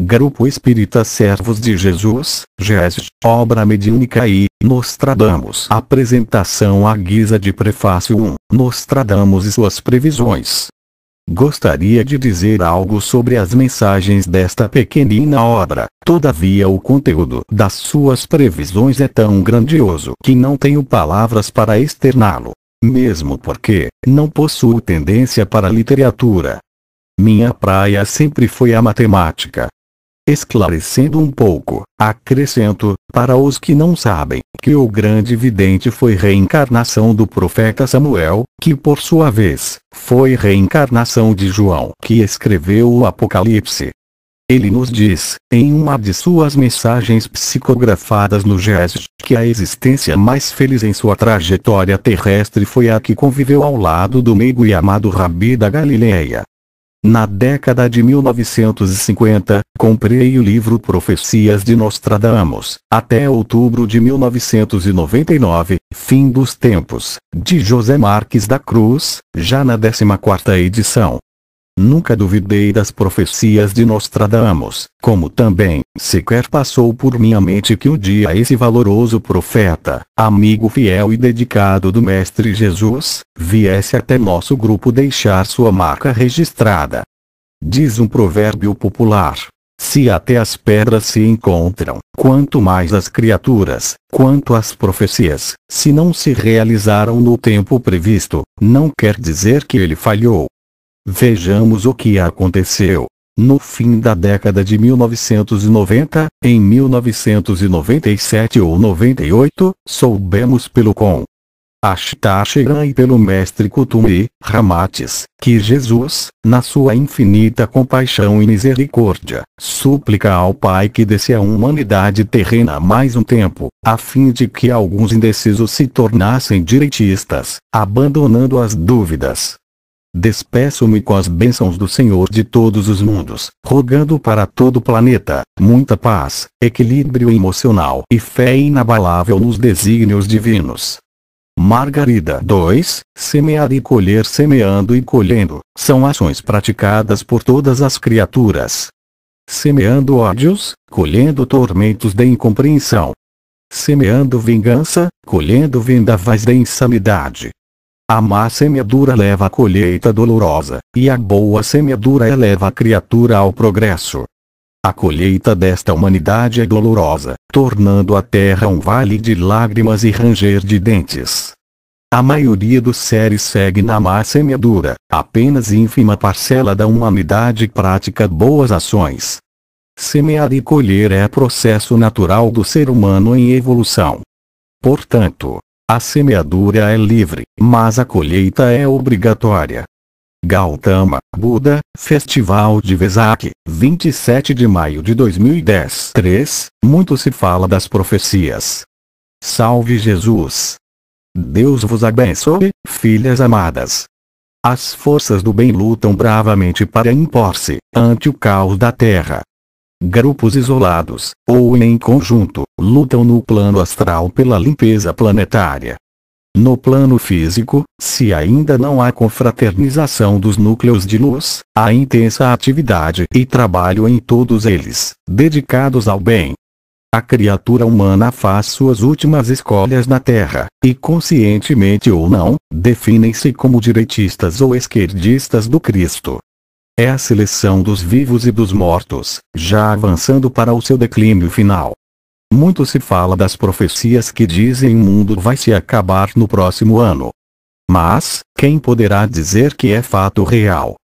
Grupo Espírita Servos de Jesus, GES, Obra Mediúnica e Nostradamus. Apresentação à guisa de prefácio 1. Nostradamus e suas previsões. Gostaria de dizer algo sobre as mensagens desta pequenina obra, todavia o conteúdo das suas previsões é tão grandioso que não tenho palavras para externá-lo. Mesmo porque, não possuo tendência para literatura. Minha praia sempre foi a matemática, Esclarecendo um pouco, acrescento, para os que não sabem, que o grande vidente foi reencarnação do profeta Samuel, que por sua vez, foi reencarnação de João que escreveu o Apocalipse. Ele nos diz, em uma de suas mensagens psicografadas no GES, que a existência mais feliz em sua trajetória terrestre foi a que conviveu ao lado do meigo e amado Rabi da Galileia, na década de 1950, comprei o livro Profecias de Nostradamus, até outubro de 1999, Fim dos Tempos, de José Marques da Cruz, já na 14ª edição. Nunca duvidei das profecias de Nostradamus, como também sequer passou por minha mente que um dia esse valoroso profeta, amigo fiel e dedicado do Mestre Jesus, viesse até nosso grupo deixar sua marca registrada. Diz um provérbio popular: se até as pedras se encontram, quanto mais as criaturas, quanto as profecias, se não se realizaram no tempo previsto, não quer dizer que ele falhou, Vejamos o que aconteceu. No fim da década de 1990, em 1997 ou 98, soubemos pelo com Ashtashiran e pelo mestre Kutumi, Ramates, que Jesus, na sua infinita compaixão e misericórdia, suplica ao Pai que desse à humanidade terrena mais um tempo, a fim de que alguns indecisos se tornassem direitistas, abandonando as dúvidas, Despeço-me com as bênçãos do Senhor de todos os mundos, rogando para todo o planeta, muita paz, equilíbrio emocional e fé inabalável nos desígnios divinos. Margarida 2, semear e colher semeando e colhendo, são ações praticadas por todas as criaturas. Semeando ódios, colhendo tormentos de incompreensão. Semeando vingança, colhendo vendavais de insanidade. A má semeadura leva a colheita dolorosa, e a boa semeadura eleva a criatura ao progresso. A colheita desta humanidade é dolorosa, tornando a terra um vale de lágrimas e ranger de dentes. A maioria dos seres segue na má semeadura, apenas ínfima parcela da humanidade pratica boas ações. Semear e colher é processo natural do ser humano em evolução. Portanto, a semeadura é livre, mas a colheita é obrigatória. Gautama, Buda, Festival de Vesak, 27 de maio de 2010 3. Muito se fala das profecias. Salve Jesus! Deus vos abençoe, filhas amadas. As forças do bem lutam bravamente para impor-se, ante o caos da terra, grupos isolados, ou em conjunto, lutam no plano astral pela limpeza planetária. No plano físico, se ainda não há confraternização dos núcleos de luz, há intensa atividade e trabalho em todos eles, dedicados ao bem. A criatura humana faz suas últimas escolhas na Terra, e conscientemente ou não, definem-se como direitistas ou esquerdistas do Cristo, é a seleção dos vivos e dos mortos, já avançando para o seu declínio final. Muito se fala das profecias que dizem o mundo vai se acabar no próximo ano. Mas, quem poderá dizer que é fato real?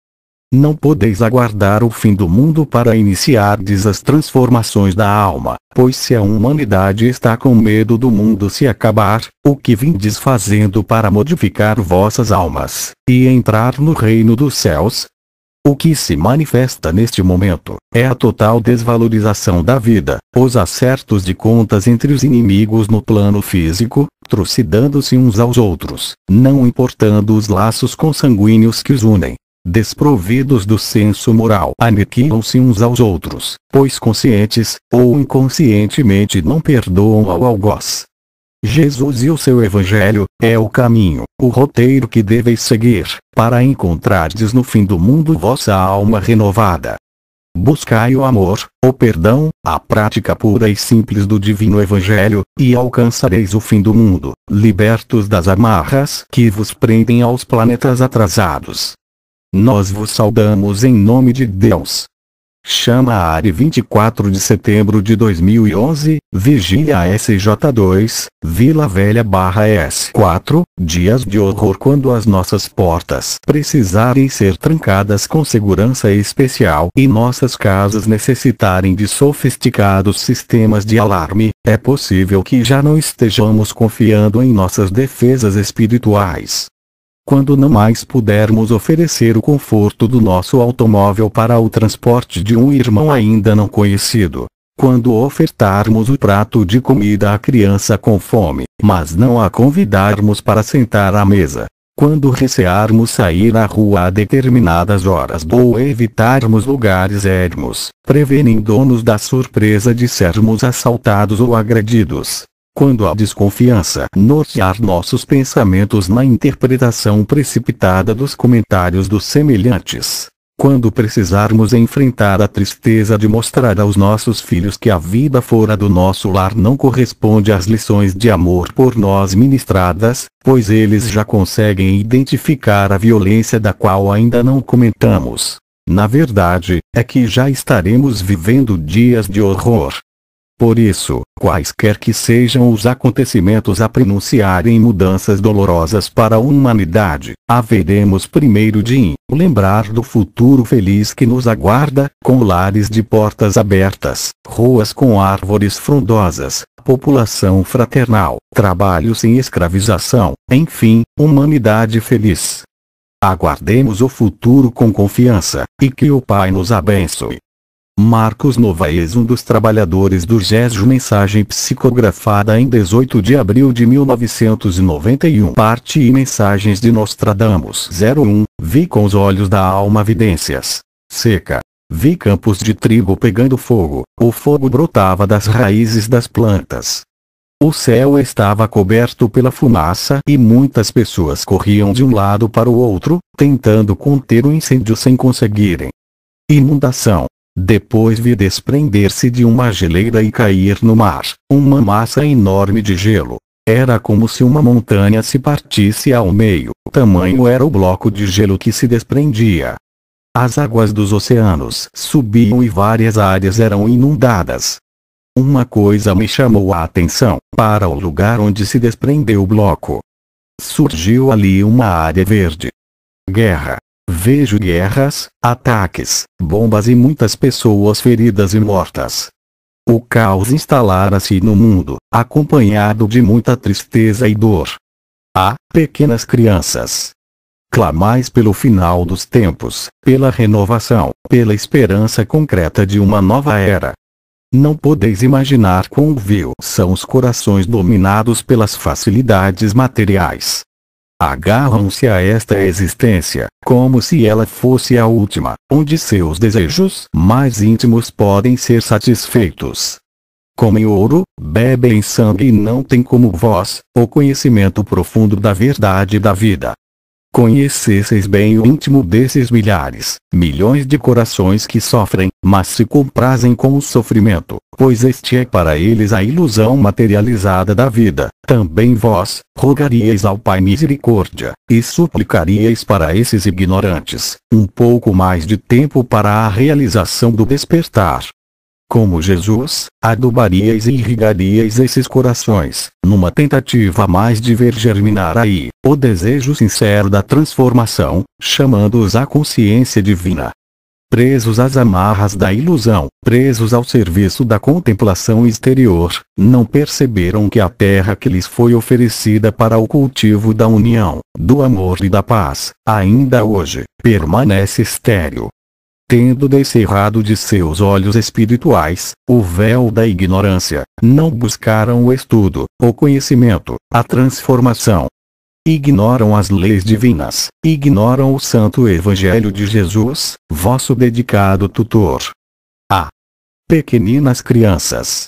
Não podeis aguardar o fim do mundo para iniciardes as transformações da alma, pois se a humanidade está com medo do mundo se acabar, o que vindes fazendo para modificar vossas almas, e entrar no reino dos céus, o que se manifesta neste momento é a total desvalorização da vida, os acertos de contas entre os inimigos no plano físico, trucidando-se uns aos outros, não importando os laços consanguíneos que os unem. Desprovidos do senso moral, aniquilam-se uns aos outros, pois conscientes, ou inconscientemente não perdoam ao algoz, Jesus e o seu Evangelho, é o caminho, o roteiro que deveis seguir, para encontrardes no fim do mundo vossa alma renovada. Buscai o amor, o perdão, a prática pura e simples do Divino Evangelho, e alcançareis o fim do mundo, libertos das amarras que vos prendem aos planetas atrasados. Nós vos saudamos em nome de Deus, chama a área 24 de setembro de 2011, vigília SJ2, Vila Velha barra S4, dias de horror quando as nossas portas precisarem ser trancadas com segurança especial e nossas casas necessitarem de sofisticados sistemas de alarme, é possível que já não estejamos confiando em nossas defesas espirituais, quando não mais pudermos oferecer o conforto do nosso automóvel para o transporte de um irmão ainda não conhecido, quando ofertarmos o prato de comida à criança com fome, mas não a convidarmos para sentar à mesa, quando recearmos sair à rua a determinadas horas ou evitarmos lugares ermos, prevenindo-nos da surpresa de sermos assaltados ou agredidos quando a desconfiança nortear nossos pensamentos na interpretação precipitada dos comentários dos semelhantes. Quando precisarmos enfrentar a tristeza de mostrar aos nossos filhos que a vida fora do nosso lar não corresponde às lições de amor por nós ministradas, pois eles já conseguem identificar a violência da qual ainda não comentamos. Na verdade, é que já estaremos vivendo dias de horror, por isso, quaisquer que sejam os acontecimentos a pronunciarem mudanças dolorosas para a humanidade, haveremos primeiro de lembrar do futuro feliz que nos aguarda, com lares de portas abertas, ruas com árvores frondosas, população fraternal, trabalho sem escravização, enfim, humanidade feliz. Aguardemos o futuro com confiança, e que o Pai nos abençoe. Marcos Novaes um dos trabalhadores do GESJ mensagem psicografada em 18 de abril de 1991 parte e mensagens de Nostradamus 01, vi com os olhos da alma vidências. Seca. Vi campos de trigo pegando fogo, o fogo brotava das raízes das plantas. O céu estava coberto pela fumaça e muitas pessoas corriam de um lado para o outro, tentando conter o incêndio sem conseguirem. Inundação, depois vi desprender-se de uma geleira e cair no mar, uma massa enorme de gelo. Era como se uma montanha se partisse ao meio, o tamanho era o bloco de gelo que se desprendia. As águas dos oceanos subiam e várias áreas eram inundadas. Uma coisa me chamou a atenção, para o lugar onde se desprendeu o bloco. Surgiu ali uma área verde. Guerra. Vejo guerras, ataques, bombas e muitas pessoas feridas e mortas. O caos instalara-se no mundo, acompanhado de muita tristeza e dor. Ah, pequenas crianças! Clamais pelo final dos tempos, pela renovação, pela esperança concreta de uma nova era. Não podeis imaginar quão vil são os corações dominados pelas facilidades materiais agarram-se a esta existência, como se ela fosse a última, onde seus desejos mais íntimos podem ser satisfeitos. Comem ouro, bebem sangue e não têm como vós, o conhecimento profundo da verdade da vida, conhecesseis bem o íntimo desses milhares, milhões de corações que sofrem, mas se comprazem com o sofrimento, pois este é para eles a ilusão materializada da vida. Também vós, rogaríeis ao Pai misericórdia, e suplicaríeis para esses ignorantes, um pouco mais de tempo para a realização do despertar, como Jesus, adubarias e irrigarias esses corações, numa tentativa mais de ver germinar aí, o desejo sincero da transformação, chamando-os à consciência divina. Presos às amarras da ilusão, presos ao serviço da contemplação exterior, não perceberam que a terra que lhes foi oferecida para o cultivo da união, do amor e da paz, ainda hoje, permanece estéril, tendo descerrado de seus olhos espirituais, o véu da ignorância, não buscaram o estudo, o conhecimento, a transformação. Ignoram as leis divinas, ignoram o santo evangelho de Jesus, vosso dedicado tutor. A. Ah, pequeninas crianças.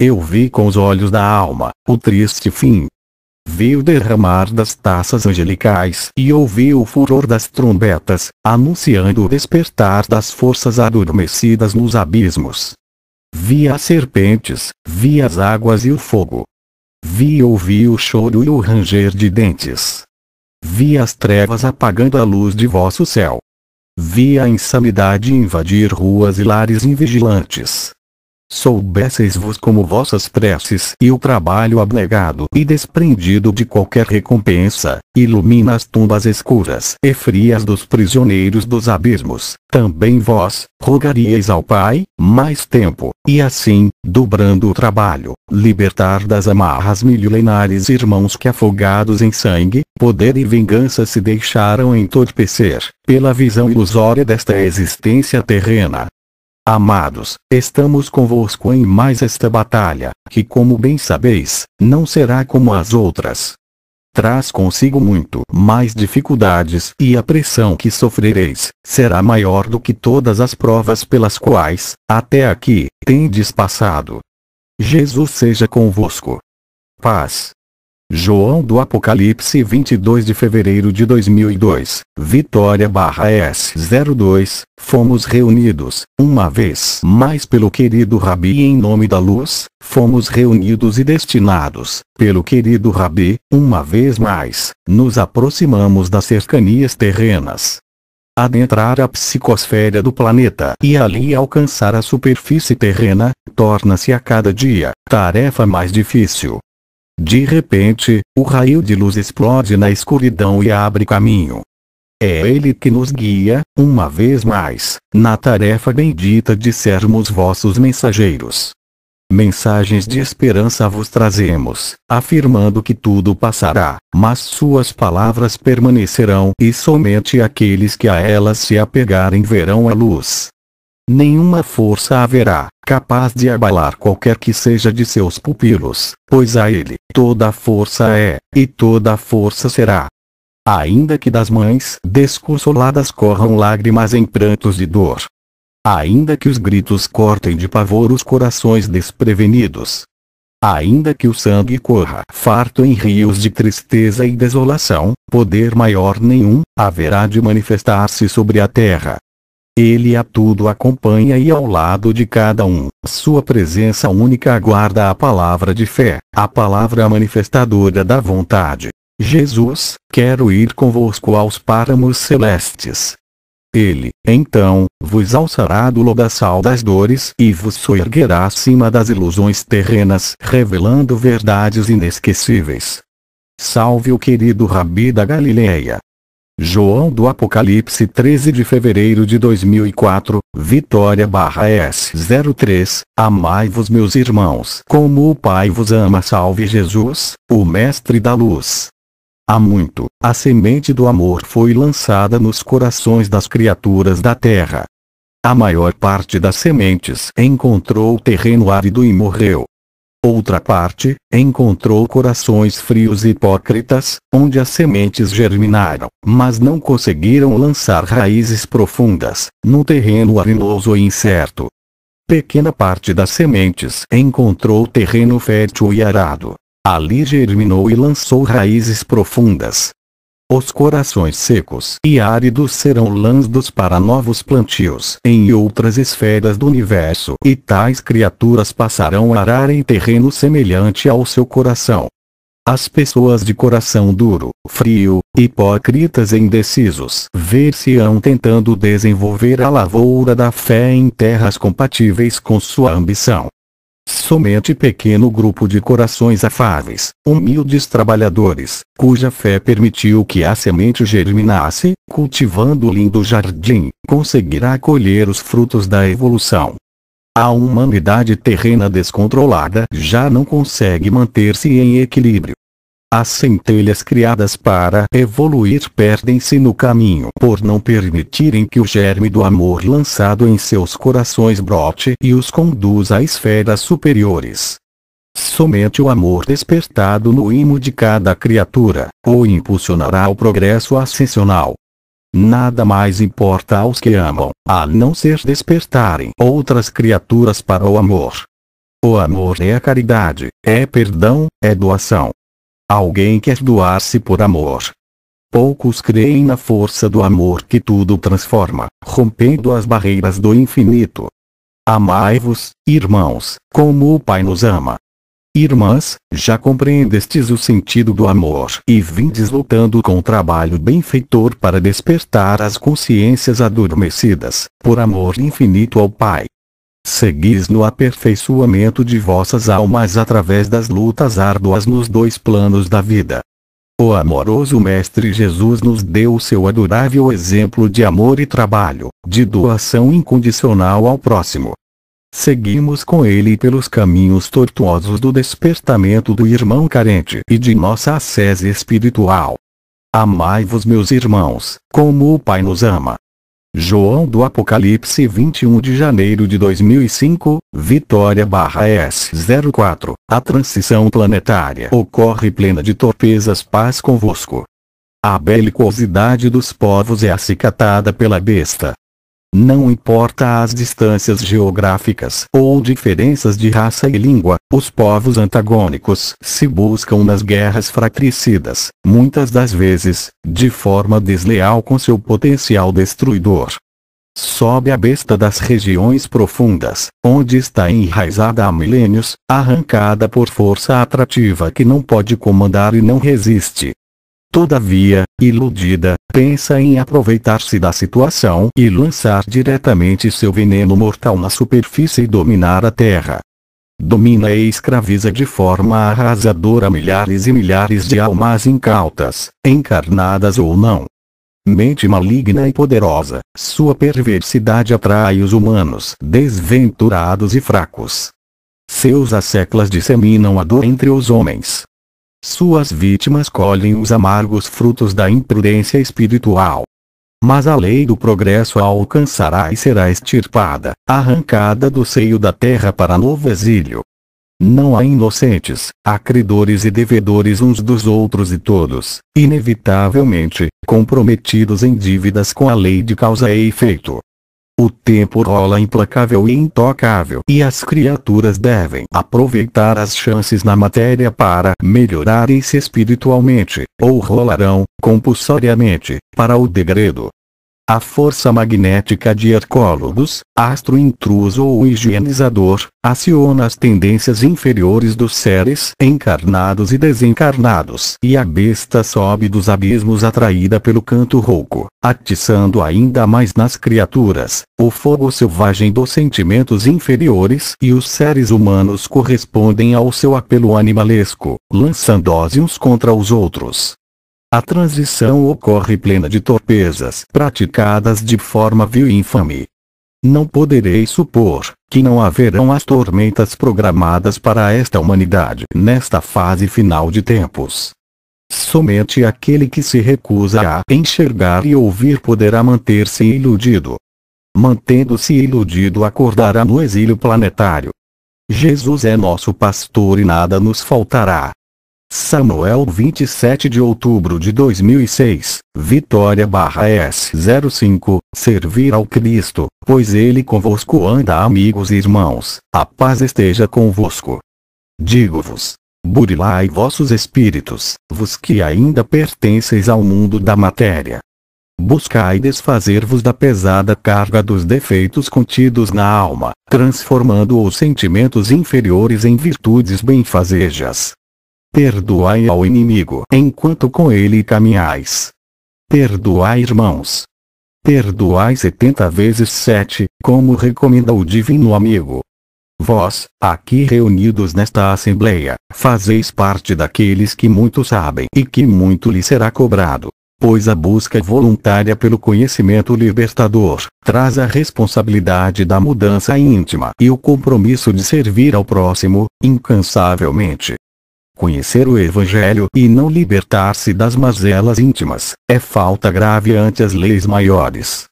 Eu vi com os olhos da alma, o triste fim, viu derramar das taças angelicais e ouviu o furor das trombetas, anunciando o despertar das forças adormecidas nos abismos. vi as serpentes, vi as águas e o fogo. Vi e ouvi o choro e o ranger de dentes. Vi as trevas apagando a luz de vosso céu. Vi a insanidade invadir ruas e lares invigilantes soubesseis-vos como vossas preces e o trabalho abnegado e desprendido de qualquer recompensa, ilumina as tumbas escuras e frias dos prisioneiros dos abismos, também vós, rogaríeis ao Pai, mais tempo, e assim, dobrando o trabalho, libertar das amarras milenares irmãos que afogados em sangue, poder e vingança se deixaram entorpecer, pela visão ilusória desta existência terrena, Amados, estamos convosco em mais esta batalha, que como bem sabeis, não será como as outras. Traz consigo muito mais dificuldades e a pressão que sofrereis será maior do que todas as provas pelas quais, até aqui, tendes passado. Jesus seja convosco. Paz. João do Apocalipse 22 de fevereiro de 2002, Vitória barra S02, fomos reunidos, uma vez mais pelo querido Rabi em nome da luz, fomos reunidos e destinados, pelo querido Rabi, uma vez mais, nos aproximamos das cercanias terrenas, Adentrar a psicosfera do planeta e ali alcançar a superfície terrena, torna-se a cada dia tarefa mais difícil, de repente, o raio de luz explode na escuridão e abre caminho. É Ele que nos guia, uma vez mais, na tarefa bendita de sermos vossos mensageiros. Mensagens de esperança vos trazemos, afirmando que tudo passará, mas suas palavras permanecerão e somente aqueles que a elas se apegarem verão a luz nenhuma força haverá, capaz de abalar qualquer que seja de seus pupilos, pois a ele toda a força é, e toda a força será. Ainda que das mães desconsoladas corram lágrimas em prantos de dor. Ainda que os gritos cortem de pavor os corações desprevenidos. Ainda que o sangue corra farto em rios de tristeza e desolação, poder maior nenhum haverá de manifestar-se sobre a terra, ele a tudo acompanha e ao lado de cada um. Sua presença única aguarda a palavra de fé, a palavra manifestadora da vontade. Jesus, quero ir convosco aos páramos celestes. Ele, então, vos alçará do lodaçal das dores e vos soerguerá acima das ilusões terrenas, revelando verdades inesquecíveis. Salve o querido Rabi da Galileia, João do Apocalipse 13 de fevereiro de 2004, Vitória barra S03, Amai-vos meus irmãos como o Pai vos ama salve Jesus, o Mestre da Luz. Há muito, a semente do amor foi lançada nos corações das criaturas da terra. A maior parte das sementes encontrou terreno árido e morreu. Outra parte, encontrou corações frios e hipócritas, onde as sementes germinaram, mas não conseguiram lançar raízes profundas, no terreno arenoso e incerto. Pequena parte das sementes encontrou terreno fértil e arado. Ali germinou e lançou raízes profundas, os corações secos e áridos serão lânguidos para novos plantios em outras esferas do universo e tais criaturas passarão a arar em terreno semelhante ao seu coração. As pessoas de coração duro, frio, hipócritas e indecisos ver-se-ão tentando desenvolver a lavoura da fé em terras compatíveis com sua ambição somente pequeno grupo de corações afáveis, humildes trabalhadores, cuja fé permitiu que a semente germinasse, cultivando o lindo jardim, conseguirá colher os frutos da evolução. A humanidade terrena descontrolada já não consegue manter-se em equilíbrio. As centelhas criadas para evoluir perdem-se no caminho por não permitirem que o germe do amor lançado em seus corações brote e os conduza a esferas superiores. Somente o amor despertado no imo de cada criatura o impulsionará ao progresso ascensional. Nada mais importa aos que amam, a não ser despertarem outras criaturas para o amor. O amor é a caridade, é perdão, é doação, Alguém quer doar-se por amor. Poucos creem na força do amor que tudo transforma, rompendo as barreiras do infinito. Amai-vos, irmãos, como o Pai nos ama. Irmãs, já compreendestes o sentido do amor e vindes lutando com o trabalho benfeitor para despertar as consciências adormecidas, por amor infinito ao Pai seguis no aperfeiçoamento de vossas almas através das lutas árduas nos dois planos da vida. O amoroso Mestre Jesus nos deu o seu adorável exemplo de amor e trabalho, de doação incondicional ao próximo. Seguimos com ele pelos caminhos tortuosos do despertamento do irmão carente e de nossa ascese espiritual. Amai-vos, meus irmãos, como o Pai nos ama. João do Apocalipse 21 de janeiro de 2005, Vitória barra S04, a transição planetária ocorre plena de torpezas paz convosco. A belicosidade dos povos é acicatada pela besta. Não importa as distâncias geográficas ou diferenças de raça e língua, os povos antagônicos se buscam nas guerras fratricidas, muitas das vezes, de forma desleal com seu potencial destruidor. Sobe a besta das regiões profundas, onde está enraizada há milênios, arrancada por força atrativa que não pode comandar e não resiste, Todavia, iludida, pensa em aproveitar-se da situação e lançar diretamente seu veneno mortal na superfície e dominar a Terra. Domina e escraviza de forma arrasadora milhares e milhares de almas incautas, encarnadas ou não. Mente maligna e poderosa, sua perversidade atrai os humanos desventurados e fracos. Seus asseclas disseminam a dor entre os homens, suas vítimas colhem os amargos frutos da imprudência espiritual. Mas a lei do progresso a alcançará e será extirpada, arrancada do seio da terra para novo exílio. Não há inocentes, há credores e devedores uns dos outros e todos, inevitavelmente, comprometidos em dívidas com a lei de causa e efeito. O tempo rola implacável e intocável e as criaturas devem aproveitar as chances na matéria para melhorarem-se espiritualmente, ou rolarão, compulsoriamente, para o degredo a força magnética de arcólogos, astro intruso ou higienizador, aciona as tendências inferiores dos seres encarnados e desencarnados. E a besta sobe dos abismos atraída pelo canto rouco, atiçando ainda mais nas criaturas, o fogo selvagem dos sentimentos inferiores e os seres humanos correspondem ao seu apelo animalesco, lançando-os uns contra os outros, a transição ocorre plena de torpezas praticadas de forma vil e infame. Não poderei supor que não haverão as tormentas programadas para esta humanidade nesta fase final de tempos. Somente aquele que se recusa a enxergar e ouvir poderá manter-se iludido. Mantendo-se iludido, acordará no exílio planetário. Jesus é nosso pastor e nada nos faltará. Samuel 27 de outubro de 2006, Vitória barra S05, servir ao Cristo, pois ele convosco anda amigos e irmãos, a paz esteja convosco. Digo-vos, burilai vossos espíritos, vos que ainda pertenceis ao mundo da matéria. Buscai desfazer-vos da pesada carga dos defeitos contidos na alma, transformando os sentimentos inferiores em virtudes benfazejas Perdoai ao inimigo, enquanto com ele caminhais. Perdoai irmãos. Perdoai setenta vezes sete, como recomenda o Divino Amigo. Vós, aqui reunidos nesta Assembleia, fazeis parte daqueles que muito sabem e que muito lhe será cobrado. Pois a busca voluntária pelo conhecimento libertador traz a responsabilidade da mudança íntima e o compromisso de servir ao próximo, incansavelmente conhecer o Evangelho e não libertar-se das mazelas íntimas, é falta grave ante as leis maiores.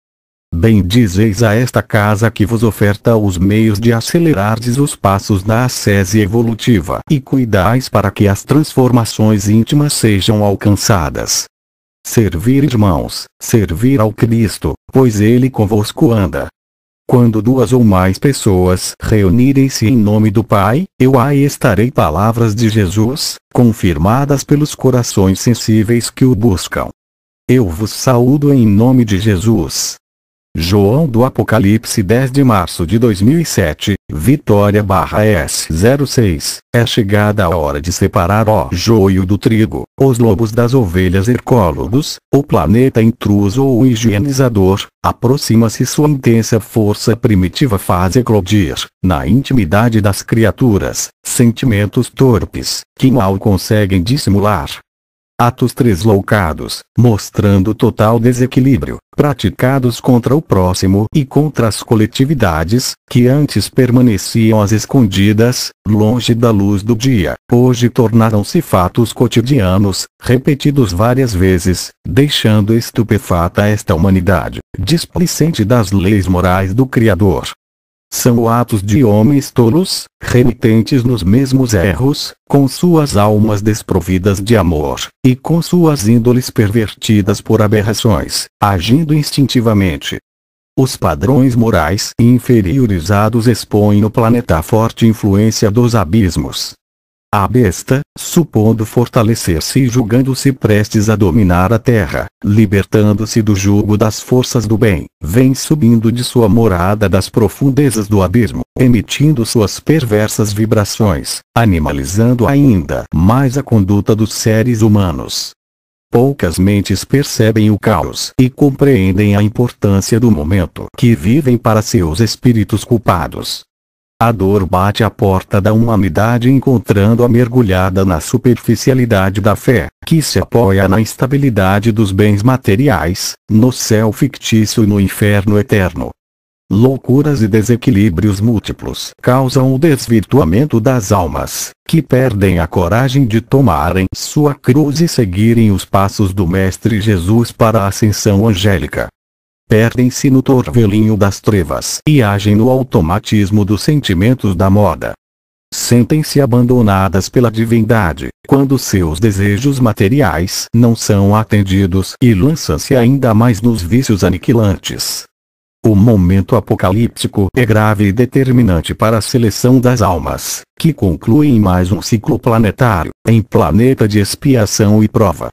Bendizeis a esta casa que vos oferta os meios de acelerardes os passos da ascese evolutiva e cuidais para que as transformações íntimas sejam alcançadas. Servir irmãos, servir ao Cristo, pois Ele convosco anda, quando duas ou mais pessoas reunirem-se em nome do Pai, eu aí estarei. Palavras de Jesus, confirmadas pelos corações sensíveis que o buscam. Eu vos saúdo em nome de Jesus. João do Apocalipse 10 de março de 2007, Vitória barra S06, é chegada a hora de separar o joio do trigo, os lobos das ovelhas ercólogos, o planeta intruso ou higienizador, aproxima-se sua intensa força primitiva faz eclodir, na intimidade das criaturas, sentimentos torpes, que mal conseguem dissimular, atos tresloucados, mostrando total desequilíbrio, praticados contra o próximo e contra as coletividades, que antes permaneciam às escondidas, longe da luz do dia, hoje tornaram-se fatos cotidianos, repetidos várias vezes, deixando estupefata esta humanidade, displicente das leis morais do Criador. São atos de homens tolos, remitentes nos mesmos erros, com suas almas desprovidas de amor, e com suas índoles pervertidas por aberrações, agindo instintivamente. Os padrões morais inferiorizados expõem no planeta a forte influência dos abismos, a besta, supondo fortalecer-se e julgando-se prestes a dominar a terra, libertando-se do jugo das forças do bem, vem subindo de sua morada das profundezas do abismo, emitindo suas perversas vibrações, animalizando ainda mais a conduta dos seres humanos. Poucas mentes percebem o caos e compreendem a importância do momento que vivem para seus espíritos culpados. A dor bate à porta da humanidade encontrando-a mergulhada na superficialidade da fé, que se apoia na estabilidade dos bens materiais, no céu fictício e no inferno eterno. Loucuras e desequilíbrios múltiplos causam o desvirtuamento das almas, que perdem a coragem de tomarem sua cruz e seguirem os passos do Mestre Jesus para a ascensão angélica perdem-se no torvelinho das trevas e agem no automatismo dos sentimentos da moda. Sentem-se abandonadas pela divindade, quando seus desejos materiais não são atendidos e lançam-se ainda mais nos vícios aniquilantes. O momento apocalíptico é grave e determinante para a seleção das almas, que concluem mais um ciclo planetário, em planeta de expiação e prova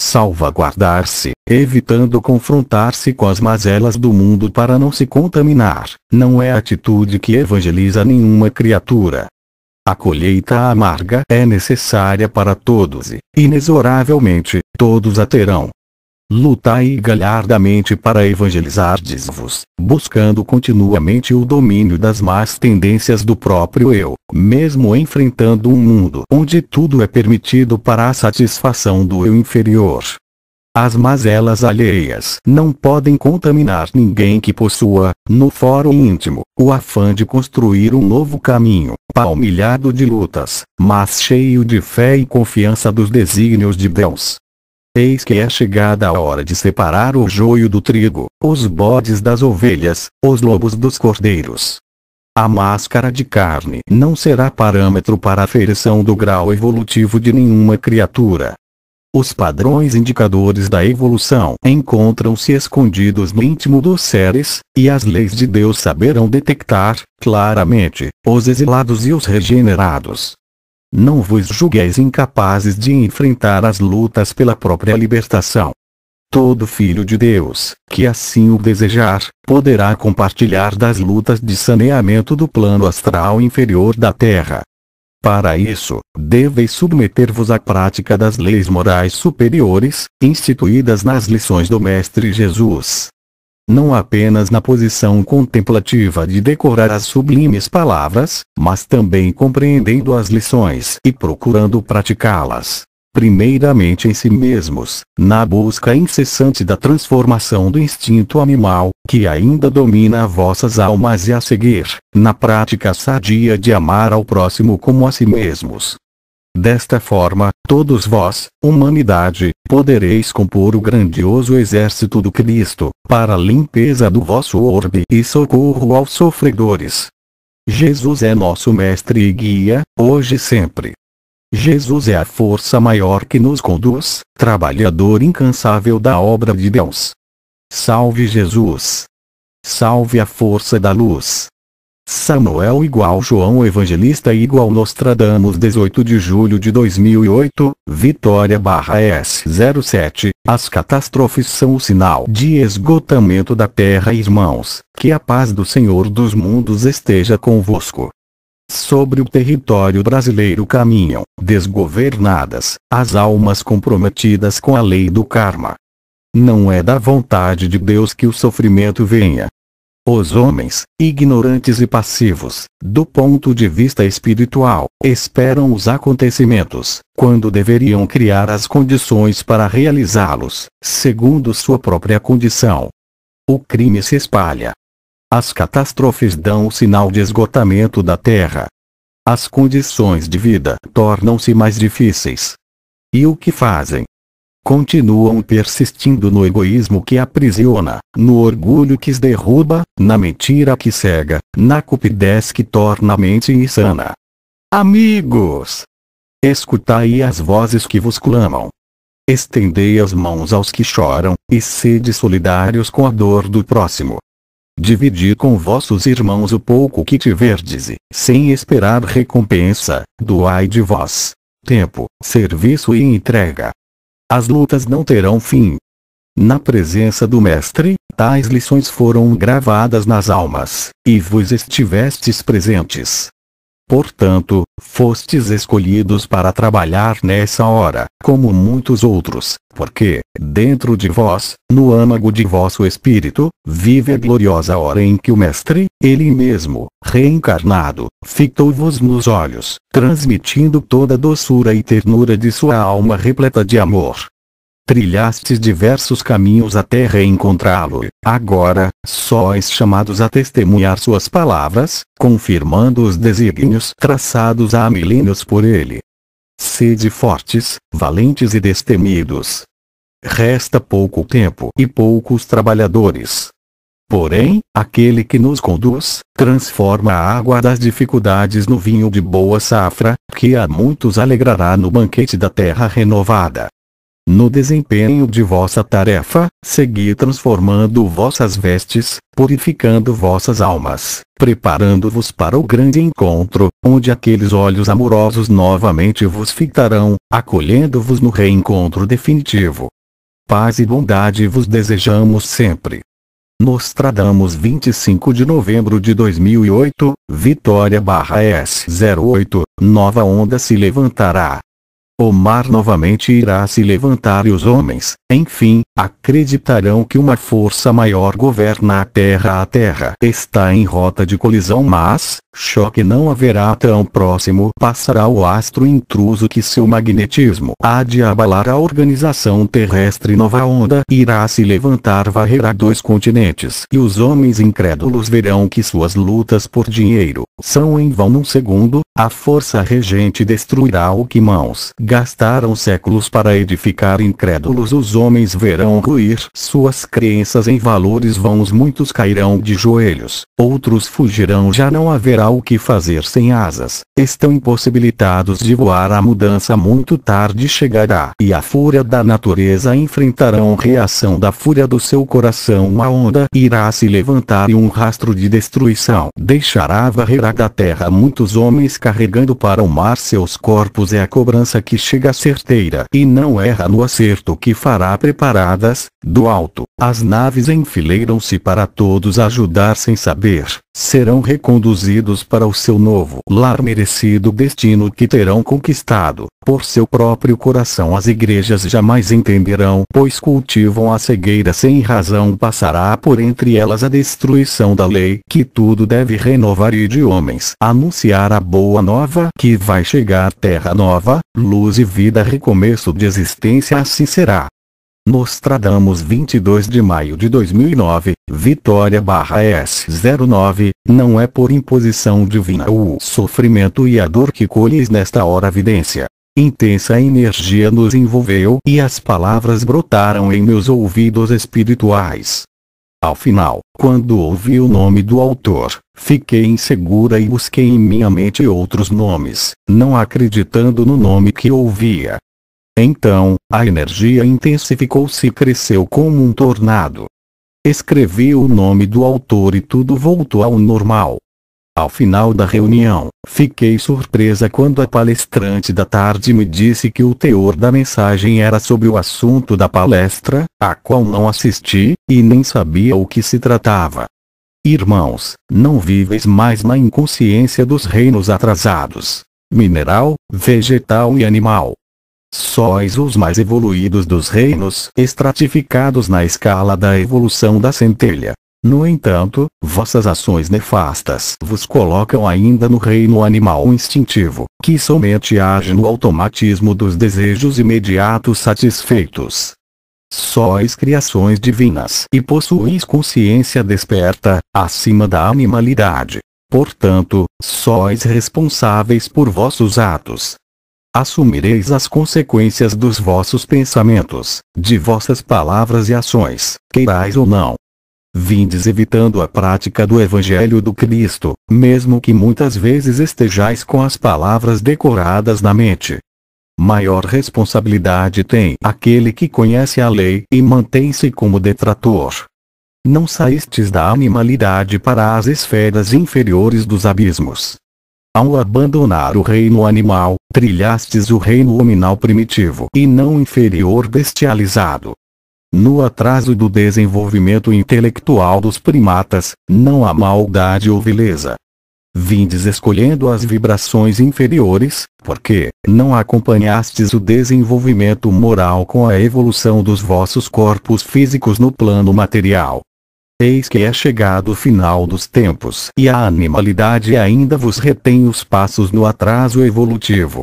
salvaguardar-se, evitando confrontar-se com as mazelas do mundo para não se contaminar, não é atitude que evangeliza nenhuma criatura. A colheita amarga é necessária para todos e, inexoravelmente, todos a terão. Lutai galhardamente para evangelizar vos buscando continuamente o domínio das más tendências do próprio eu, mesmo enfrentando um mundo onde tudo é permitido para a satisfação do eu inferior. As mazelas alheias não podem contaminar ninguém que possua, no fórum íntimo, o afã de construir um novo caminho, palmilhado de lutas, mas cheio de fé e confiança dos desígnios de Deus. Eis que é chegada a hora de separar o joio do trigo, os bodes das ovelhas, os lobos dos cordeiros. A máscara de carne não será parâmetro para a aferição do grau evolutivo de nenhuma criatura. Os padrões indicadores da evolução encontram-se escondidos no íntimo dos seres, e as leis de Deus saberão detectar, claramente, os exilados e os regenerados. Não vos julgueis incapazes de enfrentar as lutas pela própria libertação. Todo filho de Deus, que assim o desejar, poderá compartilhar das lutas de saneamento do plano astral inferior da Terra. Para isso, deveis submeter-vos à prática das leis morais superiores, instituídas nas lições do Mestre Jesus não apenas na posição contemplativa de decorar as sublimes palavras, mas também compreendendo as lições e procurando praticá-las. Primeiramente em si mesmos, na busca incessante da transformação do instinto animal, que ainda domina vossas almas e a seguir, na prática sadia de amar ao próximo como a si mesmos. Desta forma, todos vós, humanidade, podereis compor o grandioso exército do Cristo, para a limpeza do vosso orbe e socorro aos sofredores. Jesus é nosso mestre e guia, hoje e sempre. Jesus é a força maior que nos conduz, trabalhador incansável da obra de Deus. Salve Jesus! Salve a força da luz! Samuel igual João Evangelista igual Nostradamus 18 de julho de 2008, Vitória barra S07, as catástrofes são o sinal de esgotamento da terra irmãos, que a paz do Senhor dos mundos esteja convosco sobre o território brasileiro caminham, desgovernadas, as almas comprometidas com a lei do karma. Não é da vontade de Deus que o sofrimento venha, os homens, ignorantes e passivos, do ponto de vista espiritual, esperam os acontecimentos, quando deveriam criar as condições para realizá-los, segundo sua própria condição. O crime se espalha. As catástrofes dão o sinal de esgotamento da terra. As condições de vida tornam-se mais difíceis. E o que fazem? continuam persistindo no egoísmo que aprisiona, no orgulho que os derruba, na mentira que cega, na cupidez que torna a mente insana. Amigos! Escutai as vozes que vos clamam. Estendei as mãos aos que choram, e sede solidários com a dor do próximo. Dividi com vossos irmãos o pouco que tiverdes, e, sem esperar recompensa, doai de vós. Tempo, serviço e entrega. As lutas não terão fim. Na presença do Mestre, tais lições foram gravadas nas almas, e vos estivestes presentes, Portanto, fostes escolhidos para trabalhar nessa hora, como muitos outros, porque, dentro de vós, no âmago de vosso espírito, vive a gloriosa hora em que o Mestre, Ele mesmo, reencarnado, fitou-vos nos olhos, transmitindo toda a doçura e ternura de sua alma repleta de amor, trilhastes diversos caminhos até reencontrá-lo. Agora, sóis chamados a testemunhar suas palavras, confirmando os desígnios traçados há milênios por ele. Sede fortes, valentes e destemidos. Resta pouco tempo e poucos trabalhadores. Porém, aquele que nos conduz, transforma a água das dificuldades no vinho de boa safra, que a muitos alegrará no banquete da terra renovada. No desempenho de vossa tarefa, segui transformando vossas vestes, purificando vossas almas, preparando-vos para o grande encontro, onde aqueles olhos amorosos novamente vos fitarão, acolhendo-vos no reencontro definitivo. Paz e bondade vos desejamos sempre. Nostradamus 25 de novembro de 2008, Vitória barra S08, nova onda se levantará. O mar novamente irá se levantar e os homens, enfim, acreditarão que uma força maior governa a terra. A terra está em rota de colisão, mas, choque não haverá tão próximo passará o astro intruso que seu magnetismo há de abalar a organização terrestre nova onda irá se levantar varrerá dois continentes e os homens incrédulos verão que suas lutas por dinheiro são em vão num segundo a força regente destruirá o que mãos gastaram séculos para edificar incrédulos os homens verão ruir suas crenças em valores vãos muitos cairão de joelhos outros fugirão já não haverá o que fazer sem asas, estão impossibilitados de voar a mudança muito tarde chegará e a fúria da natureza enfrentarão reação da fúria do seu coração a onda irá se levantar e um rastro de destruição deixará varrer da terra muitos homens carregando para o mar seus corpos é a cobrança que chega certeira e não erra no acerto que fará preparadas, do alto, as naves enfileiram-se para todos ajudar sem saber, serão reconduzidos para o seu novo lar merecido destino que terão conquistado, por seu próprio coração as igrejas jamais entenderão, pois cultivam a cegueira sem razão passará por entre elas a destruição da lei que tudo deve renovar e de homens anunciar a boa nova que vai chegar terra nova, luz e vida recomeço de existência assim será. Nostradamus 22 de maio de 2009, Vitória barra S09, não é por imposição divina o sofrimento e a dor que colhes nesta hora evidência. Intensa energia nos envolveu e as palavras brotaram em meus ouvidos espirituais. Ao final, quando ouvi o nome do autor, fiquei insegura e busquei em minha mente outros nomes, não acreditando no nome que ouvia, então, a energia intensificou-se e cresceu como um tornado. Escrevi o nome do autor e tudo voltou ao normal. Ao final da reunião, fiquei surpresa quando a palestrante da tarde me disse que o teor da mensagem era sobre o assunto da palestra, a qual não assisti, e nem sabia o que se tratava. Irmãos, não viveis mais na inconsciência dos reinos atrasados: mineral, vegetal e animal. Sóis os mais evoluídos dos reinos, estratificados na escala da evolução da centelha. No entanto, vossas ações nefastas vos colocam ainda no reino animal instintivo, que somente age no automatismo dos desejos imediatos satisfeitos. Sois criações divinas e possuis consciência desperta, acima da animalidade. Portanto, sois responsáveis por vossos atos, assumireis as consequências dos vossos pensamentos, de vossas palavras e ações, queirais ou não. Vindes evitando a prática do Evangelho do Cristo, mesmo que muitas vezes estejais com as palavras decoradas na mente. Maior responsabilidade tem aquele que conhece a lei e mantém-se como detrator. Não saístes da animalidade para as esferas inferiores dos abismos, ao abandonar o reino animal, trilhastes o reino hominal primitivo e não inferior bestializado. No atraso do desenvolvimento intelectual dos primatas, não há maldade ou vileza. Vindes escolhendo as vibrações inferiores, porque não acompanhastes o desenvolvimento moral com a evolução dos vossos corpos físicos no plano material. Eis que é chegado o final dos tempos e a animalidade ainda vos retém os passos no atraso evolutivo.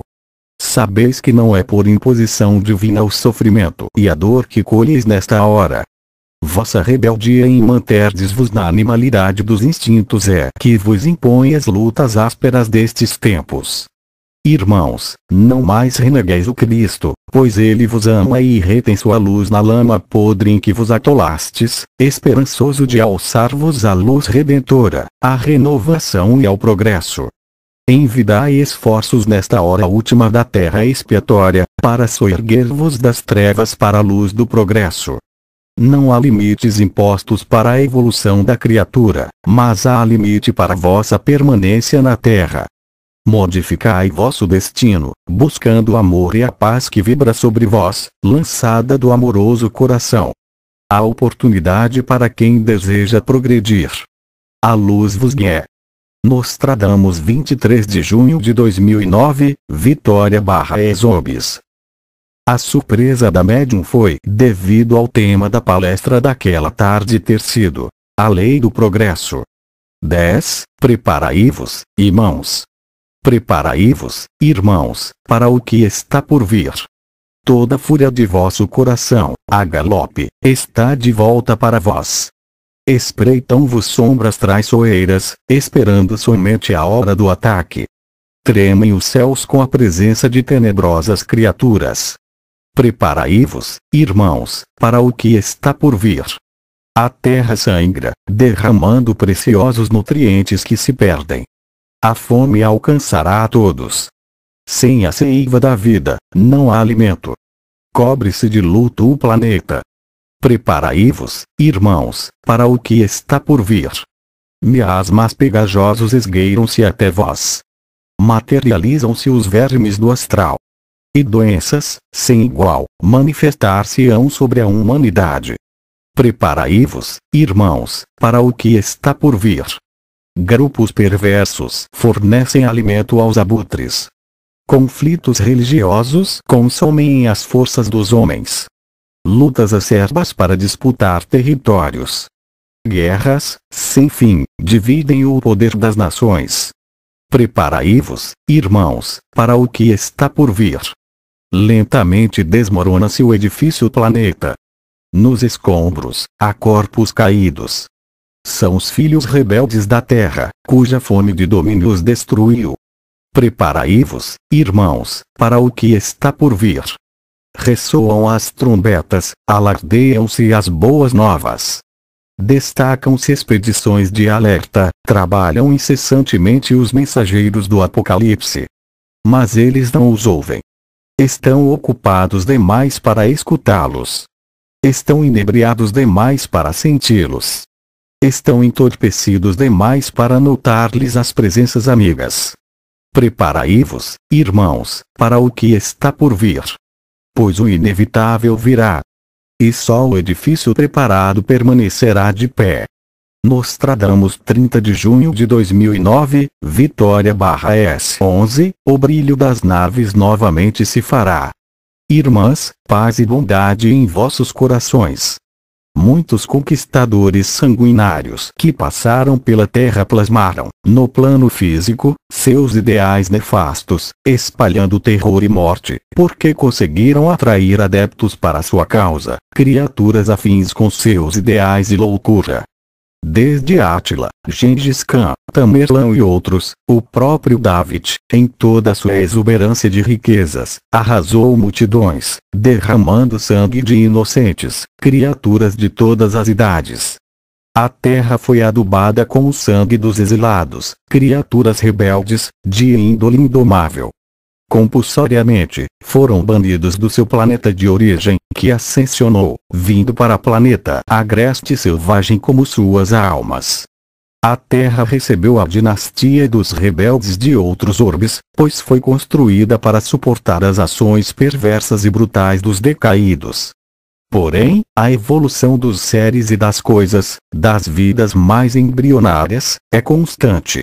Sabeis que não é por imposição divina o sofrimento e a dor que colheis nesta hora, Vossa rebeldia em manterdes-vos na animalidade dos instintos é que vos impõe as lutas ásperas destes tempos. Irmãos, não mais renegueis o Cristo, pois ele vos ama e retém sua luz na lama podre em que vos atolastes, esperançoso de alçar-vos à luz redentora, à renovação e ao progresso. Envidai esforços nesta hora última da terra expiatória, para soerguer-vos das trevas para a luz do progresso. Não há limites impostos para a evolução da criatura, mas há limite para vossa permanência na terra, modificai vosso destino, buscando o amor e a paz que vibra sobre vós, lançada do amoroso coração. a oportunidade para quem deseja progredir. A luz vos guia. Nostradamus 23 de junho de 2009, Vitória barra Exobis. A surpresa da médium foi devido ao tema da palestra daquela tarde ter sido a lei do progresso. 10. Preparai-vos, irmãos, Preparai-vos, irmãos, para o que está por vir. Toda a fúria de vosso coração, a galope, está de volta para vós. Espreitam-vos sombras traiçoeiras, esperando somente a hora do ataque. Tremem os céus com a presença de tenebrosas criaturas. Preparai-vos, irmãos, para o que está por vir. A terra sangra, derramando preciosos nutrientes que se perdem, a fome alcançará a todos. Sem a seiva da vida, não há alimento. Cobre-se de luto o planeta. Preparai-vos, irmãos, para o que está por vir. Miasmas pegajosos esgueiram-se até vós. Materializam-se os vermes do astral. E doenças, sem igual, manifestar-se-ão sobre a humanidade. Preparai-vos, irmãos, para o que está por vir. Grupos perversos fornecem alimento aos abutres. Conflitos religiosos consomem as forças dos homens. Lutas acerbas para disputar territórios. Guerras, sem fim, dividem o poder das nações. Preparai-vos, irmãos, para o que está por vir. Lentamente desmorona-se o edifício planeta. Nos escombros, há corpos caídos, são os filhos rebeldes da terra, cuja fome de domínio os destruiu. Preparai-vos, irmãos, para o que está por vir. Ressoam as trombetas, alardeiam-se as boas novas. Destacam-se expedições de alerta, trabalham incessantemente os mensageiros do Apocalipse. Mas eles não os ouvem. Estão ocupados demais para escutá-los. Estão inebriados demais para senti-los estão entorpecidos demais para notar-lhes as presenças amigas. Preparai-vos, irmãos, para o que está por vir. Pois o inevitável virá. E só o edifício preparado permanecerá de pé. Nostradamus 30 de junho de 2009, Vitória barra S11, o brilho das naves novamente se fará. Irmãs, paz e bondade em vossos corações. Muitos conquistadores sanguinários que passaram pela terra plasmaram, no plano físico, seus ideais nefastos, espalhando terror e morte, porque conseguiram atrair adeptos para sua causa, criaturas afins com seus ideais e loucura, desde Átila, Gengis Khan, Tamerlão e outros, o próprio David, em toda sua exuberância de riquezas, arrasou multidões, derramando sangue de inocentes, criaturas de todas as idades. A terra foi adubada com o sangue dos exilados, criaturas rebeldes, de índole indomável. Compulsoriamente, foram banidos do seu planeta de origem, que ascensionou, vindo para a planeta agreste selvagem como suas almas. A Terra recebeu a dinastia dos rebeldes de outros orbes, pois foi construída para suportar as ações perversas e brutais dos decaídos. Porém, a evolução dos seres e das coisas, das vidas mais embrionárias, é constante,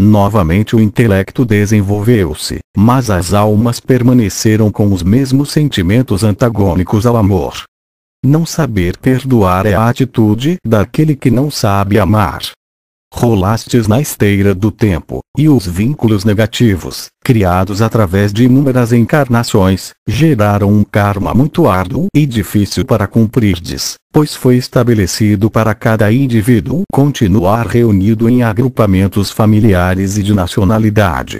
Novamente o intelecto desenvolveu-se, mas as almas permaneceram com os mesmos sentimentos antagônicos ao amor. Não saber perdoar é a atitude daquele que não sabe amar rolastes na esteira do tempo, e os vínculos negativos, criados através de inúmeras encarnações, geraram um karma muito árduo e difícil para cumprirdes, pois foi estabelecido para cada indivíduo continuar reunido em agrupamentos familiares e de nacionalidade,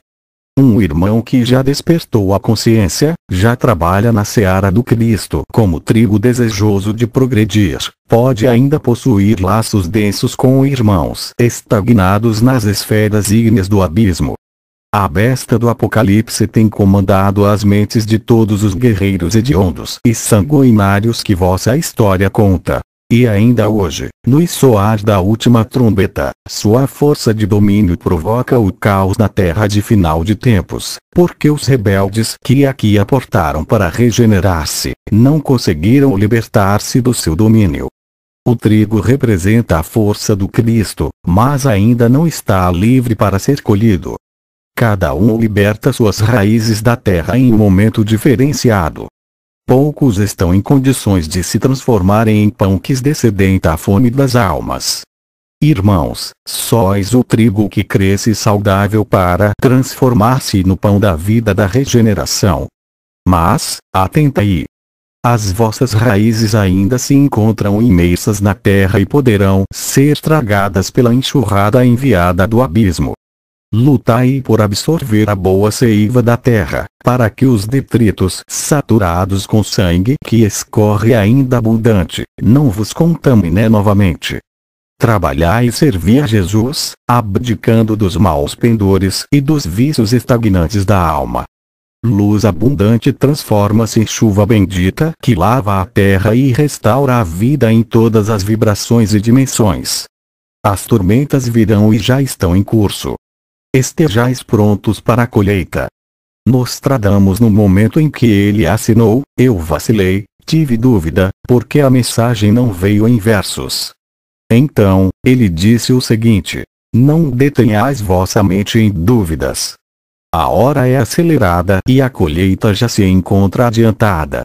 um irmão que já despertou a consciência, já trabalha na seara do Cristo como trigo desejoso de progredir, pode ainda possuir laços densos com irmãos estagnados nas esferas ígneas do abismo. A besta do Apocalipse tem comandado as mentes de todos os guerreiros hediondos e sanguinários que vossa história conta, e ainda hoje, no soar da última trombeta, sua força de domínio provoca o caos na terra de final de tempos, porque os rebeldes que aqui aportaram para regenerar-se, não conseguiram libertar-se do seu domínio. O trigo representa a força do Cristo, mas ainda não está livre para ser colhido. Cada um liberta suas raízes da terra em um momento diferenciado poucos estão em condições de se transformarem em pão que descedenta a fome das almas. Irmãos, sois o trigo que cresce saudável para transformar-se no pão da vida da regeneração. Mas, atentai! As vossas raízes ainda se encontram imersas na terra e poderão ser tragadas pela enxurrada enviada do abismo. Lutai por absorver a boa seiva da terra, para que os detritos saturados com sangue que escorre ainda abundante, não vos contamine novamente. Trabalhai e servi a Jesus, abdicando dos maus pendores e dos vícios estagnantes da alma. Luz abundante transforma-se em chuva bendita que lava a terra e restaura a vida em todas as vibrações e dimensões. As tormentas virão e já estão em curso, estejais prontos para a colheita. Nostradamus no momento em que ele assinou, eu vacilei, tive dúvida, porque a mensagem não veio em versos. Então, ele disse o seguinte, não detenhais vossa mente em dúvidas. A hora é acelerada e a colheita já se encontra adiantada.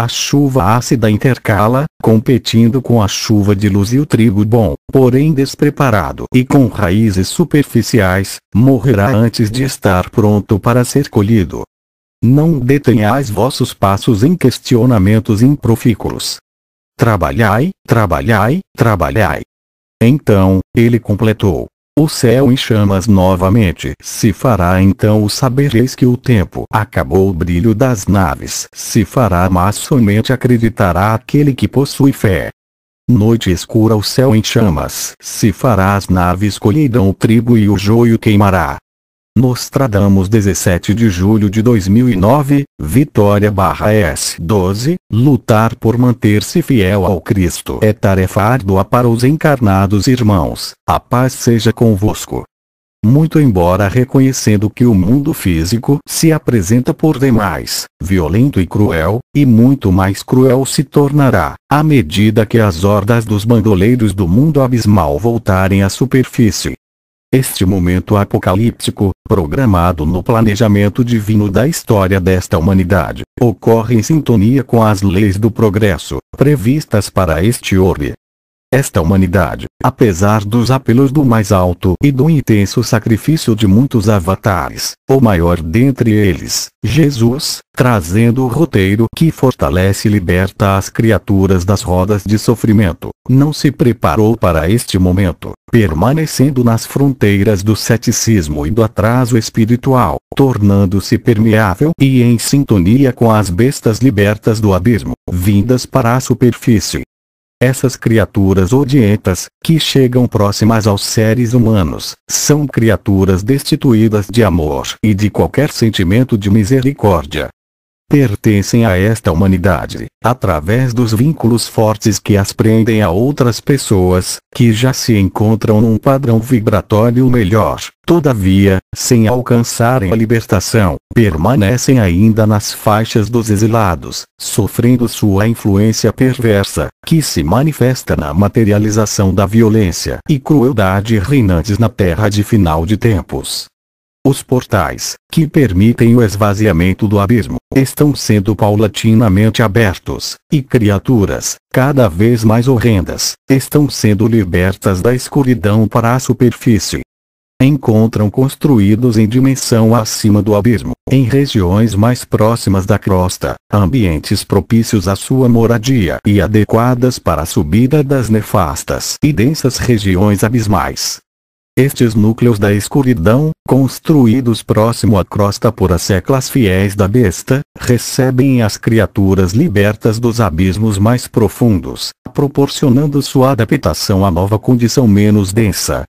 A chuva ácida intercala, competindo com a chuva de luz e o trigo bom, porém despreparado e com raízes superficiais, morrerá antes de estar pronto para ser colhido. Não detenhais vossos passos em questionamentos improfícuos. Trabalhai, trabalhai, trabalhai. Então, ele completou, o céu em chamas novamente. Se fará então o sabereis que o tempo acabou o brilho das naves. Se fará mas somente acreditará aquele que possui fé. Noite escura o céu em chamas. Se fará as naves colherão o trigo e o joio queimará. Nostradamus 17 de julho de 2009, Vitória barra S12, lutar por manter-se fiel ao Cristo é tarefa árdua para os encarnados irmãos, a paz seja convosco. Muito embora reconhecendo que o mundo físico se apresenta por demais, violento e cruel, e muito mais cruel se tornará, à medida que as hordas dos bandoleiros do mundo abismal voltarem à superfície, este momento apocalíptico, programado no planejamento divino da história desta humanidade, ocorre em sintonia com as leis do progresso, previstas para este orbe, esta humanidade, apesar dos apelos do mais alto e do intenso sacrifício de muitos avatares, o maior dentre eles, Jesus, trazendo o roteiro que fortalece e liberta as criaturas das rodas de sofrimento, não se preparou para este momento, permanecendo nas fronteiras do ceticismo e do atraso espiritual, tornando-se permeável e em sintonia com as bestas libertas do abismo, vindas para a superfície essas criaturas odientas, que chegam próximas aos seres humanos, são criaturas destituídas de amor e de qualquer sentimento de misericórdia pertencem a esta humanidade, através dos vínculos fortes que as prendem a outras pessoas, que já se encontram num padrão vibratório melhor, todavia, sem alcançarem a libertação, permanecem ainda nas faixas dos exilados, sofrendo sua influência perversa, que se manifesta na materialização da violência e crueldade reinantes na terra de final de tempos. Os portais, que permitem o esvaziamento do abismo, estão sendo paulatinamente abertos, e criaturas, cada vez mais horrendas, estão sendo libertas da escuridão para a superfície encontram construídos em dimensão acima do abismo, em regiões mais próximas da crosta, ambientes propícios à sua moradia e adequadas para a subida das nefastas e densas regiões abismais. Estes núcleos da escuridão, construídos próximo à crosta por as seclas fiéis da besta, recebem as criaturas libertas dos abismos mais profundos, proporcionando sua adaptação à nova condição menos densa,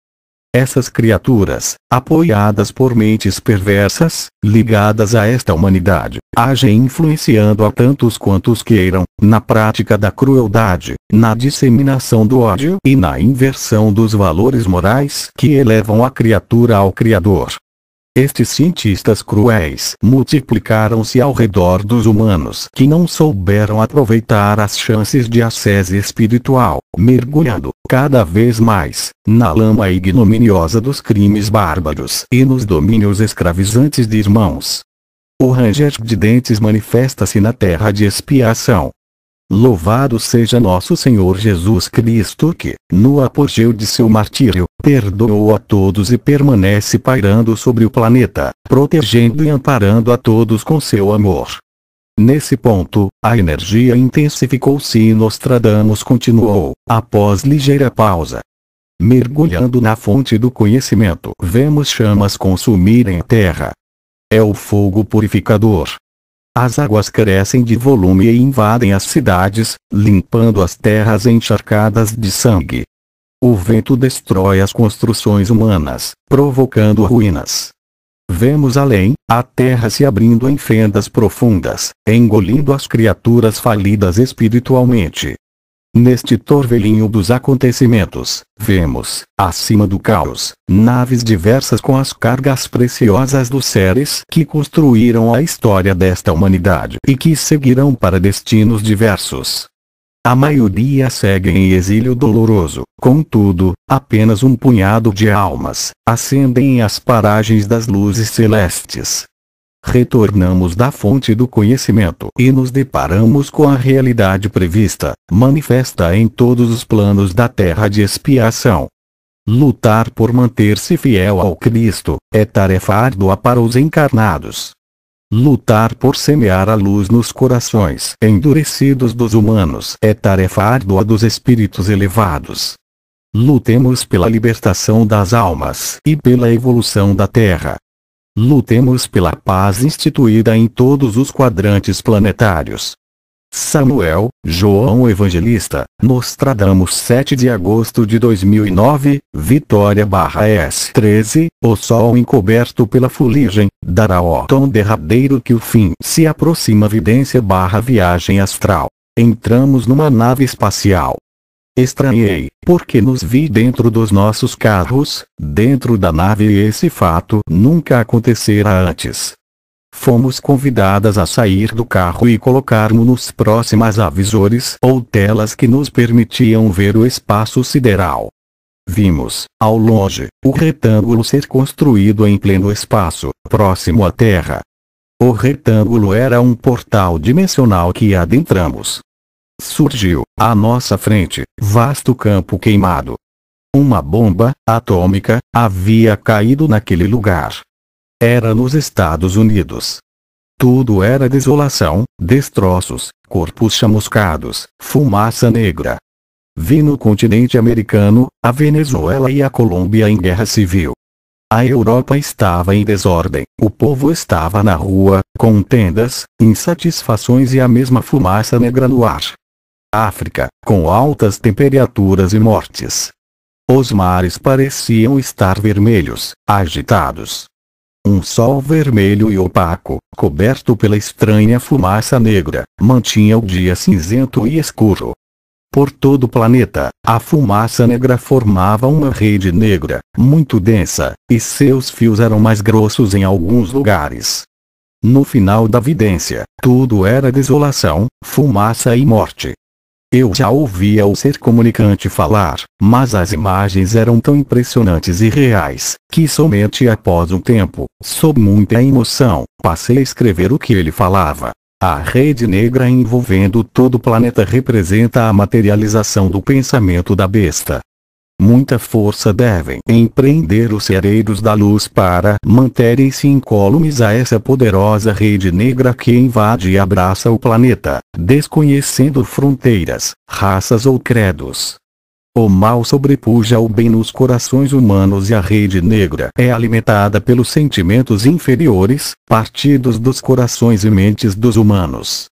essas criaturas, apoiadas por mentes perversas, ligadas a esta humanidade, agem influenciando a tantos quantos queiram, na prática da crueldade, na disseminação do ódio e na inversão dos valores morais que elevam a criatura ao Criador. Estes cientistas cruéis multiplicaram-se ao redor dos humanos que não souberam aproveitar as chances de ascese espiritual, mergulhando, cada vez mais, na lama ignominiosa dos crimes bárbaros e nos domínios escravizantes de irmãos. O ranger de dentes manifesta-se na terra de expiação, Louvado seja nosso Senhor Jesus Cristo que, no apogeu de seu martírio, perdoou a todos e permanece pairando sobre o planeta, protegendo e amparando a todos com seu amor. Nesse ponto, a energia intensificou-se e Nostradamus continuou, após ligeira pausa. Mergulhando na fonte do conhecimento, vemos chamas consumirem a terra. É o fogo purificador, as águas crescem de volume e invadem as cidades, limpando as terras encharcadas de sangue. O vento destrói as construções humanas, provocando ruínas. Vemos além, a terra se abrindo em fendas profundas, engolindo as criaturas falidas espiritualmente, Neste torvelinho dos acontecimentos, vemos, acima do caos, naves diversas com as cargas preciosas dos seres que construíram a história desta humanidade e que seguirão para destinos diversos. A maioria segue em exílio doloroso, contudo, apenas um punhado de almas ascendem às paragens das luzes celestes, retornamos da fonte do conhecimento e nos deparamos com a realidade prevista, manifesta em todos os planos da terra de expiação. Lutar por manter-se fiel ao Cristo é tarefa árdua para os encarnados. Lutar por semear a luz nos corações endurecidos dos humanos é tarefa árdua dos espíritos elevados. Lutemos pela libertação das almas e pela evolução da Terra, Lutemos pela paz instituída em todos os quadrantes planetários. Samuel, João Evangelista, Nostradamus 7 de agosto de 2009, Vitória barra S13, o sol encoberto pela fuligem, dará o tom derradeiro que o fim se aproxima vidência barra viagem astral. Entramos numa nave espacial, Estranhei, porque nos vi dentro dos nossos carros, dentro da nave e esse fato nunca acontecera antes. Fomos convidadas a sair do carro e colocarmos-nos próximas a visores ou telas que nos permitiam ver o espaço sideral. Vimos, ao longe, o retângulo ser construído em pleno espaço, próximo à Terra. O retângulo era um portal dimensional que adentramos surgiu, à nossa frente, vasto campo queimado. Uma bomba, atômica, havia caído naquele lugar. Era nos Estados Unidos. Tudo era desolação, destroços, corpos chamuscados, fumaça negra. Vi no continente americano, a Venezuela e a Colômbia em guerra civil. A Europa estava em desordem, o povo estava na rua, com tendas, insatisfações e a mesma fumaça negra no ar. África, com altas temperaturas e mortes. Os mares pareciam estar vermelhos, agitados. Um sol vermelho e opaco, coberto pela estranha fumaça negra, mantinha o dia cinzento e escuro. Por todo o planeta, a fumaça negra formava uma rede negra, muito densa, e seus fios eram mais grossos em alguns lugares. No final da vidência, tudo era desolação, fumaça e morte. Eu já ouvia o ser comunicante falar, mas as imagens eram tão impressionantes e reais, que somente após um tempo, sob muita emoção, passei a escrever o que ele falava. A rede negra envolvendo todo o planeta representa a materialização do pensamento da besta. Muita força devem empreender os cereiros da luz para manterem-se incólumes a essa poderosa rede negra que invade e abraça o planeta, desconhecendo fronteiras, raças ou credos. O mal sobrepuja o bem nos corações humanos e a rede negra é alimentada pelos sentimentos inferiores, partidos dos corações e mentes dos humanos.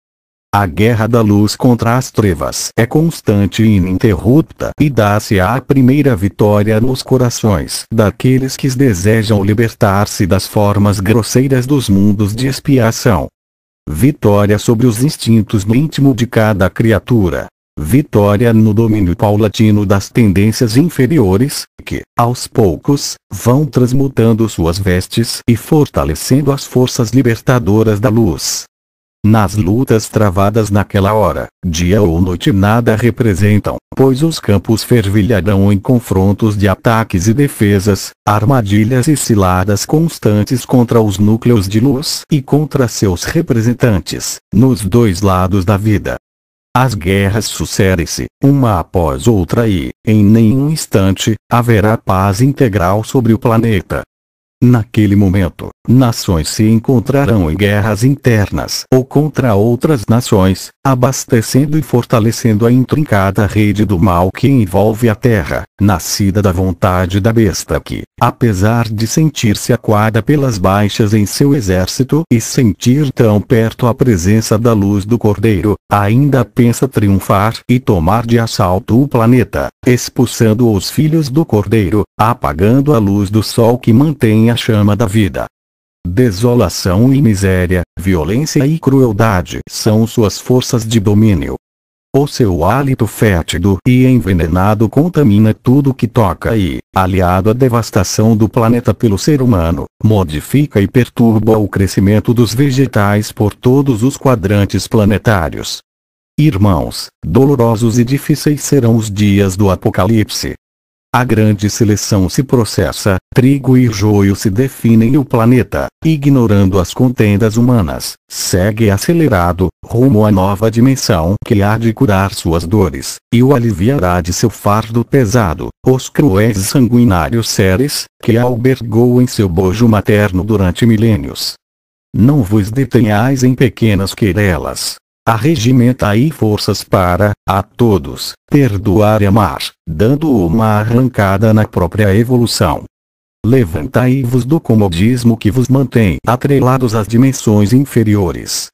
A guerra da luz contra as trevas é constante e ininterrupta e dá-se a primeira vitória nos corações daqueles que desejam libertar-se das formas grosseiras dos mundos de expiação. Vitória sobre os instintos no íntimo de cada criatura. Vitória no domínio paulatino das tendências inferiores, que, aos poucos, vão transmutando suas vestes e fortalecendo as forças libertadoras da luz. Nas lutas travadas naquela hora, dia ou noite nada representam, pois os campos fervilharão em confrontos de ataques e defesas, armadilhas e ciladas constantes contra os núcleos de luz e contra seus representantes, nos dois lados da vida. As guerras sucedem-se, uma após outra e, em nenhum instante, haverá paz integral sobre o planeta, Naquele momento, nações se encontrarão em guerras internas ou contra outras nações, abastecendo e fortalecendo a intrincada rede do mal que envolve a Terra, nascida da vontade da besta que, apesar de sentir-se aquada pelas baixas em seu exército e sentir tão perto a presença da luz do Cordeiro, ainda pensa triunfar e tomar de assalto o planeta, expulsando os filhos do Cordeiro, apagando a luz do sol que mantém a chama da vida. Desolação e miséria, violência e crueldade são suas forças de domínio. O seu hálito fétido e envenenado contamina tudo que toca e, aliado à devastação do planeta pelo ser humano, modifica e perturba o crescimento dos vegetais por todos os quadrantes planetários. Irmãos, dolorosos e difíceis serão os dias do Apocalipse, a grande seleção se processa, trigo e joio se definem o planeta, ignorando as contendas humanas, segue acelerado, rumo à nova dimensão que há de curar suas dores, e o aliviará de seu fardo pesado, os cruéis e sanguinários seres, que albergou em seu bojo materno durante milênios. Não vos detenhais em pequenas querelas, aí forças para, a todos, perdoar e amar, dando uma arrancada na própria evolução. Levantai-vos do comodismo que vos mantém atrelados às dimensões inferiores.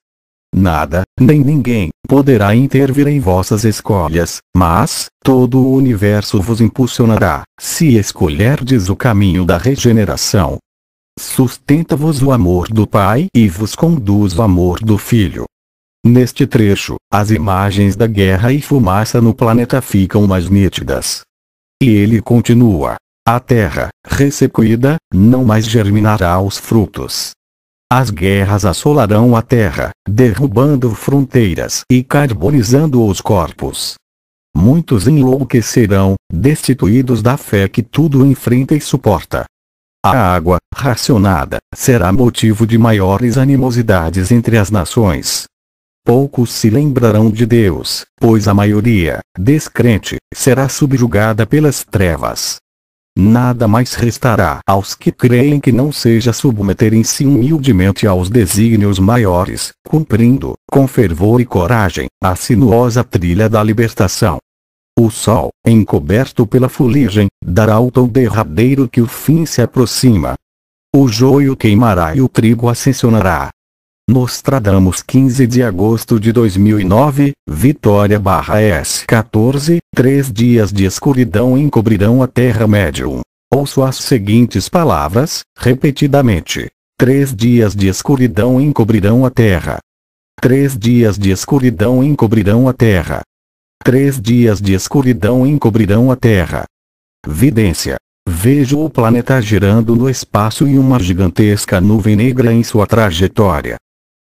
Nada, nem ninguém, poderá intervir em vossas escolhas, mas, todo o universo vos impulsionará, se escolherdes o caminho da regeneração. Sustenta-vos o amor do Pai e vos conduz o amor do Filho. Neste trecho, as imagens da guerra e fumaça no planeta ficam mais nítidas. E ele continua. A terra, ressequida, não mais germinará os frutos. As guerras assolarão a terra, derrubando fronteiras e carbonizando os corpos. Muitos enlouquecerão, destituídos da fé que tudo enfrenta e suporta. A água, racionada, será motivo de maiores animosidades entre as nações poucos se lembrarão de Deus, pois a maioria, descrente, será subjugada pelas trevas. Nada mais restará aos que creem que não seja submeterem-se humildemente aos desígnios maiores, cumprindo, com fervor e coragem, a sinuosa trilha da libertação. O sol, encoberto pela fuligem, dará o tom derradeiro que o fim se aproxima. O joio queimará e o trigo ascensionará, Nostradamus 15 de agosto de 2009, Vitória barra S14, três dias de escuridão encobrirão a Terra Médium. Ouço as seguintes palavras, repetidamente. Três dias de escuridão encobrirão a Terra. Três dias de escuridão encobrirão a Terra. Três dias de escuridão encobrirão a Terra. Vidência. Vejo o planeta girando no espaço e uma gigantesca nuvem negra em sua trajetória.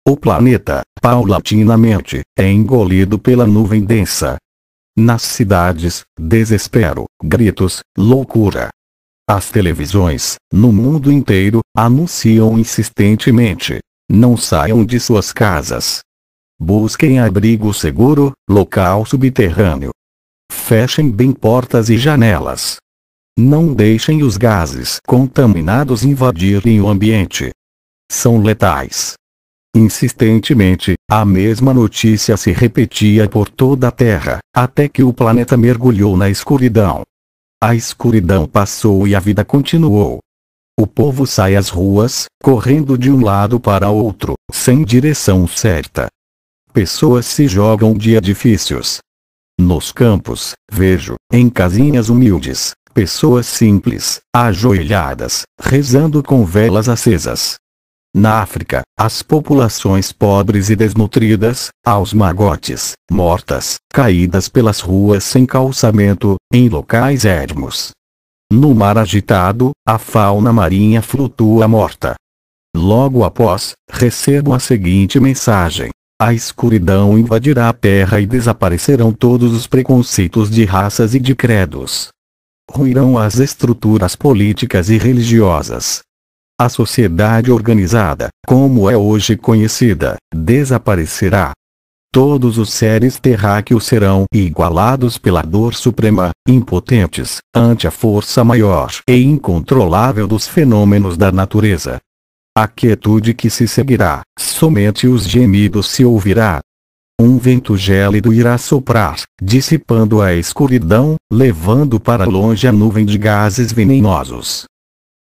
O planeta, paulatinamente, é engolido pela nuvem densa. Nas cidades, desespero, gritos, loucura. As televisões, no mundo inteiro, anunciam insistentemente: não saiam de suas casas. Busquem abrigo seguro, local subterrâneo. Fechem bem portas e janelas. Não deixem os gases contaminados invadirem o ambiente. São letais. Insistentemente, a mesma notícia se repetia por toda a Terra, até que o planeta mergulhou na escuridão. A escuridão passou e a vida continuou. O povo sai às ruas, correndo de um lado para outro, sem direção certa. Pessoas se jogam de edifícios. Nos campos, vejo, em casinhas humildes, pessoas simples, ajoelhadas, rezando com velas acesas. Na África, às populações pobres e desnutridas, aos magotes, mortas, caídas pelas ruas sem calçamento, em locais ermos. No mar agitado, a fauna marinha flutua morta. Logo após, recebo a seguinte mensagem. A escuridão invadirá a terra e desaparecerão todos os preconceitos de raças e de credos. Ruirão as estruturas políticas e religiosas, a sociedade organizada, como é hoje conhecida, desaparecerá. Todos os seres terráqueos serão igualados pela dor suprema, impotentes, ante a força maior e incontrolável dos fenômenos da natureza. A quietude que se seguirá, somente os gemidos se ouvirá. Um vento gélido irá soprar, dissipando a escuridão, levando para longe a nuvem de gases venenosos.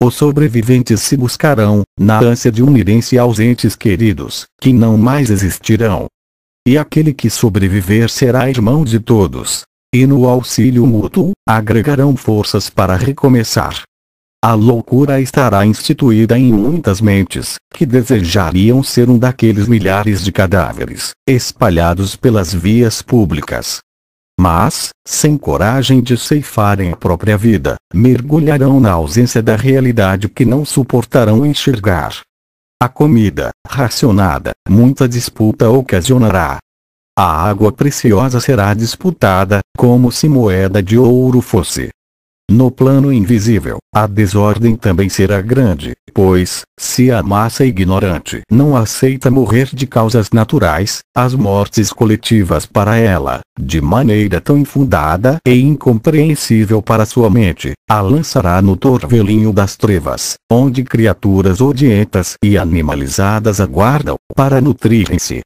Os sobreviventes se buscarão, na ânsia de unir se aos entes queridos, que não mais existirão. E aquele que sobreviver será irmão de todos. E no auxílio mútuo, agregarão forças para recomeçar. A loucura estará instituída em muitas mentes, que desejariam ser um daqueles milhares de cadáveres, espalhados pelas vias públicas, mas, sem coragem de ceifarem a própria vida, mergulharão na ausência da realidade que não suportarão enxergar. A comida, racionada, muita disputa ocasionará. A água preciosa será disputada, como se moeda de ouro fosse. No plano invisível, a desordem também será grande, pois, se a massa ignorante não aceita morrer de causas naturais, as mortes coletivas para ela, de maneira tão infundada e incompreensível para sua mente, a lançará no torvelinho das trevas, onde criaturas odientas e animalizadas aguardam, para nutrirem-se.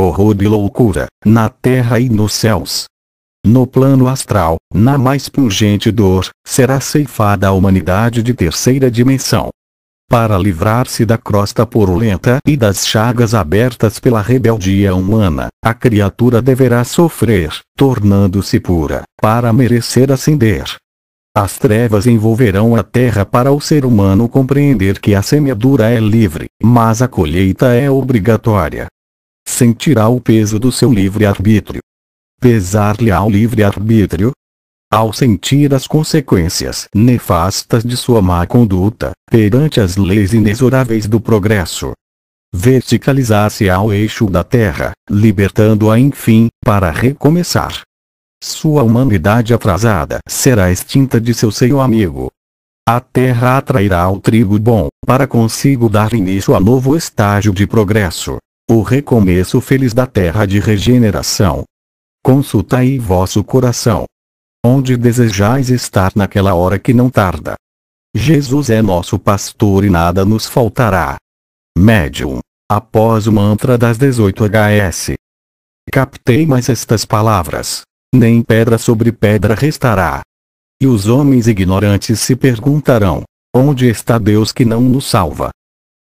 Horror e loucura, na terra e nos céus, no plano astral, na mais pungente dor, será ceifada a humanidade de terceira dimensão. Para livrar-se da crosta porulenta e das chagas abertas pela rebeldia humana, a criatura deverá sofrer, tornando-se pura, para merecer ascender. As trevas envolverão a terra para o ser humano compreender que a semeadura é livre, mas a colheita é obrigatória sentirá o peso do seu livre-arbítrio, pesar-lhe ao livre-arbítrio, ao sentir as consequências nefastas de sua má conduta, perante as leis inexoráveis do progresso, verticalizar-se ao eixo da terra, libertando-a enfim, para recomeçar. Sua humanidade atrasada será extinta de seu seio amigo. A terra atrairá o trigo bom, para consigo dar início a novo estágio de progresso. O recomeço feliz da terra de regeneração, Consultai vosso coração. Onde desejais estar naquela hora que não tarda. Jesus é nosso pastor e nada nos faltará. Médium. Após o mantra das 18 HS. Captei mais estas palavras. Nem pedra sobre pedra restará. E os homens ignorantes se perguntarão: onde está Deus que não nos salva?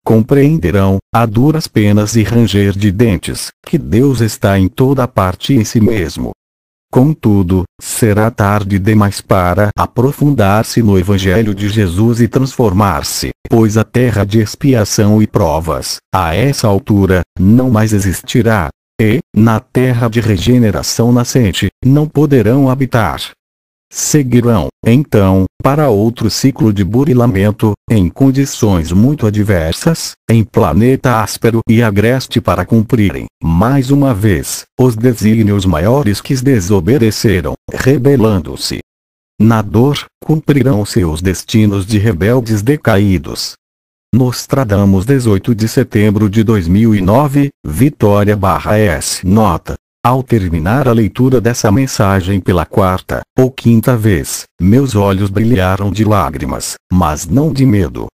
compreenderão, a duras penas e ranger de dentes, que Deus está em toda parte em si mesmo. Contudo, será tarde demais para aprofundar-se no Evangelho de Jesus e transformar-se, pois a terra de expiação e provas, a essa altura, não mais existirá. E, na terra de regeneração nascente, não poderão habitar seguirão, então, para outro ciclo de burilamento, em condições muito adversas, em planeta áspero e agreste para cumprirem, mais uma vez, os desígnios maiores que desobedeceram, rebelando-se. Na dor, cumprirão seus destinos de rebeldes decaídos. Nostradamus 18 de setembro de 2009, Vitória barra S. Nota ao terminar a leitura dessa mensagem pela quarta ou quinta vez, meus olhos brilharam de lágrimas, mas não de medo.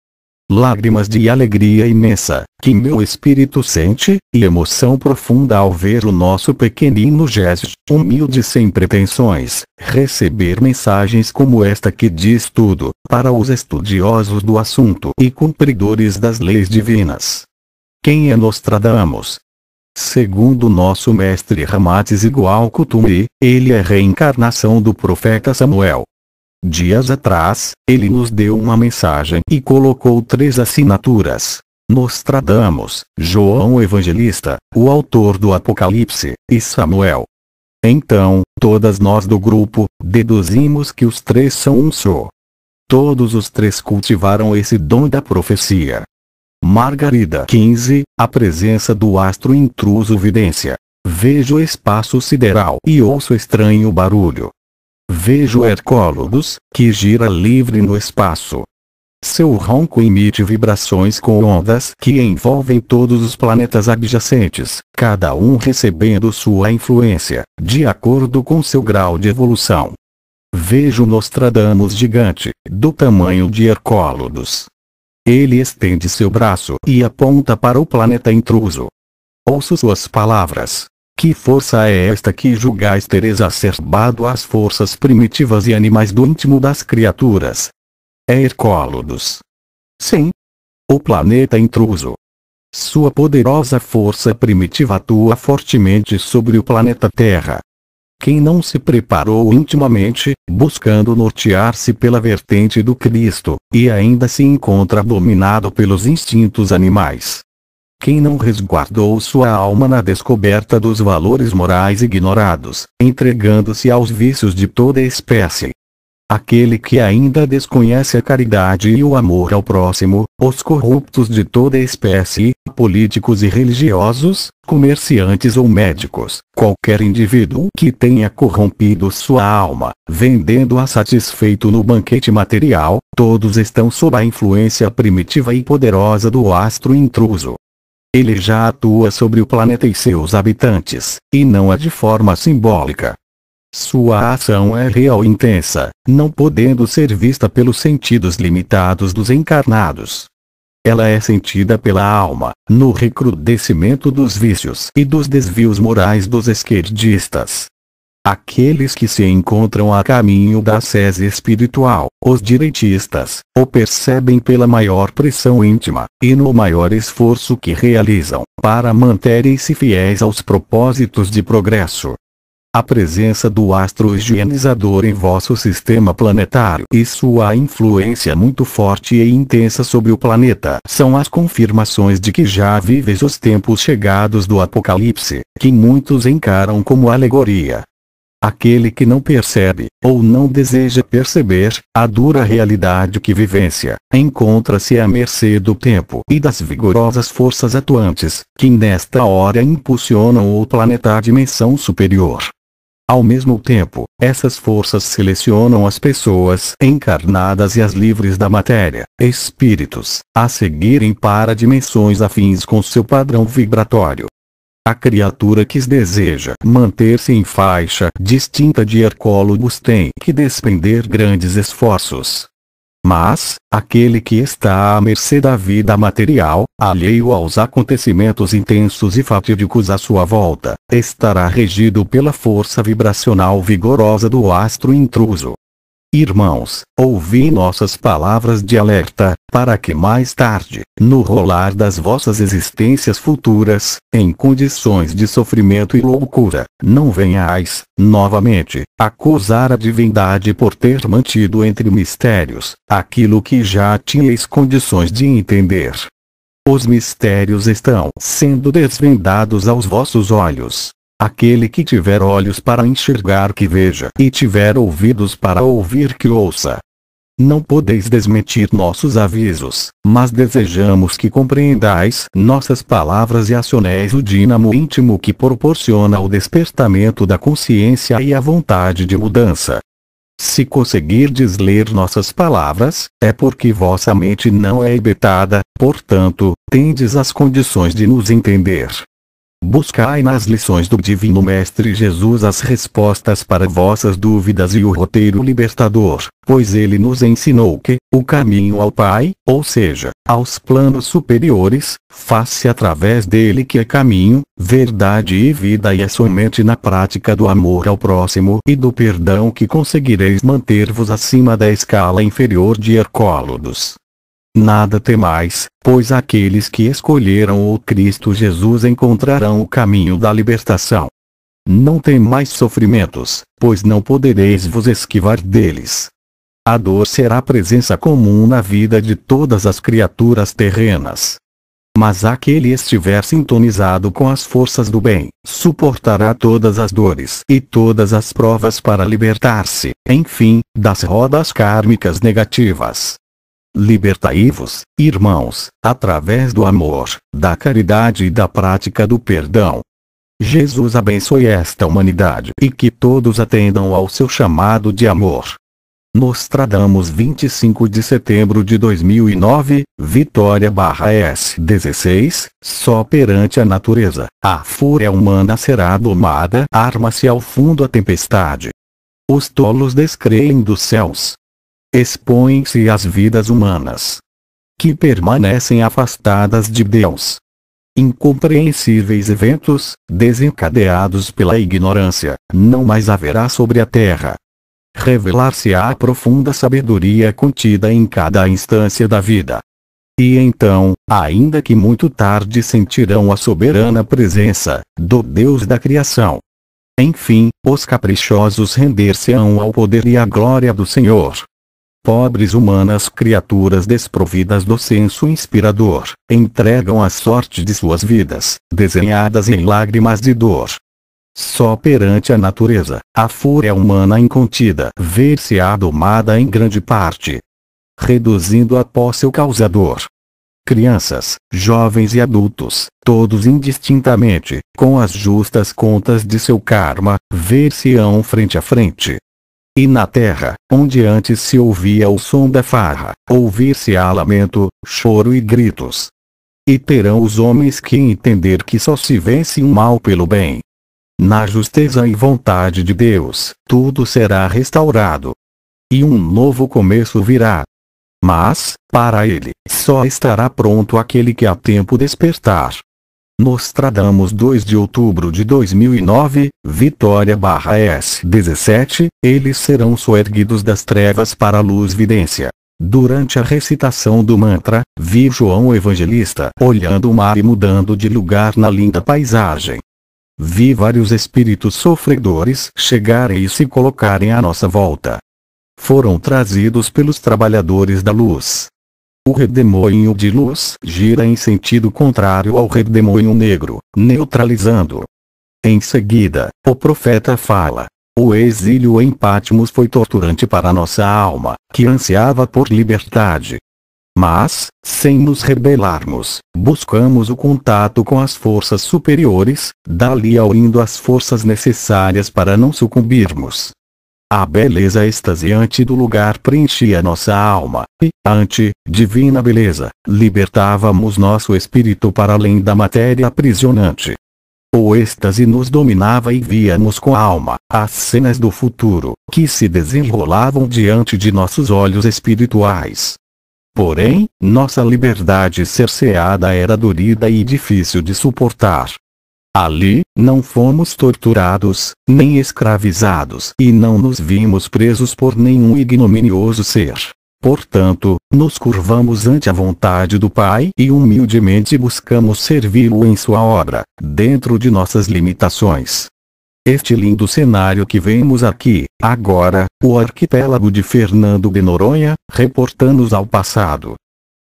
Lágrimas de alegria imensa, que meu espírito sente, e emoção profunda ao ver o nosso pequenino Jesus, humilde sem pretensões, receber mensagens como esta que diz tudo, para os estudiosos do assunto e cumpridores das leis divinas. Quem é Nostradamus, Segundo nosso mestre Ramates igual Kutumi, ele é reencarnação do profeta Samuel. Dias atrás, ele nos deu uma mensagem e colocou três assinaturas. Nostradamus, João Evangelista, o autor do Apocalipse, e Samuel. Então, todas nós do grupo, deduzimos que os três são um só. Todos os três cultivaram esse dom da profecia, Margarida 15, a presença do astro intruso vidência. Vejo espaço sideral e ouço estranho barulho. Vejo Hercólogos, que gira livre no espaço. Seu ronco emite vibrações com ondas que envolvem todos os planetas adjacentes, cada um recebendo sua influência, de acordo com seu grau de evolução. Vejo Nostradamus gigante, do tamanho de Hercólogos, ele estende seu braço e aponta para o planeta intruso. Ouço suas palavras. Que força é esta que julgais ter exacerbado as forças primitivas e animais do íntimo das criaturas? É Hercólodos. Sim. O planeta intruso. Sua poderosa força primitiva atua fortemente sobre o planeta Terra, quem não se preparou intimamente, buscando nortear-se pela vertente do Cristo, e ainda se encontra dominado pelos instintos animais. Quem não resguardou sua alma na descoberta dos valores morais ignorados, entregando-se aos vícios de toda espécie, Aquele que ainda desconhece a caridade e o amor ao próximo, os corruptos de toda espécie, políticos e religiosos, comerciantes ou médicos, qualquer indivíduo que tenha corrompido sua alma, vendendo-a satisfeito no banquete material, todos estão sob a influência primitiva e poderosa do astro intruso. Ele já atua sobre o planeta e seus habitantes, e não é de forma simbólica, sua ação é real e intensa, não podendo ser vista pelos sentidos limitados dos encarnados. Ela é sentida pela alma, no recrudescimento dos vícios e dos desvios morais dos esquerdistas. Aqueles que se encontram a caminho da sese espiritual, os direitistas, o percebem pela maior pressão íntima, e no maior esforço que realizam, para manterem-se fiéis aos propósitos de progresso, a presença do astro higienizador em vosso sistema planetário e sua influência muito forte e intensa sobre o planeta são as confirmações de que já viveis os tempos chegados do Apocalipse, que muitos encaram como alegoria. Aquele que não percebe, ou não deseja perceber, a dura realidade que vivencia, encontra-se à mercê do tempo e das vigorosas forças atuantes, que nesta hora impulsionam o planeta à dimensão superior, ao mesmo tempo, essas forças selecionam as pessoas encarnadas e as livres da matéria, espíritos, a seguirem para dimensões afins com seu padrão vibratório. A criatura que deseja manter-se em faixa distinta de Hercólogos tem que despender grandes esforços, mas, aquele que está à mercê da vida material, alheio aos acontecimentos intensos e fatídicos à sua volta, estará regido pela força vibracional vigorosa do astro intruso, Irmãos, ouvi nossas palavras de alerta, para que mais tarde, no rolar das vossas existências futuras, em condições de sofrimento e loucura, não venhais, novamente, acusar a divindade por ter mantido entre mistérios, aquilo que já tinhais condições de entender. Os mistérios estão sendo desvendados aos vossos olhos, Aquele que tiver olhos para enxergar que veja e tiver ouvidos para ouvir que ouça. Não podeis desmentir nossos avisos, mas desejamos que compreendais nossas palavras e acioneis o dínamo íntimo que proporciona o despertamento da consciência e a vontade de mudança. Se conseguirdes ler nossas palavras, é porque vossa mente não é embetada, portanto, tendes as condições de nos entender. Buscai nas lições do Divino Mestre Jesus as respostas para vossas dúvidas e o roteiro libertador, pois ele nos ensinou que, o caminho ao Pai, ou seja, aos planos superiores, faz-se através dele que é caminho, verdade e vida e é somente na prática do amor ao próximo e do perdão que conseguireis manter-vos acima da escala inferior de Hercólodos nada temais, pois aqueles que escolheram o Cristo Jesus encontrarão o caminho da libertação. Não temais sofrimentos, pois não podereis vos esquivar deles. A dor será presença comum na vida de todas as criaturas terrenas. Mas aquele estiver sintonizado com as forças do bem, suportará todas as dores e todas as provas para libertar-se, enfim, das rodas kármicas negativas. Libertai-vos, irmãos, através do amor, da caridade e da prática do perdão. Jesus abençoe esta humanidade e que todos atendam ao seu chamado de amor. Nostradamus 25 de setembro de 2009, Vitória barra S16, só perante a natureza, a fúria humana será domada, arma-se ao fundo a tempestade. Os tolos descreem dos céus, expõem-se as vidas humanas que permanecem afastadas de Deus. Incompreensíveis eventos, desencadeados pela ignorância, não mais haverá sobre a terra. Revelar-se-á a profunda sabedoria contida em cada instância da vida. E então, ainda que muito tarde sentirão a soberana presença do Deus da criação. Enfim, os caprichosos render-se-ão ao poder e à glória do Senhor, Pobres humanas criaturas desprovidas do senso inspirador, entregam a sorte de suas vidas, desenhadas em lágrimas de dor. Só perante a natureza, a fúria humana incontida ver-se-á domada em grande parte, reduzindo após seu causador. Crianças, jovens e adultos, todos indistintamente, com as justas contas de seu karma, ver-se-ão frente a frente, e na terra, onde antes se ouvia o som da farra, ouvir-se-á lamento, choro e gritos. E terão os homens que entender que só se vence o mal pelo bem. Na justiça e vontade de Deus, tudo será restaurado. E um novo começo virá. Mas, para ele, só estará pronto aquele que a tempo despertar, Nostradamus 2 de outubro de 2009, Vitória barra S17, eles serão soerguidos das trevas para a luz vidência. Durante a recitação do mantra, vi João Evangelista olhando o mar e mudando de lugar na linda paisagem. Vi vários espíritos sofredores chegarem e se colocarem à nossa volta. Foram trazidos pelos trabalhadores da luz. O redemoinho de luz gira em sentido contrário ao redemoinho negro, neutralizando. Em seguida, o profeta fala: O exílio em Patmos foi torturante para nossa alma, que ansiava por liberdade. Mas, sem nos rebelarmos, buscamos o contato com as forças superiores, dali ao indo as forças necessárias para não sucumbirmos. A beleza extasiante do lugar preenchia nossa alma, e, ante, divina beleza, libertávamos nosso espírito para além da matéria aprisionante. O êxtase nos dominava e víamos com a alma as cenas do futuro que se desenrolavam diante de nossos olhos espirituais. Porém, nossa liberdade cerceada era dorida e difícil de suportar. Ali, não fomos torturados, nem escravizados e não nos vimos presos por nenhum ignominioso ser. Portanto, nos curvamos ante a vontade do Pai e humildemente buscamos servi-lo em sua obra, dentro de nossas limitações. Este lindo cenário que vemos aqui, agora, o arquipélago de Fernando de Noronha, reporta-nos ao passado,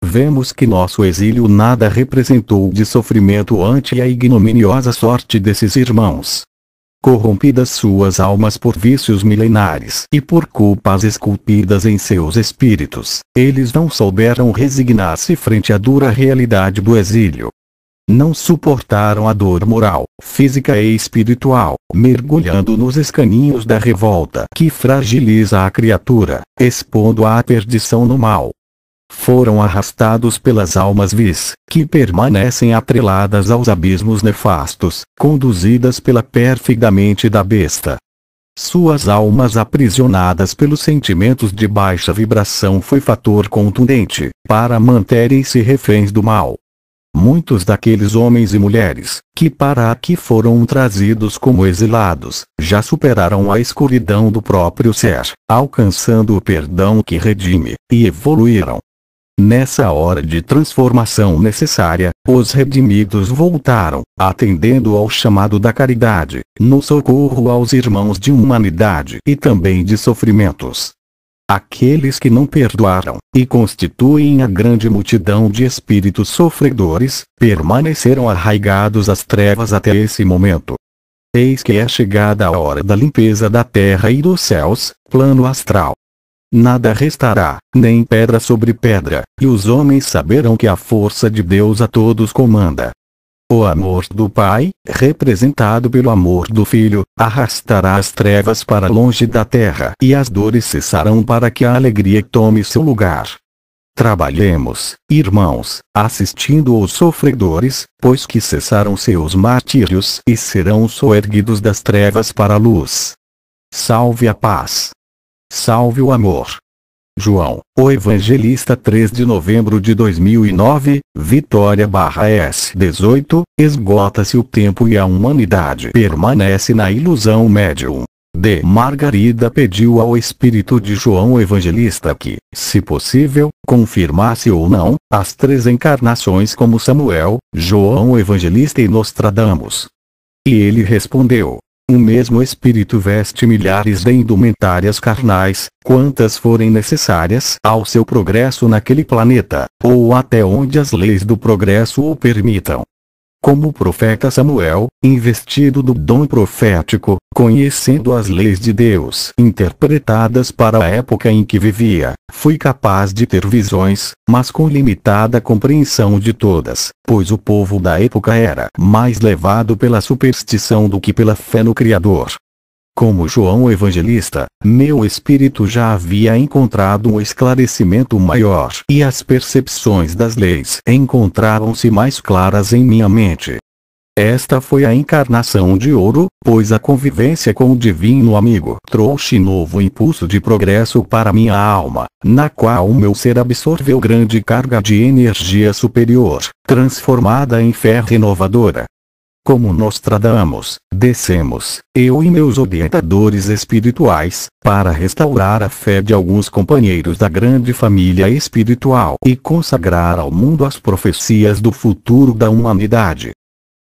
vemos que nosso exílio nada representou de sofrimento ante a ignominiosa sorte desses irmãos. Corrompidas suas almas por vícios milenares e por culpas esculpidas em seus espíritos, eles não souberam resignar-se frente à dura realidade do exílio. Não suportaram a dor moral, física e espiritual, mergulhando nos escaninhos da revolta que fragiliza a criatura, expondo-a à perdição no mal, foram arrastados pelas almas vis, que permanecem atreladas aos abismos nefastos, conduzidas pela pérfida mente da besta. Suas almas aprisionadas pelos sentimentos de baixa vibração foi fator contundente, para manterem-se reféns do mal. Muitos daqueles homens e mulheres, que para aqui foram trazidos como exilados, já superaram a escuridão do próprio ser, alcançando o perdão que redime, e evoluíram, Nessa hora de transformação necessária, os redimidos voltaram, atendendo ao chamado da caridade, no socorro aos irmãos de humanidade e também de sofrimentos. Aqueles que não perdoaram, e constituem a grande multidão de espíritos sofredores, permaneceram arraigados às trevas até esse momento. Eis que é chegada a hora da limpeza da terra e dos céus, plano astral nada restará, nem pedra sobre pedra, e os homens saberão que a força de Deus a todos comanda. O amor do Pai, representado pelo amor do Filho, arrastará as trevas para longe da terra e as dores cessarão para que a alegria tome seu lugar. Trabalhemos, irmãos, assistindo os sofredores, pois que cessaram seus martírios e serão soerguidos das trevas para a luz. Salve a paz! Salve o amor. João, o Evangelista 3 de novembro de 2009, Vitória barra S18, esgota-se o tempo e a humanidade permanece na ilusão médium. D. Margarida pediu ao espírito de João Evangelista que, se possível, confirmasse ou não, as três encarnações como Samuel, João Evangelista e Nostradamus. E ele respondeu, um mesmo espírito veste milhares de indumentárias carnais, quantas forem necessárias ao seu progresso naquele planeta, ou até onde as leis do progresso o permitam como o profeta Samuel, investido do dom profético, conhecendo as leis de Deus interpretadas para a época em que vivia, fui capaz de ter visões, mas com limitada compreensão de todas, pois o povo da época era mais levado pela superstição do que pela fé no Criador. Como João Evangelista, meu espírito já havia encontrado um esclarecimento maior e as percepções das leis encontraram-se mais claras em minha mente. Esta foi a encarnação de ouro, pois a convivência com o Divino Amigo trouxe novo impulso de progresso para minha alma, na qual meu ser absorveu grande carga de energia superior, transformada em fé renovadora como Nostradamus, descemos, eu e meus orientadores espirituais, para restaurar a fé de alguns companheiros da grande família espiritual e consagrar ao mundo as profecias do futuro da humanidade.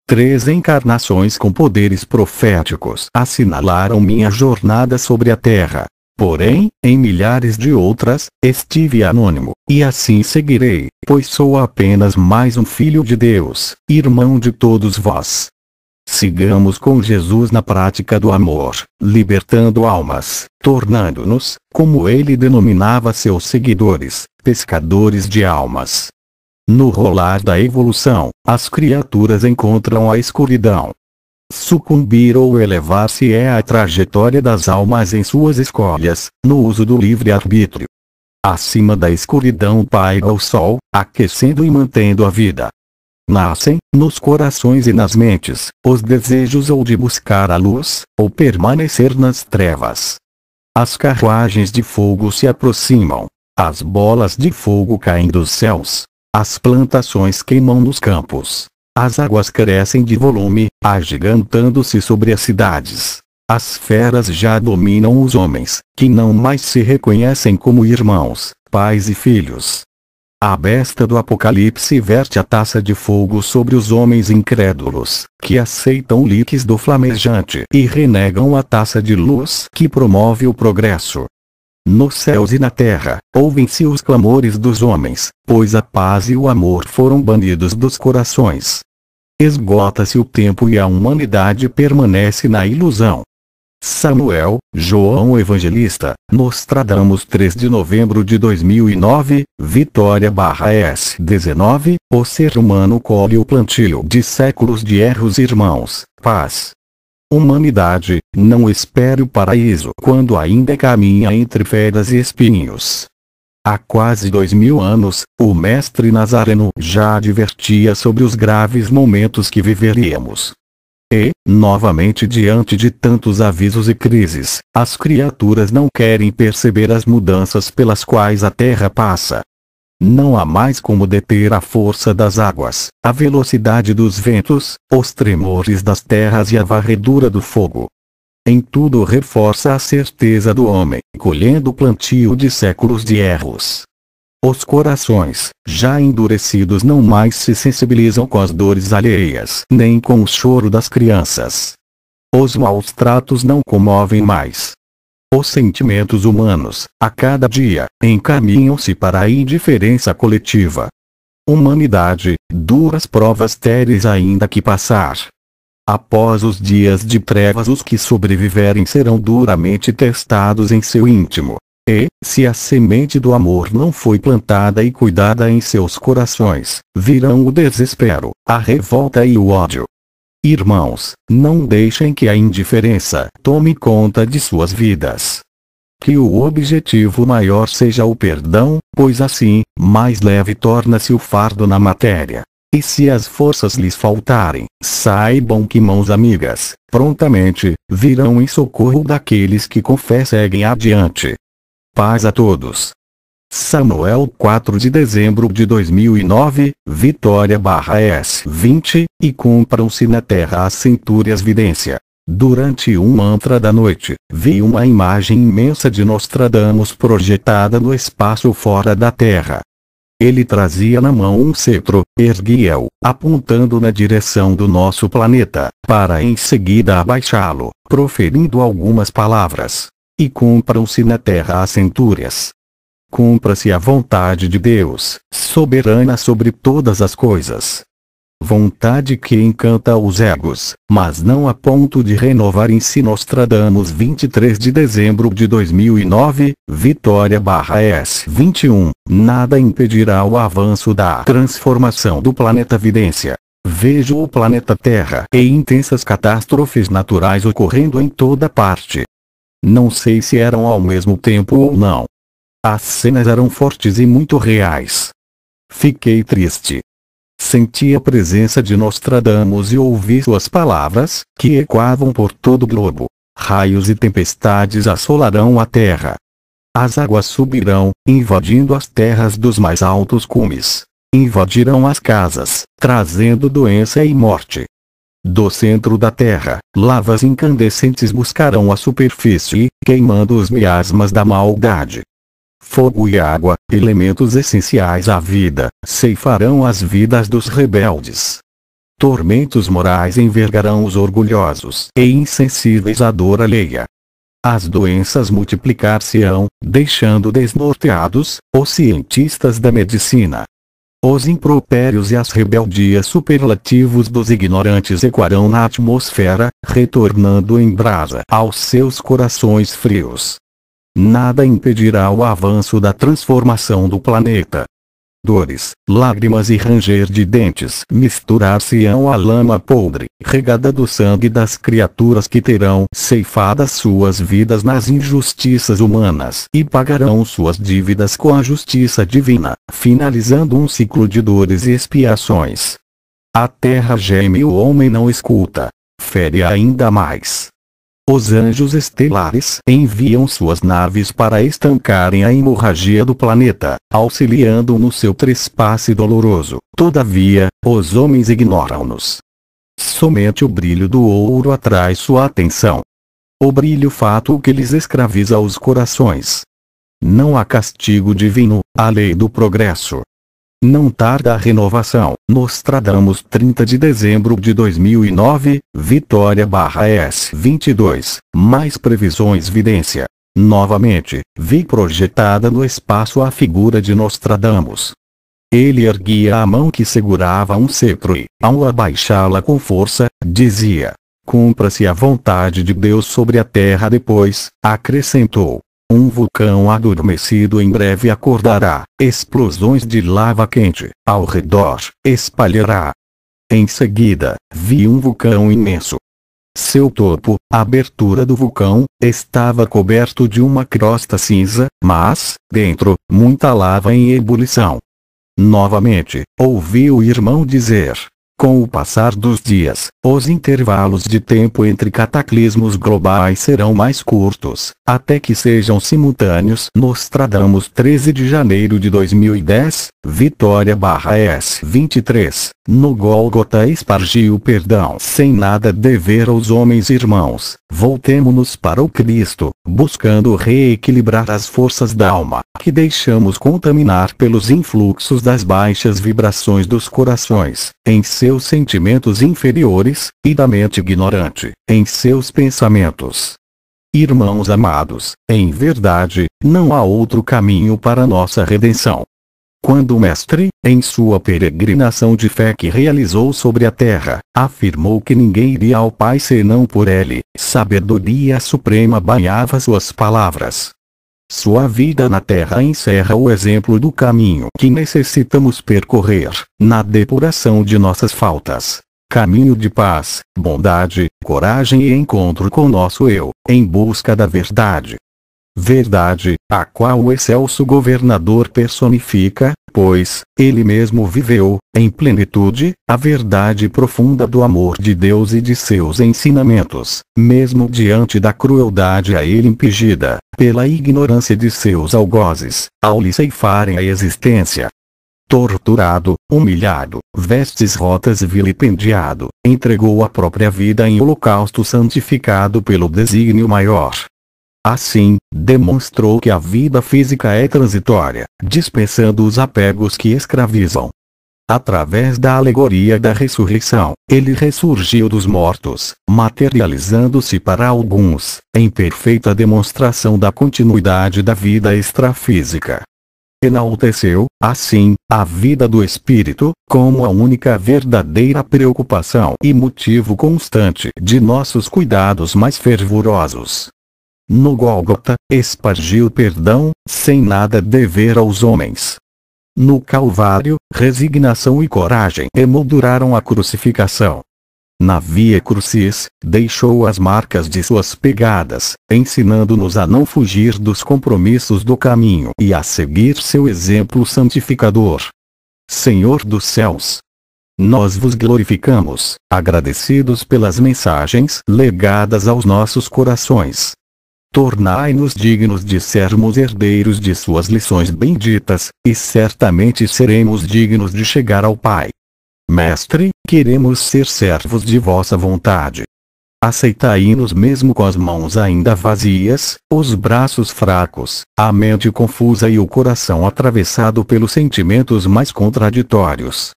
Três encarnações com poderes proféticos assinalaram minha jornada sobre a Terra, Porém, em milhares de outras, estive anônimo, e assim seguirei, pois sou apenas mais um filho de Deus, irmão de todos vós. Sigamos com Jesus na prática do amor, libertando almas, tornando-nos, como ele denominava seus seguidores, pescadores de almas. No rolar da evolução, as criaturas encontram a escuridão, Sucumbir ou elevar-se é a trajetória das almas em suas escolhas, no uso do livre-arbítrio. Acima da escuridão paira o sol, aquecendo e mantendo a vida. Nascem, nos corações e nas mentes, os desejos ou de buscar a luz, ou permanecer nas trevas. As carruagens de fogo se aproximam. As bolas de fogo caem dos céus. As plantações queimam nos campos as águas carecem de volume, agigantando-se sobre as cidades. As feras já dominam os homens, que não mais se reconhecem como irmãos, pais e filhos. A besta do Apocalipse verte a taça de fogo sobre os homens incrédulos, que aceitam líquidos do flamejante e renegam a taça de luz que promove o progresso. Nos céus e na terra, ouvem-se os clamores dos homens, pois a paz e o amor foram banidos dos corações. Esgota-se o tempo e a humanidade permanece na ilusão. Samuel, João Evangelista, Nostradamus 3 de novembro de 2009, Vitória barra S19, o ser humano colhe o plantio de séculos de erros irmãos, paz. Humanidade, não espere o paraíso quando ainda caminha entre feras e espinhos. Há quase dois mil anos, o mestre Nazareno já advertia sobre os graves momentos que viveríamos. E, novamente diante de tantos avisos e crises, as criaturas não querem perceber as mudanças pelas quais a Terra passa. Não há mais como deter a força das águas, a velocidade dos ventos, os tremores das terras e a varredura do fogo. Em tudo reforça a certeza do homem, colhendo o plantio de séculos de erros. Os corações, já endurecidos não mais se sensibilizam com as dores alheias, nem com o choro das crianças. Os maus tratos não comovem mais. Os sentimentos humanos, a cada dia, encaminham-se para a indiferença coletiva. Humanidade, duras provas teres ainda que passar. Após os dias de trevas os que sobreviverem serão duramente testados em seu íntimo. E, se a semente do amor não foi plantada e cuidada em seus corações, virão o desespero, a revolta e o ódio. Irmãos, não deixem que a indiferença tome conta de suas vidas. Que o objetivo maior seja o perdão, pois assim, mais leve torna-se o fardo na matéria. E se as forças lhes faltarem, saibam que mãos amigas, prontamente, virão em socorro daqueles que com fé seguem adiante. Paz a todos. Samuel 4 de dezembro de 2009, Vitória barra S20, e compram-se na terra as centúrias vidência. Durante um mantra da noite, vi uma imagem imensa de Nostradamus projetada no espaço fora da terra. Ele trazia na mão um cetro, erguia-o, apontando na direção do nosso planeta, para em seguida abaixá-lo, proferindo algumas palavras. E compram-se na terra as centúrias. cumpra se a vontade de Deus, soberana sobre todas as coisas vontade que encanta os egos, mas não a ponto de renovar em si Nostradamus 23 de dezembro de 2009, Vitória barra S21, nada impedirá o avanço da transformação do planeta Vidência. Vejo o planeta Terra e intensas catástrofes naturais ocorrendo em toda parte. Não sei se eram ao mesmo tempo ou não. As cenas eram fortes e muito reais. Fiquei triste, senti a presença de Nostradamus e ouvi suas palavras, que ecoavam por todo o globo. Raios e tempestades assolarão a terra. As águas subirão, invadindo as terras dos mais altos cumes. Invadirão as casas, trazendo doença e morte. Do centro da terra, lavas incandescentes buscarão a superfície, queimando os miasmas da maldade fogo e água, elementos essenciais à vida, ceifarão as vidas dos rebeldes. Tormentos morais envergarão os orgulhosos e insensíveis à dor alheia. As doenças multiplicar-se-ão, deixando desnorteados os cientistas da medicina. Os impropérios e as rebeldias superlativos dos ignorantes ecoarão na atmosfera, retornando em brasa aos seus corações frios nada impedirá o avanço da transformação do planeta. Dores, lágrimas e ranger de dentes misturar-se-ão à lama podre, regada do sangue das criaturas que terão ceifadas suas vidas nas injustiças humanas e pagarão suas dívidas com a justiça divina, finalizando um ciclo de dores e expiações. A terra geme e o homem não escuta. Fere ainda mais. Os anjos estelares enviam suas naves para estancarem a hemorragia do planeta, auxiliando no seu trespasse doloroso. Todavia, os homens ignoram-nos. Somente o brilho do ouro atrai sua atenção. O brilho fato que lhes escraviza os corações. Não há castigo divino, a lei do progresso, não tarda a renovação. Nostradamus 30 de dezembro de 2009, Vitória barra S22. Mais previsões vidência. Novamente, vi projetada no espaço a figura de Nostradamus. Ele erguia a mão que segurava um cetro e, ao abaixá-la com força, dizia: Cumpra-se a vontade de Deus sobre a terra. Depois, acrescentou: um vulcão adormecido em breve acordará, explosões de lava quente, ao redor, espalhará. Em seguida, vi um vulcão imenso. Seu topo, abertura do vulcão, estava coberto de uma crosta cinza, mas, dentro, muita lava em ebulição. Novamente, ouvi o irmão dizer, com o passar dos dias, os intervalos de tempo entre cataclismos globais serão mais curtos, até que sejam simultâneos. Nostradamus 13 de janeiro de 2010, Vitória barra S 23, no Gólgota espargiu perdão sem nada dever aos homens irmãos, voltemo-nos para o Cristo, buscando reequilibrar as forças da alma, que deixamos contaminar pelos influxos das baixas vibrações dos corações, em seu seus sentimentos inferiores, e da mente ignorante, em seus pensamentos. Irmãos amados, em verdade, não há outro caminho para nossa redenção. Quando o Mestre, em sua peregrinação de fé que realizou sobre a terra, afirmou que ninguém iria ao Pai senão por ele, sabedoria suprema banhava suas palavras. Sua vida na Terra encerra o exemplo do caminho que necessitamos percorrer, na depuração de nossas faltas. Caminho de paz, bondade, coragem e encontro com nosso eu, em busca da verdade, verdade, a qual o excelso governador personifica, pois, ele mesmo viveu, em plenitude, a verdade profunda do amor de Deus e de seus ensinamentos, mesmo diante da crueldade a ele impingida, pela ignorância de seus algozes, ao lhe ceifarem a existência. Torturado, humilhado, vestes rotas e vilipendiado, entregou a própria vida em holocausto santificado pelo desígnio maior, Assim, demonstrou que a vida física é transitória, dispensando os apegos que escravizam. Através da alegoria da ressurreição, ele ressurgiu dos mortos, materializando-se para alguns, em perfeita demonstração da continuidade da vida extrafísica. Enalteceu, assim, a vida do espírito, como a única verdadeira preocupação e motivo constante de nossos cuidados mais fervorosos no Gólgota, espargiu perdão, sem nada dever aos homens. No Calvário, resignação e coragem emolduraram a crucificação. Na Via Crucis, deixou as marcas de suas pegadas, ensinando-nos a não fugir dos compromissos do caminho e a seguir seu exemplo santificador. Senhor dos céus, nós vos glorificamos, agradecidos pelas mensagens legadas aos nossos corações. Tornai-nos dignos de sermos herdeiros de suas lições benditas, e certamente seremos dignos de chegar ao Pai. Mestre, queremos ser servos de vossa vontade. Aceitai-nos mesmo com as mãos ainda vazias, os braços fracos, a mente confusa e o coração atravessado pelos sentimentos mais contraditórios.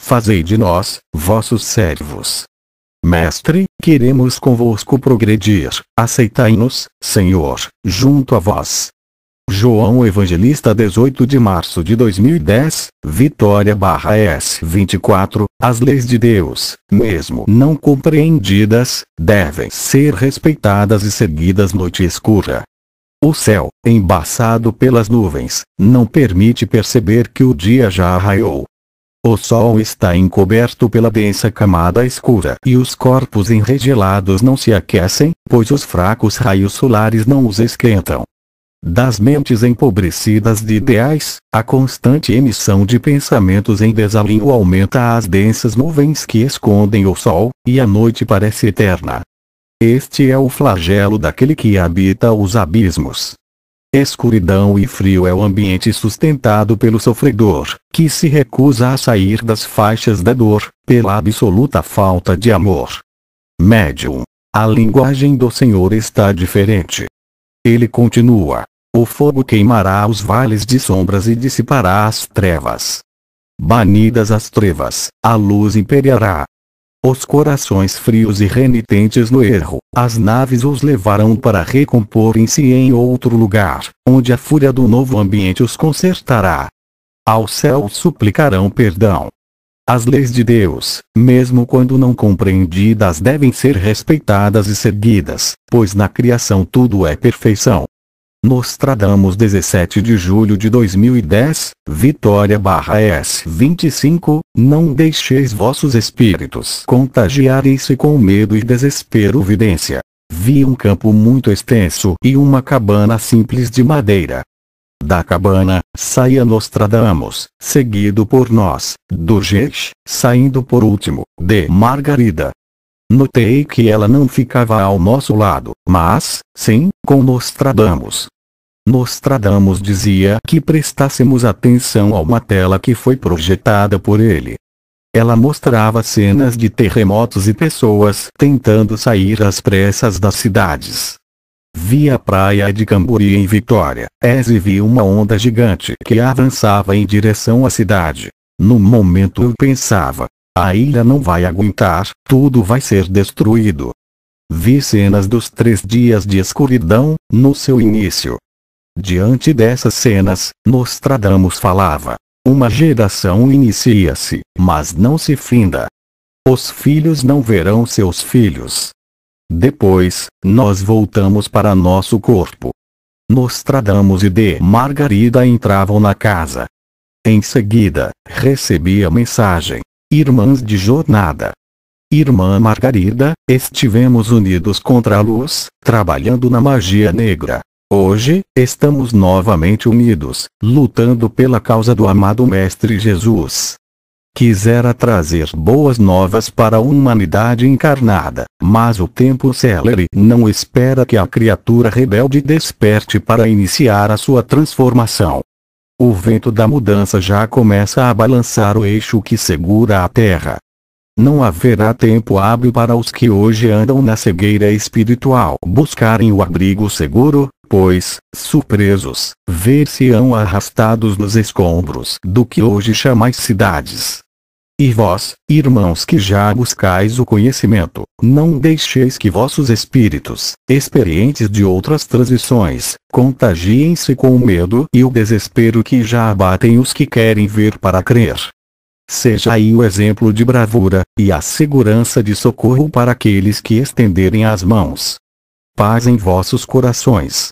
Fazei de nós, vossos servos, Mestre, queremos convosco progredir, aceitai-nos, Senhor, junto a vós. João Evangelista 18 de março de 2010, Vitória barra S24, as leis de Deus, mesmo não compreendidas, devem ser respeitadas e seguidas noite escura. O céu, embaçado pelas nuvens, não permite perceber que o dia já arraiou, o sol está encoberto pela densa camada escura e os corpos enregelados não se aquecem, pois os fracos raios solares não os esquentam. Das mentes empobrecidas de ideais, a constante emissão de pensamentos em desalinho aumenta as densas nuvens que escondem o sol, e a noite parece eterna. Este é o flagelo daquele que habita os abismos. Escuridão e frio é o ambiente sustentado pelo sofredor, que se recusa a sair das faixas da dor, pela absoluta falta de amor. Médium. A linguagem do Senhor está diferente. Ele continua: O fogo queimará os vales de sombras e dissipará as trevas. Banidas as trevas, a luz imperiará, os corações frios e renitentes no erro. As naves os levarão para recomporem-se em outro lugar, onde a fúria do novo ambiente os consertará. Ao céu suplicarão perdão. As leis de Deus, mesmo quando não compreendidas, devem ser respeitadas e seguidas, pois na criação tudo é perfeição. Nostradamus 17 de julho de 2010, Vitória barra S25, não deixeis vossos espíritos contagiarem-se com medo e desespero vidência. Vi um campo muito extenso e uma cabana simples de madeira. Da cabana, saía Nostradamus, seguido por nós, Durgesh, saindo por último, de Margarida, Notei que ela não ficava ao nosso lado, mas, sim, com Nostradamus. Nostradamus dizia que prestássemos atenção a uma tela que foi projetada por ele. Ela mostrava cenas de terremotos e pessoas tentando sair às pressas das cidades. Vi a praia de Camburi em Vitória, és e vi uma onda gigante que avançava em direção à cidade. No momento eu pensava, a ilha não vai aguentar, tudo vai ser destruído. Vi cenas dos três dias de escuridão, no seu início. Diante dessas cenas, Nostradamus falava. Uma geração inicia-se, mas não se finda. Os filhos não verão seus filhos. Depois, nós voltamos para nosso corpo. Nostradamus e D. Margarida entravam na casa. Em seguida, recebi a mensagem. Irmãs de jornada. Irmã Margarida, estivemos unidos contra a luz, trabalhando na magia negra. Hoje, estamos novamente unidos, lutando pela causa do amado Mestre Jesus. Quisera trazer boas novas para a humanidade encarnada, mas o tempo célere não espera que a criatura rebelde desperte para iniciar a sua transformação o vento da mudança já começa a balançar o eixo que segura a terra. Não haverá tempo hábil para os que hoje andam na cegueira espiritual buscarem o abrigo seguro, pois, surpresos, ver-se-ão arrastados nos escombros do que hoje chamais cidades. E vós, irmãos que já buscais o conhecimento, não deixeis que vossos espíritos, experientes de outras transições, contagiem-se com o medo e o desespero que já abatem os que querem ver para crer. Seja aí o exemplo de bravura, e a segurança de socorro para aqueles que estenderem as mãos. Paz em vossos corações.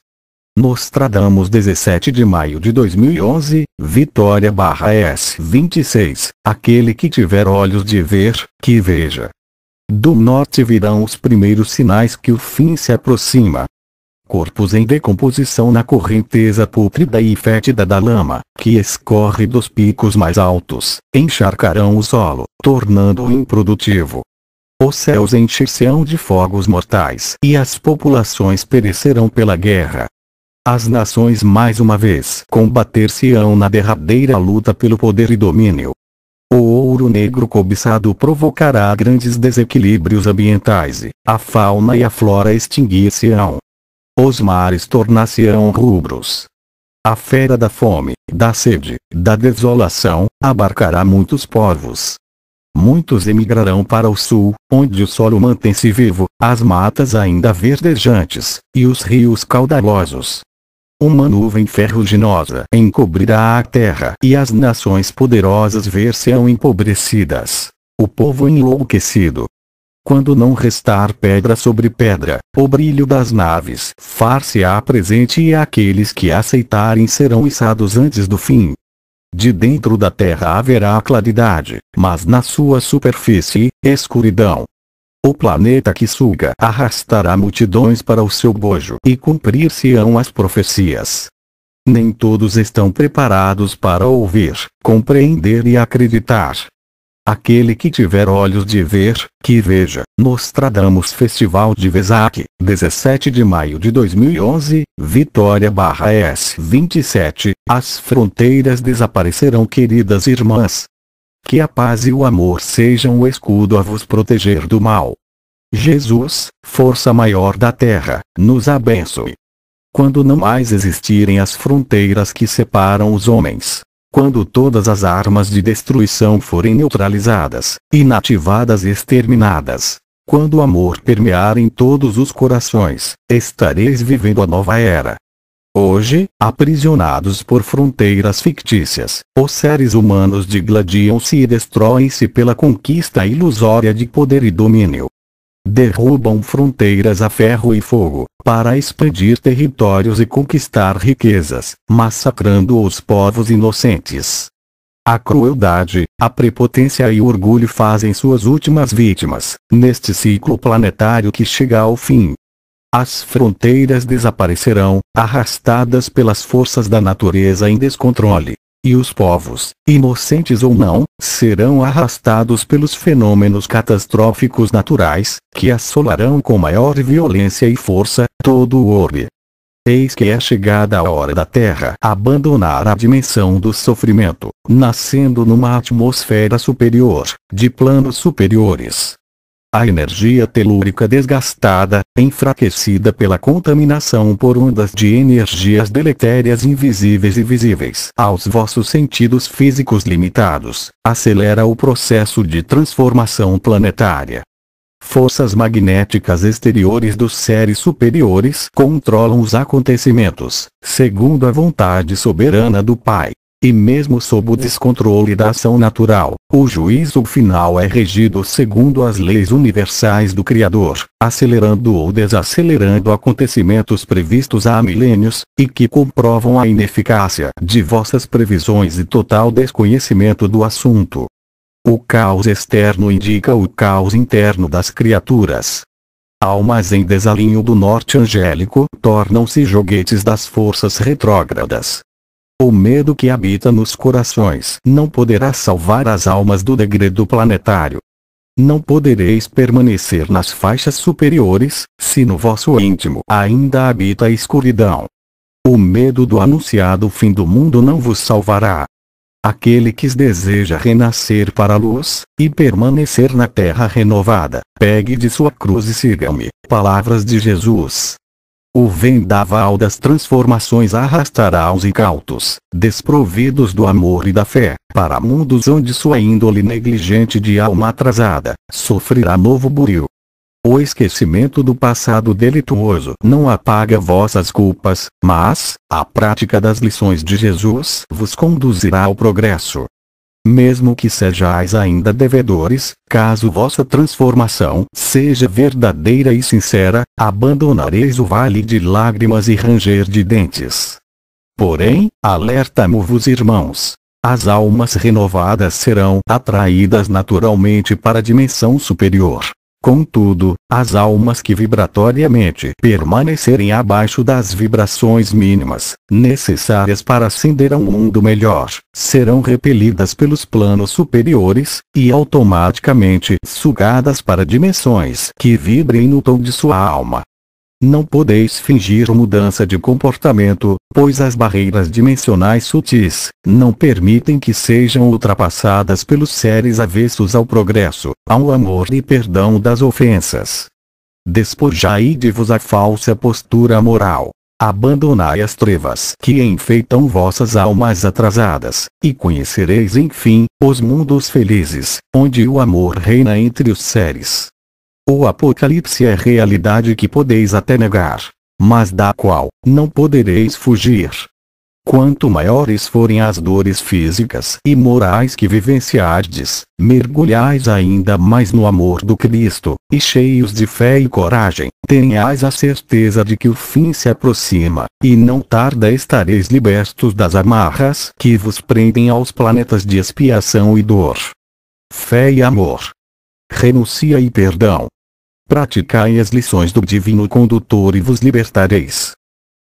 Nostradamus 17 de maio de 2011, Vitória barra S 26, aquele que tiver olhos de ver, que veja. Do norte virão os primeiros sinais que o fim se aproxima. Corpos em decomposição na correnteza pútrida e fétida da lama, que escorre dos picos mais altos, encharcarão o solo, tornando-o improdutivo. Os céus encher-se-ão de fogos mortais e as populações perecerão pela guerra. As nações mais uma vez combater-se-ão na derradeira luta pelo poder e domínio. O ouro negro cobiçado provocará grandes desequilíbrios ambientais e a fauna e a flora extinguir-se-ão. Os mares tornar-se-ão rubros. A fera da fome, da sede, da desolação, abarcará muitos povos. Muitos emigrarão para o sul, onde o solo mantém-se vivo, as matas ainda verdejantes, e os rios caudalosos, uma nuvem ferruginosa encobrirá a terra e as nações poderosas ver-se-ão empobrecidas. O povo enlouquecido. Quando não restar pedra sobre pedra, o brilho das naves far-se-á presente e aqueles que aceitarem serão içados antes do fim. De dentro da terra haverá claridade, mas na sua superfície, escuridão. O planeta que suga arrastará multidões para o seu bojo e cumprir-se-ão as profecias. Nem todos estão preparados para ouvir, compreender e acreditar. Aquele que tiver olhos de ver, que veja, Nostradamus Festival de Vesak, 17 de maio de 2011, Vitória barra S27, as fronteiras desaparecerão queridas irmãs, que a paz e o amor sejam o escudo a vos proteger do mal. Jesus, força maior da terra, nos abençoe. Quando não mais existirem as fronteiras que separam os homens, quando todas as armas de destruição forem neutralizadas, inativadas e exterminadas, quando o amor permear em todos os corações, estareis vivendo a nova era. Hoje, aprisionados por fronteiras fictícias, os seres humanos digladiam-se e destroem-se pela conquista ilusória de poder e domínio. Derrubam fronteiras a ferro e fogo, para expandir territórios e conquistar riquezas, massacrando os povos inocentes. A crueldade, a prepotência e o orgulho fazem suas últimas vítimas, neste ciclo planetário que chega ao fim, as fronteiras desaparecerão, arrastadas pelas forças da natureza em descontrole. E os povos, inocentes ou não, serão arrastados pelos fenômenos catastróficos naturais, que assolarão com maior violência e força todo o orbe. Eis que é chegada a hora da Terra abandonar a dimensão do sofrimento, nascendo numa atmosfera superior, de planos superiores, a energia telúrica desgastada, enfraquecida pela contaminação por ondas de energias deletérias invisíveis e visíveis aos vossos sentidos físicos limitados, acelera o processo de transformação planetária. Forças magnéticas exteriores dos seres superiores controlam os acontecimentos, segundo a vontade soberana do Pai e mesmo sob o descontrole da ação natural, o juízo final é regido segundo as leis universais do Criador, acelerando ou desacelerando acontecimentos previstos há milênios, e que comprovam a ineficácia de vossas previsões e total desconhecimento do assunto. O caos externo indica o caos interno das criaturas, Almas em desalinho do norte angélico tornam-se joguetes das forças retrógradas, o medo que habita nos corações não poderá salvar as almas do degredo planetário. Não podereis permanecer nas faixas superiores, se no vosso íntimo ainda habita a escuridão. O medo do anunciado fim do mundo não vos salvará. Aquele que deseja renascer para a luz, e permanecer na terra renovada, pegue de sua cruz e siga-me. Palavras de Jesus. O vendaval das transformações arrastará os incautos, desprovidos do amor e da fé, para mundos onde sua índole negligente de alma atrasada, sofrerá novo buril. O esquecimento do passado delituoso não apaga vossas culpas, mas, a prática das lições de Jesus vos conduzirá ao progresso mesmo que sejais ainda devedores, caso vossa transformação seja verdadeira e sincera, abandonareis o vale de lágrimas e ranger de dentes. Porém, alerta-mo-vos irmãos. As almas renovadas serão atraídas naturalmente para a dimensão superior, Contudo, as almas que vibratoriamente permanecerem abaixo das vibrações mínimas, necessárias para ascender a um mundo melhor, serão repelidas pelos planos superiores, e automaticamente sugadas para dimensões que vibrem no tom de sua alma, não podeis fingir mudança de comportamento, pois as barreiras dimensionais sutis não permitem que sejam ultrapassadas pelos seres avessos ao progresso, ao amor e perdão das ofensas. Despojai-de-vos a falsa postura moral. Abandonai as trevas que enfeitam vossas almas atrasadas, e conhecereis enfim, os mundos felizes, onde o amor reina entre os seres. O Apocalipse é realidade que podeis até negar, mas da qual não podereis fugir. Quanto maiores forem as dores físicas e morais que vivenciardes, mergulhais ainda mais no amor do Cristo, e cheios de fé e coragem, tenhais a certeza de que o fim se aproxima, e não tarda estareis libertos das amarras que vos prendem aos planetas de expiação e dor. Fé e amor. Renúncia e perdão. Praticai as lições do divino condutor e vos libertareis.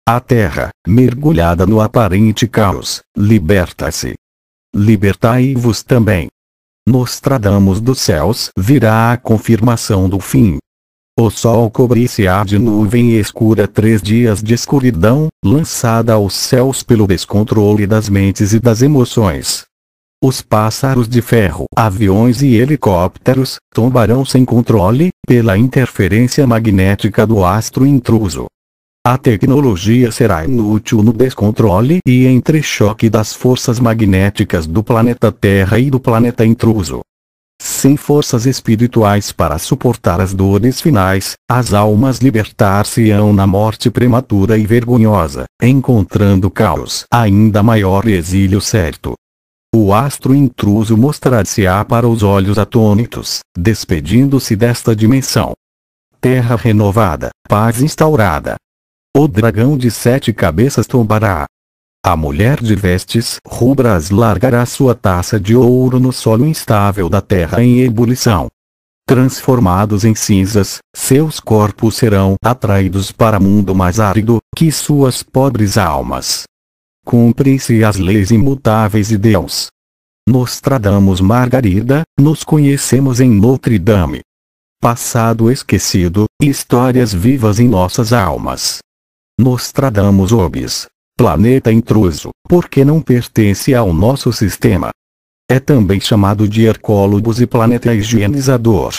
A terra, mergulhada no aparente caos, liberta-se. Libertai-vos também. Nostradamus dos céus virá a confirmação do fim. O sol cobrir-se-á de nuvem escura três dias de escuridão, lançada aos céus pelo descontrole das mentes e das emoções. Os pássaros de ferro, aviões e helicópteros, tombarão sem controle, pela interferência magnética do astro intruso. A tecnologia será inútil no descontrole e entrechoque das forças magnéticas do planeta Terra e do planeta intruso. Sem forças espirituais para suportar as dores finais, as almas libertar-se-ão na morte prematura e vergonhosa, encontrando caos ainda maior e exílio certo o astro intruso mostrar-se-á para os olhos atônitos, despedindo-se desta dimensão. Terra renovada, paz instaurada. O dragão de sete cabeças tombará. A mulher de vestes rubras largará sua taça de ouro no solo instável da terra em ebulição. Transformados em cinzas, seus corpos serão atraídos para mundo mais árido que suas pobres almas. Cumprem-se as leis imutáveis de Deus. Nostradamus Margarida, nos conhecemos em Notre Dame. Passado esquecido, histórias vivas em nossas almas. Nostradamus Obis, planeta intruso, porque não pertence ao nosso sistema. É também chamado de Hercólogos e planeta higienizador.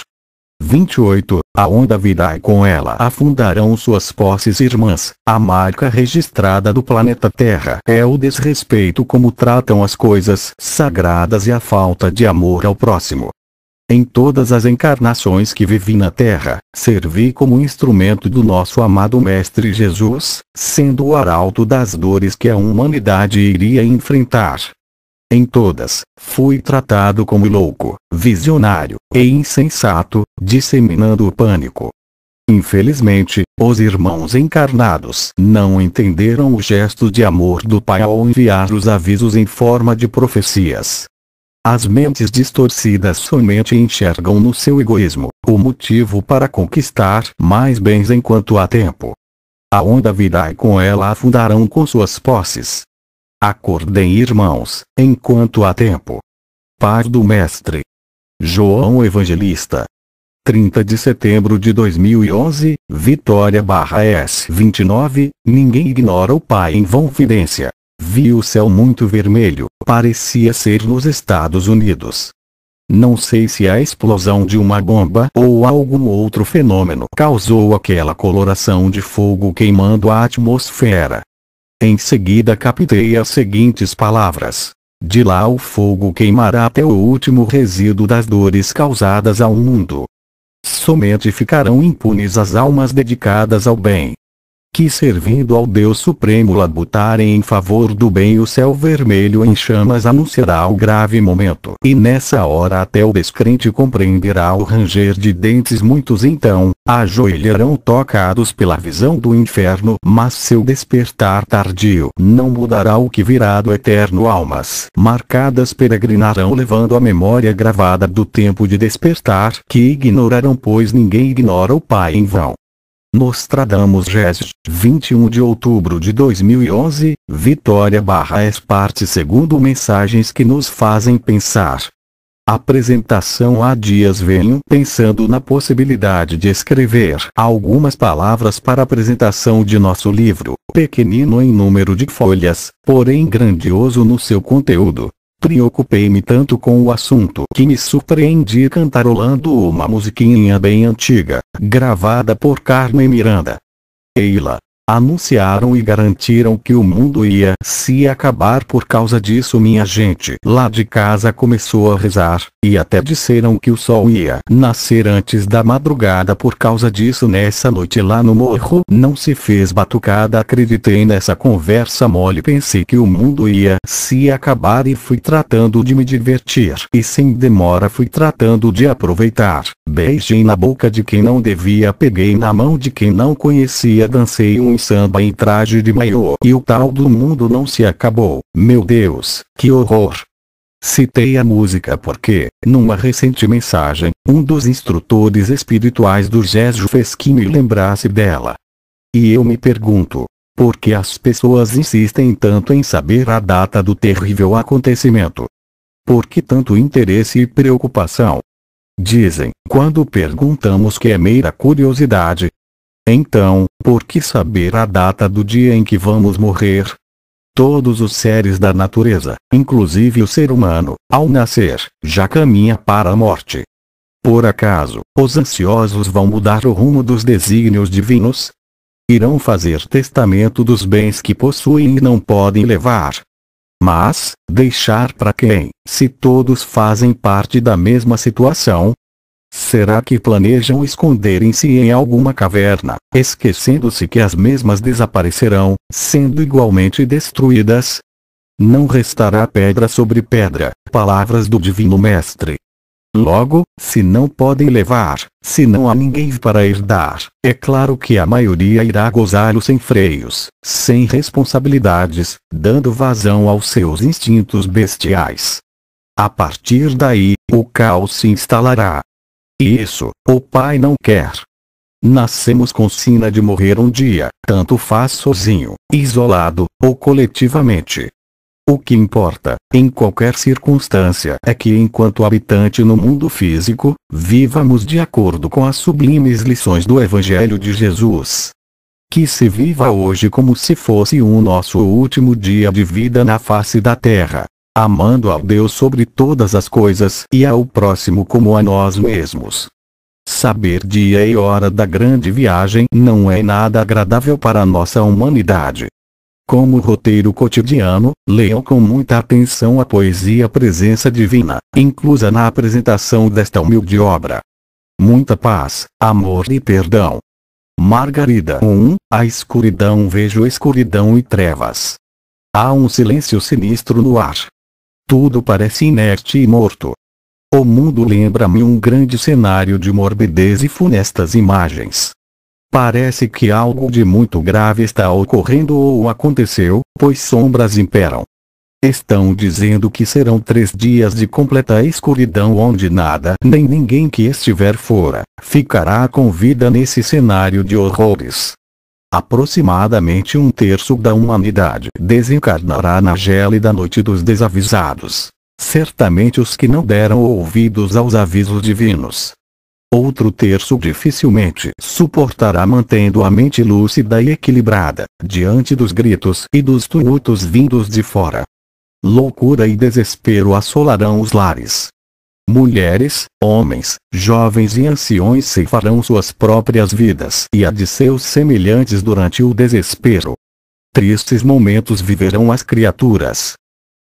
28. A onda virá e com ela afundarão suas posses irmãs. A marca registrada do planeta Terra é o desrespeito como tratam as coisas sagradas e a falta de amor ao próximo. Em todas as encarnações que vivi na Terra, servi como instrumento do nosso amado Mestre Jesus, sendo o arauto das dores que a humanidade iria enfrentar. Em todas, fui tratado como louco, visionário e insensato, disseminando o pânico. Infelizmente, os irmãos encarnados não entenderam o gesto de amor do Pai ao enviar os avisos em forma de profecias. As mentes distorcidas somente enxergam no seu egoísmo o motivo para conquistar mais bens enquanto há tempo. A onda virá e com ela afundarão com suas posses Acordem irmãos, enquanto há tempo. Pai do Mestre. João Evangelista. 30 de setembro de 2011, Vitória barra S29, ninguém ignora o pai em vão fidência. Vi o céu muito vermelho, parecia ser nos Estados Unidos. Não sei se a explosão de uma bomba ou algum outro fenômeno causou aquela coloração de fogo queimando a atmosfera. Em seguida captei as seguintes palavras. De lá o fogo queimará até o último resíduo das dores causadas ao mundo. Somente ficarão impunes as almas dedicadas ao bem que servindo ao Deus Supremo labutarem em favor do bem o céu vermelho em chamas anunciará o grave momento. E nessa hora até o descrente compreenderá o ranger de dentes muitos então, ajoelharão tocados pela visão do inferno, mas seu despertar tardio não mudará o que virá do eterno almas. Marcadas peregrinarão levando a memória gravada do tempo de despertar que ignorarão pois ninguém ignora o Pai em vão. Nostradamus GES, 21 de outubro de 2011, Vitória barra Esparte segundo mensagens que nos fazem pensar. Apresentação há dias venho pensando na possibilidade de escrever algumas palavras para a apresentação de nosso livro, pequenino em número de folhas, porém grandioso no seu conteúdo. Preocupei-me tanto com o assunto que me surpreendi cantarolando uma musiquinha bem antiga, gravada por Carmen Miranda. Eila, Anunciaram e garantiram que o mundo ia se acabar por causa disso. Minha gente lá de casa começou a rezar, e até disseram que o sol ia nascer antes da madrugada por causa disso. Nessa noite lá no morro, não se fez batucada. Acreditei nessa conversa mole. Pensei que o mundo ia se acabar e fui tratando de me divertir. E sem demora fui tratando de aproveitar. Beijei na boca de quem não devia, peguei na mão de quem não conhecia, dancei um um samba em traje de maiô. E o tal do mundo não se acabou. Meu Deus, que horror! Citei a música porque, numa recente mensagem, um dos instrutores espirituais do Jeju fez que me lembrasse dela. E eu me pergunto, por que as pessoas insistem tanto em saber a data do terrível acontecimento? Por que tanto interesse e preocupação? Dizem, quando perguntamos que é meira curiosidade. Então, que saber a data do dia em que vamos morrer, Todos os seres da natureza, inclusive o ser humano, ao nascer, já caminha para a morte. Por acaso, os ansiosos vão mudar o rumo dos desígnios divinos? Irão fazer testamento dos bens que possuem e não podem levar. Mas, deixar para quem, se todos fazem parte da mesma situação, Será que planejam esconderem-se em alguma caverna, esquecendo-se que as mesmas desaparecerão, sendo igualmente destruídas? Não restará pedra sobre pedra, palavras do Divino Mestre. Logo, se não podem levar, se não há ninguém para herdar, é claro que a maioria irá gozá-lo sem freios, sem responsabilidades, dando vazão aos seus instintos bestiais. A partir daí, o caos se instalará, e isso, o pai não quer. Nascemos com sina de morrer um dia, tanto faz sozinho, isolado, ou coletivamente. O que importa, em qualquer circunstância, é que enquanto habitante no mundo físico, vivamos de acordo com as sublimes lições do Evangelho de Jesus. Que se viva hoje como se fosse o nosso último dia de vida na face da terra, amando a Deus sobre todas as coisas e ao próximo como a nós mesmos. Saber dia e hora da grande viagem não é nada agradável para a nossa humanidade. Como roteiro cotidiano, leiam com muita atenção a poesia Presença Divina, inclusa na apresentação desta humilde obra. Muita paz, amor e perdão. Margarida 1 um, A escuridão vejo escuridão e trevas. Há um silêncio sinistro no ar, tudo parece inerte e morto. O mundo lembra-me um grande cenário de morbidez e funestas imagens. Parece que algo de muito grave está ocorrendo ou aconteceu, pois sombras imperam. Estão dizendo que serão três dias de completa escuridão onde nada nem ninguém que estiver fora, ficará com vida nesse cenário de horrores. Aproximadamente um terço da humanidade desencarnará na gélida noite dos desavisados. Certamente os que não deram ouvidos aos avisos divinos. Outro terço dificilmente suportará mantendo a mente lúcida e equilibrada, diante dos gritos e dos tumultos vindos de fora. Loucura e desespero assolarão os lares, mulheres, homens, jovens e anciões ceifarão suas próprias vidas e a de seus semelhantes durante o desespero. Tristes momentos viverão as criaturas.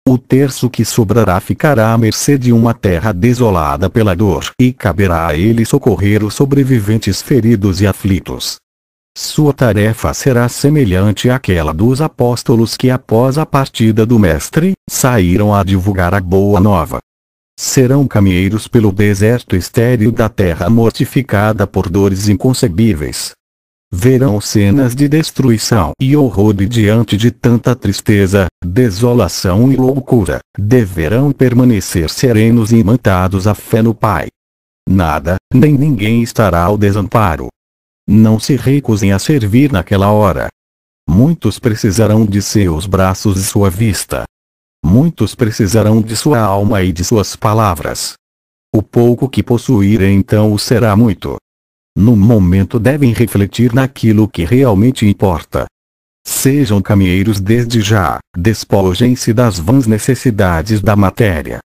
O terço que sobrará ficará à mercê de uma terra desolada pela dor e caberá a ele socorrer os sobreviventes feridos e aflitos. Sua tarefa será semelhante àquela dos apóstolos que após a partida do Mestre, saíram a divulgar a boa nova, Serão caminheiros pelo deserto estéril da terra mortificada por dores inconcebíveis. Verão cenas de destruição e horror e diante de tanta tristeza, desolação e loucura, deverão permanecer serenos e imantados à fé no Pai. Nada, nem ninguém estará ao desamparo. Não se recusem a servir naquela hora. Muitos precisarão de seus braços e sua vista, muitos precisarão de sua alma e de suas palavras. O pouco que possuírem então o será muito. No momento devem refletir naquilo que realmente importa. Sejam caminheiros desde já, despojem-se das vãs necessidades da matéria.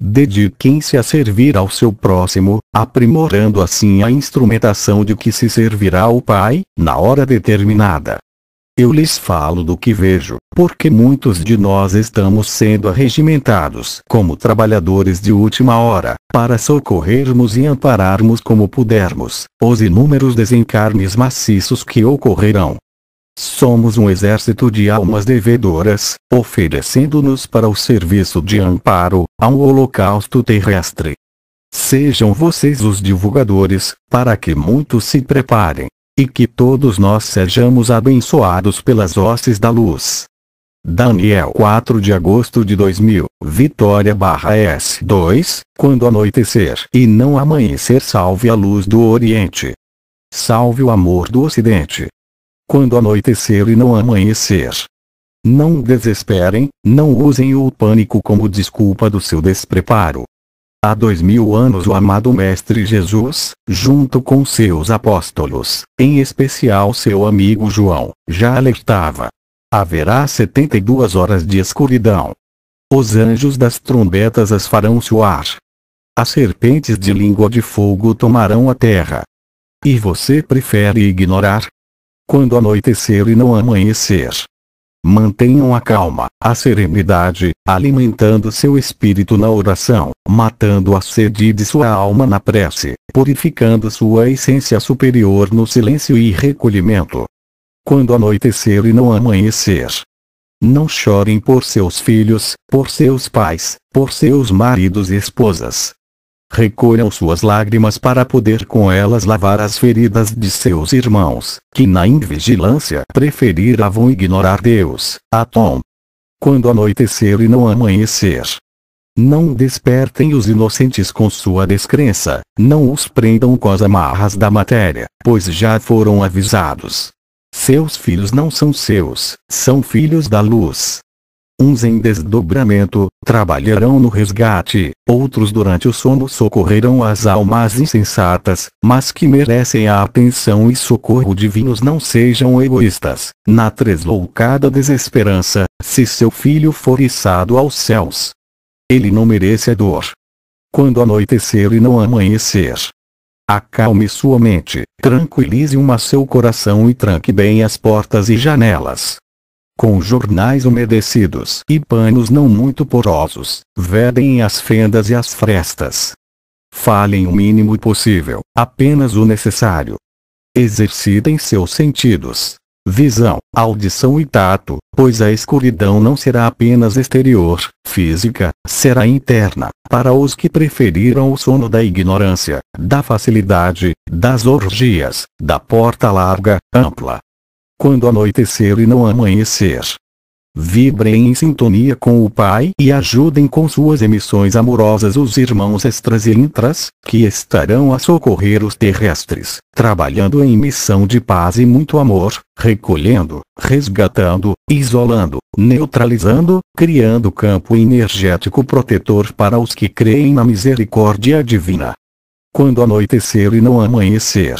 Dediquem-se a servir ao seu próximo, aprimorando assim a instrumentação de que se servirá o Pai, na hora determinada. Eu lhes falo do que vejo, porque muitos de nós estamos sendo arregimentados como trabalhadores de última hora, para socorrermos e ampararmos como pudermos os inúmeros desencarnes maciços que ocorrerão. Somos um exército de almas devedoras, oferecendo-nos para o serviço de amparo a um holocausto terrestre. Sejam vocês os divulgadores, para que muitos se preparem e que todos nós sejamos abençoados pelas hostes da luz. Daniel 4 de agosto de 2000, Vitória barra S2, quando anoitecer e não amanhecer salve a luz do Oriente. Salve o amor do Ocidente. Quando anoitecer e não amanhecer. Não desesperem, não usem o pânico como desculpa do seu despreparo. Há dois mil anos o amado Mestre Jesus, junto com seus apóstolos, em especial seu amigo João, já alertava. Haverá setenta e duas horas de escuridão. Os anjos das trombetas as farão soar. As serpentes de língua de fogo tomarão a terra. E você prefere ignorar? Quando anoitecer e não amanhecer, Mantenham a calma, a serenidade, alimentando seu espírito na oração, matando a sede de sua alma na prece, purificando sua essência superior no silêncio e recolhimento. Quando anoitecer e não amanhecer, não chorem por seus filhos, por seus pais, por seus maridos e esposas, recolham suas lágrimas para poder com elas lavar as feridas de seus irmãos, que na invigilância preferiram ignorar Deus, Atom. Quando anoitecer e não amanhecer. Não despertem os inocentes com sua descrença, não os prendam com as amarras da matéria, pois já foram avisados. Seus filhos não são seus, são filhos da luz. Uns em desdobramento, trabalharão no resgate, outros durante o sono socorrerão as almas insensatas, mas que merecem a atenção e socorro divinos não sejam egoístas. Na tresloucada desesperança, se seu filho for içado aos céus, ele não merece a dor. Quando anoitecer e não amanhecer, acalme sua mente, tranquilize uma seu coração e tranque bem as portas e janelas com jornais umedecidos e panos não muito porosos, vedem as fendas e as frestas. Falem o mínimo possível, apenas o necessário. Exercitem seus sentidos, visão, audição e tato, pois a escuridão não será apenas exterior, física, será interna, para os que preferiram o sono da ignorância, da facilidade, das orgias, da porta larga, ampla, quando anoitecer e não amanhecer. Vibrem em sintonia com o Pai e ajudem com suas emissões amorosas os irmãos extras e intras, que estarão a socorrer os terrestres, trabalhando em missão de paz e muito amor, recolhendo, resgatando, isolando, neutralizando, criando campo energético protetor para os que creem na misericórdia divina. Quando anoitecer e não amanhecer.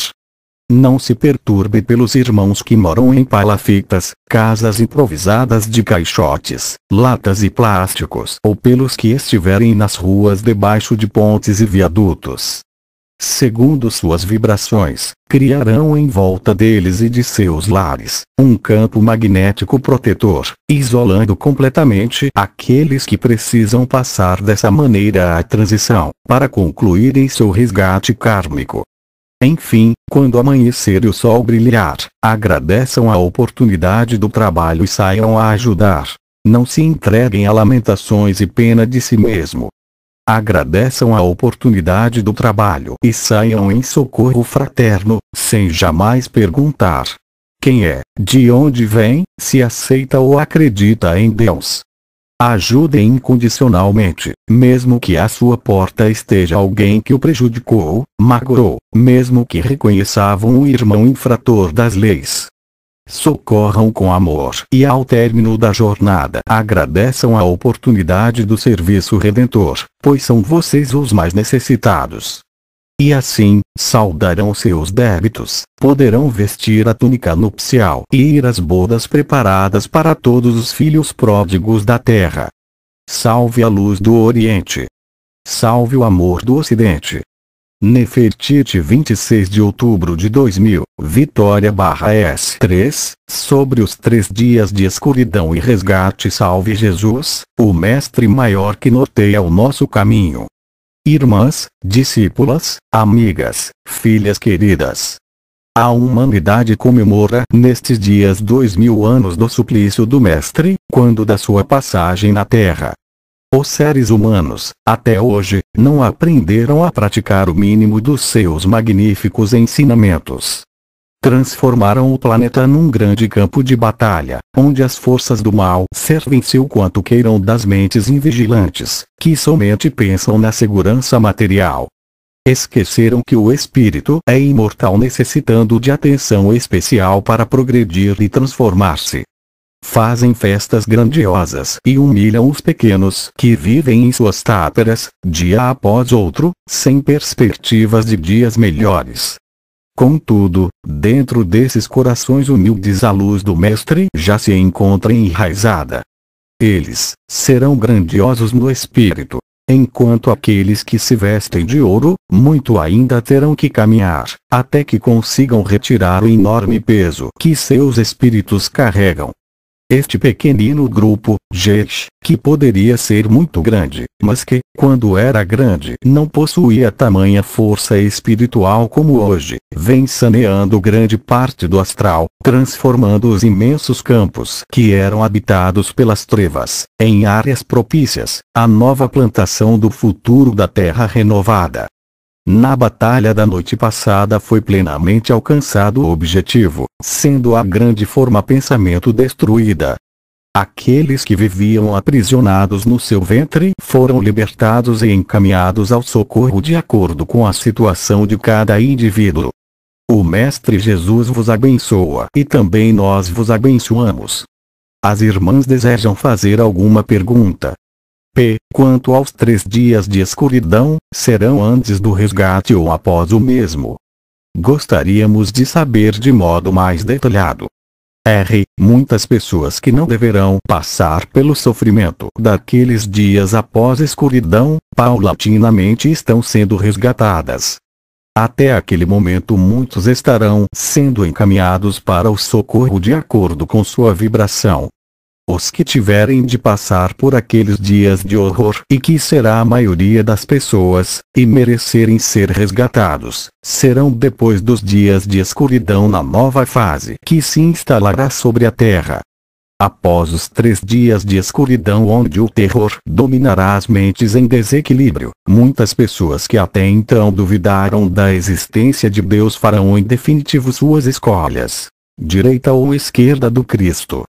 Não se perturbe pelos irmãos que moram em palafitas, casas improvisadas de caixotes, latas e plásticos ou pelos que estiverem nas ruas debaixo de pontes e viadutos. Segundo suas vibrações, criarão em volta deles e de seus lares um campo magnético protetor, isolando completamente aqueles que precisam passar dessa maneira a transição, para concluírem seu resgate kármico. Enfim, quando amanhecer e o sol brilhar, agradeçam a oportunidade do trabalho e saiam a ajudar. Não se entreguem a lamentações e pena de si mesmo. Agradeçam a oportunidade do trabalho e saiam em socorro fraterno, sem jamais perguntar quem é, de onde vem, se aceita ou acredita em Deus ajude incondicionalmente, mesmo que à sua porta esteja alguém que o prejudicou, magoou, mesmo que reconheçavam um irmão infrator das leis. Socorram com amor e ao término da jornada agradeçam a oportunidade do serviço redentor, pois são vocês os mais necessitados e assim, saudarão seus débitos, poderão vestir a túnica nupcial e ir às bodas preparadas para todos os filhos pródigos da terra. Salve a luz do Oriente! Salve o amor do Ocidente! Nefertiti 26 de outubro de 2000, Vitória barra S3, sobre os três dias de escuridão e resgate Salve Jesus, o Mestre Maior que norteia o nosso caminho irmãs, discípulas, amigas, filhas queridas. A humanidade comemora nestes dias dois mil anos do suplício do Mestre, quando da sua passagem na Terra. Os seres humanos, até hoje, não aprenderam a praticar o mínimo dos seus magníficos ensinamentos transformaram o planeta num grande campo de batalha, onde as forças do mal servem-se o quanto queiram das mentes invigilantes, que somente pensam na segurança material. Esqueceram que o espírito é imortal necessitando de atenção especial para progredir e transformar-se. Fazem festas grandiosas e humilham os pequenos que vivem em suas táperas, dia após outro, sem perspectivas de dias melhores. Contudo, dentro desses corações humildes a luz do Mestre já se encontra enraizada. Eles serão grandiosos no espírito, enquanto aqueles que se vestem de ouro, muito ainda terão que caminhar, até que consigam retirar o enorme peso que seus espíritos carregam. Este pequenino grupo, Gesh, que poderia ser muito grande, mas que, quando era grande, não possuía tamanha força espiritual como hoje, vem saneando grande parte do astral, transformando os imensos campos que eram habitados pelas trevas, em áreas propícias, à nova plantação do futuro da Terra renovada. Na batalha da noite passada foi plenamente alcançado o objetivo, sendo a grande forma pensamento destruída. Aqueles que viviam aprisionados no seu ventre foram libertados e encaminhados ao socorro de acordo com a situação de cada indivíduo. O Mestre Jesus vos abençoa e também nós vos abençoamos. As irmãs desejam fazer alguma pergunta. P. Quanto aos três dias de escuridão, serão antes do resgate ou após o mesmo. Gostaríamos de saber de modo mais detalhado. R. Muitas pessoas que não deverão passar pelo sofrimento daqueles dias após escuridão, paulatinamente estão sendo resgatadas. Até aquele momento muitos estarão sendo encaminhados para o socorro de acordo com sua vibração os que tiverem de passar por aqueles dias de horror e que será a maioria das pessoas, e merecerem ser resgatados, serão depois dos dias de escuridão na nova fase que se instalará sobre a Terra. Após os três dias de escuridão onde o terror dominará as mentes em desequilíbrio, muitas pessoas que até então duvidaram da existência de Deus farão em definitivo suas escolhas. Direita ou esquerda do Cristo.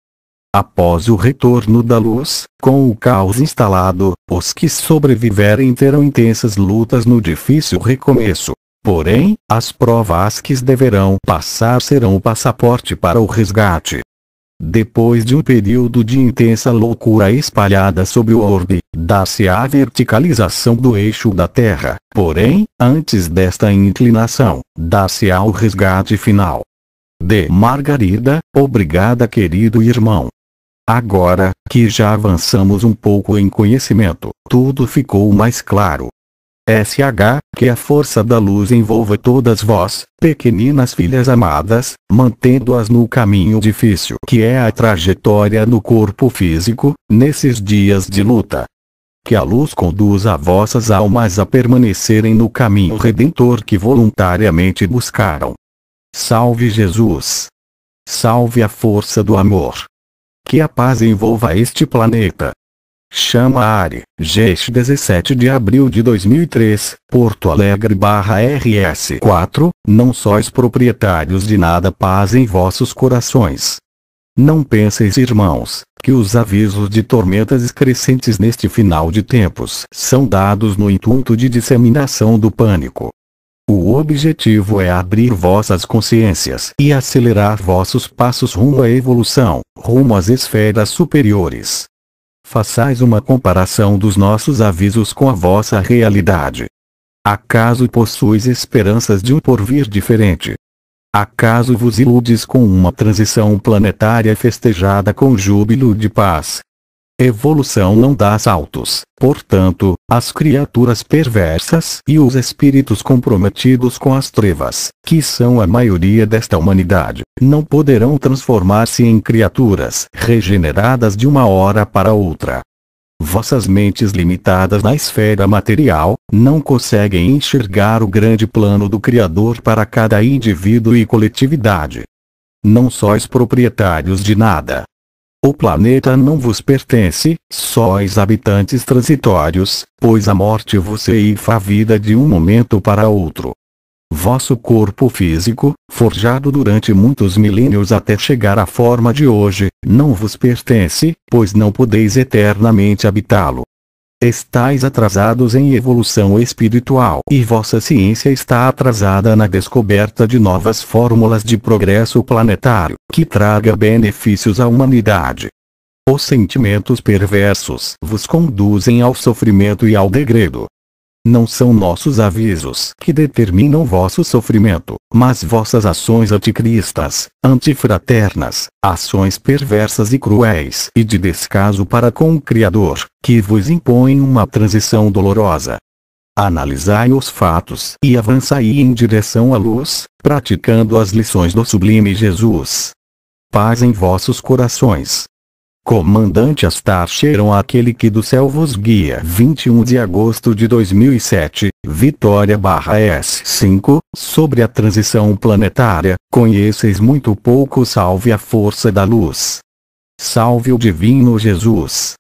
Após o retorno da luz, com o caos instalado, os que sobreviverem terão intensas lutas no difícil recomeço. Porém, as provas que deverão passar serão o passaporte para o resgate. Depois de um período de intensa loucura espalhada sobre o orbe, dá-se a verticalização do eixo da Terra. Porém, antes desta inclinação, dá-se ao resgate final. De Margarida, obrigada querido irmão. Agora, que já avançamos um pouco em conhecimento, tudo ficou mais claro. SH, que a força da luz envolva todas vós, pequeninas filhas amadas, mantendo-as no caminho difícil que é a trajetória no corpo físico, nesses dias de luta. Que a luz conduza vossas almas a permanecerem no caminho redentor que voluntariamente buscaram. Salve Jesus! Salve a força do amor! Que a paz envolva este planeta. Chama Ari, Geste 17 de abril de 2003, Porto Alegre barra RS 4, não sois proprietários de nada paz em vossos corações. Não penseis irmãos, que os avisos de tormentas crescentes neste final de tempos são dados no intuito de disseminação do pânico. O objetivo é abrir vossas consciências e acelerar vossos passos rumo à evolução, rumo às esferas superiores. Façais uma comparação dos nossos avisos com a vossa realidade. Acaso possuis esperanças de um porvir diferente? Acaso vos iludes com uma transição planetária festejada com júbilo de paz, Evolução não dá saltos. Portanto, as criaturas perversas e os espíritos comprometidos com as trevas, que são a maioria desta humanidade, não poderão transformar-se em criaturas regeneradas de uma hora para outra. Vossas mentes limitadas na esfera material, não conseguem enxergar o grande plano do Criador para cada indivíduo e coletividade. Não sois proprietários de nada, o planeta não vos pertence, sois habitantes transitórios, pois a morte vos ceifa a vida de um momento para outro. Vosso corpo físico, forjado durante muitos milênios até chegar à forma de hoje, não vos pertence, pois não podeis eternamente habitá-lo. Estais atrasados em evolução espiritual e vossa ciência está atrasada na descoberta de novas fórmulas de progresso planetário que traga benefícios à humanidade. Os sentimentos perversos vos conduzem ao sofrimento e ao degredo. Não são nossos avisos que determinam vosso sofrimento, mas vossas ações anticristas, antifraternas, ações perversas e cruéis e de descaso para com o Criador, que vos impõem uma transição dolorosa. Analisai os fatos e avançai em direção à luz, praticando as lições do sublime Jesus. Paz em vossos corações. Comandante Astar Cheirão aquele que do céu vos guia 21 de agosto de 2007, Vitória barra S5, sobre a transição planetária, conheceis muito pouco salve a força da luz. Salve o divino Jesus.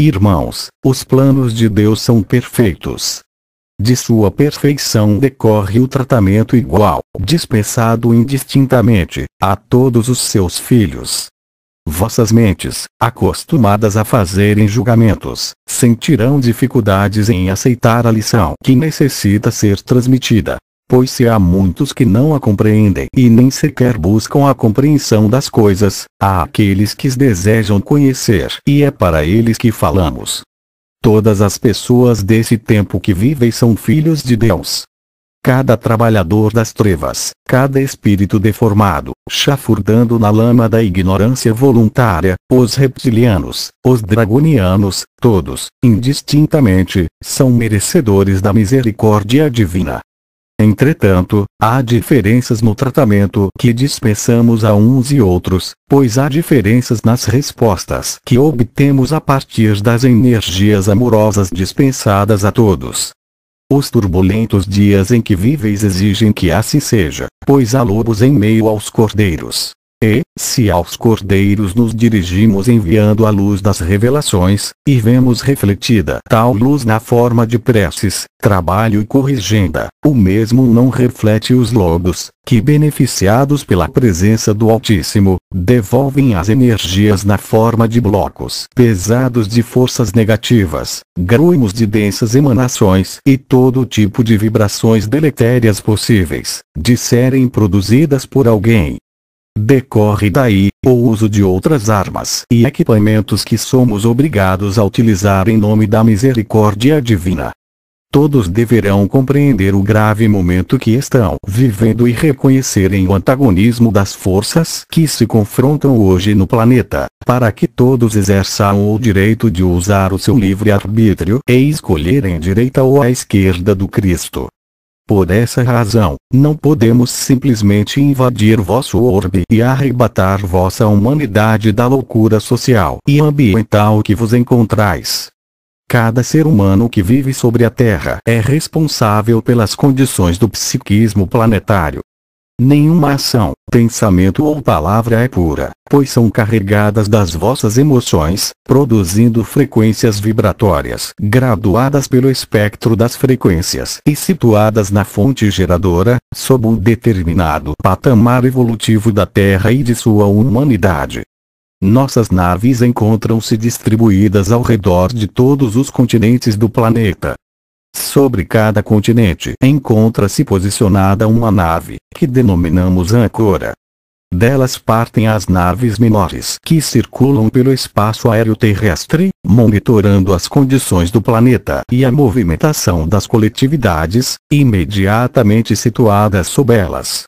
Irmãos, os planos de Deus são perfeitos. De sua perfeição decorre o tratamento igual, dispensado indistintamente, a todos os seus filhos, Vossas mentes, acostumadas a fazerem julgamentos, sentirão dificuldades em aceitar a lição que necessita ser transmitida. Pois se há muitos que não a compreendem e nem sequer buscam a compreensão das coisas, há aqueles que desejam conhecer e é para eles que falamos. Todas as pessoas desse tempo que vivem são filhos de Deus, cada trabalhador das trevas, cada espírito deformado, chafurdando na lama da ignorância voluntária, os reptilianos, os dragonianos, todos, indistintamente, são merecedores da misericórdia divina. Entretanto, há diferenças no tratamento que dispensamos a uns e outros, pois há diferenças nas respostas que obtemos a partir das energias amorosas dispensadas a todos. Os turbulentos dias em que viveis exigem que assim seja, pois há lobos em meio aos cordeiros, e, se aos cordeiros nos dirigimos enviando a luz das revelações, e vemos refletida tal luz na forma de preces, trabalho e corrigenda, o mesmo não reflete os logos, que beneficiados pela presença do Altíssimo, devolvem as energias na forma de blocos pesados de forças negativas, gruimos de densas emanações e todo tipo de vibrações deletérias possíveis, de serem produzidas por alguém, Decorre daí o uso de outras armas e equipamentos que somos obrigados a utilizar em nome da misericórdia divina. Todos deverão compreender o grave momento que estão vivendo e reconhecerem o antagonismo das forças que se confrontam hoje no planeta, para que todos exerçam o direito de usar o seu livre-arbítrio e escolherem direita ou à esquerda do Cristo. Por essa razão, não podemos simplesmente invadir vosso orbe e arrebatar vossa humanidade da loucura social e ambiental que vos encontrais. Cada ser humano que vive sobre a Terra é responsável pelas condições do psiquismo planetário Nenhuma ação, pensamento ou palavra é pura, pois são carregadas das vossas emoções, produzindo frequências vibratórias graduadas pelo espectro das frequências e situadas na fonte geradora, sob um determinado patamar evolutivo da Terra e de sua humanidade. Nossas naves encontram-se distribuídas ao redor de todos os continentes do planeta, Sobre cada continente encontra-se posicionada uma nave, que denominamos âncora. Delas partem as naves menores que circulam pelo espaço aéreo terrestre, monitorando as condições do planeta e a movimentação das coletividades, imediatamente situadas sob elas.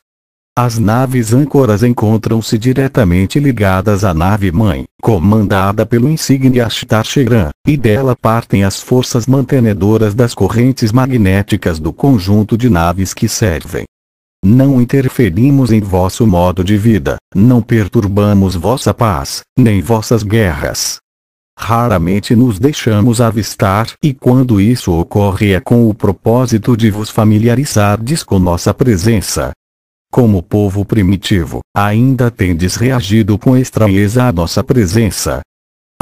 As naves âncoras encontram-se diretamente ligadas à nave-mãe, comandada pelo insigne Ashtar Sheran, e dela partem as forças mantenedoras das correntes magnéticas do conjunto de naves que servem. Não interferimos em vosso modo de vida, não perturbamos vossa paz, nem vossas guerras. Raramente nos deixamos avistar, e quando isso ocorre é com o propósito de vos familiarizardes com nossa presença, como povo primitivo, ainda tendes reagido com estranheza à nossa presença.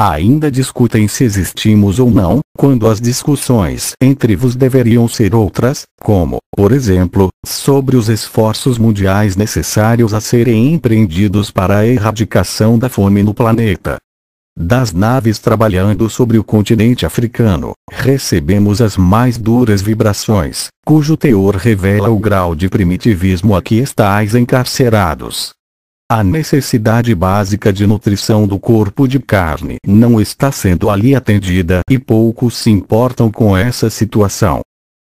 Ainda discutem se existimos ou não, quando as discussões entre vos deveriam ser outras, como, por exemplo, sobre os esforços mundiais necessários a serem empreendidos para a erradicação da fome no planeta das naves trabalhando sobre o continente africano, recebemos as mais duras vibrações, cujo teor revela o grau de primitivismo a que estáis encarcerados. A necessidade básica de nutrição do corpo de carne não está sendo ali atendida e poucos se importam com essa situação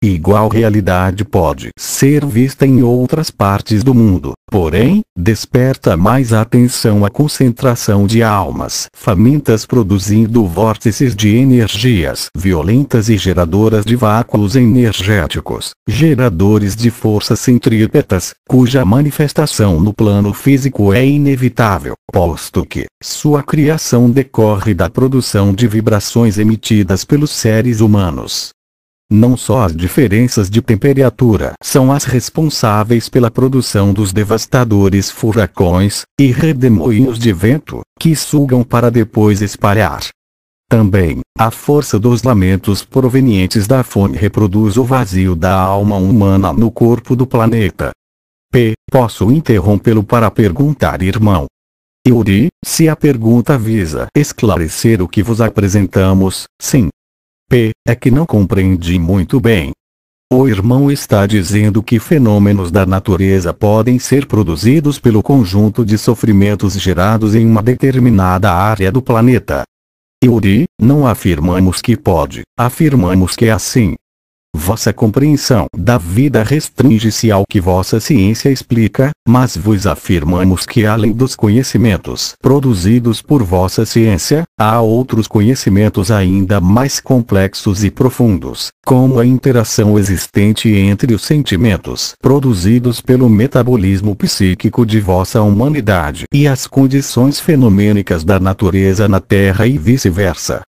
igual realidade pode ser vista em outras partes do mundo, porém, desperta mais atenção a concentração de almas famintas produzindo vórtices de energias violentas e geradoras de vácuos energéticos, geradores de forças centrípetas, cuja manifestação no plano físico é inevitável, posto que sua criação decorre da produção de vibrações emitidas pelos seres humanos não só as diferenças de temperatura são as responsáveis pela produção dos devastadores furacões e redemoinhos de vento, que sugam para depois espalhar. Também, a força dos lamentos provenientes da fome reproduz o vazio da alma humana no corpo do planeta. P. Posso interrompê-lo para perguntar, irmão? Yuri, se a pergunta visa esclarecer o que vos apresentamos, sim, P. É que não compreendi muito bem. O irmão está dizendo que fenômenos da natureza podem ser produzidos pelo conjunto de sofrimentos gerados em uma determinada área do planeta. Yuri, não afirmamos que pode, afirmamos que é assim. Vossa compreensão da vida restringe-se ao que vossa ciência explica, mas vos afirmamos que além dos conhecimentos produzidos por vossa ciência, há outros conhecimentos ainda mais complexos e profundos, como a interação existente entre os sentimentos produzidos pelo metabolismo psíquico de vossa humanidade e as condições fenomênicas da natureza na Terra e vice-versa.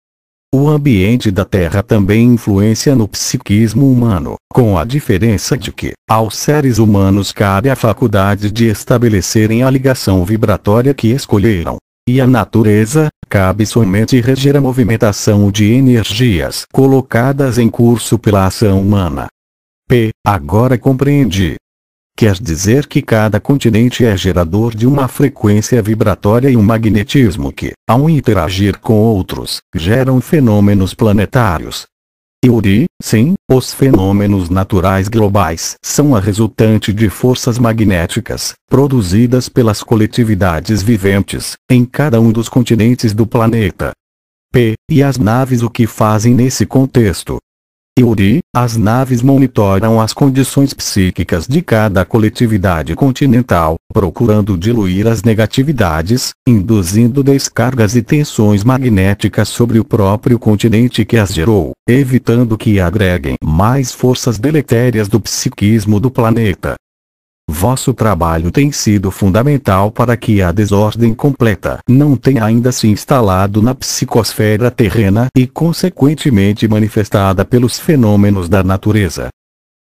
O ambiente da Terra também influencia no psiquismo humano, com a diferença de que, aos seres humanos cabe a faculdade de estabelecerem a ligação vibratória que escolheram. E à natureza, cabe somente reger a movimentação de energias colocadas em curso pela ação humana. P. Agora compreendi. Quer dizer que cada continente é gerador de uma frequência vibratória e um magnetismo que, ao interagir com outros, geram fenômenos planetários. Yuri, sim, os fenômenos naturais globais são a resultante de forças magnéticas, produzidas pelas coletividades viventes, em cada um dos continentes do planeta. P. E as naves o que fazem nesse contexto? Yuri, as naves monitoram as condições psíquicas de cada coletividade continental, procurando diluir as negatividades, induzindo descargas e tensões magnéticas sobre o próprio continente que as gerou, evitando que agreguem mais forças deletérias do psiquismo do planeta. Vosso trabalho tem sido fundamental para que a desordem completa não tenha ainda se instalado na psicosfera terrena e consequentemente manifestada pelos fenômenos da natureza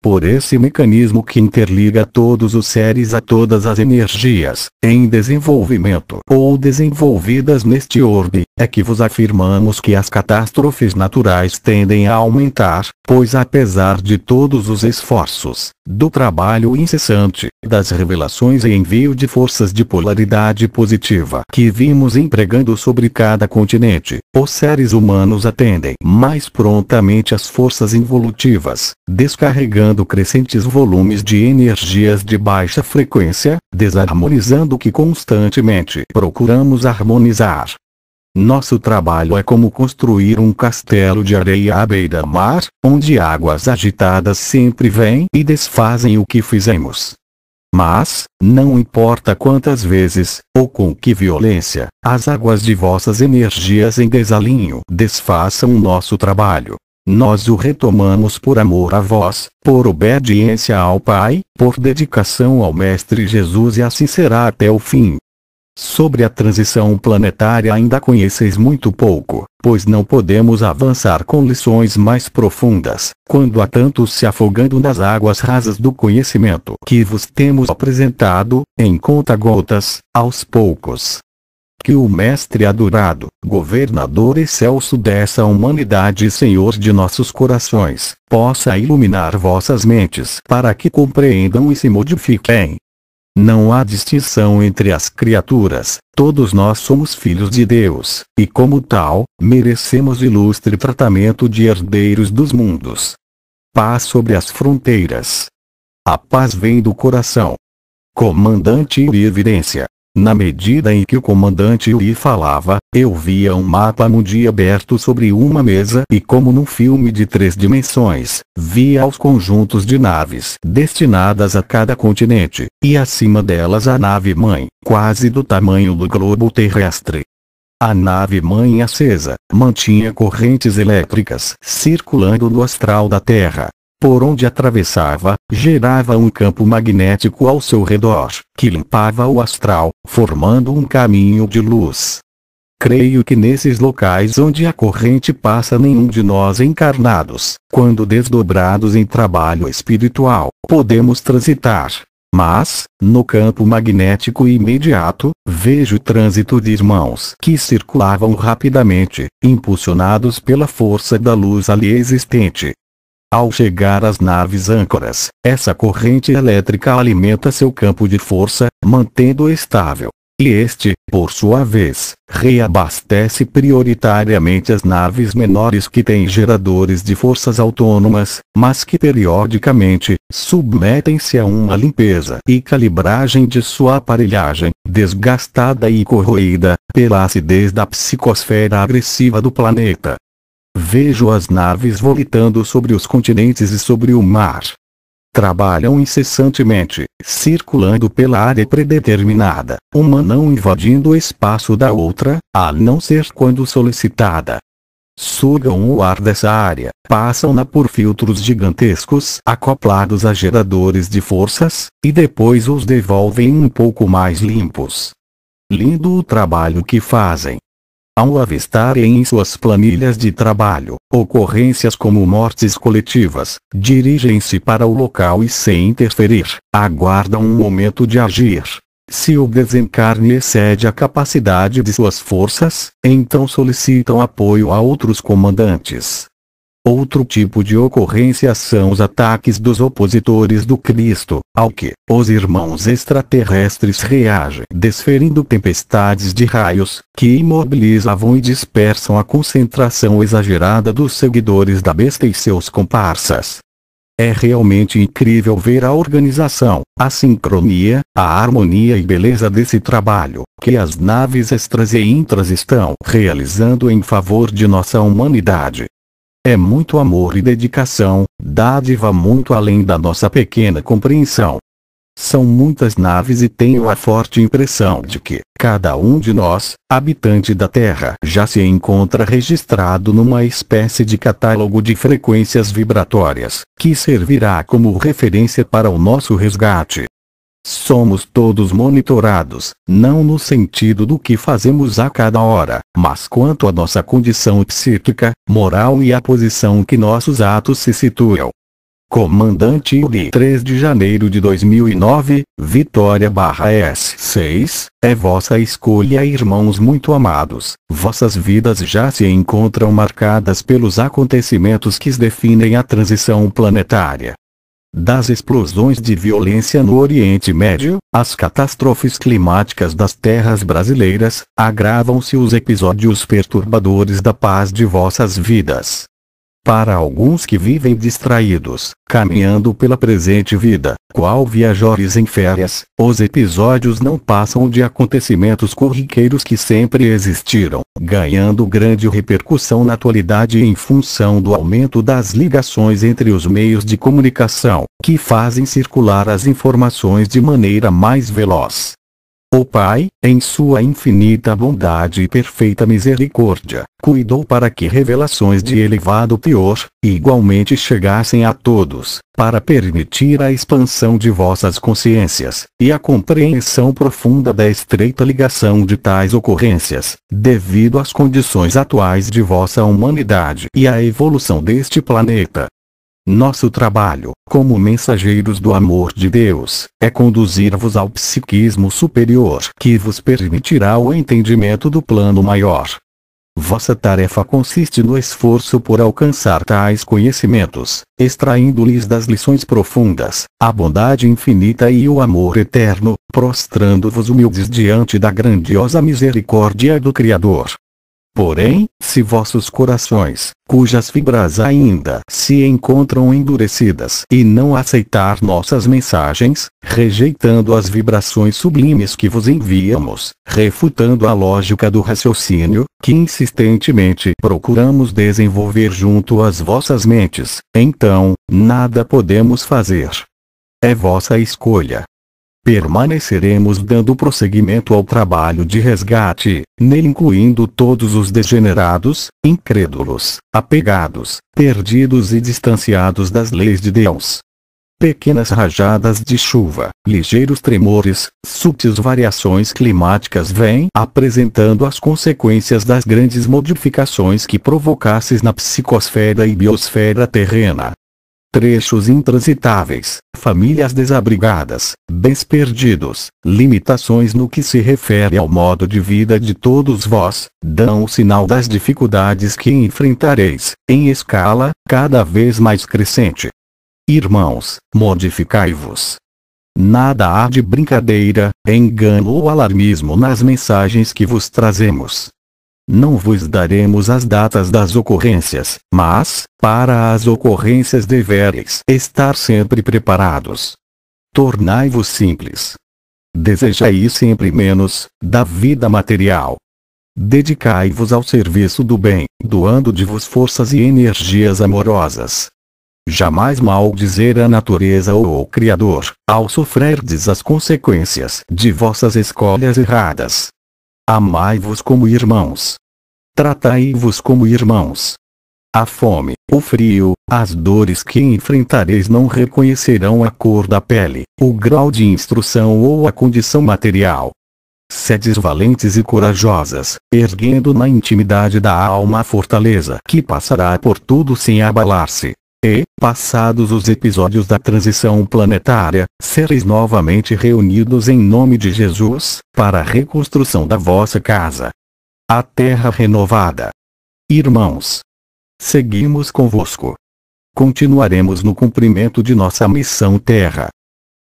por esse mecanismo que interliga todos os seres a todas as energias, em desenvolvimento ou desenvolvidas neste orbe, é que vos afirmamos que as catástrofes naturais tendem a aumentar, pois apesar de todos os esforços, do trabalho incessante, das revelações e envio de forças de polaridade positiva que vimos empregando sobre cada continente, os seres humanos atendem mais prontamente às forças involutivas, descarregando gerando crescentes volumes de energias de baixa frequência, desarmonizando o que constantemente procuramos harmonizar. Nosso trabalho é como construir um castelo de areia à beira-mar, onde águas agitadas sempre vêm e desfazem o que fizemos. Mas, não importa quantas vezes, ou com que violência, as águas de vossas energias em desalinho desfaçam o nosso trabalho. Nós o retomamos por amor a vós, por obediência ao Pai, por dedicação ao Mestre Jesus e assim será até o fim. Sobre a transição planetária ainda conheceis muito pouco, pois não podemos avançar com lições mais profundas, quando há tantos se afogando nas águas rasas do conhecimento que vos temos apresentado, em conta-gotas, aos poucos, que o Mestre adorado, governador excelso dessa humanidade e Senhor de nossos corações, possa iluminar vossas mentes para que compreendam e se modifiquem. Não há distinção entre as criaturas, todos nós somos filhos de Deus, e como tal, merecemos ilustre tratamento de herdeiros dos mundos. Paz sobre as fronteiras. A paz vem do coração. Comandante e evidência. Na medida em que o comandante Uri falava, eu via um mapa mundi aberto sobre uma mesa e como num filme de três dimensões, via os conjuntos de naves destinadas a cada continente, e acima delas a nave-mãe, quase do tamanho do globo terrestre. A nave-mãe acesa, mantinha correntes elétricas circulando no astral da Terra, por onde atravessava, gerava um campo magnético ao seu redor, que limpava o astral, formando um caminho de luz. Creio que nesses locais onde a corrente passa, nenhum de nós encarnados, quando desdobrados em trabalho espiritual, podemos transitar. Mas, no campo magnético imediato, vejo o trânsito de irmãos que circulavam rapidamente, impulsionados pela força da luz ali existente, ao chegar às naves âncoras, essa corrente elétrica alimenta seu campo de força, mantendo-o estável. E este, por sua vez, reabastece prioritariamente as naves menores que têm geradores de forças autônomas, mas que periodicamente submetem-se a uma limpeza e calibragem de sua aparelhagem, desgastada e corroída pela acidez da psicosfera agressiva do planeta. Vejo as naves voltando sobre os continentes e sobre o mar. Trabalham incessantemente, circulando pela área predeterminada, uma não invadindo o espaço da outra, a não ser quando solicitada. Sugam o ar dessa área, passam-na por filtros gigantescos acoplados a geradores de forças, e depois os devolvem um pouco mais limpos. Lindo o trabalho que fazem ao avistarem em suas planilhas de trabalho ocorrências como mortes coletivas, dirigem-se para o local e, sem interferir, aguardam um momento de agir. Se o desencarne excede a capacidade de suas forças, então solicitam apoio a outros comandantes, Outro tipo de ocorrência são os ataques dos opositores do Cristo, ao que os irmãos extraterrestres reagem desferindo tempestades de raios, que imobilizavam e dispersam a concentração exagerada dos seguidores da besta e seus comparsas. É realmente incrível ver a organização, a sincronia, a harmonia e beleza desse trabalho, que as naves extras e intras estão realizando em favor de nossa humanidade. É muito amor e dedicação, dádiva muito além da nossa pequena compreensão. São muitas naves e tenho a forte impressão de que cada um de nós, habitante da Terra, já se encontra registrado numa espécie de catálogo de frequências vibratórias, que servirá como referência para o nosso resgate. Somos todos monitorados, não no sentido do que fazemos a cada hora, mas quanto à nossa condição psíquica, moral e à posição que nossos atos se situam. Comandante Uri 3 de janeiro de 2009, Vitória barra S6, é vossa escolha irmãos muito amados, vossas vidas já se encontram marcadas pelos acontecimentos que definem a transição planetária, das explosões de violência no Oriente Médio, as catástrofes climáticas das terras brasileiras, agravam-se os episódios perturbadores da paz de vossas vidas. Para alguns que vivem distraídos, caminhando pela presente vida, qual viajores em férias, os episódios não passam de acontecimentos corriqueiros que sempre existiram, ganhando grande repercussão na atualidade em função do aumento das ligações entre os meios de comunicação, que fazem circular as informações de maneira mais veloz, o Pai, em sua infinita bondade e perfeita misericórdia, cuidou para que revelações de elevado teor, igualmente chegassem a todos, para permitir a expansão de vossas consciências, e a compreensão profunda da estreita ligação de tais ocorrências, devido às condições atuais de vossa humanidade e à evolução deste planeta. Nosso trabalho, como mensageiros do amor de Deus, é conduzir-vos ao psiquismo superior que vos permitirá o entendimento do plano maior. Vossa tarefa consiste no esforço por alcançar tais conhecimentos, extraindo-lhes das lições profundas, a bondade infinita e o amor eterno, prostrando-vos humildes diante da grandiosa misericórdia do Criador, Porém, se vossos corações, cujas fibras ainda se encontram endurecidas e não aceitar nossas mensagens, rejeitando as vibrações sublimes que vos enviamos, refutando a lógica do raciocínio, que insistentemente procuramos desenvolver junto às vossas mentes, então, nada podemos fazer. É vossa escolha, Permaneceremos dando prosseguimento ao trabalho de resgate, nele incluindo todos os degenerados, incrédulos, apegados, perdidos e distanciados das leis de Deus. Pequenas rajadas de chuva, ligeiros tremores, sutis variações climáticas vêm apresentando as consequências das grandes modificações que provocasses na psicosfera e biosfera terrena, trechos intransitáveis, famílias desabrigadas, bens perdidos, limitações no que se refere ao modo de vida de todos vós, dão o sinal das dificuldades que enfrentareis, em escala, cada vez mais crescente. Irmãos, modificai-vos. Nada há de brincadeira, engano ou alarmismo nas mensagens que vos trazemos. Não vos daremos as datas das ocorrências, mas, para as ocorrências deveres estar sempre preparados. Tornai-vos simples. Desejai sempre menos, da vida material. Dedicai-vos ao serviço do bem, doando de vos forças e energias amorosas. Jamais maldizer a natureza ou o Criador, ao sofrerdes as consequências de vossas escolhas erradas. Amai-vos como irmãos. Tratai-vos como irmãos. A fome, o frio, as dores que enfrentareis não reconhecerão a cor da pele, o grau de instrução ou a condição material. Sedes valentes e corajosas, erguendo na intimidade da alma a fortaleza que passará por tudo sem abalar-se. E, passados os episódios da transição planetária, sereis novamente reunidos em nome de Jesus, para a reconstrução da vossa casa. A Terra renovada. Irmãos, seguimos convosco. Continuaremos no cumprimento de nossa missão Terra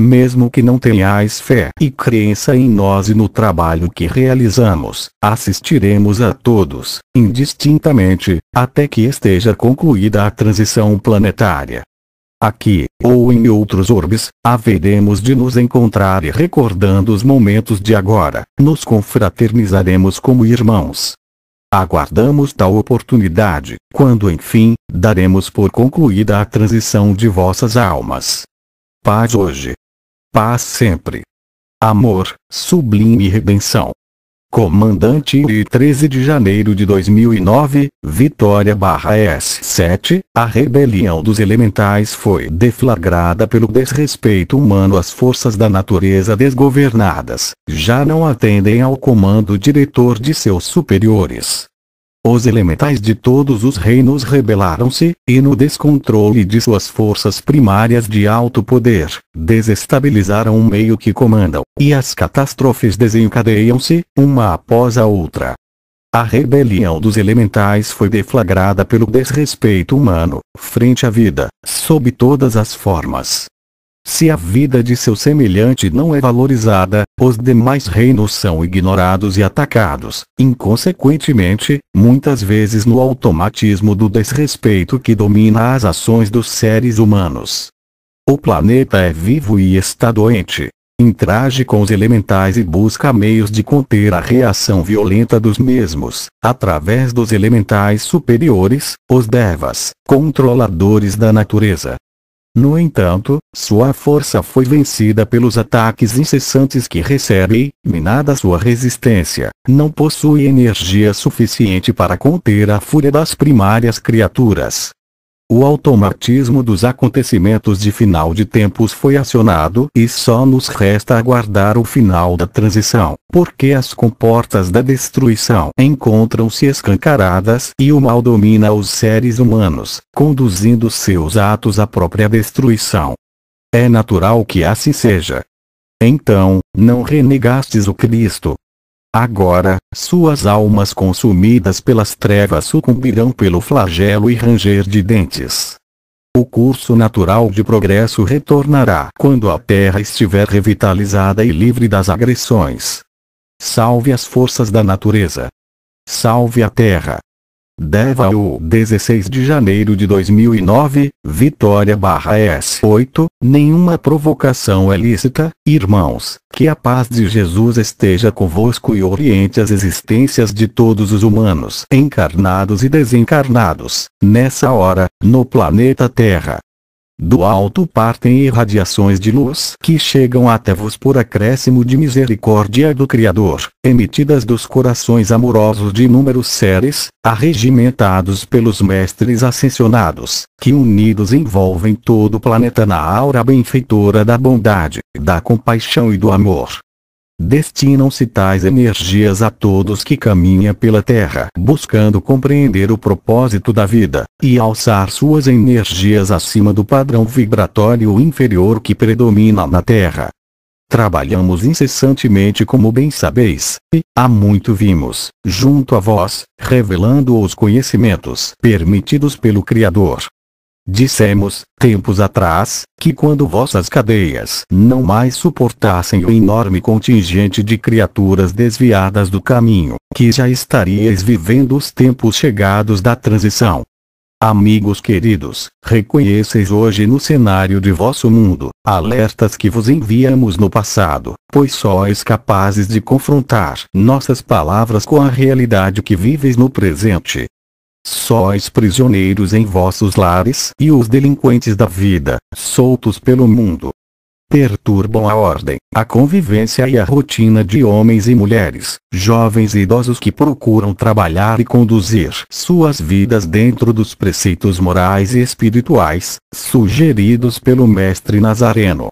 mesmo que não tenhais fé e crença em nós e no trabalho que realizamos, assistiremos a todos, indistintamente, até que esteja concluída a transição planetária. Aqui, ou em outros orbes, haveremos de nos encontrar e recordando os momentos de agora, nos confraternizaremos como irmãos. Aguardamos tal oportunidade, quando enfim, daremos por concluída a transição de vossas almas. Paz hoje paz sempre. Amor, sublime redenção. Comandante e 13 de janeiro de 2009, Vitória barra S7, a rebelião dos elementais foi deflagrada pelo desrespeito humano às forças da natureza desgovernadas, já não atendem ao comando diretor de seus superiores, os elementais de todos os reinos rebelaram-se, e no descontrole de suas forças primárias de alto poder, desestabilizaram o meio que comandam, e as catástrofes desencadeiam-se, uma após a outra. A rebelião dos elementais foi deflagrada pelo desrespeito humano, frente à vida, sob todas as formas, se a vida de seu semelhante não é valorizada, os demais reinos são ignorados e atacados, inconsequentemente, muitas vezes no automatismo do desrespeito que domina as ações dos seres humanos. O planeta é vivo e está doente. Interage com os elementais e busca meios de conter a reação violenta dos mesmos, através dos elementais superiores, os devas, controladores da natureza, no entanto, sua força foi vencida pelos ataques incessantes que recebe, minada sua resistência, não possui energia suficiente para conter a fúria das primárias criaturas. O automatismo dos acontecimentos de final de tempos foi acionado e só nos resta aguardar o final da transição, porque as comportas da destruição encontram-se escancaradas e o mal domina os seres humanos, conduzindo seus atos à própria destruição. É natural que assim seja. Então, não renegastes o Cristo, Agora, suas almas consumidas pelas trevas sucumbirão pelo flagelo e ranger de dentes. O curso natural de progresso retornará quando a Terra estiver revitalizada e livre das agressões. Salve as forças da natureza. Salve a Terra. Deva o 16 de janeiro de 2009, Vitória barra S8, nenhuma provocação é lícita, irmãos, que a paz de Jesus esteja convosco e oriente as existências de todos os humanos, encarnados e desencarnados, nessa hora, no planeta Terra. Do alto partem irradiações de luz que chegam até vós por acréscimo de misericórdia do Criador, emitidas dos corações amorosos de inúmeros seres, arregimentados pelos mestres ascensionados, que unidos envolvem todo o planeta na aura benfeitora da bondade, da compaixão e do amor. Destinam-se tais energias a todos que caminha pela Terra buscando compreender o propósito da vida, e alçar suas energias acima do padrão vibratório inferior que predomina na Terra. Trabalhamos incessantemente como bem sabeis, e, há muito vimos, junto a vós, revelando os conhecimentos permitidos pelo Criador, Dissemos, tempos atrás, que quando vossas cadeias não mais suportassem o enorme contingente de criaturas desviadas do caminho, que já estaríeis vivendo os tempos chegados da transição. Amigos queridos, reconheceis hoje no cenário de vosso mundo, alertas que vos enviamos no passado, pois sois capazes de confrontar nossas palavras com a realidade que viveis no presente, sóis prisioneiros em vossos lares e os delinquentes da vida, soltos pelo mundo. Perturbam a ordem, a convivência e a rotina de homens e mulheres, jovens e idosos que procuram trabalhar e conduzir suas vidas dentro dos preceitos morais e espirituais, sugeridos pelo Mestre Nazareno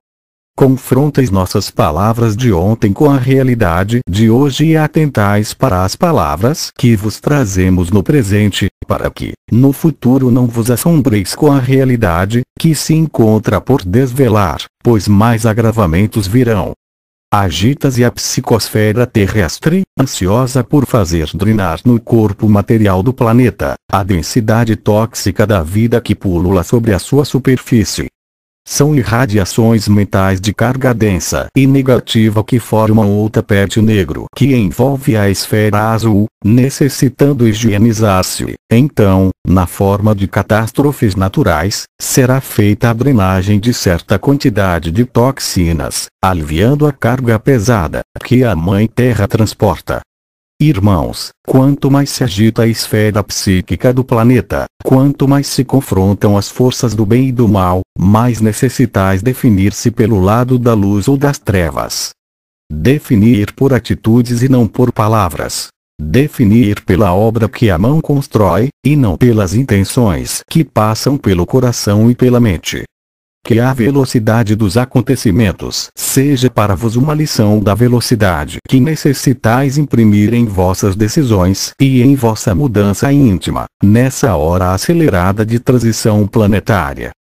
confrontais nossas palavras de ontem com a realidade de hoje e atentais para as palavras que vos trazemos no presente, para que, no futuro não vos assombreis com a realidade, que se encontra por desvelar, pois mais agravamentos virão. Agitas e a psicosfera terrestre, ansiosa por fazer drenar no corpo material do planeta, a densidade tóxica da vida que pulula sobre a sua superfície são irradiações mentais de carga densa e negativa que formam o tapete negro que envolve a esfera azul, necessitando higienizar-se. Então, na forma de catástrofes naturais, será feita a drenagem de certa quantidade de toxinas, aliviando a carga pesada que a Mãe Terra transporta. Irmãos, quanto mais se agita a esfera psíquica do planeta, quanto mais se confrontam as forças do bem e do mal, mais necessitais definir-se pelo lado da luz ou das trevas. Definir por atitudes e não por palavras. Definir pela obra que a mão constrói, e não pelas intenções que passam pelo coração e pela mente que a velocidade dos acontecimentos seja para vos uma lição da velocidade que necessitais imprimir em vossas decisões e em vossa mudança íntima, nessa hora acelerada de transição planetária,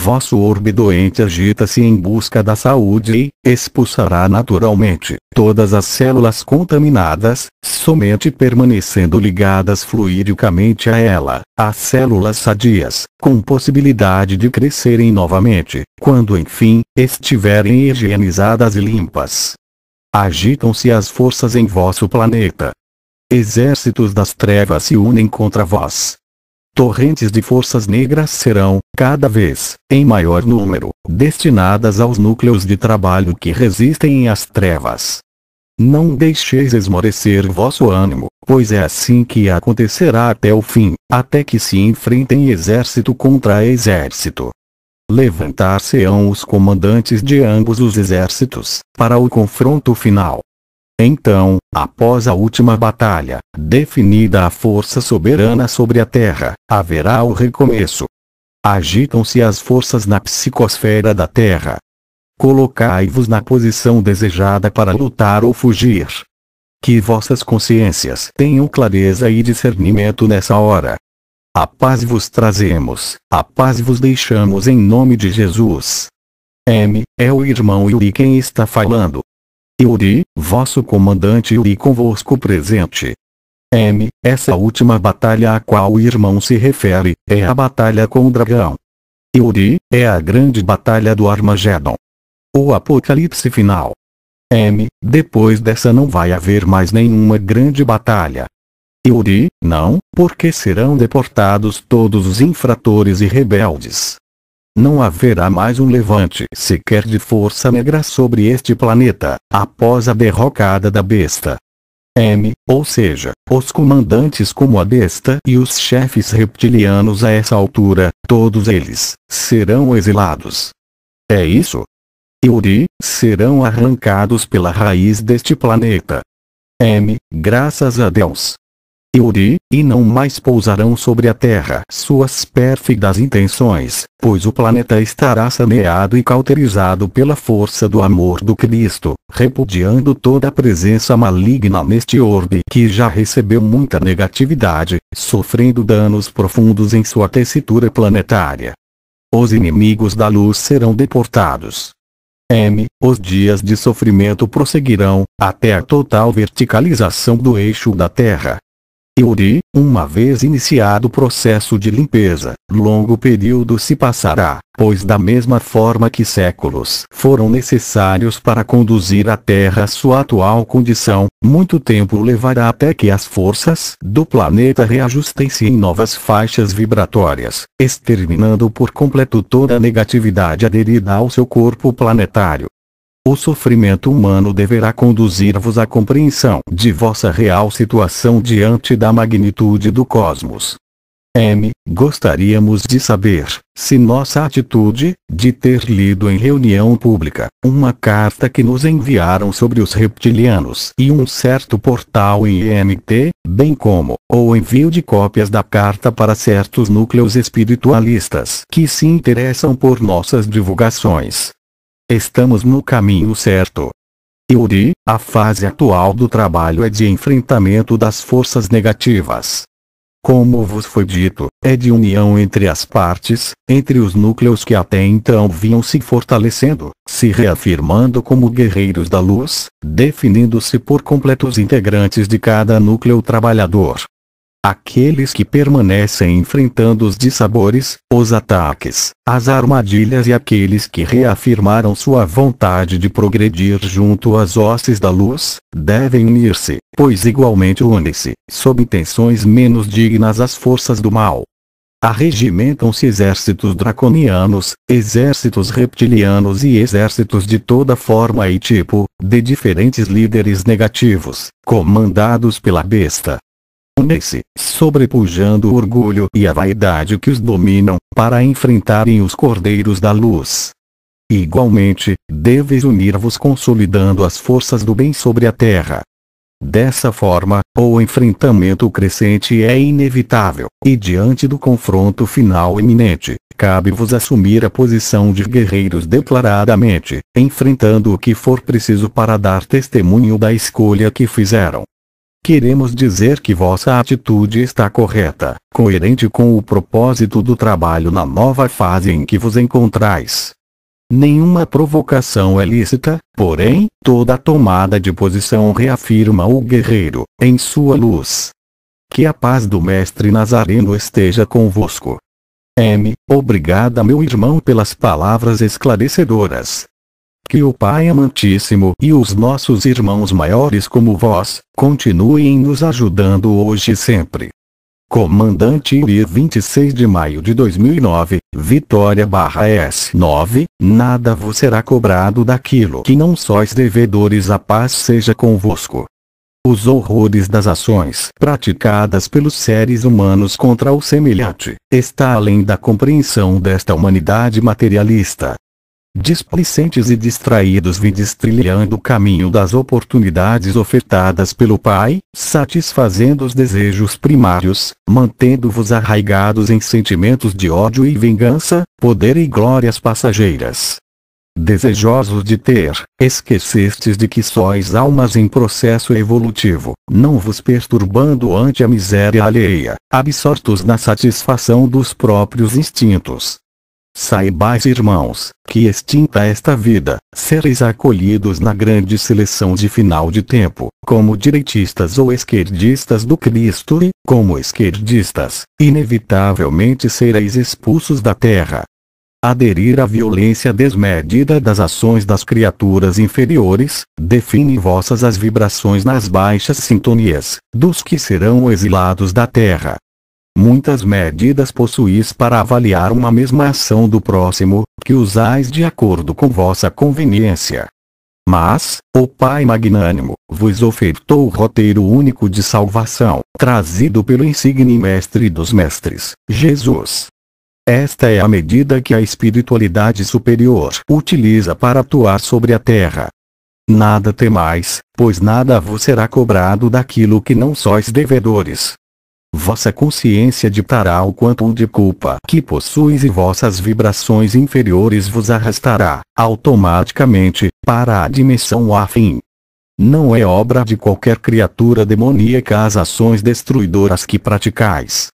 Vosso orbe doente agita-se em busca da saúde e expulsará naturalmente todas as células contaminadas, somente permanecendo ligadas fluidicamente a ela, as células sadias, com possibilidade de crescerem novamente, quando enfim estiverem higienizadas e limpas. Agitam-se as forças em vosso planeta. Exércitos das trevas se unem contra vós, torrentes de forças negras serão, cada vez, em maior número, destinadas aos núcleos de trabalho que resistem às trevas. Não deixeis esmorecer vosso ânimo, pois é assim que acontecerá até o fim, até que se enfrentem exército contra exército. Levantar-se-ão os comandantes de ambos os exércitos, para o confronto final. Então, após a última batalha, definida a força soberana sobre a Terra, haverá o recomeço. Agitam-se as forças na psicosfera da Terra. Colocai-vos na posição desejada para lutar ou fugir. Que vossas consciências tenham clareza e discernimento nessa hora. A paz vos trazemos, a paz vos deixamos em nome de Jesus. M. É o irmão Yuri quem está falando. Yuri, vosso comandante Yuri convosco presente. M. Essa última batalha a qual o irmão se refere, é a batalha com o dragão. Yuri, é a grande batalha do Armageddon. O apocalipse final. M. Depois dessa não vai haver mais nenhuma grande batalha. Yuri, não, porque serão deportados todos os infratores e rebeldes. Não haverá mais um levante sequer de força negra sobre este planeta, após a derrocada da besta. M, ou seja, os comandantes como a besta e os chefes reptilianos a essa altura, todos eles, serão exilados. É isso? Yuri, serão arrancados pela raiz deste planeta. M, graças a Deus, e Uri, e não mais pousarão sobre a terra suas pérfidas intenções, pois o planeta estará saneado e cauterizado pela força do amor do Cristo, repudiando toda a presença maligna neste orbe que já recebeu muita negatividade, sofrendo danos profundos em sua tessitura planetária. Os inimigos da luz serão deportados. M. Os dias de sofrimento prosseguirão, até a total verticalização do eixo da Terra, Yuri, uma vez iniciado o processo de limpeza, longo período se passará, pois da mesma forma que séculos foram necessários para conduzir a Terra à sua atual condição, muito tempo levará até que as forças do planeta reajustem-se em novas faixas vibratórias, exterminando por completo toda a negatividade aderida ao seu corpo planetário o sofrimento humano deverá conduzir-vos à compreensão de vossa real situação diante da magnitude do cosmos. M. Gostaríamos de saber se nossa atitude de ter lido em reunião pública uma carta que nos enviaram sobre os reptilianos e um certo portal em IMT, bem como o envio de cópias da carta para certos núcleos espiritualistas que se interessam por nossas divulgações, Estamos no caminho certo. Yuri, a fase atual do trabalho é de enfrentamento das forças negativas. Como vos foi dito, é de união entre as partes, entre os núcleos que até então vinham se fortalecendo, se reafirmando como guerreiros da luz, definindo-se por completos integrantes de cada núcleo trabalhador, Aqueles que permanecem enfrentando os dissabores, os ataques, as armadilhas e aqueles que reafirmaram sua vontade de progredir junto às hostes da luz, devem unir-se, pois igualmente unem-se, sob intenções menos dignas às forças do mal. Arregimentam-se exércitos draconianos, exércitos reptilianos e exércitos de toda forma e tipo, de diferentes líderes negativos, comandados pela besta, unem-se, sobrepujando o orgulho e a vaidade que os dominam, para enfrentarem os cordeiros da luz. Igualmente, deveis unir-vos consolidando as forças do bem sobre a terra. Dessa forma, o enfrentamento crescente é inevitável, e diante do confronto final iminente, cabe-vos assumir a posição de guerreiros declaradamente, enfrentando o que for preciso para dar testemunho da escolha que fizeram, Queremos dizer que vossa atitude está correta, coerente com o propósito do trabalho na nova fase em que vos encontrais. Nenhuma provocação é lícita, porém, toda tomada de posição reafirma o guerreiro, em sua luz. Que a paz do Mestre Nazareno esteja convosco. M. Obrigada, meu irmão, pelas palavras esclarecedoras que o Pai amantíssimo e os nossos irmãos maiores como vós, continuem nos ajudando hoje e sempre. Comandante Iri 26 de maio de 2009, Vitória barra S9, nada vos será cobrado daquilo que não sois devedores a paz seja convosco. Os horrores das ações praticadas pelos seres humanos contra o semelhante, está além da compreensão desta humanidade materialista, displicentes e distraídos vindes trilhando o caminho das oportunidades ofertadas pelo Pai, satisfazendo os desejos primários, mantendo-vos arraigados em sentimentos de ódio e vingança, poder e glórias passageiras. Desejosos de ter, esquecestes de que sois almas em processo evolutivo, não vos perturbando ante a miséria alheia, absortos na satisfação dos próprios instintos, Saibais, irmãos, que extinta esta vida, sereis acolhidos na grande seleção de final de tempo, como direitistas ou esquerdistas do Cristo e, como esquerdistas, inevitavelmente sereis expulsos da terra. Aderir à violência desmedida das ações das criaturas inferiores, define vossas as vibrações nas baixas sintonias, dos que serão exilados da terra muitas medidas possuis para avaliar uma mesma ação do próximo, que usais de acordo com vossa conveniência. Mas, o Pai Magnânimo, vos ofertou o roteiro único de salvação, trazido pelo insigne Mestre dos Mestres, Jesus. Esta é a medida que a espiritualidade superior utiliza para atuar sobre a terra. Nada temais, pois nada vos será cobrado daquilo que não sois devedores, vossa consciência ditará o quanto de culpa que possuis e vossas vibrações inferiores vos arrastará, automaticamente, para a dimensão afim. Não é obra de qualquer criatura demoníaca as ações destruidoras que praticais.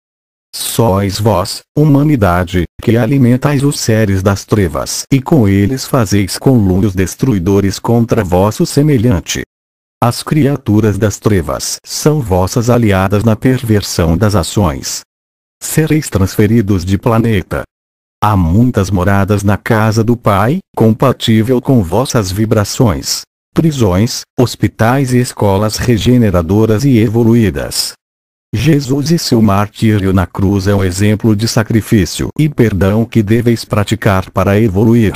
Sois vós, humanidade, que alimentais os seres das trevas e com eles fazeis conluios destruidores contra vosso semelhante. As criaturas das trevas são vossas aliadas na perversão das ações. Sereis transferidos de planeta. Há muitas moradas na casa do Pai, compatível com vossas vibrações. Prisões, hospitais e escolas regeneradoras e evoluídas. Jesus e seu martírio na cruz é um exemplo de sacrifício e perdão que deveis praticar para evoluir.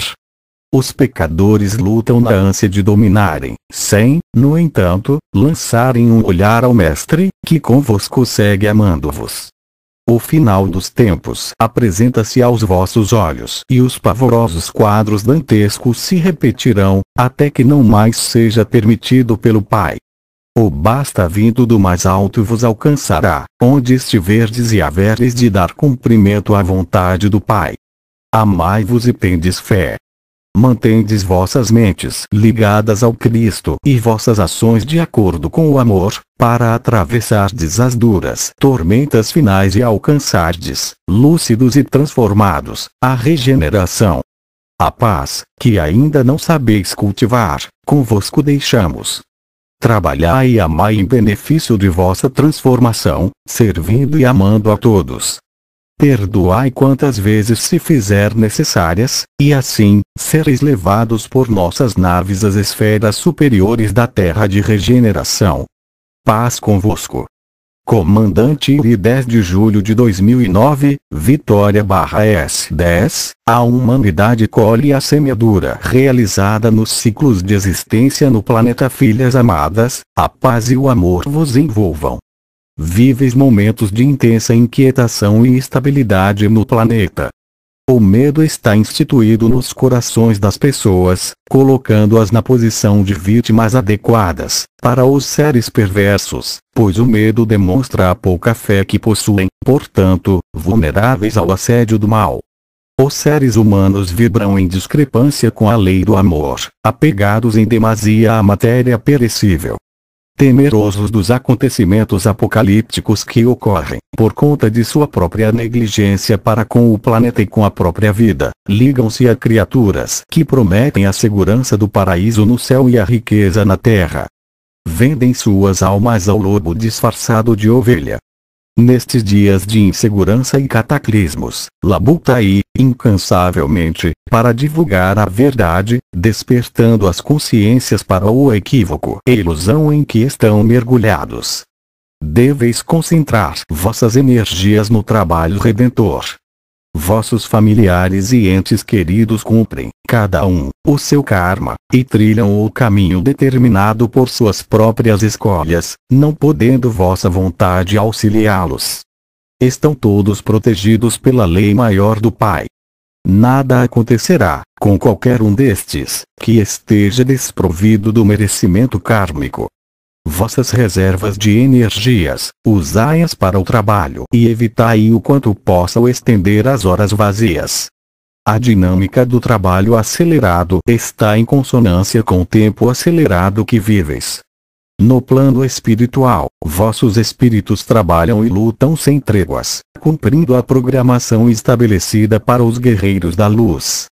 Os pecadores lutam na ânsia de dominarem, sem, no entanto, lançarem um olhar ao Mestre, que convosco segue amando-vos. O final dos tempos apresenta-se aos vossos olhos e os pavorosos quadros dantescos se repetirão, até que não mais seja permitido pelo Pai. O basta vindo do mais alto vos alcançará, onde estiverdes e haveres de dar cumprimento à vontade do Pai. Amai-vos e tendes fé, mantendes vossas mentes ligadas ao Cristo e vossas ações de acordo com o amor, para atravessardes as duras tormentas finais e alcançardes, lúcidos e transformados, a regeneração. A paz, que ainda não sabeis cultivar, convosco deixamos. Trabalhai e amai em benefício de vossa transformação, servindo e amando a todos, perdoai quantas vezes se fizer necessárias, e assim, sereis levados por nossas naves às esferas superiores da terra de regeneração. Paz convosco. Comandante e 10 de julho de 2009, Vitória barra S10, a humanidade colhe a semeadura realizada nos ciclos de existência no planeta Filhas Amadas, a paz e o amor vos envolvam. Vives momentos de intensa inquietação e instabilidade no planeta. O medo está instituído nos corações das pessoas, colocando-as na posição de vítimas adequadas para os seres perversos, pois o medo demonstra a pouca fé que possuem, portanto, vulneráveis ao assédio do mal. Os seres humanos vibram em discrepância com a lei do amor, apegados em demasia à matéria perecível, temerosos dos acontecimentos apocalípticos que ocorrem por conta de sua própria negligência para com o planeta e com a própria vida, ligam-se a criaturas que prometem a segurança do paraíso no céu e a riqueza na terra. Vendem suas almas ao lobo disfarçado de ovelha, Nestes dias de insegurança e cataclismos, labuta aí, incansavelmente, para divulgar a verdade, despertando as consciências para o equívoco e ilusão em que estão mergulhados. Deveis concentrar vossas energias no trabalho redentor, Vossos familiares e entes queridos cumprem, cada um, o seu karma, e trilham o caminho determinado por suas próprias escolhas, não podendo vossa vontade auxiliá-los. Estão todos protegidos pela lei maior do Pai. Nada acontecerá, com qualquer um destes, que esteja desprovido do merecimento kármico vossas reservas de energias, usai-as para o trabalho e evitai o quanto possa estender as horas vazias. A dinâmica do trabalho acelerado está em consonância com o tempo acelerado que viveis. No plano espiritual, vossos espíritos trabalham e lutam sem tréguas, cumprindo a programação estabelecida para os guerreiros da luz.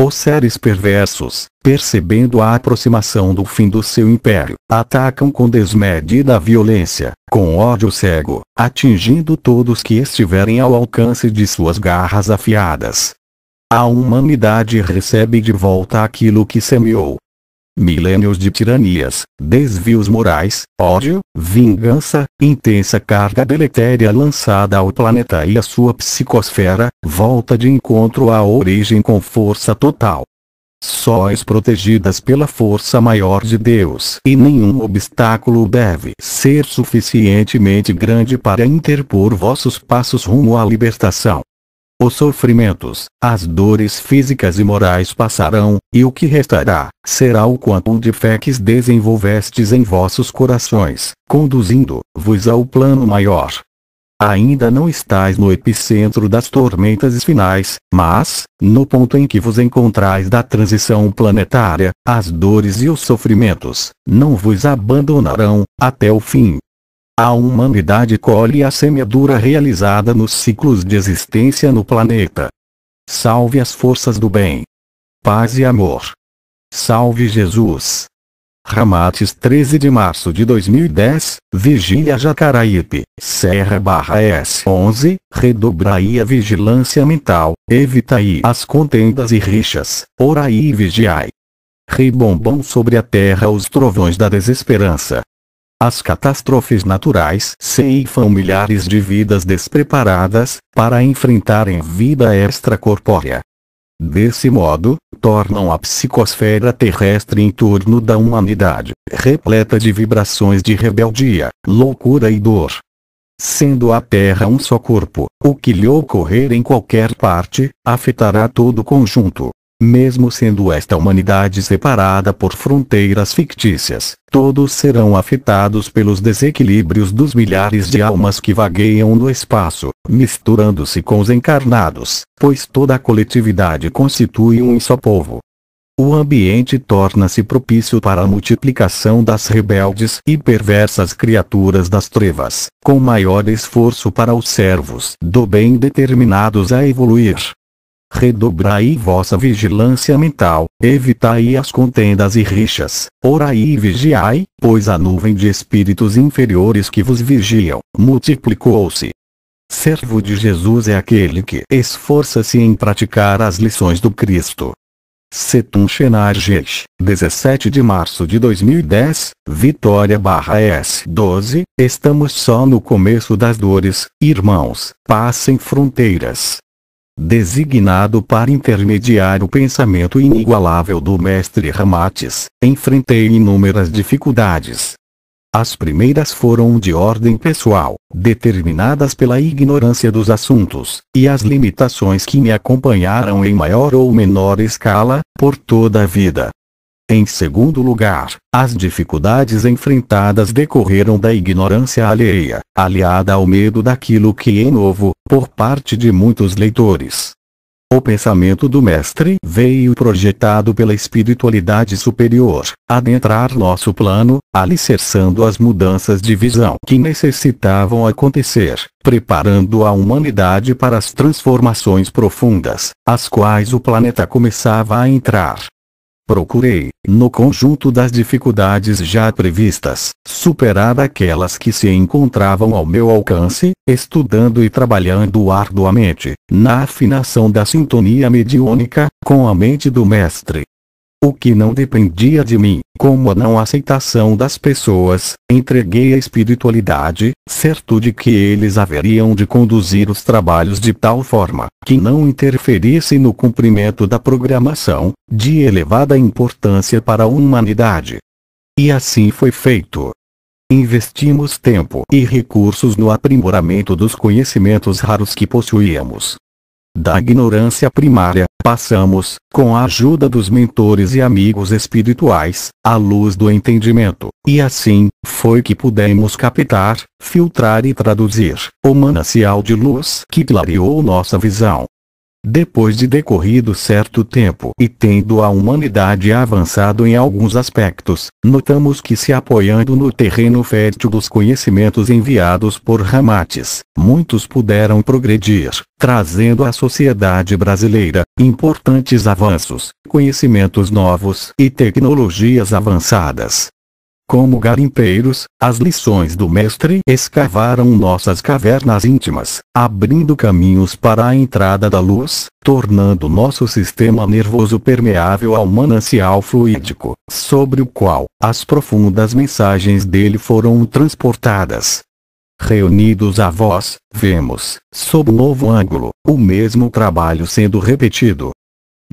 Os seres perversos, percebendo a aproximação do fim do seu império, atacam com desmedida violência, com ódio cego, atingindo todos que estiverem ao alcance de suas garras afiadas. A humanidade recebe de volta aquilo que semeou, milênios de tiranias, desvios morais, ódio, vingança, intensa carga deletéria lançada ao planeta e à sua psicosfera, volta de encontro à origem com força total. Sóis protegidas pela força maior de Deus e nenhum obstáculo deve ser suficientemente grande para interpor vossos passos rumo à libertação. Os sofrimentos, as dores físicas e morais passarão, e o que restará, será o quanto de fé que desenvolvestes em vossos corações, conduzindo-vos ao plano maior. Ainda não estáis no epicentro das tormentas finais, mas, no ponto em que vos encontrais da transição planetária, as dores e os sofrimentos, não vos abandonarão, até o fim, a humanidade colhe a semeadura realizada nos ciclos de existência no planeta. Salve as forças do bem. Paz e amor. Salve Jesus. Ramates 13 de março de 2010, Vigília Jacaraípe, Serra barra S11, redobrai a vigilância mental, evitai as contendas e rixas, orai e vigiai. Rebombam sobre a terra os trovões da desesperança, as catástrofes naturais ceifam milhares de vidas despreparadas para enfrentarem vida extracorpórea. Desse modo, tornam a psicosfera terrestre em torno da humanidade repleta de vibrações de rebeldia, loucura e dor. Sendo a Terra um só corpo, o que lhe ocorrer em qualquer parte afetará todo o conjunto mesmo sendo esta humanidade separada por fronteiras fictícias, todos serão afetados pelos desequilíbrios dos milhares de almas que vagueiam no espaço, misturando-se com os encarnados, pois toda a coletividade constitui um só povo. O ambiente torna-se propício para a multiplicação das rebeldes e perversas criaturas das trevas, com maior esforço para os servos do bem determinados a evoluir, redobrai vossa vigilância mental, evitai as contendas e rixas, orai e vigiai, pois a nuvem de espíritos inferiores que vos vigiam, multiplicou-se. Servo de Jesus é aquele que esforça-se em praticar as lições do Cristo. Setun Xenarges, 17 de março de 2010, Vitória barra S12, estamos só no começo das dores, irmãos, passem fronteiras designado para intermediar o pensamento inigualável do mestre Ramates, enfrentei inúmeras dificuldades. As primeiras foram de ordem pessoal, determinadas pela ignorância dos assuntos, e as limitações que me acompanharam em maior ou menor escala, por toda a vida, em segundo lugar, as dificuldades enfrentadas decorreram da ignorância alheia, aliada ao medo daquilo que é novo, por parte de muitos leitores. O pensamento do Mestre veio projetado pela espiritualidade superior, adentrar nosso plano, alicerçando as mudanças de visão que necessitavam acontecer, preparando a humanidade para as transformações profundas, as quais o planeta começava a entrar, Procurei, no conjunto das dificuldades já previstas, superar aquelas que se encontravam ao meu alcance, estudando e trabalhando arduamente, na afinação da sintonia mediúnica, com a mente do Mestre, o que não dependia de mim, como a não aceitação das pessoas, entreguei à espiritualidade, certo de que eles haveriam de conduzir os trabalhos de tal forma que não interferisse no cumprimento da programação, de elevada importância para a humanidade. E assim foi feito. Investimos tempo e recursos no aprimoramento dos conhecimentos raros que possuíamos, da ignorância primária, passamos, com a ajuda dos mentores e amigos espirituais, à luz do entendimento, e assim, foi que pudemos captar, filtrar e traduzir o manancial de luz que clareou nossa visão, depois de decorrido certo tempo e tendo a humanidade avançado em alguns aspectos, notamos que se apoiando no terreno fértil dos conhecimentos enviados por Ramates, muitos puderam progredir, trazendo à sociedade brasileira importantes avanços, conhecimentos novos e tecnologias avançadas, como garimpeiros, as lições do Mestre escavaram nossas cavernas íntimas, abrindo caminhos para a entrada da luz, tornando nosso sistema nervoso permeável ao manancial fluídico, sobre o qual as profundas mensagens dele foram transportadas. Reunidos a vós, vemos, sob um novo ângulo, o mesmo trabalho sendo repetido,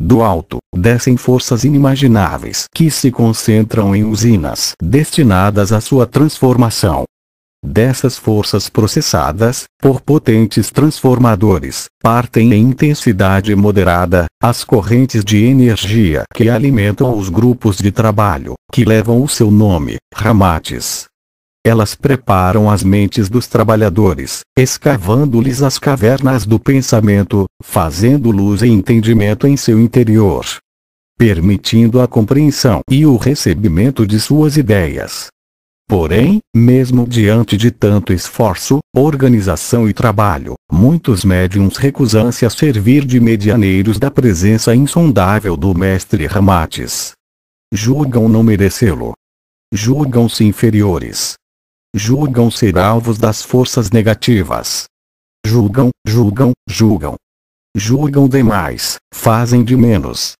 do alto, descem forças inimagináveis que se concentram em usinas destinadas à sua transformação. Dessas forças processadas, por potentes transformadores, partem em intensidade moderada, as correntes de energia que alimentam os grupos de trabalho, que levam o seu nome, ramates. Elas preparam as mentes dos trabalhadores, escavando-lhes as cavernas do pensamento, fazendo luz e entendimento em seu interior, permitindo a compreensão e o recebimento de suas ideias. Porém, mesmo diante de tanto esforço, organização e trabalho, muitos médiums recusam-se a servir de medianeiros da presença insondável do mestre Ramates. Julgam não merecê-lo. Julgam-se inferiores julgam ser alvos das forças negativas. Julgam, julgam, julgam. Julgam demais, fazem de menos.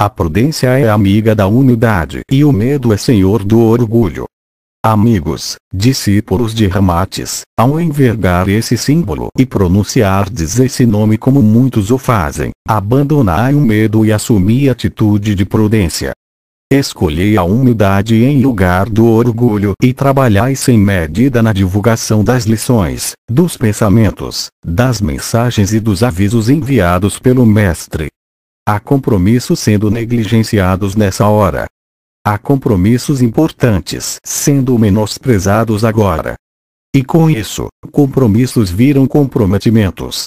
A prudência é amiga da humildade e o medo é senhor do orgulho. Amigos, discípulos de Ramates, ao envergar esse símbolo e pronunciardes esse nome como muitos o fazem, abandonai o medo e assumi atitude de prudência, Escolhei a humildade em lugar do orgulho e trabalhai sem medida na divulgação das lições, dos pensamentos, das mensagens e dos avisos enviados pelo Mestre. Há compromissos sendo negligenciados nessa hora. Há compromissos importantes sendo menosprezados agora. E com isso, compromissos viram comprometimentos,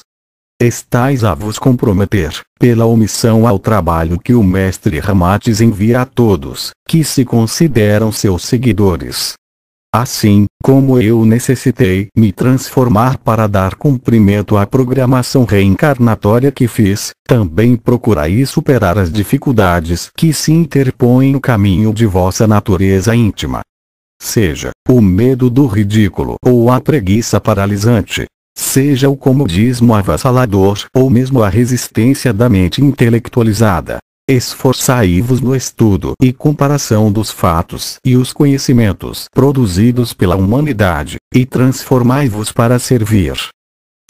estais a vos comprometer, pela omissão ao trabalho que o mestre Ramates envia a todos, que se consideram seus seguidores. Assim, como eu necessitei me transformar para dar cumprimento à programação reencarnatória que fiz, também procurai superar as dificuldades que se interpõem no caminho de vossa natureza íntima. Seja o medo do ridículo ou a preguiça paralisante, seja o comodismo avassalador ou mesmo a resistência da mente intelectualizada. Esforçai-vos no estudo e comparação dos fatos e os conhecimentos produzidos pela humanidade, e transformai-vos para servir.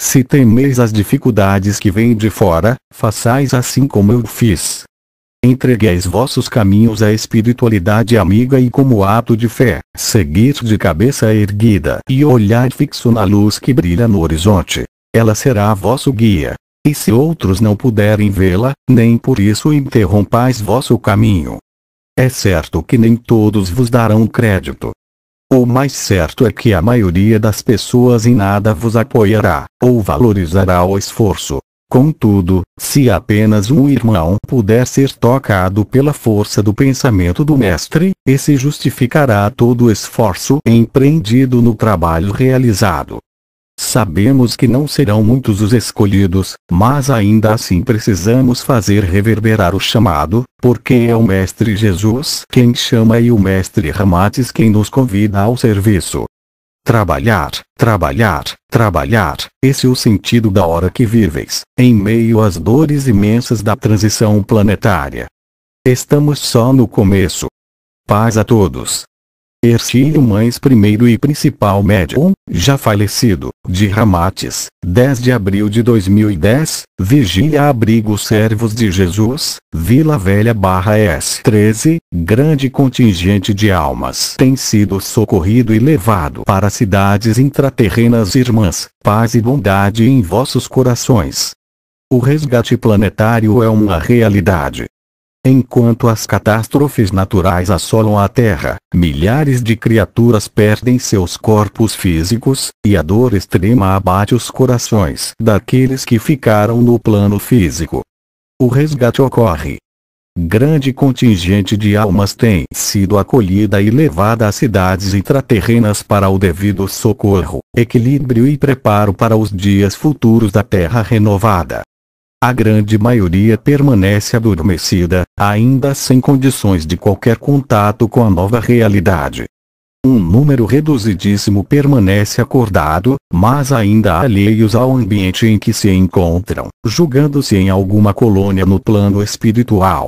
Se temeis as dificuldades que vêm de fora, façais assim como eu fiz, Entregueis vossos caminhos à espiritualidade amiga e como ato de fé, seguir de cabeça erguida e olhar fixo na luz que brilha no horizonte. Ela será vosso guia. E se outros não puderem vê-la, nem por isso interrompais vosso caminho. É certo que nem todos vos darão crédito. O mais certo é que a maioria das pessoas em nada vos apoiará, ou valorizará o esforço, Contudo, se apenas um irmão puder ser tocado pela força do pensamento do mestre, esse justificará todo o esforço empreendido no trabalho realizado. Sabemos que não serão muitos os escolhidos, mas ainda assim precisamos fazer reverberar o chamado, porque é o Mestre Jesus quem chama e o Mestre Ramates quem nos convida ao serviço. Trabalhar, trabalhar, trabalhar, esse é o sentido da hora que viveis, em meio às dores imensas da transição planetária. Estamos só no começo. Paz a todos. Ercílio Mães primeiro e principal médium, já falecido, de Ramates, 10 de abril de 2010, Vigília Abrigo Servos de Jesus, Vila Velha barra S13, grande contingente de almas tem sido socorrido e levado para cidades intraterrenas irmãs, paz e bondade em vossos corações. O resgate planetário é uma realidade, Enquanto as catástrofes naturais assolam a Terra, milhares de criaturas perdem seus corpos físicos, e a dor extrema abate os corações daqueles que ficaram no plano físico. O resgate ocorre. Grande contingente de almas tem sido acolhida e levada a cidades intraterrenas para o devido socorro, equilíbrio e preparo para os dias futuros da Terra renovada. A grande maioria permanece adormecida, ainda sem condições de qualquer contato com a nova realidade. Um número reduzidíssimo permanece acordado, mas ainda alheios ao ambiente em que se encontram, julgando-se em alguma colônia no plano espiritual.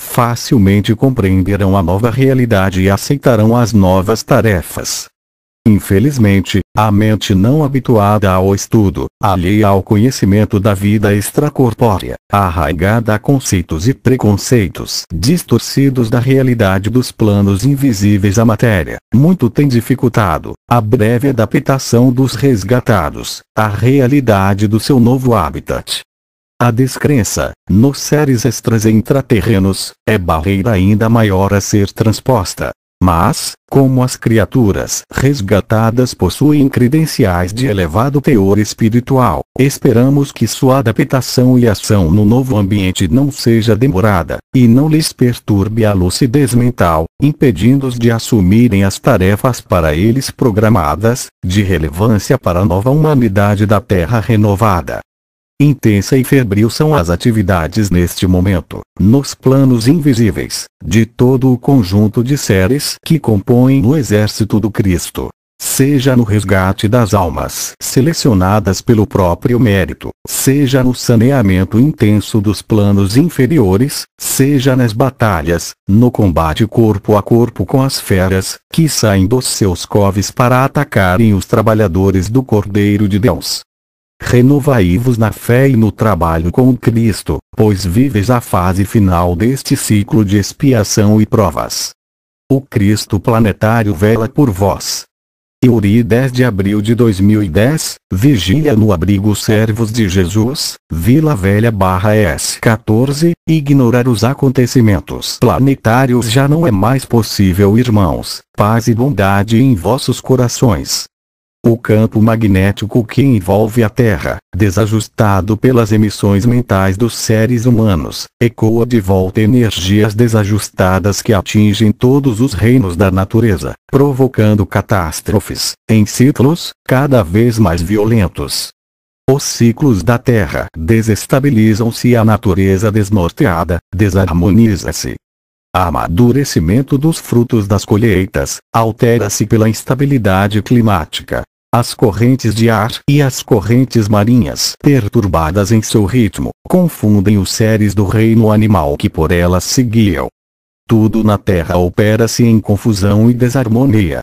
Facilmente compreenderão a nova realidade e aceitarão as novas tarefas, Infelizmente, a mente não habituada ao estudo, alheia ao conhecimento da vida extracorpórea, arraigada a conceitos e preconceitos distorcidos da realidade dos planos invisíveis à matéria, muito tem dificultado a breve adaptação dos resgatados à realidade do seu novo habitat. A descrença, nos seres extras intraterrenos, é barreira ainda maior a ser transposta, mas, como as criaturas resgatadas possuem credenciais de elevado teor espiritual, esperamos que sua adaptação e ação no novo ambiente não seja demorada, e não lhes perturbe a lucidez mental, impedindo-os de assumirem as tarefas para eles programadas, de relevância para a nova humanidade da Terra renovada. Intensa e febril são as atividades neste momento, nos planos invisíveis, de todo o conjunto de seres que compõem o exército do Cristo. Seja no resgate das almas selecionadas pelo próprio mérito, seja no saneamento intenso dos planos inferiores, seja nas batalhas, no combate corpo a corpo com as feras, que saem dos seus coves para atacarem os trabalhadores do Cordeiro de Deus renovai-vos na fé e no trabalho com Cristo, pois vives a fase final deste ciclo de expiação e provas. O Cristo planetário vela por vós. Euri 10 de abril de 2010, vigília no abrigo Servos de Jesus, Vila Velha barra S14, ignorar os acontecimentos planetários já não é mais possível irmãos, paz e bondade em vossos corações o campo magnético que envolve a Terra, desajustado pelas emissões mentais dos seres humanos, ecoa de volta energias desajustadas que atingem todos os reinos da natureza, provocando catástrofes, em ciclos, cada vez mais violentos. Os ciclos da Terra desestabilizam-se e a natureza desnorteada, desarmoniza-se, Amadurecimento dos frutos das colheitas altera-se pela instabilidade climática, as correntes de ar e as correntes marinhas, perturbadas em seu ritmo, confundem os seres do reino animal que por elas seguiam. Tudo na Terra opera-se em confusão e desarmonia.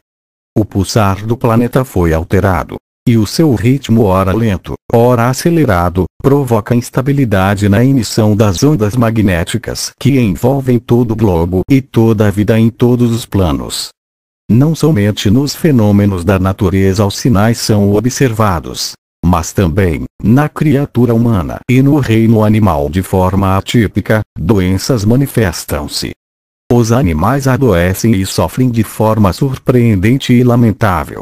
O pulsar do planeta foi alterado, e o seu ritmo ora lento, ora acelerado, provoca instabilidade na emissão das ondas magnéticas que envolvem todo o globo e toda a vida em todos os planos. Não somente nos fenômenos da natureza os sinais são observados, mas também, na criatura humana e no reino animal de forma atípica, doenças manifestam-se. Os animais adoecem e sofrem de forma surpreendente e lamentável.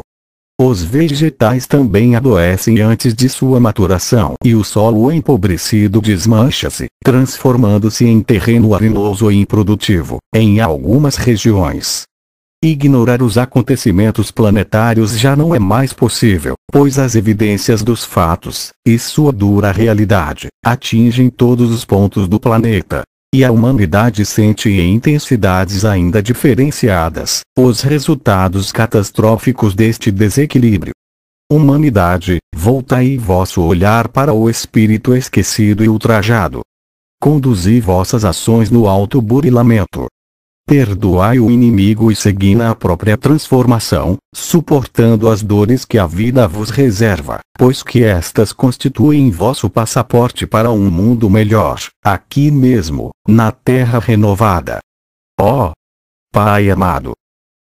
Os vegetais também adoecem antes de sua maturação e o solo empobrecido desmancha-se, transformando-se em terreno arenoso e improdutivo, em algumas regiões. Ignorar os acontecimentos planetários já não é mais possível, pois as evidências dos fatos, e sua dura realidade, atingem todos os pontos do planeta. E a humanidade sente em intensidades ainda diferenciadas os resultados catastróficos deste desequilíbrio. Humanidade, voltai vosso olhar para o espírito esquecido e ultrajado. Conduzi vossas ações no alto burilamento, Perdoai o inimigo e segui na própria transformação, suportando as dores que a vida vos reserva, pois que estas constituem vosso passaporte para um mundo melhor, aqui mesmo, na terra renovada. Ó oh, Pai amado!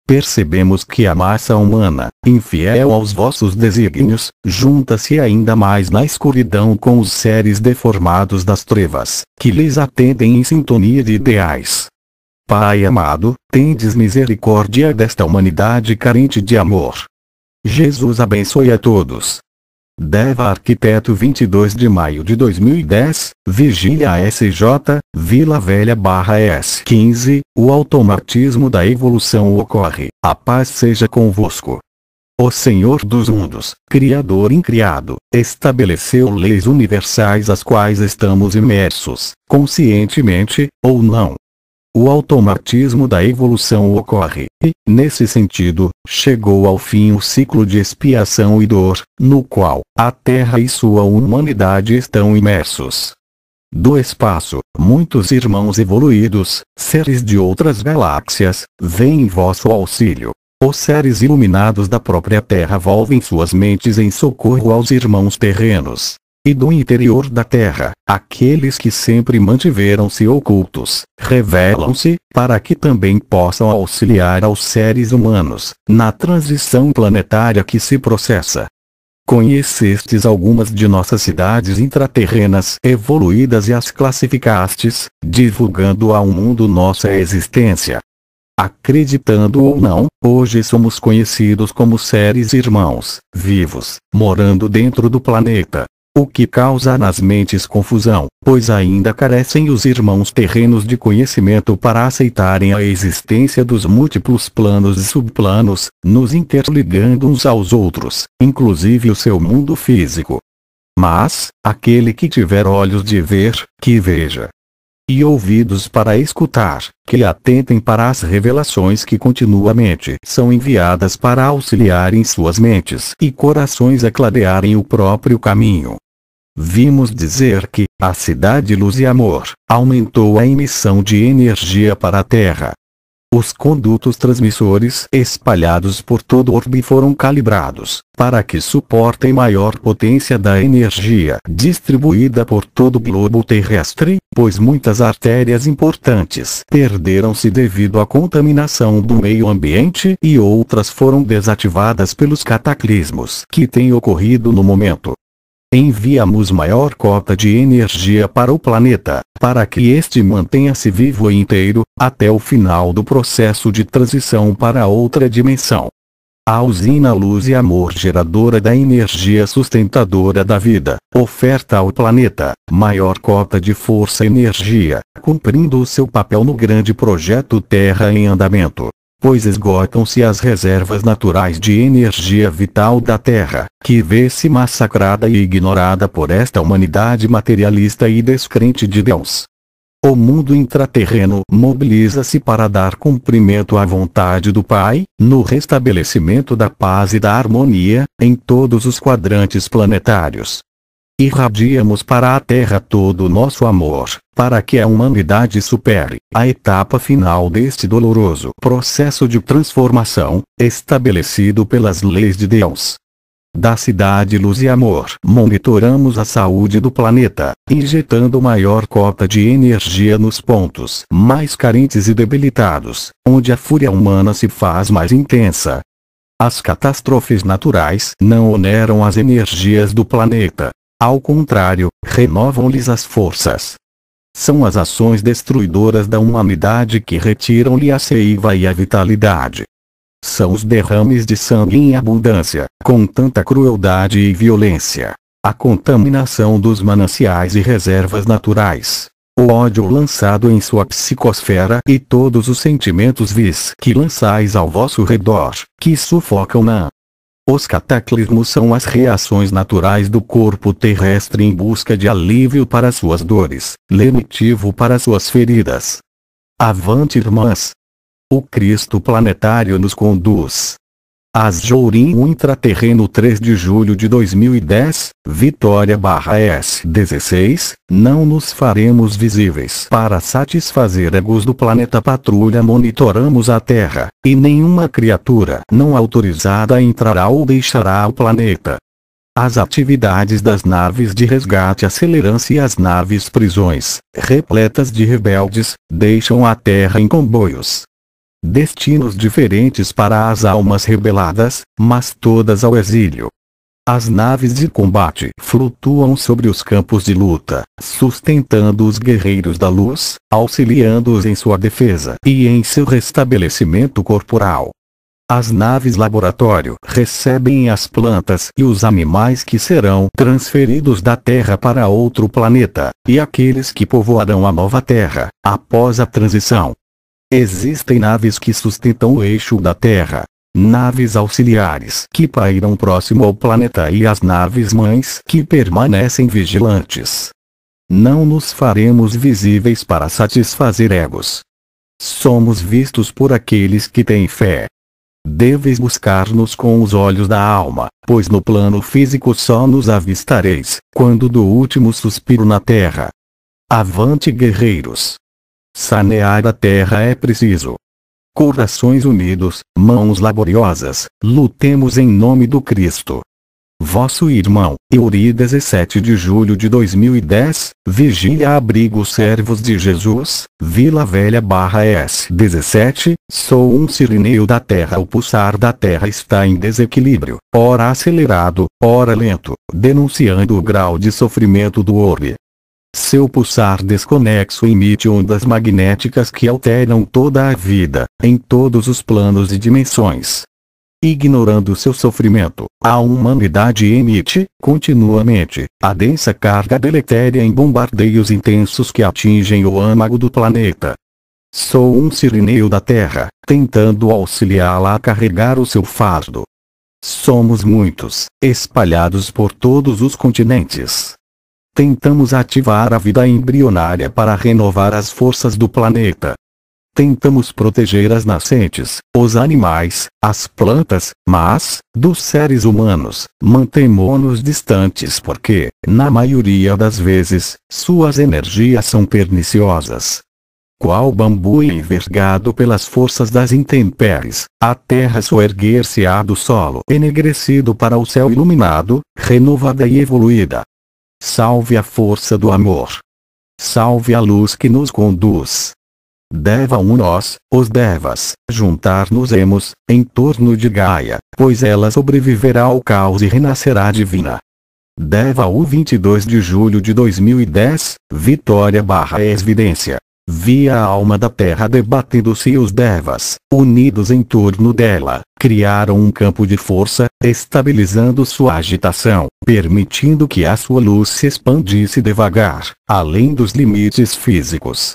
Percebemos que a massa humana, infiel aos vossos desígnios, junta-se ainda mais na escuridão com os seres deformados das trevas, que lhes atendem em sintonia de ideais Pai amado, tendes misericórdia desta humanidade carente de amor. Jesus abençoe a todos. Deva Arquiteto 22 de maio de 2010, Vigília SJ, Vila Velha barra S15, o automatismo da evolução ocorre, a paz seja convosco. O Senhor dos mundos, Criador incriado, estabeleceu leis universais às quais estamos imersos, conscientemente, ou não, o automatismo da evolução ocorre, e, nesse sentido, chegou ao fim o ciclo de expiação e dor, no qual a Terra e sua humanidade estão imersos. Do espaço, muitos irmãos evoluídos, seres de outras galáxias, vêm em vosso auxílio. Os seres iluminados da própria Terra volvem suas mentes em socorro aos irmãos terrenos, e do interior da terra, aqueles que sempre mantiveram-se ocultos, revelam-se, para que também possam auxiliar aos seres humanos, na transição planetária que se processa. Conhecestes algumas de nossas cidades intraterrenas evoluídas e as classificastes, divulgando ao mundo nossa existência. Acreditando ou não, hoje somos conhecidos como seres irmãos, vivos, morando dentro do planeta, o que causa nas mentes confusão, pois ainda carecem os irmãos terrenos de conhecimento para aceitarem a existência dos múltiplos planos e subplanos, nos interligando uns aos outros, inclusive o seu mundo físico. Mas, aquele que tiver olhos de ver, que veja, e ouvidos para escutar, que atentem para as revelações que continuamente são enviadas para auxiliarem suas mentes e corações a clarearem o próprio caminho. Vimos dizer que a cidade Luz e Amor aumentou a emissão de energia para a Terra, os condutos transmissores espalhados por todo o orbe foram calibrados, para que suportem maior potência da energia distribuída por todo o globo terrestre, pois muitas artérias importantes perderam-se devido à contaminação do meio ambiente e outras foram desativadas pelos cataclismos que têm ocorrido no momento enviamos maior cota de energia para o planeta, para que este mantenha-se vivo e inteiro, até o final do processo de transição para outra dimensão. A usina Luz e Amor geradora da energia sustentadora da vida, oferta ao planeta maior cota de força e energia, cumprindo o seu papel no grande projeto Terra em andamento pois esgotam-se as reservas naturais de energia vital da Terra, que vê-se massacrada e ignorada por esta humanidade materialista e descrente de Deus. O mundo intraterreno mobiliza-se para dar cumprimento à vontade do Pai, no restabelecimento da paz e da harmonia, em todos os quadrantes planetários, irradiamos para a Terra todo o nosso amor, para que a humanidade supere a etapa final deste doloroso processo de transformação, estabelecido pelas leis de Deus. Da cidade Luz e Amor, monitoramos a saúde do planeta, injetando maior cota de energia nos pontos mais carentes e debilitados, onde a fúria humana se faz mais intensa, as catástrofes naturais não oneram as energias do planeta, ao contrário, renovam-lhes as forças. São as ações destruidoras da humanidade que retiram-lhe a seiva e a vitalidade. São os derrames de sangue em abundância, com tanta crueldade e violência. A contaminação dos mananciais e reservas naturais. O ódio lançado em sua psicosfera e todos os sentimentos vis que lançais ao vosso redor, que sufocam-na, os cataclismos são as reações naturais do corpo terrestre em busca de alívio para suas dores, lenitivo para suas feridas. Avante, irmãs! O Cristo planetário nos conduz, as Jourim, Intraterreno 3 de julho de 2010, Vitória barra S16, não nos faremos visíveis para satisfazer egos do planeta patrulha monitoramos a Terra, e nenhuma criatura não autorizada entrará ou deixará o planeta. As atividades das naves de resgate aceleram-se e as naves prisões, repletas de rebeldes, deixam a Terra em comboios, destinos diferentes para as almas rebeladas, mas todas ao exílio. As naves de combate flutuam sobre os campos de luta, sustentando os guerreiros da luz, auxiliando-os em sua defesa e em seu restabelecimento corporal. As naves laboratório recebem as plantas e os animais que serão transferidos da Terra para outro planeta, e aqueles que povoarão a nova Terra, após a transição. Existem naves que sustentam o eixo da Terra. Naves auxiliares que pairam próximo ao planeta e as naves mães que permanecem vigilantes. Não nos faremos visíveis para satisfazer egos. Somos vistos por aqueles que têm fé. Deveis buscar-nos com os olhos da alma, pois no plano físico só nos avistareis, quando do último suspiro na terra. Avante guerreiros! Sanear a terra é preciso. Corações unidos, mãos laboriosas, lutemos em nome do Cristo. Vosso irmão, Euri 17 de julho de 2010, Vigília Abrigo Servos de Jesus, Vila Velha barra S17, sou um sirineio da terra o pulsar da terra está em desequilíbrio, ora acelerado, ora lento, denunciando o grau de sofrimento do orbe, seu pulsar desconexo emite ondas magnéticas que alteram toda a vida, em todos os planos e dimensões. Ignorando seu sofrimento, a humanidade emite, continuamente, a densa carga deletéria em bombardeios intensos que atingem o âmago do planeta. Sou um sirineio da Terra, tentando auxiliá-la a carregar o seu fardo. Somos muitos, espalhados por todos os continentes Tentamos ativar a vida embrionária para renovar as forças do planeta. Tentamos proteger as nascentes, os animais, as plantas, mas, dos seres humanos, mantemos nos distantes porque, na maioria das vezes, suas energias são perniciosas. Qual bambu envergado pelas forças das intempéries, a terra soerguer-se-á do solo enegrecido para o céu iluminado, renovada e evoluída. Salve a força do amor. Salve a luz que nos conduz. Deva um nós, os devas, juntar-nos-emos, em torno de Gaia, pois ela sobreviverá ao caos e renascerá divina. Deva o 22 de julho de 2010, Vitória barra Evidência via a alma da terra debatendo-se e os devas, unidos em torno dela, criaram um campo de força, estabilizando sua agitação, permitindo que a sua luz se expandisse devagar, além dos limites físicos.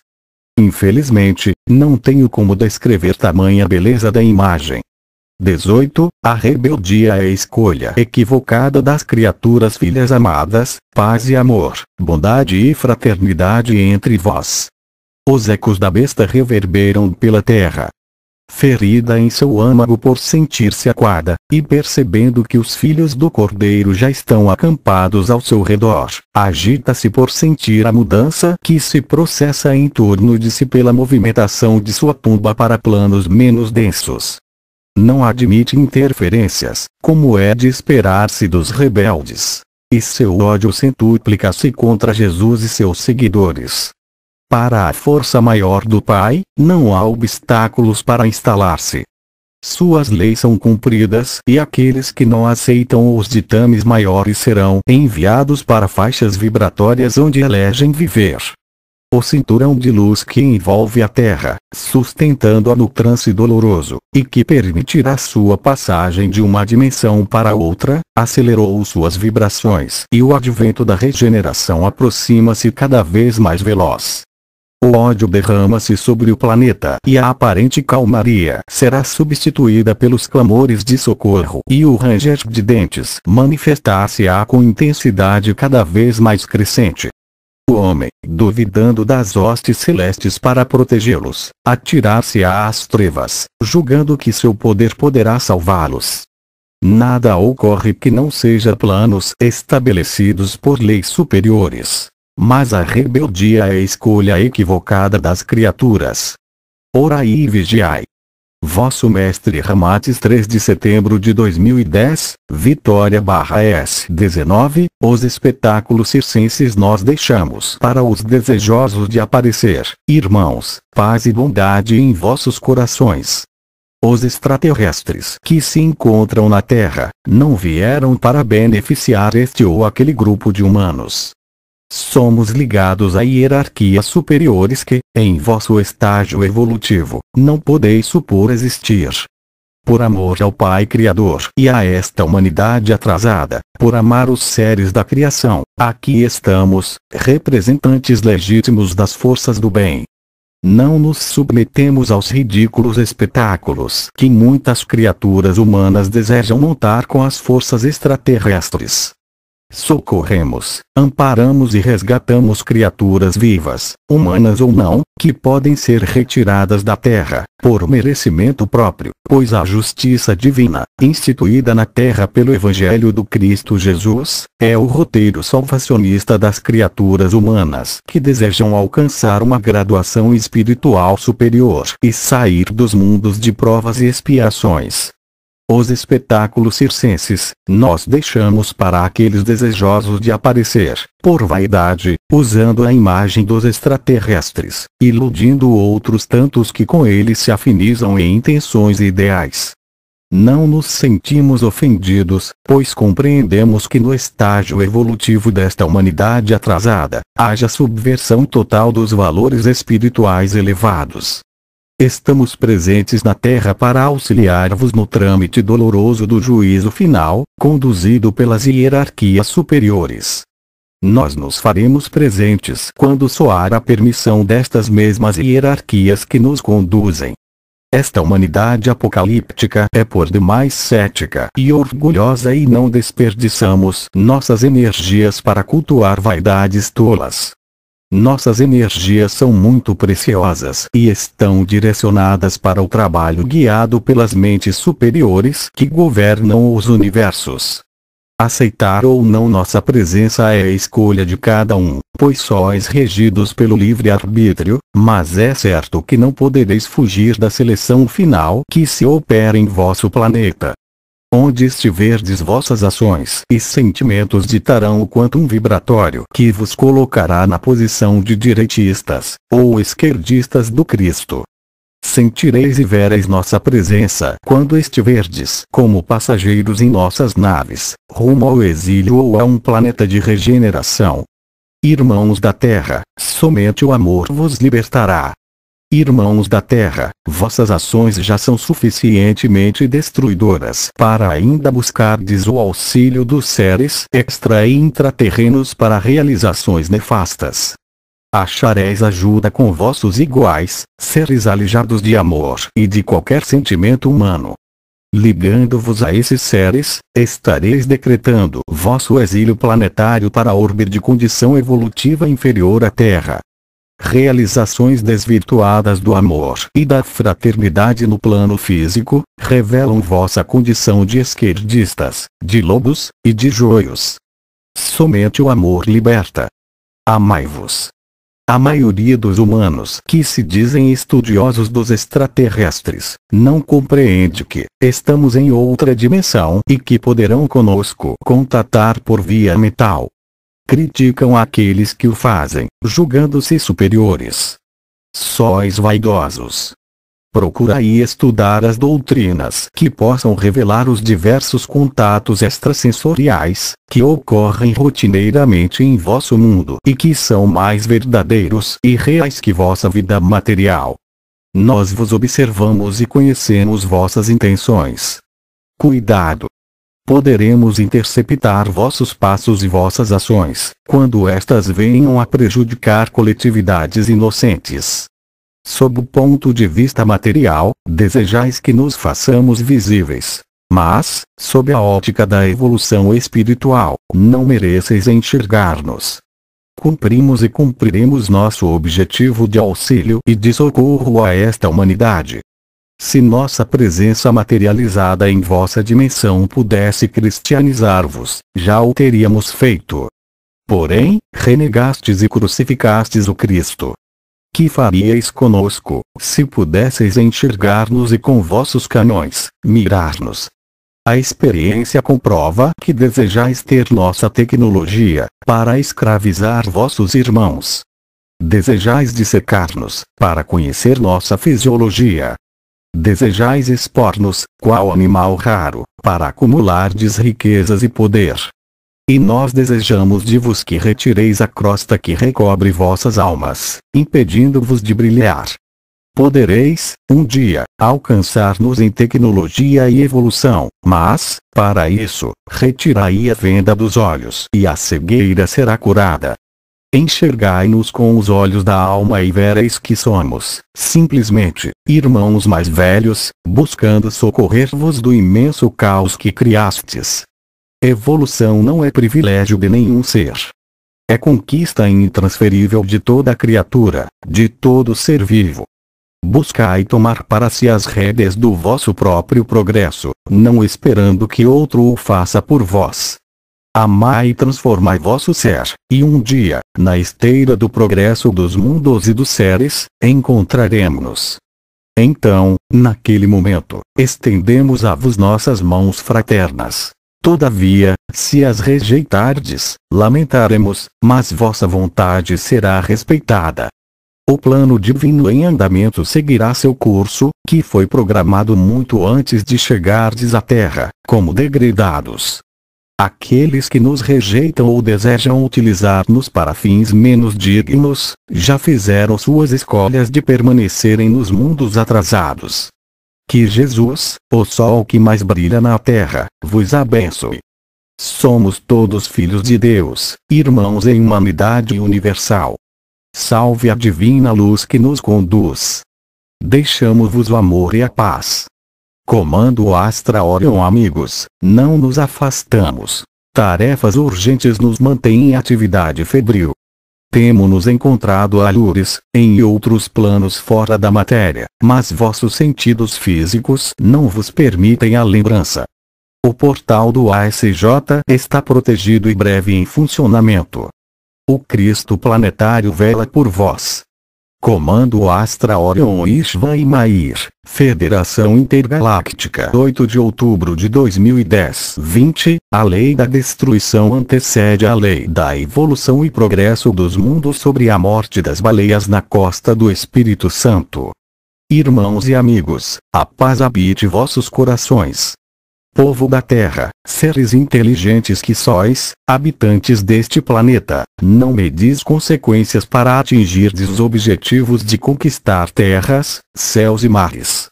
Infelizmente, não tenho como descrever tamanha beleza da imagem. 18. A rebeldia é a escolha equivocada das criaturas filhas amadas, paz e amor, bondade e fraternidade entre vós. Os ecos da besta reverberam pela terra. Ferida em seu âmago por sentir-se aquada, e percebendo que os filhos do cordeiro já estão acampados ao seu redor, agita-se por sentir a mudança que se processa em torno de si pela movimentação de sua pumba para planos menos densos. Não admite interferências, como é de esperar-se dos rebeldes. E seu ódio centuplica se contra Jesus e seus seguidores, para a força maior do Pai, não há obstáculos para instalar-se. Suas leis são cumpridas e aqueles que não aceitam os ditames maiores serão enviados para faixas vibratórias onde elegem viver. O cinturão de luz que envolve a Terra, sustentando-a no transe doloroso, e que permitirá sua passagem de uma dimensão para outra, acelerou suas vibrações e o advento da regeneração aproxima-se cada vez mais veloz. O ódio derrama-se sobre o planeta e a aparente calmaria será substituída pelos clamores de socorro e o ranger de dentes manifestar-se-á com intensidade cada vez mais crescente. O homem, duvidando das hostes celestes para protegê-los, atirar-se-á às trevas, julgando que seu poder poderá salvá-los. Nada ocorre que não seja planos estabelecidos por leis superiores, mas a rebeldia é a escolha equivocada das criaturas. Orai e vigiai. Vosso Mestre Ramates 3 de setembro de 2010, Vitória barra S19, os espetáculos circenses nós deixamos para os desejosos de aparecer, irmãos, paz e bondade em vossos corações. Os extraterrestres que se encontram na Terra, não vieram para beneficiar este ou aquele grupo de humanos, Somos ligados a hierarquias superiores que, em vosso estágio evolutivo, não podeis supor existir. Por amor ao Pai Criador e a esta humanidade atrasada, por amar os seres da criação, aqui estamos, representantes legítimos das forças do bem. Não nos submetemos aos ridículos espetáculos que muitas criaturas humanas desejam montar com as forças extraterrestres. Socorremos, amparamos e resgatamos criaturas vivas, humanas ou não, que podem ser retiradas da terra, por merecimento próprio, pois a justiça divina, instituída na terra pelo Evangelho do Cristo Jesus, é o roteiro salvacionista das criaturas humanas que desejam alcançar uma graduação espiritual superior e sair dos mundos de provas e expiações os espetáculos circenses, nós deixamos para aqueles desejosos de aparecer, por vaidade, usando a imagem dos extraterrestres, iludindo outros tantos que com eles se afinizam em intenções e ideais. Não nos sentimos ofendidos, pois compreendemos que no estágio evolutivo desta humanidade atrasada, haja subversão total dos valores espirituais elevados. Estamos presentes na Terra para auxiliar-vos no trâmite doloroso do juízo final, conduzido pelas hierarquias superiores. Nós nos faremos presentes quando soar a permissão destas mesmas hierarquias que nos conduzem. Esta humanidade apocalíptica é por demais cética e orgulhosa e não desperdiçamos nossas energias para cultuar vaidades tolas. Nossas energias são muito preciosas e estão direcionadas para o trabalho guiado pelas mentes superiores que governam os universos. Aceitar ou não nossa presença é a escolha de cada um, pois sois regidos pelo livre-arbítrio, mas é certo que não podereis fugir da seleção final que se opera em vosso planeta. Onde estiverdes vossas ações e sentimentos ditarão o quantum vibratório que vos colocará na posição de direitistas, ou esquerdistas do Cristo. Sentireis e vereis nossa presença quando estiverdes como passageiros em nossas naves, rumo ao exílio ou a um planeta de regeneração. Irmãos da Terra, somente o amor vos libertará, Irmãos da terra, vossas ações já são suficientemente destruidoras para ainda buscardes o auxílio dos seres extra e intraterrenos para realizações nefastas. Achareis ajuda com vossos iguais, seres alijados de amor e de qualquer sentimento humano. Ligando-vos a esses seres, estareis decretando vosso exílio planetário para a orbe de condição evolutiva inferior à Terra, realizações desvirtuadas do amor e da fraternidade no plano físico, revelam vossa condição de esquerdistas, de lobos, e de joios. Somente o amor liberta. Amai-vos. A maioria dos humanos que se dizem estudiosos dos extraterrestres não compreende que estamos em outra dimensão e que poderão conosco contatar por via mental, criticam aqueles que o fazem, julgando-se superiores. Sóis vaidosos. Procurai estudar as doutrinas que possam revelar os diversos contatos extrasensoriais que ocorrem rotineiramente em vosso mundo e que são mais verdadeiros e reais que vossa vida material. Nós vos observamos e conhecemos vossas intenções. Cuidado, poderemos interceptar vossos passos e vossas ações, quando estas venham a prejudicar coletividades inocentes. Sob o ponto de vista material, desejais que nos façamos visíveis. Mas, sob a ótica da evolução espiritual, não mereceis enxergar-nos. Cumprimos e cumpriremos nosso objetivo de auxílio e de socorro a esta humanidade, se nossa presença materializada em vossa dimensão pudesse cristianizar-vos, já o teríamos feito. Porém, renegastes e crucificastes o Cristo. Que faríeis conosco, se pudesseis enxergar-nos e com vossos canhões, mirar-nos? A experiência comprova que desejais ter nossa tecnologia, para escravizar vossos irmãos. Desejais dissecar-nos, para conhecer nossa fisiologia, Desejais expor-nos, qual animal raro, para acumulardes riquezas e poder. E nós desejamos de vos que retireis a crosta que recobre vossas almas, impedindo-vos de brilhar. Podereis, um dia, alcançar-nos em tecnologia e evolução, mas, para isso, retirai a venda dos olhos e a cegueira será curada. Enxergai-nos com os olhos da alma e vereis que somos, simplesmente, irmãos mais velhos, buscando socorrer-vos do imenso caos que criastes. Evolução não é privilégio de nenhum ser. É conquista intransferível de toda criatura, de todo ser vivo. Buscai tomar para si as rédeas do vosso próprio progresso, não esperando que outro o faça por vós. Amai e transformai vosso ser, e um dia, na esteira do progresso dos mundos e dos seres, encontraremos-nos. Então, naquele momento, estendemos a vos nossas mãos fraternas. Todavia, se as rejeitardes, lamentaremos, mas vossa vontade será respeitada. O plano divino em andamento seguirá seu curso, que foi programado muito antes de chegardes à Terra, como degradados, Aqueles que nos rejeitam ou desejam utilizar-nos para fins menos dignos, já fizeram suas escolhas de permanecerem nos mundos atrasados. Que Jesus, o sol que mais brilha na terra, vos abençoe. Somos todos filhos de Deus, irmãos em uma unidade universal. Salve a divina luz que nos conduz. Deixamos-vos o amor e a paz. Comando Astra Orion amigos, não nos afastamos. Tarefas urgentes nos mantêm em atividade febril. Temos-nos encontrado a Lures, em outros planos fora da matéria, mas vossos sentidos físicos não vos permitem a lembrança. O portal do ASJ está protegido e breve em funcionamento. O Cristo planetário vela por vós. Comando Astra Orion Ishvan e Mair, Federação Intergaláctica 8 de outubro de 2010 20, a lei da destruição antecede a lei da evolução e progresso dos mundos sobre a morte das baleias na costa do Espírito Santo. Irmãos e amigos, a paz habite vossos corações, povo da Terra, seres inteligentes que sois, habitantes deste planeta, não medis consequências para atingirdes os objetivos de conquistar terras, céus e mares.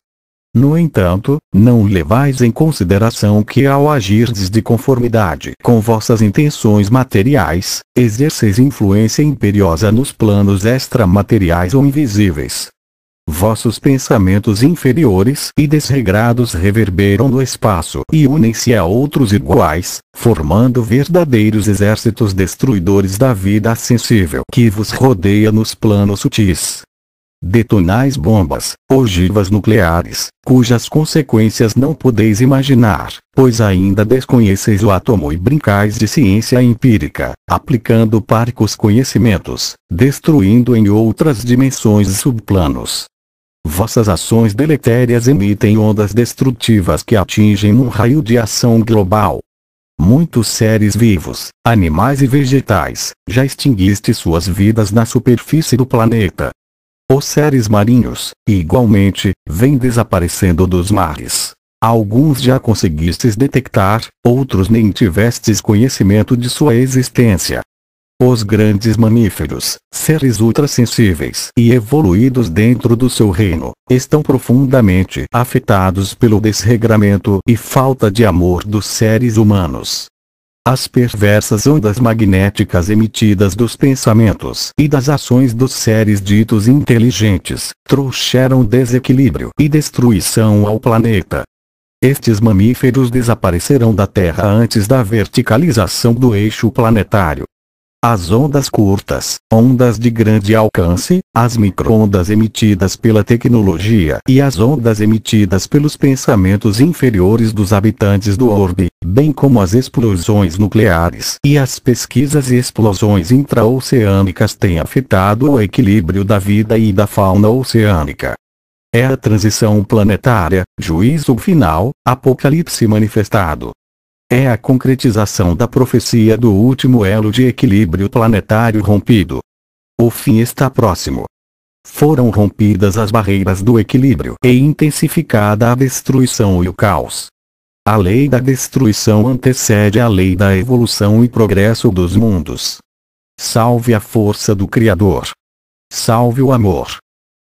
No entanto, não levais em consideração que ao agirdes de conformidade com vossas intenções materiais, exerceis influência imperiosa nos planos extramateriais ou invisíveis, Vossos pensamentos inferiores e desregrados reverberam no espaço e unem-se a outros iguais, formando verdadeiros exércitos destruidores da vida sensível que vos rodeia nos planos sutis. Detonais bombas, ogivas nucleares, cujas consequências não podeis imaginar, pois ainda desconheceis o átomo e brincais de ciência empírica, aplicando parcos conhecimentos, destruindo em outras dimensões e subplanos Vossas ações deletérias emitem ondas destrutivas que atingem um raio de ação global. Muitos seres vivos, animais e vegetais, já extinguiste suas vidas na superfície do planeta. Os seres marinhos, igualmente, vêm desaparecendo dos mares. Alguns já conseguistes detectar, outros nem tivestes conhecimento de sua existência. Os grandes mamíferos, seres ultrassensíveis e evoluídos dentro do seu reino, estão profundamente afetados pelo desregramento e falta de amor dos seres humanos. As perversas ondas magnéticas emitidas dos pensamentos e das ações dos seres ditos inteligentes trouxeram desequilíbrio e destruição ao planeta. Estes mamíferos desaparecerão da Terra antes da verticalização do eixo planetário, as ondas curtas, ondas de grande alcance, as microondas emitidas pela tecnologia e as ondas emitidas pelos pensamentos inferiores dos habitantes do orbe, bem como as explosões nucleares e as pesquisas e explosões intraoceânicas têm afetado o equilíbrio da vida e da fauna oceânica. É a transição planetária, juízo final, apocalipse manifestado. É a concretização da profecia do último elo de equilíbrio planetário rompido. O fim está próximo. Foram rompidas as barreiras do equilíbrio e intensificada a destruição e o caos. A lei da destruição antecede a lei da evolução e progresso dos mundos. Salve a força do Criador. Salve o amor.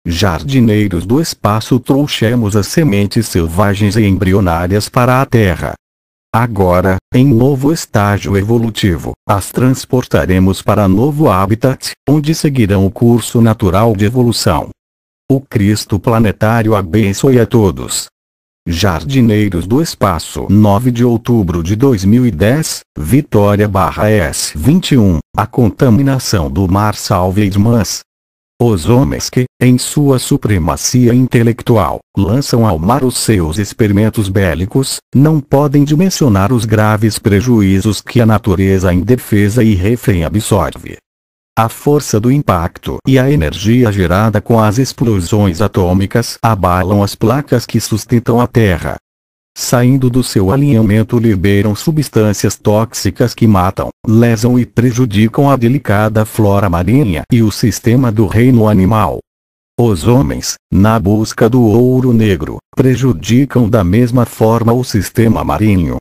Jardineiros do espaço trouxemos as sementes selvagens e embrionárias para a terra, Agora, em novo estágio evolutivo, as transportaremos para novo habitat, onde seguirão o curso natural de evolução. O Cristo planetário abençoe a todos. Jardineiros do Espaço 9 de outubro de 2010, Vitória barra S21, a contaminação do mar salve irmãs. Os homens que, em sua supremacia intelectual, lançam ao mar os seus experimentos bélicos, não podem dimensionar os graves prejuízos que a natureza indefesa e refém absorve. A força do impacto e a energia gerada com as explosões atômicas abalam as placas que sustentam a Terra, Saindo do seu alinhamento liberam substâncias tóxicas que matam, lesam e prejudicam a delicada flora marinha e o sistema do reino animal. Os homens, na busca do ouro negro, prejudicam da mesma forma o sistema marinho.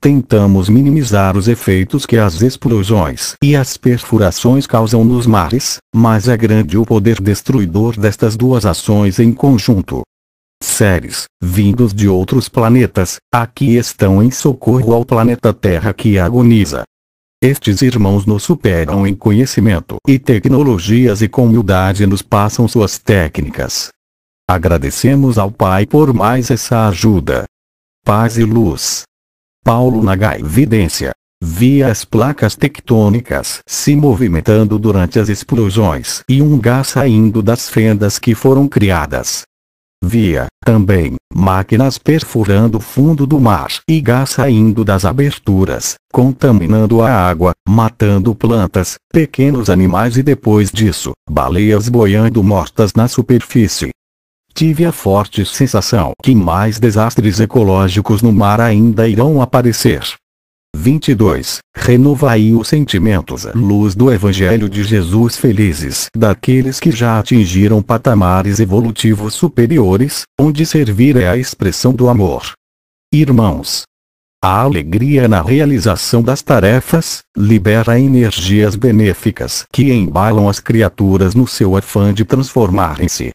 Tentamos minimizar os efeitos que as explosões e as perfurações causam nos mares, mas é grande o poder destruidor destas duas ações em conjunto seres vindos de outros planetas, aqui estão em socorro ao planeta Terra que agoniza. Estes irmãos nos superam em conhecimento e tecnologias e com humildade nos passam suas técnicas. Agradecemos ao Pai por mais essa ajuda. Paz e luz. Paulo Nagai Vidência. Via as placas tectônicas se movimentando durante as explosões e um gás saindo das fendas que foram criadas. Via, também, máquinas perfurando o fundo do mar e gás saindo das aberturas, contaminando a água, matando plantas, pequenos animais e depois disso, baleias boiando mortas na superfície. Tive a forte sensação que mais desastres ecológicos no mar ainda irão aparecer. 22. Renovai os sentimentos à luz do Evangelho de Jesus felizes daqueles que já atingiram patamares evolutivos superiores, onde servir é a expressão do amor. Irmãos, a alegria na realização das tarefas libera energias benéficas que embalam as criaturas no seu afã de transformarem-se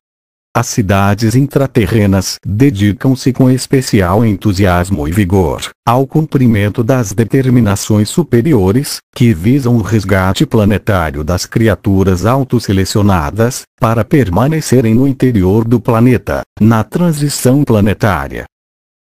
as cidades intraterrenas dedicam-se com especial entusiasmo e vigor ao cumprimento das determinações superiores, que visam o resgate planetário das criaturas autosselecionadas, para permanecerem no interior do planeta, na transição planetária,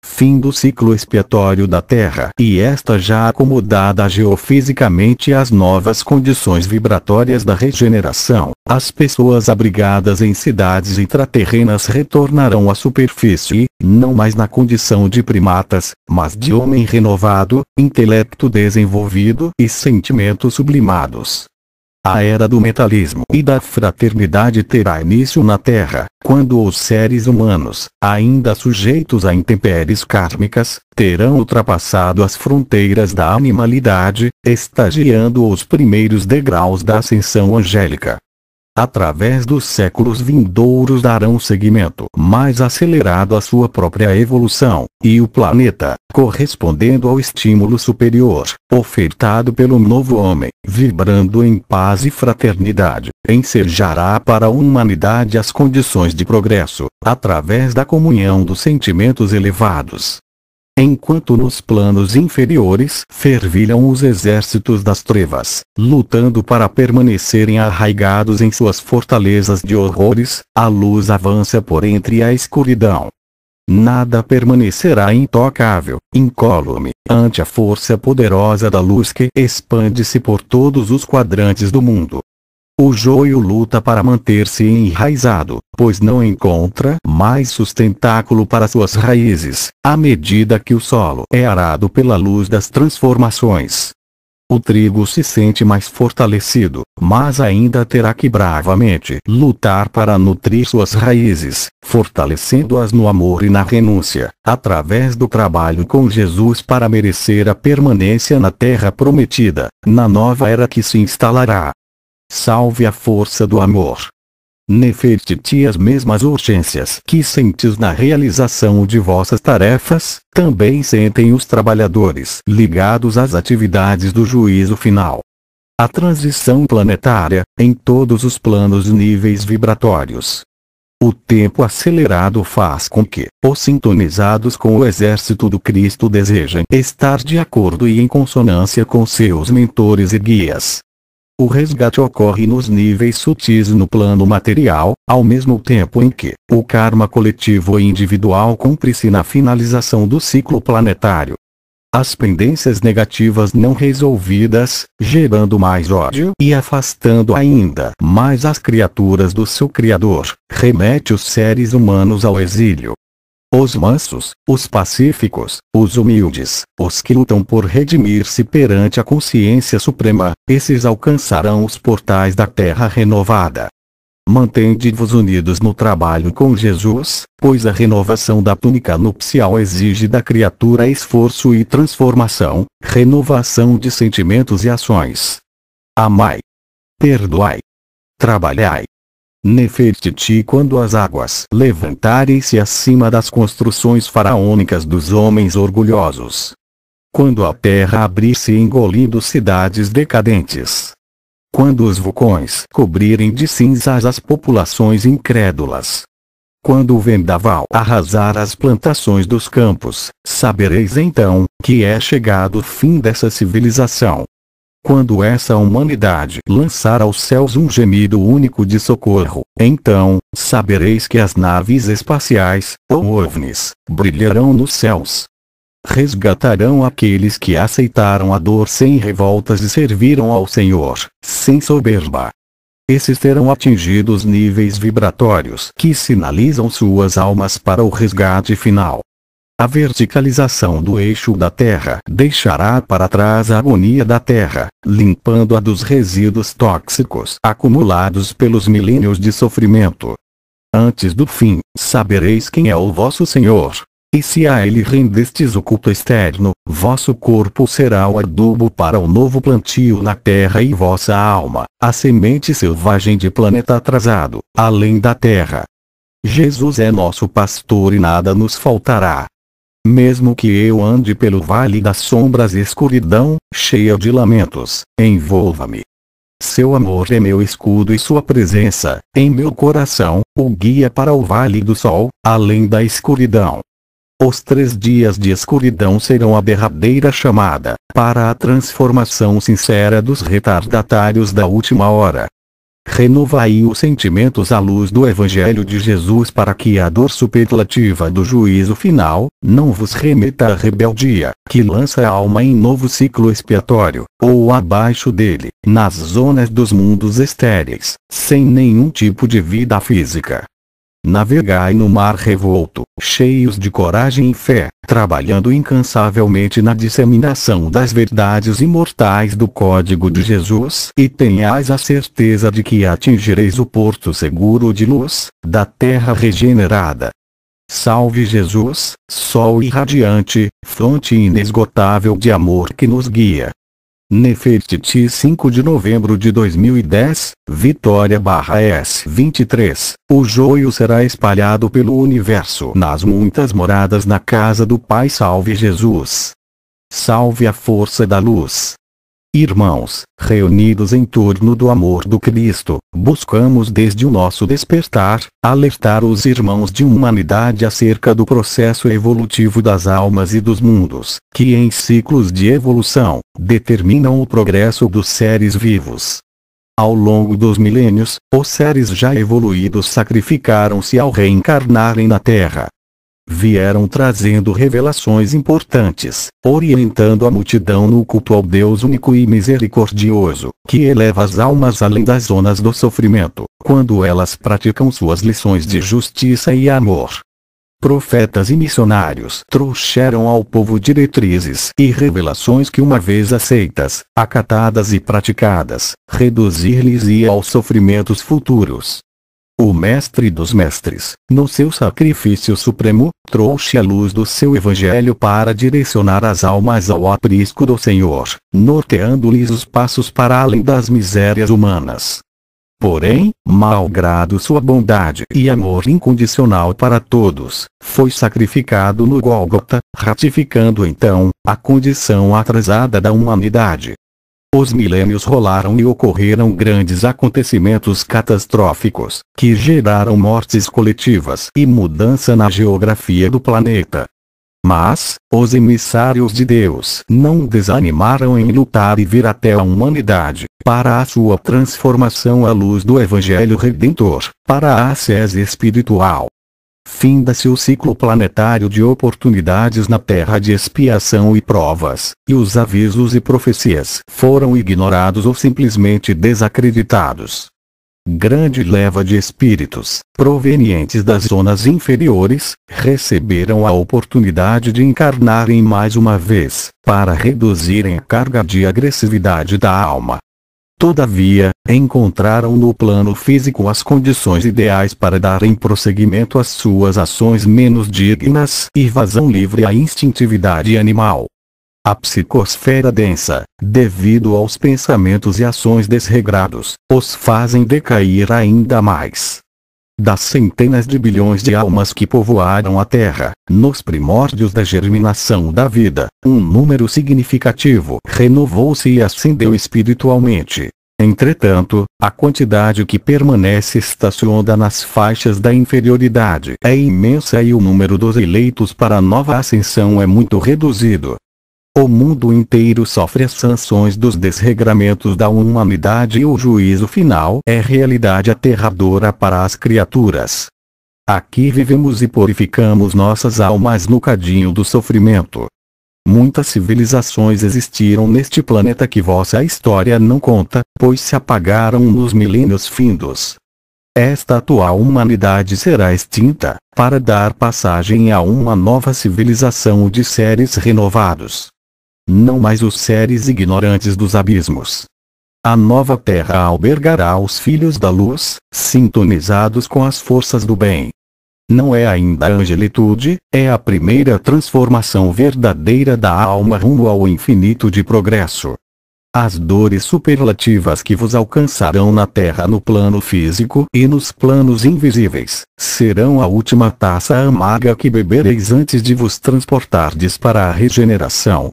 fim do ciclo expiatório da Terra e esta já acomodada geofisicamente às novas condições vibratórias da regeneração, as pessoas abrigadas em cidades intraterrenas retornarão à superfície, não mais na condição de primatas, mas de homem renovado, intelecto desenvolvido e sentimentos sublimados. A era do metalismo e da fraternidade terá início na Terra, quando os seres humanos, ainda sujeitos a intempéries kármicas, terão ultrapassado as fronteiras da animalidade, estagiando os primeiros degraus da ascensão angélica através dos séculos vindouros darão segmento mais acelerado à sua própria evolução, e o planeta, correspondendo ao estímulo superior, ofertado pelo novo homem, vibrando em paz e fraternidade, ensejará para a humanidade as condições de progresso, através da comunhão dos sentimentos elevados, enquanto nos planos inferiores fervilham os exércitos das trevas, lutando para permanecerem arraigados em suas fortalezas de horrores, a luz avança por entre a escuridão. Nada permanecerá intocável, incólume, ante a força poderosa da luz que expande-se por todos os quadrantes do mundo. O joio luta para manter-se enraizado, pois não encontra mais sustentáculo para suas raízes, à medida que o solo é arado pela luz das transformações. O trigo se sente mais fortalecido, mas ainda terá que bravamente lutar para nutrir suas raízes, fortalecendo-as no amor e na renúncia, através do trabalho com Jesus para merecer a permanência na terra prometida, na nova era que se instalará. Salve a força do amor. Nefertiti as mesmas urgências que sentis na realização de vossas tarefas, também sentem os trabalhadores ligados às atividades do juízo final. A transição planetária, em todos os planos e níveis vibratórios. O tempo acelerado faz com que os sintonizados com o exército do Cristo desejem estar de acordo e em consonância com seus mentores e guias. O resgate ocorre nos níveis sutis no plano material, ao mesmo tempo em que o karma coletivo e individual cumpre-se na finalização do ciclo planetário. As pendências negativas não resolvidas, gerando mais ódio e afastando ainda mais as criaturas do seu Criador, remete os seres humanos ao exílio os mansos, os pacíficos, os humildes, os que lutam por redimir-se perante a consciência suprema, esses alcançarão os portais da terra renovada. Mantende-vos unidos no trabalho com Jesus, pois a renovação da túnica nupcial exige da criatura esforço e transformação, renovação de sentimentos e ações. Amai. Perdoai. Trabalhai. Nefertiti quando as águas levantarem-se acima das construções faraônicas dos homens orgulhosos. Quando a terra abrir-se engolindo cidades decadentes. Quando os vulcões cobrirem de cinzas as populações incrédulas. Quando o vendaval arrasar as plantações dos campos, sabereis então, que é chegado o fim dessa civilização, quando essa humanidade lançar aos céus um gemido único de socorro, então, sabereis que as naves espaciais, ou ovnis, brilharão nos céus. Resgatarão aqueles que aceitaram a dor sem revoltas e serviram ao Senhor, sem soberba. Esses terão atingido os níveis vibratórios que sinalizam suas almas para o resgate final. A verticalização do eixo da Terra deixará para trás a agonia da Terra, limpando-a dos resíduos tóxicos acumulados pelos milênios de sofrimento. Antes do fim, sabereis quem é o vosso Senhor. E se a ele rendestes o culto externo, vosso corpo será o adubo para o novo plantio na terra e vossa alma, a semente selvagem de planeta atrasado, além da terra. Jesus é nosso pastor e nada nos faltará. Mesmo que eu ande pelo vale das sombras e escuridão, cheia de lamentos, envolva-me. Seu amor é meu escudo e sua presença, em meu coração, o guia para o vale do sol, além da escuridão. Os três dias de escuridão serão a derradeira chamada, para a transformação sincera dos retardatários da última hora, renovai os sentimentos à luz do Evangelho de Jesus para que a dor superlativa do juízo final, não vos remeta à rebeldia, que lança a alma em novo ciclo expiatório, ou abaixo dele, nas zonas dos mundos estéreis, sem nenhum tipo de vida física, Navegai no mar revolto, cheios de coragem e fé, trabalhando incansavelmente na disseminação das verdades imortais do Código de Jesus, e tenhais a certeza de que atingireis o porto seguro de luz, da terra regenerada. Salve Jesus, sol irradiante, fonte inesgotável de amor que nos guia, Nefertiti 5 de novembro de 2010, Vitória barra S23. O joio será espalhado pelo universo nas muitas moradas na casa do Pai Salve Jesus. Salve a força da luz. Irmãos, reunidos em torno do amor do Cristo, buscamos desde o nosso despertar, alertar os irmãos de humanidade acerca do processo evolutivo das almas e dos mundos, que em ciclos de evolução, determinam o progresso dos seres vivos. Ao longo dos milênios, os seres já evoluídos sacrificaram-se ao reencarnarem na Terra, vieram trazendo revelações importantes, orientando a multidão no culto ao Deus único e misericordioso, que eleva as almas além das zonas do sofrimento, quando elas praticam suas lições de justiça e amor. Profetas e missionários trouxeram ao povo diretrizes e revelações que, uma vez aceitas, acatadas e praticadas, reduzir-lhes-ia aos sofrimentos futuros. O Mestre dos Mestres, no seu sacrifício supremo, trouxe a luz do seu Evangelho para direcionar as almas ao aprisco do Senhor, norteando-lhes os passos para além das misérias humanas. Porém, malgrado sua bondade e amor incondicional para todos, foi sacrificado no Gólgota, ratificando então a condição atrasada da humanidade, os milênios rolaram e ocorreram grandes acontecimentos catastróficos, que geraram mortes coletivas e mudança na geografia do planeta. Mas, os emissários de Deus não desanimaram em lutar e vir até a humanidade, para a sua transformação à luz do Evangelho Redentor, para a ascese espiritual, finda-se o ciclo planetário de oportunidades na terra de expiação e provas, e os avisos e profecias foram ignorados ou simplesmente desacreditados. Grande leva de espíritos, provenientes das zonas inferiores, receberam a oportunidade de encarnarem mais uma vez, para reduzirem a carga de agressividade da alma. Todavia, encontraram no plano físico as condições ideais para darem prosseguimento às suas ações menos dignas e vazão livre à instintividade animal. A psicosfera densa, devido aos pensamentos e ações desregrados, os fazem decair ainda mais. Das centenas de bilhões de almas que povoaram a Terra, nos primórdios da germinação da vida, um número significativo renovou-se e ascendeu espiritualmente, Entretanto, a quantidade que permanece estacionada nas faixas da inferioridade é imensa e o número dos eleitos para a nova ascensão é muito reduzido. O mundo inteiro sofre as sanções dos desregramentos da humanidade e o juízo final é realidade aterradora para as criaturas. Aqui vivemos e purificamos nossas almas no cadinho do sofrimento. Muitas civilizações existiram neste planeta que vossa história não conta, pois se apagaram nos milênios findos. Esta atual humanidade será extinta, para dar passagem a uma nova civilização de seres renovados. Não mais os seres ignorantes dos abismos. A nova Terra albergará os filhos da luz, sintonizados com as forças do bem. Não é ainda a angelitude, é a primeira transformação verdadeira da alma rumo ao infinito de progresso. As dores superlativas que vos alcançarão na Terra no plano físico e nos planos invisíveis, serão a última taça amarga que bebereis antes de vos transportardes para a regeneração.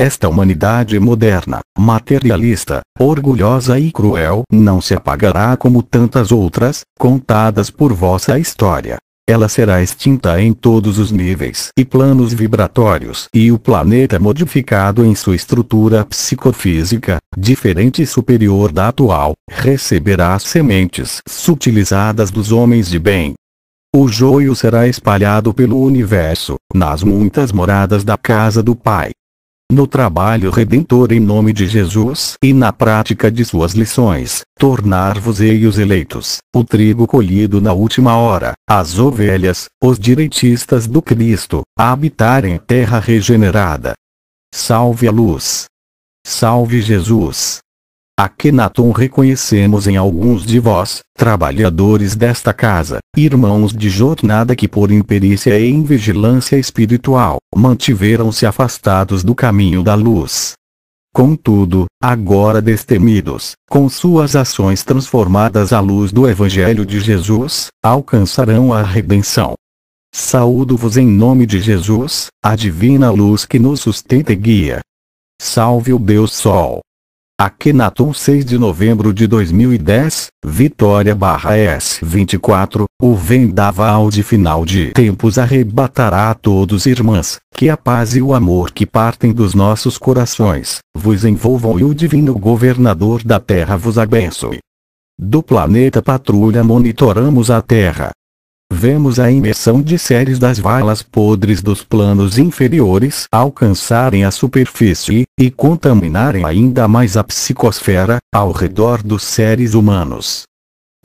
Esta humanidade moderna, materialista, orgulhosa e cruel não se apagará como tantas outras, contadas por vossa história ela será extinta em todos os níveis e planos vibratórios e o planeta é modificado em sua estrutura psicofísica, diferente e superior da atual, receberá sementes sutilizadas dos homens de bem. O joio será espalhado pelo universo, nas muitas moradas da casa do Pai no trabalho redentor em nome de Jesus e na prática de suas lições, tornar-vos-ei os eleitos, o trigo colhido na última hora, as ovelhas, os direitistas do Cristo, a habitar em terra regenerada. Salve a luz! Salve Jesus! Akenaton reconhecemos em alguns de vós, trabalhadores desta casa, irmãos de jornada que por imperícia e invigilância vigilância espiritual, mantiveram-se afastados do caminho da luz. Contudo, agora destemidos, com suas ações transformadas à luz do Evangelho de Jesus, alcançarão a redenção. Saúdo-vos em nome de Jesus, a divina luz que nos sustenta e guia. Salve o Deus Sol. Akenaton 6 de novembro de 2010, Vitória barra S24, o vendaval de final de tempos arrebatará a todos irmãs, que a paz e o amor que partem dos nossos corações, vos envolvam e o divino governador da terra vos abençoe. Do planeta Patrulha monitoramos a Terra, vemos a imersão de séries das valas podres dos planos inferiores alcançarem a superfície, e contaminarem ainda mais a psicosfera, ao redor dos seres humanos.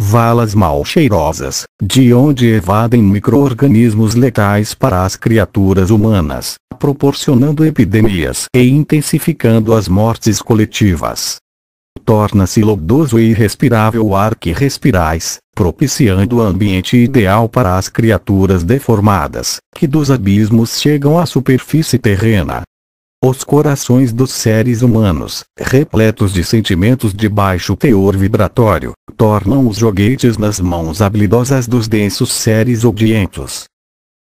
Valas mal cheirosas, de onde evadem microorganismos letais para as criaturas humanas, proporcionando epidemias e intensificando as mortes coletivas torna-se lodoso e irrespirável o ar que respirais, propiciando o ambiente ideal para as criaturas deformadas, que dos abismos chegam à superfície terrena. Os corações dos seres humanos, repletos de sentimentos de baixo teor vibratório, tornam os joguetes nas mãos habilidosas dos densos seres obdientos.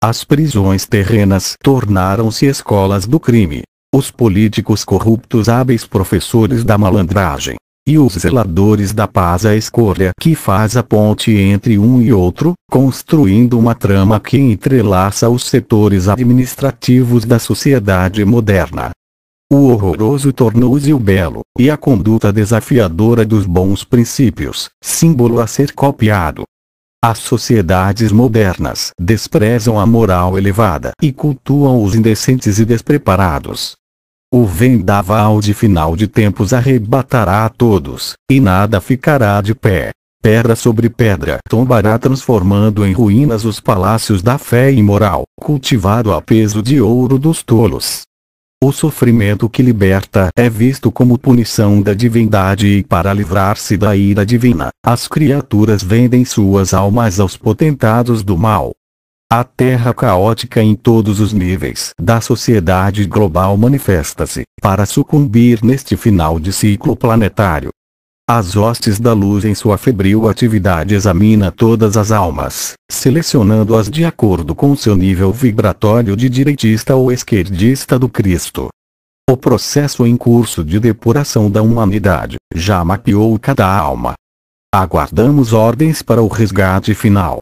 As prisões terrenas tornaram-se escolas do crime. Os políticos corruptos hábeis professores da malandragem, e os zeladores da paz a escolha que faz a ponte entre um e outro, construindo uma trama que entrelaça os setores administrativos da sociedade moderna. O horroroso tornou-se o belo, e a conduta desafiadora dos bons princípios, símbolo a ser copiado. As sociedades modernas desprezam a moral elevada e cultuam os indecentes e despreparados. O vendaval de final de tempos arrebatará a todos, e nada ficará de pé. Pedra sobre pedra tombará transformando em ruínas os palácios da fé e moral, cultivado a peso de ouro dos tolos. O sofrimento que liberta é visto como punição da divindade e para livrar-se da ira divina, as criaturas vendem suas almas aos potentados do mal. A terra caótica em todos os níveis da sociedade global manifesta-se, para sucumbir neste final de ciclo planetário. As hostes da luz em sua febril atividade examina todas as almas, selecionando-as de acordo com seu nível vibratório de direitista ou esquerdista do Cristo. O processo em curso de depuração da humanidade já mapeou cada alma. Aguardamos ordens para o resgate final.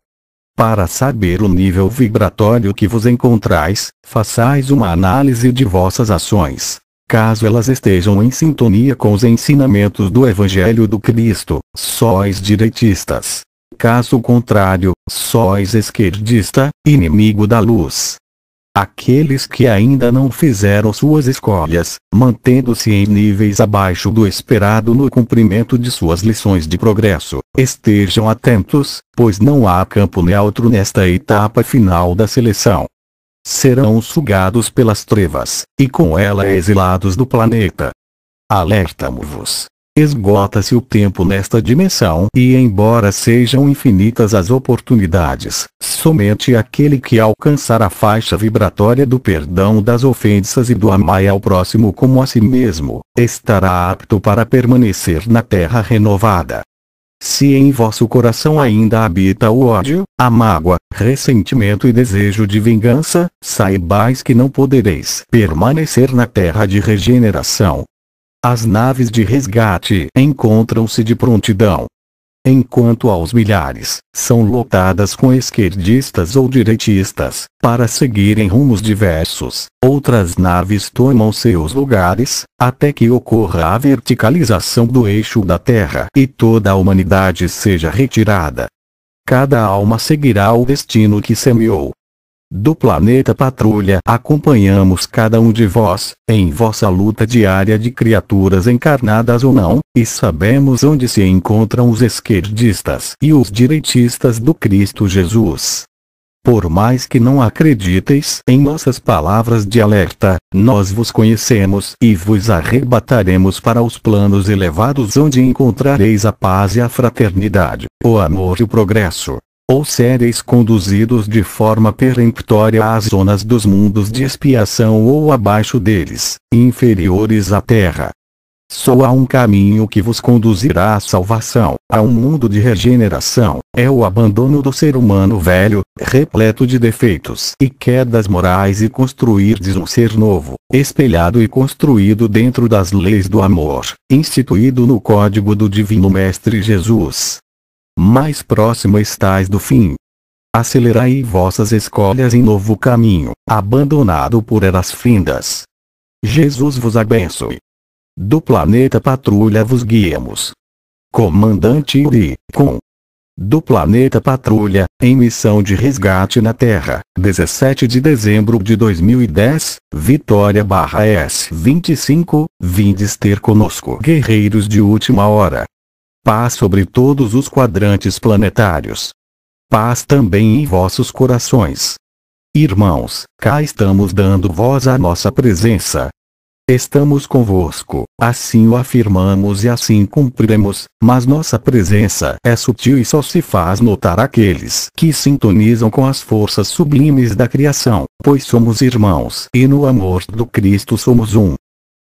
Para saber o nível vibratório que vos encontrais, façais uma análise de vossas ações. Caso elas estejam em sintonia com os ensinamentos do Evangelho do Cristo, sois direitistas. Caso contrário, sois esquerdista, inimigo da luz. Aqueles que ainda não fizeram suas escolhas, mantendo-se em níveis abaixo do esperado no cumprimento de suas lições de progresso, estejam atentos, pois não há campo neutro nesta etapa final da seleção. Serão sugados pelas trevas, e com ela exilados do planeta. Alertamo-vos Esgota-se o tempo nesta dimensão e embora sejam infinitas as oportunidades, somente aquele que alcançar a faixa vibratória do perdão das ofensas e do amai ao próximo como a si mesmo, estará apto para permanecer na terra renovada. Se em vosso coração ainda habita o ódio, a mágoa, ressentimento e desejo de vingança, saibais que não podereis permanecer na terra de regeneração, as naves de resgate encontram-se de prontidão. Enquanto aos milhares, são lotadas com esquerdistas ou direitistas, para seguirem rumos diversos, outras naves tomam seus lugares, até que ocorra a verticalização do eixo da Terra e toda a humanidade seja retirada. Cada alma seguirá o destino que semeou, do planeta Patrulha acompanhamos cada um de vós, em vossa luta diária de criaturas encarnadas ou não, e sabemos onde se encontram os esquerdistas e os direitistas do Cristo Jesus. Por mais que não acrediteis em nossas palavras de alerta, nós vos conhecemos e vos arrebataremos para os planos elevados onde encontrareis a paz e a fraternidade, o amor e o progresso ou séreis conduzidos de forma peremptória às zonas dos mundos de expiação ou abaixo deles, inferiores à Terra. Só há um caminho que vos conduzirá à salvação, a um mundo de regeneração, é o abandono do ser humano velho, repleto de defeitos e quedas morais e construirdes um ser novo, espelhado e construído dentro das leis do amor, instituído no código do Divino Mestre Jesus mais próximo estáis do fim. Acelerai vossas escolhas em novo caminho, abandonado por eras findas. Jesus vos abençoe. Do planeta Patrulha vos guiamos. Comandante Uri, com do planeta Patrulha, em missão de resgate na Terra, 17 de dezembro de 2010, Vitória barra S25, vindes ter conosco guerreiros de última hora. Paz sobre todos os quadrantes planetários. Paz também em vossos corações. Irmãos, cá estamos dando voz à nossa presença. Estamos convosco, assim o afirmamos e assim cumpriremos, mas nossa presença é sutil e só se faz notar aqueles que sintonizam com as forças sublimes da criação, pois somos irmãos e no amor do Cristo somos um.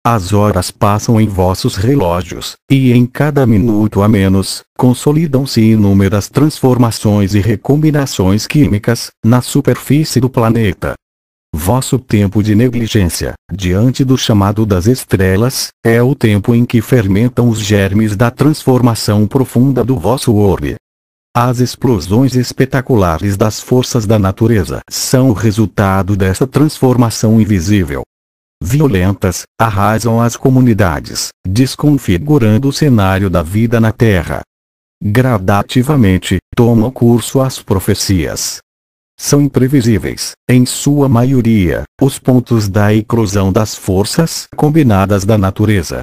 As horas passam em vossos relógios, e em cada minuto a menos, consolidam-se inúmeras transformações e recombinações químicas, na superfície do planeta. Vosso tempo de negligência, diante do chamado das estrelas, é o tempo em que fermentam os germes da transformação profunda do vosso orbe. As explosões espetaculares das forças da natureza são o resultado dessa transformação invisível violentas, arrasam as comunidades, desconfigurando o cenário da vida na Terra. Gradativamente, tomam curso as profecias. São imprevisíveis, em sua maioria, os pontos da eclosão das forças combinadas da natureza,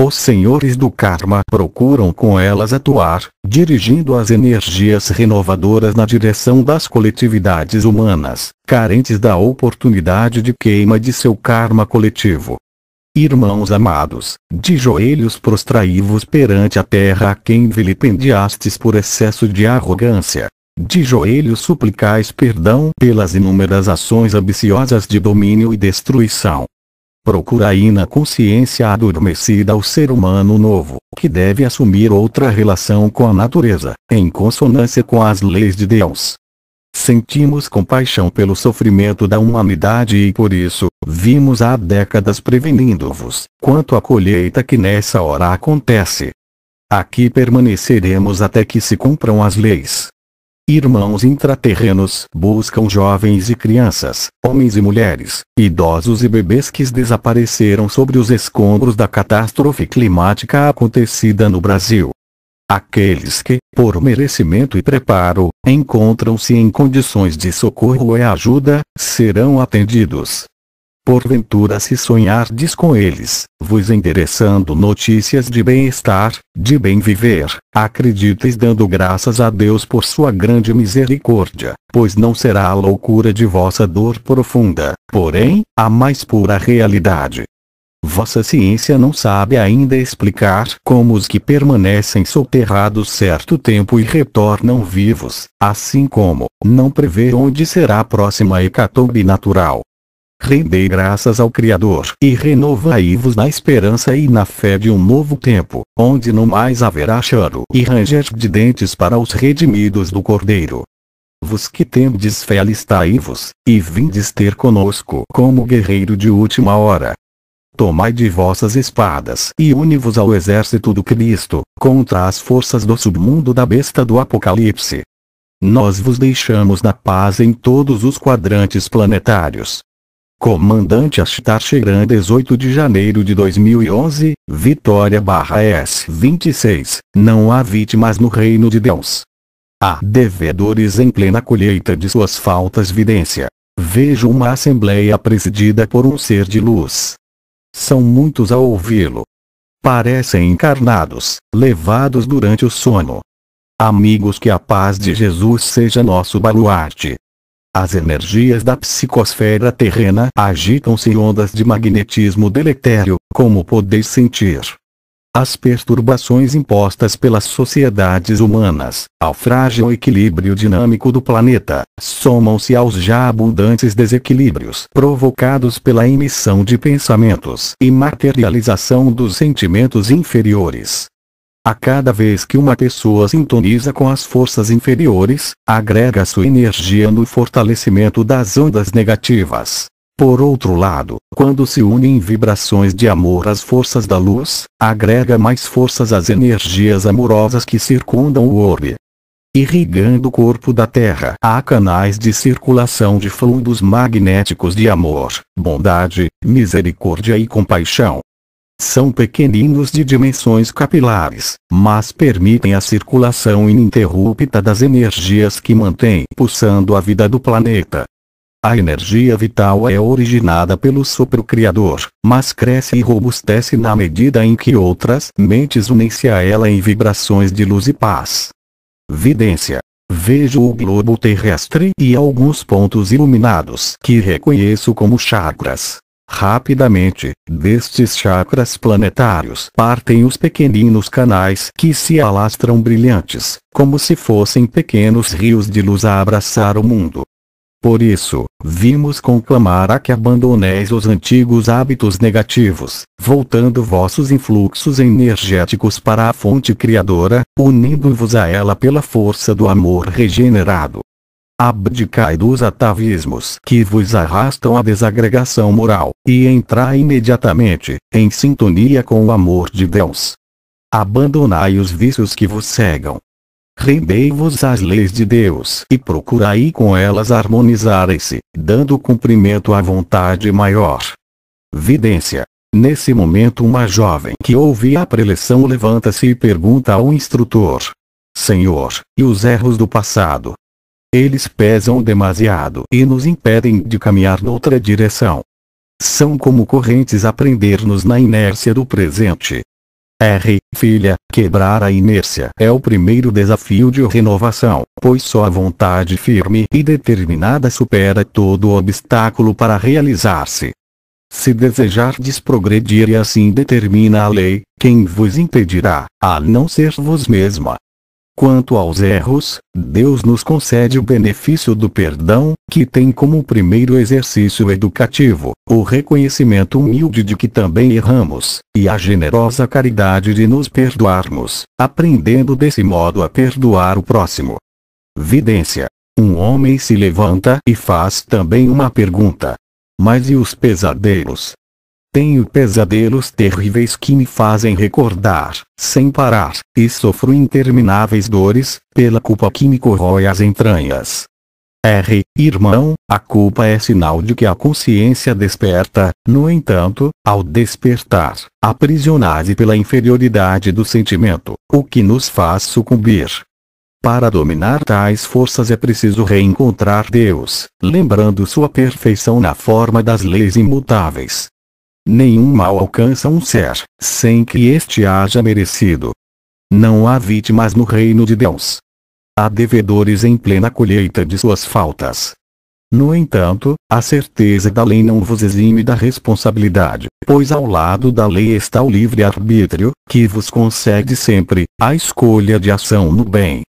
os senhores do karma procuram com elas atuar, dirigindo as energias renovadoras na direção das coletividades humanas, carentes da oportunidade de queima de seu karma coletivo. Irmãos amados, de joelhos prostraí-vos perante a terra a quem vilipendiastes por excesso de arrogância. De joelhos suplicais perdão pelas inúmeras ações ambiciosas de domínio e destruição, procura aí na consciência adormecida o ser humano novo, que deve assumir outra relação com a natureza, em consonância com as leis de Deus. Sentimos compaixão pelo sofrimento da humanidade e por isso, vimos há décadas prevenindo-vos quanto à colheita que nessa hora acontece. Aqui permaneceremos até que se cumpram as leis, Irmãos intraterrenos buscam jovens e crianças, homens e mulheres, idosos e bebês que desapareceram sobre os escombros da catástrofe climática acontecida no Brasil. Aqueles que, por merecimento e preparo, encontram-se em condições de socorro e ajuda, serão atendidos, porventura se sonhardes com eles, vos endereçando notícias de bem-estar, de bem viver, acrediteis dando graças a Deus por sua grande misericórdia, pois não será a loucura de vossa dor profunda, porém, a mais pura realidade. Vossa ciência não sabe ainda explicar como os que permanecem soterrados certo tempo e retornam vivos, assim como não prevê onde será a próxima hecatombe natural, rendei graças ao Criador e renovai-vos na esperança e na fé de um novo tempo, onde não mais haverá choro e ranger de dentes para os redimidos do Cordeiro. Vos que tendes fé alistai-vos, e vindes ter conosco como guerreiro de última hora. Tomai de vossas espadas e une-vos ao exército do Cristo, contra as forças do submundo da besta do Apocalipse. Nós vos deixamos na paz em todos os quadrantes planetários, Comandante Astar Sheeran 18 de janeiro de 2011, Vitória barra S 26, não há vítimas no reino de Deus. Há devedores em plena colheita de suas faltas vidência. Vejo uma assembleia presidida por um ser de luz. São muitos a ouvi-lo. Parecem encarnados, levados durante o sono. Amigos que a paz de Jesus seja nosso baluarte. As energias da psicosfera terrena agitam-se em ondas de magnetismo deletério, como podeis sentir. As perturbações impostas pelas sociedades humanas, ao frágil equilíbrio dinâmico do planeta, somam-se aos já abundantes desequilíbrios provocados pela emissão de pensamentos e materialização dos sentimentos inferiores, a cada vez que uma pessoa sintoniza com as forças inferiores, agrega sua energia no fortalecimento das ondas negativas. Por outro lado, quando se unem vibrações de amor às forças da luz, agrega mais forças às energias amorosas que circundam o orbe. Irrigando o corpo da Terra há canais de circulação de fluidos magnéticos de amor, bondade, misericórdia e compaixão. São pequeninos de dimensões capilares, mas permitem a circulação ininterrupta das energias que mantêm pulsando a vida do planeta. A energia vital é originada pelo sopro criador, mas cresce e robustece na medida em que outras mentes unem-se a ela em vibrações de luz e paz. Vidência. Vejo o globo terrestre e alguns pontos iluminados que reconheço como chakras. Rapidamente, destes chakras planetários partem os pequeninos canais que se alastram brilhantes, como se fossem pequenos rios de luz a abraçar o mundo. Por isso, vimos conclamar a que abandoneis os antigos hábitos negativos, voltando vossos influxos energéticos para a fonte criadora, unindo-vos a ela pela força do amor regenerado. Abdicai dos atavismos que vos arrastam à desagregação moral, e entrai imediatamente, em sintonia com o amor de Deus. Abandonai os vícios que vos cegam. Rendei-vos às leis de Deus e procurai com elas harmonizarem-se, dando cumprimento à vontade maior. Vidência. Nesse momento uma jovem que ouvia a preleção levanta-se e pergunta ao instrutor. Senhor, e os erros do passado, eles pesam demasiado e nos impedem de caminhar noutra direção. São como correntes a prender-nos na inércia do presente. R, filha, quebrar a inércia é o primeiro desafio de renovação, pois só a vontade firme e determinada supera todo o obstáculo para realizar-se. Se desejardes progredir e assim determina a lei, quem vos impedirá, a não ser vos mesma? Quanto aos erros, Deus nos concede o benefício do perdão, que tem como primeiro exercício educativo, o reconhecimento humilde de que também erramos, e a generosa caridade de nos perdoarmos, aprendendo desse modo a perdoar o próximo. Vidência. Um homem se levanta e faz também uma pergunta. Mas e os pesadelos, tenho pesadelos terríveis que me fazem recordar, sem parar, e sofro intermináveis dores, pela culpa que me corrói as entranhas. R. Irmão, a culpa é sinal de que a consciência desperta, no entanto, ao despertar, aprisionase pela inferioridade do sentimento, o que nos faz sucumbir. Para dominar tais forças é preciso reencontrar Deus, lembrando sua perfeição na forma das leis imutáveis, Nenhum mal alcança um ser, sem que este haja merecido. Não há vítimas no reino de Deus. Há devedores em plena colheita de suas faltas. No entanto, a certeza da lei não vos exime da responsabilidade, pois ao lado da lei está o livre-arbítrio, que vos concede sempre a escolha de ação no bem.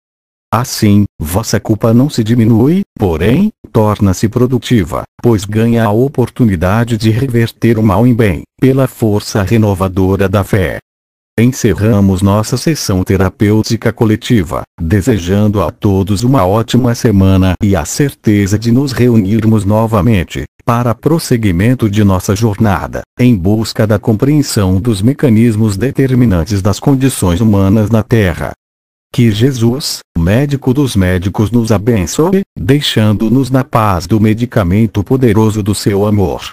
Assim, vossa culpa não se diminui, porém, torna-se produtiva, pois ganha a oportunidade de reverter o mal em bem, pela força renovadora da fé. Encerramos nossa sessão terapêutica coletiva, desejando a todos uma ótima semana e a certeza de nos reunirmos novamente, para prosseguimento de nossa jornada, em busca da compreensão dos mecanismos determinantes das condições humanas na Terra. Que Jesus, médico dos médicos, nos abençoe, deixando-nos na paz do medicamento poderoso do seu amor.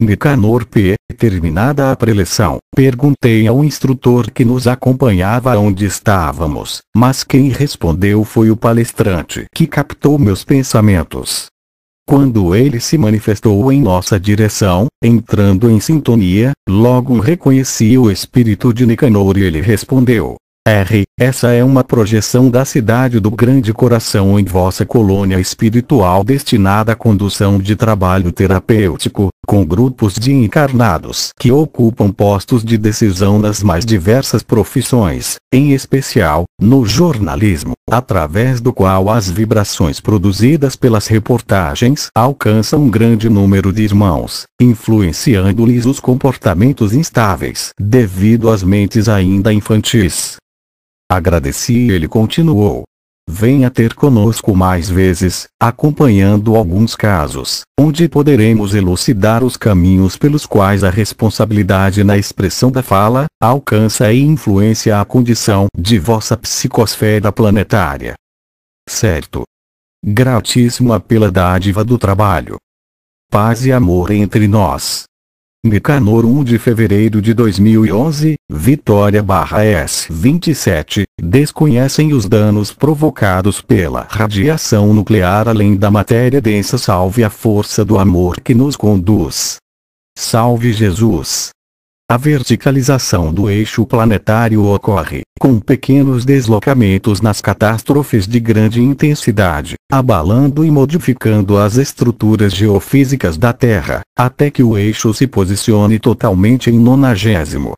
Nicanor P. Terminada a preleção, perguntei ao instrutor que nos acompanhava onde estávamos, mas quem respondeu foi o palestrante que captou meus pensamentos. Quando ele se manifestou em nossa direção, entrando em sintonia, logo reconheci o espírito de Nicanor e ele respondeu: R. Essa é uma projeção da cidade do grande coração em vossa colônia espiritual destinada à condução de trabalho terapêutico, com grupos de encarnados que ocupam postos de decisão nas mais diversas profissões, em especial, no jornalismo, através do qual as vibrações produzidas pelas reportagens alcançam um grande número de irmãos, influenciando-lhes os comportamentos instáveis devido às mentes ainda infantis. Agradeci e ele continuou. Venha ter conosco mais vezes, acompanhando alguns casos, onde poderemos elucidar os caminhos pelos quais a responsabilidade na expressão da fala alcança e influencia a condição de vossa psicosfera planetária. Certo. Gratíssima pela dádiva do trabalho. Paz e amor entre nós. Nicanor 1 de fevereiro de 2011, Vitória barra S27, desconhecem os danos provocados pela radiação nuclear além da matéria densa salve a força do amor que nos conduz. Salve Jesus! A verticalização do eixo planetário ocorre, com pequenos deslocamentos nas catástrofes de grande intensidade, abalando e modificando as estruturas geofísicas da Terra, até que o eixo se posicione totalmente em nonagésimo,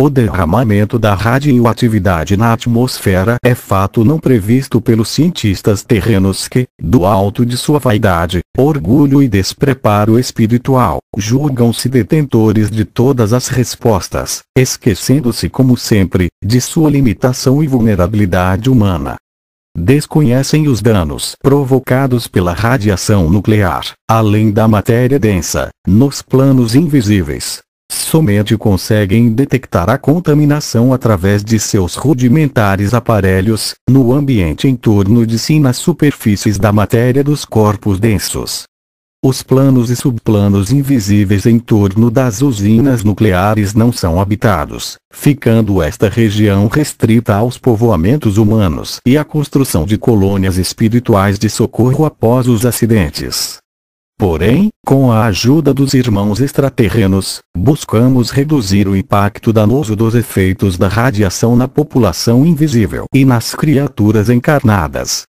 o derramamento da radioatividade na atmosfera é fato não previsto pelos cientistas terrenos que, do alto de sua vaidade, orgulho e despreparo espiritual, julgam-se detentores de todas as respostas, esquecendo-se como sempre, de sua limitação e vulnerabilidade humana. Desconhecem os danos provocados pela radiação nuclear, além da matéria densa, nos planos invisíveis, somente conseguem detectar a contaminação através de seus rudimentares aparelhos, no ambiente em torno de si nas superfícies da matéria dos corpos densos. Os planos e subplanos invisíveis em torno das usinas nucleares não são habitados, ficando esta região restrita aos povoamentos humanos e à construção de colônias espirituais de socorro após os acidentes. Porém, com a ajuda dos irmãos extraterrenos, buscamos reduzir o impacto danoso dos efeitos da radiação na população invisível e nas criaturas encarnadas.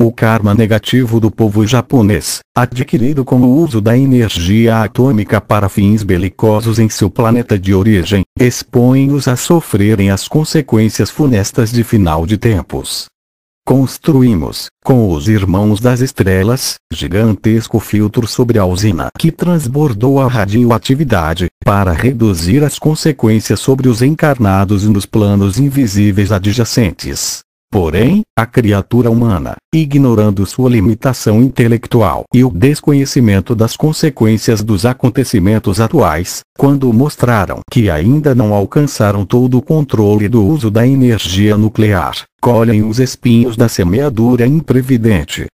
O karma negativo do povo japonês, adquirido com o uso da energia atômica para fins belicosos em seu planeta de origem, expõe-os a sofrerem as consequências funestas de final de tempos. Construímos, com os Irmãos das Estrelas, gigantesco filtro sobre a usina que transbordou a radioatividade, para reduzir as consequências sobre os encarnados e nos planos invisíveis adjacentes. Porém, a criatura humana, ignorando sua limitação intelectual e o desconhecimento das consequências dos acontecimentos atuais, quando mostraram que ainda não alcançaram todo o controle do uso da energia nuclear, colhem os espinhos da semeadura imprevidente,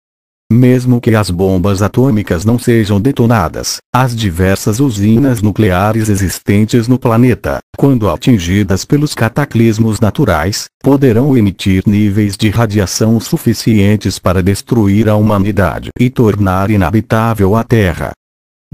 mesmo que as bombas atômicas não sejam detonadas, as diversas usinas nucleares existentes no planeta, quando atingidas pelos cataclismos naturais, poderão emitir níveis de radiação suficientes para destruir a humanidade e tornar inabitável a Terra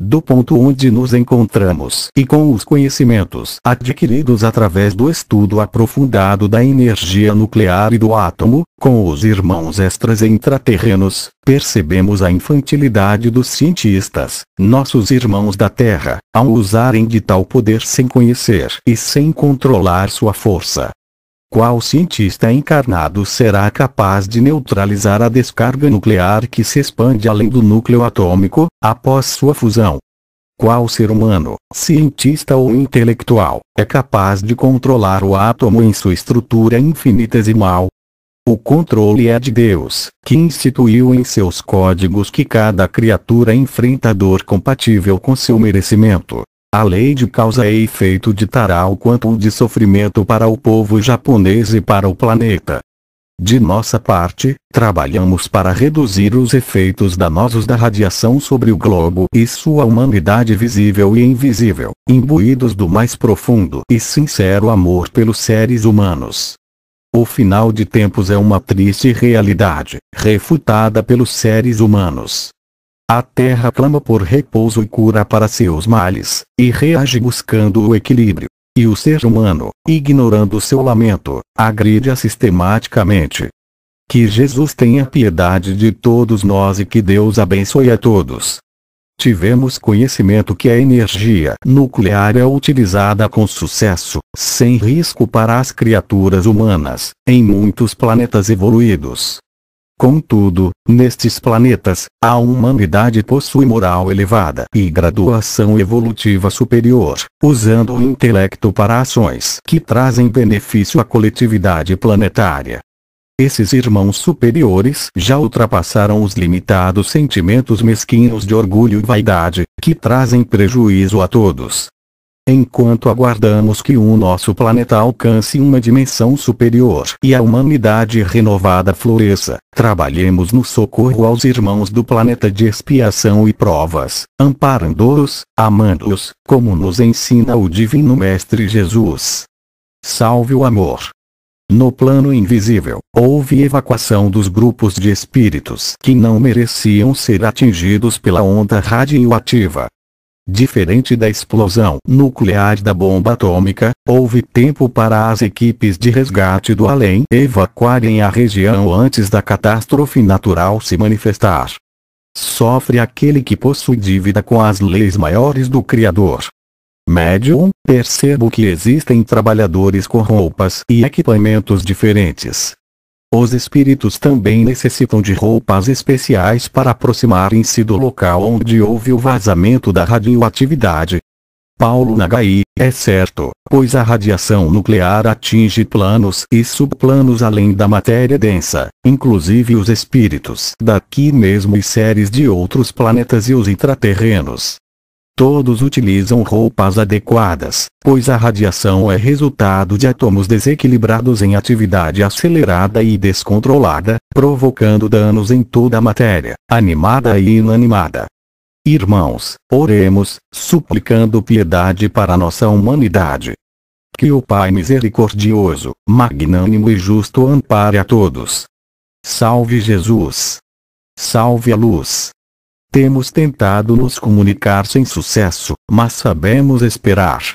do ponto onde nos encontramos e com os conhecimentos adquiridos através do estudo aprofundado da energia nuclear e do átomo, com os irmãos extras intraterrenos, percebemos a infantilidade dos cientistas, nossos irmãos da Terra, ao usarem de tal poder sem conhecer e sem controlar sua força. Qual cientista encarnado será capaz de neutralizar a descarga nuclear que se expande além do núcleo atômico, após sua fusão? Qual ser humano, cientista ou intelectual, é capaz de controlar o átomo em sua estrutura infinitesimal? O controle é de Deus, que instituiu em seus códigos que cada criatura enfrenta dor compatível com seu merecimento. A lei de causa e efeito ditará o quanto de sofrimento para o povo japonês e para o planeta. De nossa parte, trabalhamos para reduzir os efeitos danosos da radiação sobre o globo e sua humanidade visível e invisível, imbuídos do mais profundo e sincero amor pelos seres humanos. O final de tempos é uma triste realidade, refutada pelos seres humanos. A terra clama por repouso e cura para seus males, e reage buscando o equilíbrio. E o ser humano, ignorando seu lamento, agride-a sistematicamente. Que Jesus tenha piedade de todos nós e que Deus abençoe a todos. Tivemos conhecimento que a energia nuclear é utilizada com sucesso, sem risco para as criaturas humanas, em muitos planetas evoluídos. Contudo, nestes planetas, a humanidade possui moral elevada e graduação evolutiva superior, usando o intelecto para ações que trazem benefício à coletividade planetária. Esses irmãos superiores já ultrapassaram os limitados sentimentos mesquinhos de orgulho e vaidade, que trazem prejuízo a todos, enquanto aguardamos que o nosso planeta alcance uma dimensão superior e a humanidade renovada floresça, trabalhemos no socorro aos irmãos do planeta de expiação e provas, amparando-os, amando-os, como nos ensina o Divino Mestre Jesus. Salve o amor! No plano invisível, houve evacuação dos grupos de espíritos que não mereciam ser atingidos pela onda radioativa, Diferente da explosão nuclear da bomba atômica, houve tempo para as equipes de resgate do além evacuarem a região antes da catástrofe natural se manifestar. Sofre aquele que possui dívida com as leis maiores do Criador. Médium, percebo que existem trabalhadores com roupas e equipamentos diferentes. Os espíritos também necessitam de roupas especiais para aproximarem-se do local onde houve o vazamento da radioatividade. Paulo Nagai, é certo, pois a radiação nuclear atinge planos e subplanos além da matéria densa, inclusive os espíritos daqui mesmo e séries de outros planetas e os intraterrenos. Todos utilizam roupas adequadas, pois a radiação é resultado de átomos desequilibrados em atividade acelerada e descontrolada, provocando danos em toda a matéria, animada e inanimada. Irmãos, oremos, suplicando piedade para nossa humanidade. Que o Pai misericordioso, magnânimo e justo ampare a todos. Salve Jesus! Salve a luz! Temos tentado nos comunicar sem sucesso, mas sabemos esperar.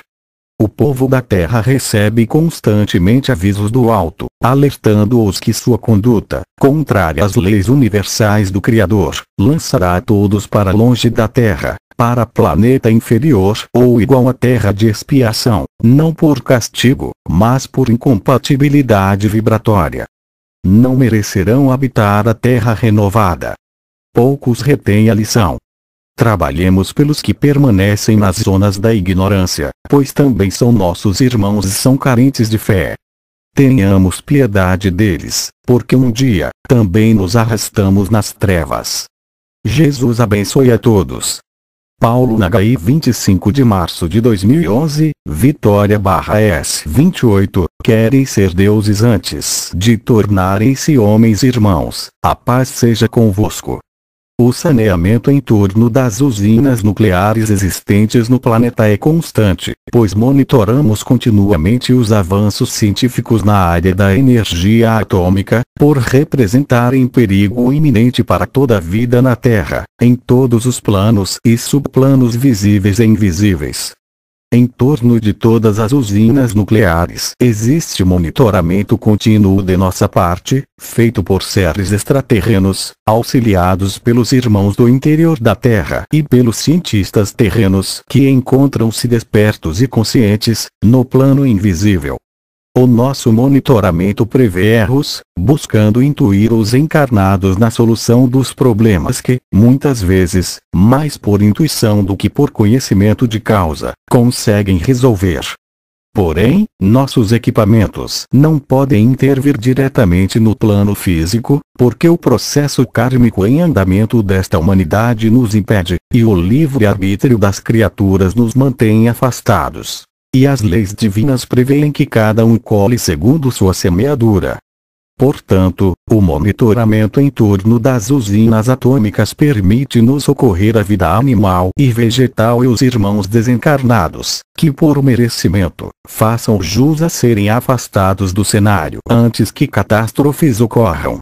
O povo da terra recebe constantemente avisos do alto, alertando-os que sua conduta, contrária às leis universais do Criador, lançará a todos para longe da terra, para planeta inferior ou igual à terra de expiação, não por castigo, mas por incompatibilidade vibratória. Não merecerão habitar a terra renovada, poucos retêm a lição. Trabalhemos pelos que permanecem nas zonas da ignorância, pois também são nossos irmãos e são carentes de fé. Tenhamos piedade deles, porque um dia, também nos arrastamos nas trevas. Jesus abençoe a todos. Paulo Nagai 25 de março de 2011, Vitória barra S28, querem ser deuses antes de tornarem-se homens irmãos, a paz seja convosco. O saneamento em torno das usinas nucleares existentes no planeta é constante, pois monitoramos continuamente os avanços científicos na área da energia atômica, por representarem perigo iminente para toda a vida na Terra, em todos os planos e subplanos visíveis e invisíveis. Em torno de todas as usinas nucleares existe monitoramento contínuo de nossa parte, feito por seres extraterrenos, auxiliados pelos irmãos do interior da Terra e pelos cientistas terrenos que encontram-se despertos e conscientes, no plano invisível. O nosso monitoramento prevê erros, buscando intuir os encarnados na solução dos problemas que, muitas vezes, mais por intuição do que por conhecimento de causa, conseguem resolver. Porém, nossos equipamentos não podem intervir diretamente no plano físico, porque o processo kármico em andamento desta humanidade nos impede, e o livre-arbítrio das criaturas nos mantém afastados. E as leis divinas preveem que cada um colhe segundo sua semeadura. Portanto, o monitoramento em torno das usinas atômicas permite-nos socorrer a vida animal e vegetal e os irmãos desencarnados, que por merecimento, façam jus a serem afastados do cenário antes que catástrofes ocorram.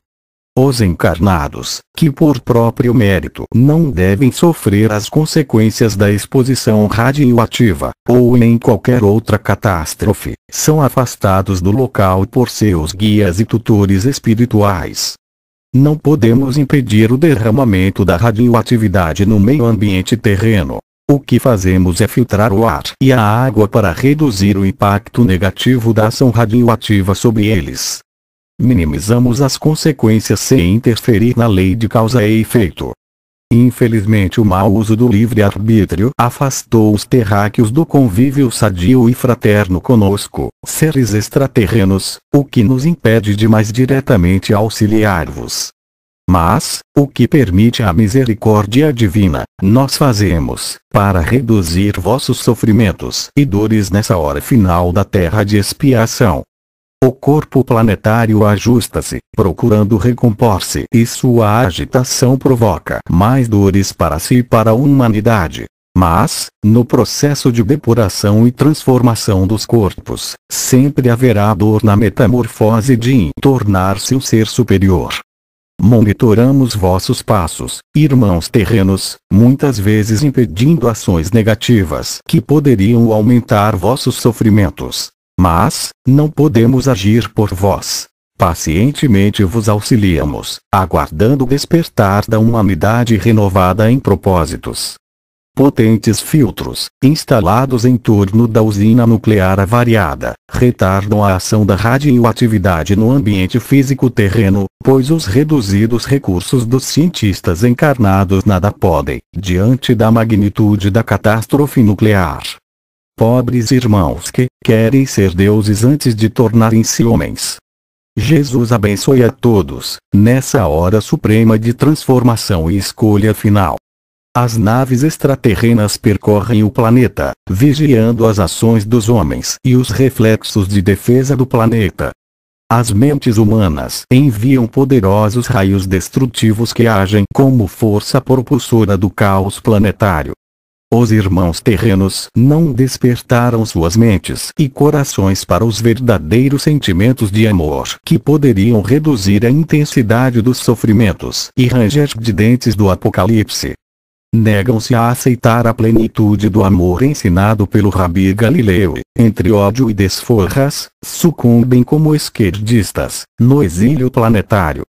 Os encarnados, que por próprio mérito não devem sofrer as consequências da exposição radioativa, ou em qualquer outra catástrofe, são afastados do local por seus guias e tutores espirituais. Não podemos impedir o derramamento da radioatividade no meio ambiente terreno. O que fazemos é filtrar o ar e a água para reduzir o impacto negativo da ação radioativa sobre eles minimizamos as consequências sem interferir na lei de causa e efeito. Infelizmente o mau uso do livre-arbítrio afastou os terráqueos do convívio sadio e fraterno conosco, seres extraterrenos, o que nos impede de mais diretamente auxiliar-vos. Mas, o que permite a misericórdia divina, nós fazemos, para reduzir vossos sofrimentos e dores nessa hora final da terra de expiação. O corpo planetário ajusta-se, procurando recompor-se e sua agitação provoca mais dores para si e para a humanidade. Mas, no processo de depuração e transformação dos corpos, sempre haverá dor na metamorfose de tornar-se um ser superior. Monitoramos vossos passos, irmãos terrenos, muitas vezes impedindo ações negativas que poderiam aumentar vossos sofrimentos. Mas, não podemos agir por vós. Pacientemente vos auxiliamos, aguardando o despertar da humanidade renovada em propósitos. Potentes filtros, instalados em torno da usina nuclear avariada, retardam a ação da radioatividade no ambiente físico terreno, pois os reduzidos recursos dos cientistas encarnados nada podem, diante da magnitude da catástrofe nuclear, pobres irmãos que querem ser deuses antes de tornarem-se homens. Jesus abençoe a todos, nessa hora suprema de transformação e escolha final. As naves extraterrenas percorrem o planeta, vigiando as ações dos homens e os reflexos de defesa do planeta. As mentes humanas enviam poderosos raios destrutivos que agem como força propulsora do caos planetário. Os irmãos terrenos não despertaram suas mentes e corações para os verdadeiros sentimentos de amor que poderiam reduzir a intensidade dos sofrimentos e ranger de dentes do Apocalipse. Negam-se a aceitar a plenitude do amor ensinado pelo Rabi Galileu, entre ódio e desforras, sucumbem como esquerdistas, no exílio planetário,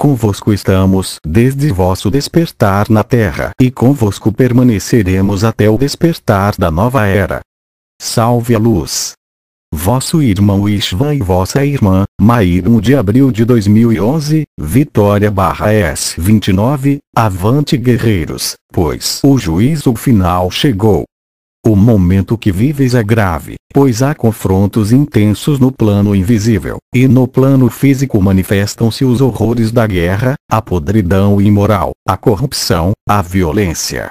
Convosco estamos desde vosso despertar na terra e convosco permaneceremos até o despertar da nova era. Salve a luz! Vosso irmão Ishvan e vossa irmã, Mair 1 de abril de 2011, Vitória barra S29, avante guerreiros, pois o juízo final chegou. O momento que vives é grave, pois há confrontos intensos no plano invisível, e no plano físico manifestam-se os horrores da guerra, a podridão imoral, a corrupção, a violência,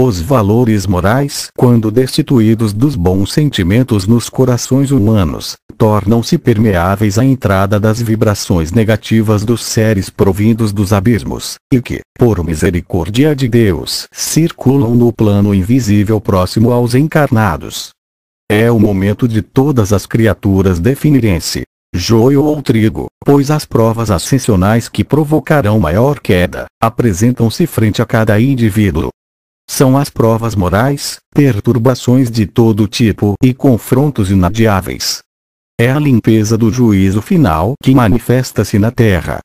os valores morais, quando destituídos dos bons sentimentos nos corações humanos, tornam-se permeáveis à entrada das vibrações negativas dos seres provindos dos abismos, e que, por misericórdia de Deus, circulam no plano invisível próximo aos encarnados. É o momento de todas as criaturas definirem-se, joio ou trigo, pois as provas ascensionais que provocarão maior queda, apresentam-se frente a cada indivíduo. São as provas morais, perturbações de todo tipo e confrontos inadiáveis. É a limpeza do juízo final que manifesta-se na Terra.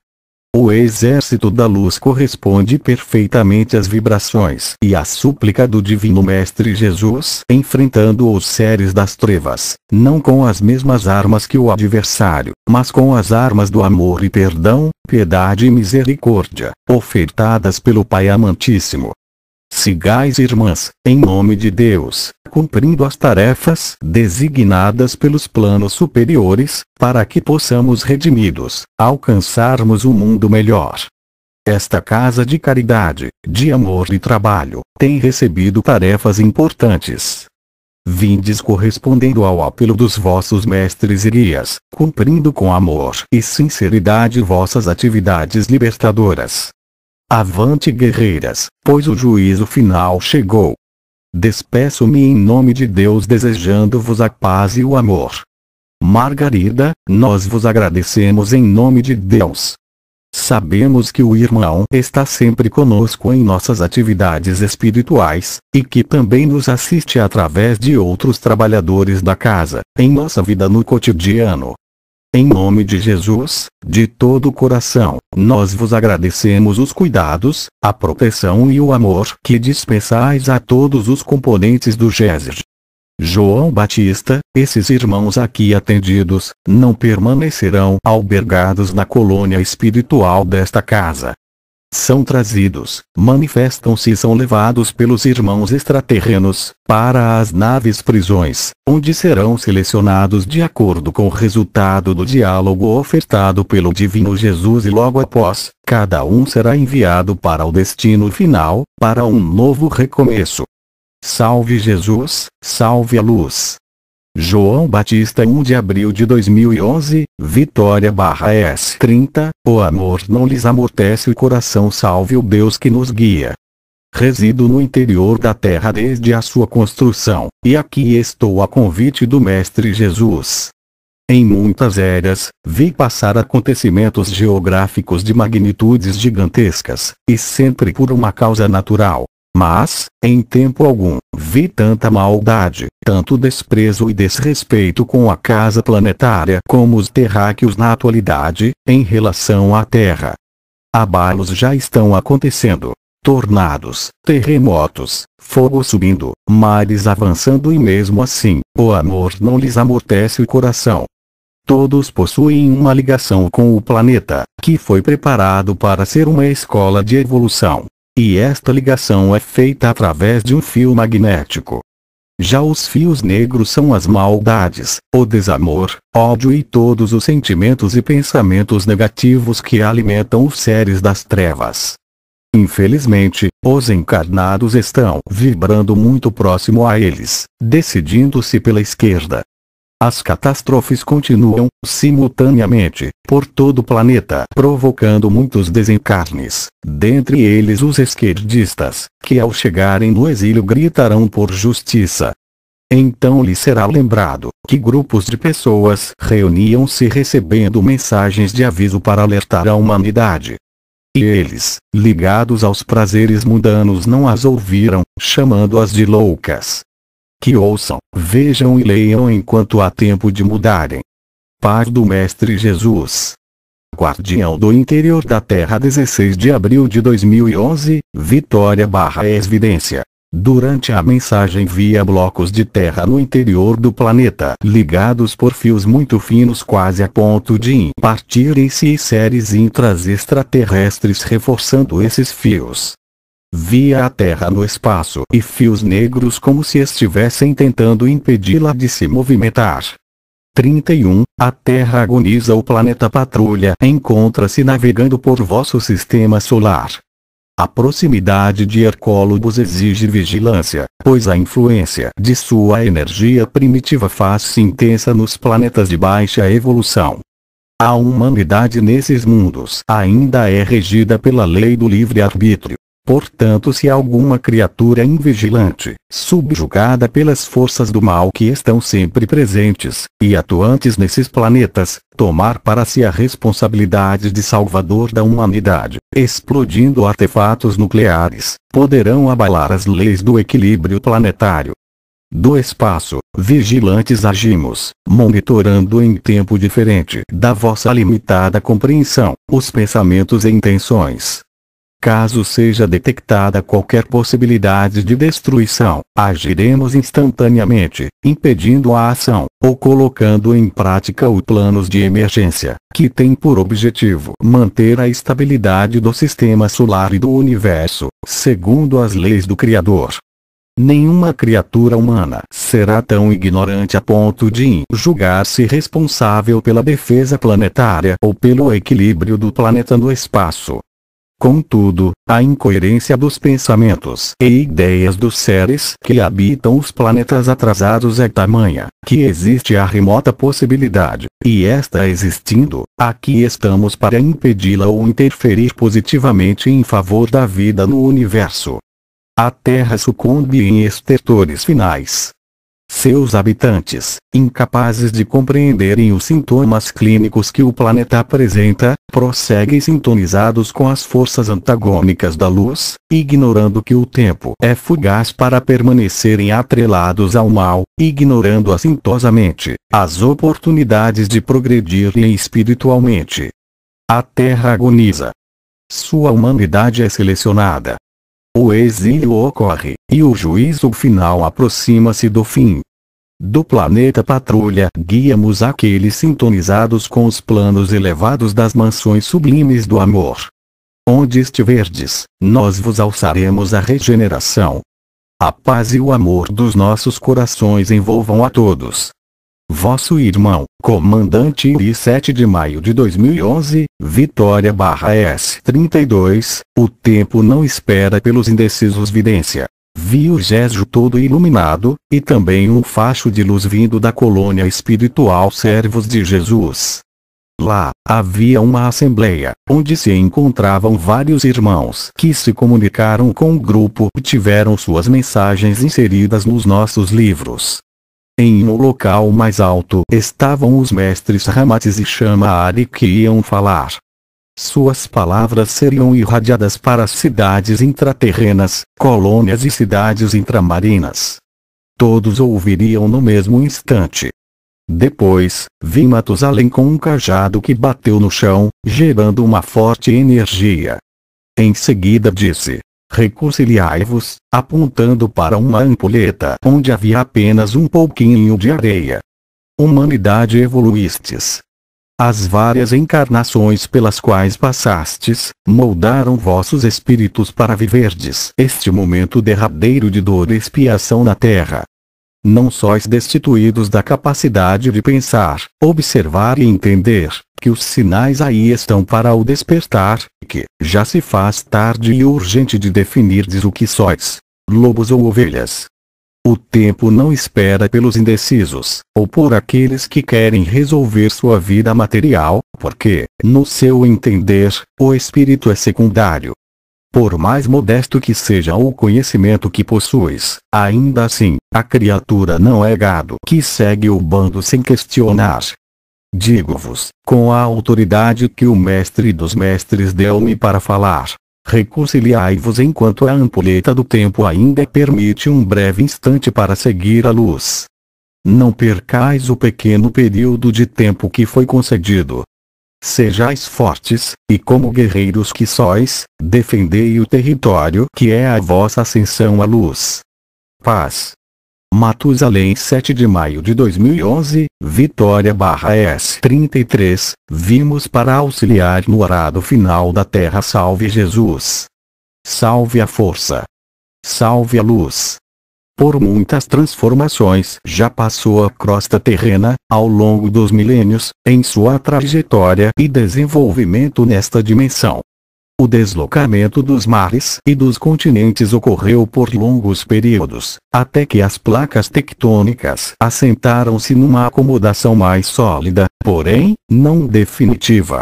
O exército da luz corresponde perfeitamente às vibrações e à súplica do Divino Mestre Jesus, enfrentando os seres das trevas, não com as mesmas armas que o adversário, mas com as armas do amor e perdão, piedade e misericórdia, ofertadas pelo Pai amantíssimo. Sigais irmãs, em nome de Deus, cumprindo as tarefas designadas pelos planos superiores, para que possamos redimidos, alcançarmos um mundo melhor. Esta casa de caridade, de amor e trabalho, tem recebido tarefas importantes. Vindes correspondendo ao apelo dos vossos mestres guias, cumprindo com amor e sinceridade vossas atividades libertadoras, Avante guerreiras, pois o juízo final chegou. Despeço-me em nome de Deus desejando-vos a paz e o amor. Margarida, nós vos agradecemos em nome de Deus. Sabemos que o irmão está sempre conosco em nossas atividades espirituais, e que também nos assiste através de outros trabalhadores da casa, em nossa vida no cotidiano. Em nome de Jesus, de todo o coração, nós vos agradecemos os cuidados, a proteção e o amor que dispensais a todos os componentes do GESER. João Batista, esses irmãos aqui atendidos, não permanecerão albergados na colônia espiritual desta casa, são trazidos, manifestam-se e são levados pelos irmãos extraterrenos, para as naves prisões, onde serão selecionados de acordo com o resultado do diálogo ofertado pelo Divino Jesus e logo após, cada um será enviado para o destino final, para um novo recomeço. Salve Jesus, salve a luz. João Batista 1 de abril de 2011, Vitória barra S30, o amor não lhes amortece o coração salve o Deus que nos guia. Resido no interior da terra desde a sua construção, e aqui estou a convite do Mestre Jesus. Em muitas eras, vi passar acontecimentos geográficos de magnitudes gigantescas, e sempre por uma causa natural. Mas, em tempo algum, vi tanta maldade, tanto desprezo e desrespeito com a casa planetária como os terráqueos na atualidade, em relação à Terra. Abalos já estão acontecendo. Tornados, terremotos, fogo subindo, mares avançando e mesmo assim, o amor não lhes amortece o coração. Todos possuem uma ligação com o planeta, que foi preparado para ser uma escola de evolução. E esta ligação é feita através de um fio magnético. Já os fios negros são as maldades, o desamor, ódio e todos os sentimentos e pensamentos negativos que alimentam os seres das trevas. Infelizmente, os encarnados estão vibrando muito próximo a eles, decidindo-se pela esquerda, as catástrofes continuam, simultaneamente, por todo o planeta, provocando muitos desencarnes, dentre eles os esquerdistas, que ao chegarem no exílio gritarão por justiça. Então lhe será lembrado que grupos de pessoas reuniam-se recebendo mensagens de aviso para alertar a humanidade. E eles, ligados aos prazeres mundanos, não as ouviram, chamando-as de loucas, que ouçam, vejam e leiam enquanto há tempo de mudarem. Paz do Mestre Jesus. Guardião do Interior da Terra 16 de abril de 2011, Vitória barra Esvidência. Durante a mensagem via blocos de terra no interior do planeta, ligados por fios muito finos quase a ponto de impartirem-se séries intras extraterrestres reforçando esses fios. Via a Terra no espaço e fios negros como se estivessem tentando impedi-la de se movimentar. 31. A Terra agoniza o planeta Patrulha encontra-se navegando por vosso sistema solar. A proximidade de Hercólobos exige vigilância, pois a influência de sua energia primitiva faz-se intensa nos planetas de baixa evolução. A humanidade nesses mundos ainda é regida pela lei do livre-arbítrio, Portanto, se alguma criatura invigilante, subjugada pelas forças do mal que estão sempre presentes e atuantes nesses planetas, tomar para si a responsabilidade de salvador da humanidade, explodindo artefatos nucleares, poderão abalar as leis do equilíbrio planetário. Do espaço, vigilantes agimos, monitorando em tempo diferente da vossa limitada compreensão, os pensamentos e intenções, Caso seja detectada qualquer possibilidade de destruição, agiremos instantaneamente, impedindo a ação, ou colocando em prática os planos de emergência, que tem por objetivo manter a estabilidade do sistema solar e do universo, segundo as leis do Criador. Nenhuma criatura humana será tão ignorante a ponto de julgar-se responsável pela defesa planetária ou pelo equilíbrio do planeta no espaço, Contudo, a incoerência dos pensamentos e ideias dos seres que habitam os planetas atrasados é tamanha, que existe a remota possibilidade, e esta existindo, aqui estamos para impedi-la ou interferir positivamente em favor da vida no universo. A Terra sucumbe em estertores finais, seus habitantes, incapazes de compreenderem os sintomas clínicos que o planeta apresenta, prosseguem sintonizados com as forças antagônicas da luz, ignorando que o tempo é fugaz para permanecerem atrelados ao mal, ignorando assintosamente as oportunidades de progredirem espiritualmente. A Terra agoniza. Sua humanidade é selecionada o exílio ocorre, e o juízo final aproxima-se do fim. Do planeta Patrulha, guiamos aqueles sintonizados com os planos elevados das mansões sublimes do amor. Onde estiverdes, nós vos alçaremos a regeneração. A paz e o amor dos nossos corações envolvam a todos. Vosso irmão, Comandante IRI 7 de maio de 2011, Vitória barra S. 32, o tempo não espera pelos indecisos vidência. Vi o Gésio todo iluminado, e também um facho de luz vindo da colônia espiritual Servos de Jesus. Lá, havia uma assembleia, onde se encontravam vários irmãos que se comunicaram com o grupo e tiveram suas mensagens inseridas nos nossos livros, em um local mais alto estavam os mestres Ramates e Shamaari que iam falar. Suas palavras seriam irradiadas para cidades intraterrenas, colônias e cidades intramarinas. Todos ouviriam no mesmo instante. Depois, vi Matusalém com um cajado que bateu no chão, gerando uma forte energia. Em seguida disse, reconciliai-vos, apontando para uma ampulheta onde havia apenas um pouquinho de areia. Humanidade evoluístes. As várias encarnações pelas quais passastes, moldaram vossos espíritos para viverdes este momento derradeiro de dor e expiação na terra. Não sois destituídos da capacidade de pensar, observar e entender, que os sinais aí estão para o despertar, que já se faz tarde e urgente de definirdes o que sois, lobos ou ovelhas. O tempo não espera pelos indecisos, ou por aqueles que querem resolver sua vida material, porque, no seu entender, o espírito é secundário. Por mais modesto que seja o conhecimento que possuis, ainda assim, a criatura não é gado que segue o bando sem questionar, Digo-vos, com a autoridade que o mestre dos mestres deu-me para falar. Reconciliai-vos enquanto a ampulheta do tempo ainda permite um breve instante para seguir a luz. Não percais o pequeno período de tempo que foi concedido. Sejais fortes, e como guerreiros que sois, defendei o território que é a vossa ascensão à luz. Paz. Matusalém 7 de maio de 2011, Vitória barra S33, vimos para auxiliar no arado final da terra salve Jesus. Salve a força. Salve a luz. Por muitas transformações já passou a crosta terrena, ao longo dos milênios, em sua trajetória e desenvolvimento nesta dimensão. O deslocamento dos mares e dos continentes ocorreu por longos períodos, até que as placas tectônicas assentaram-se numa acomodação mais sólida, porém, não definitiva.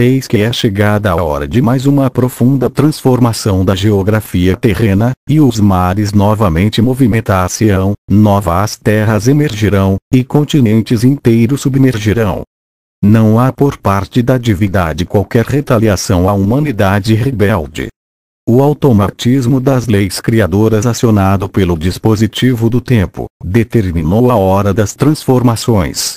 Eis que é chegada a hora de mais uma profunda transformação da geografia terrena, e os mares novamente movimentar-se-ão, novas terras emergirão, e continentes inteiros submergirão. Não há por parte da divindade qualquer retaliação à humanidade rebelde. O automatismo das leis criadoras acionado pelo dispositivo do tempo, determinou a hora das transformações.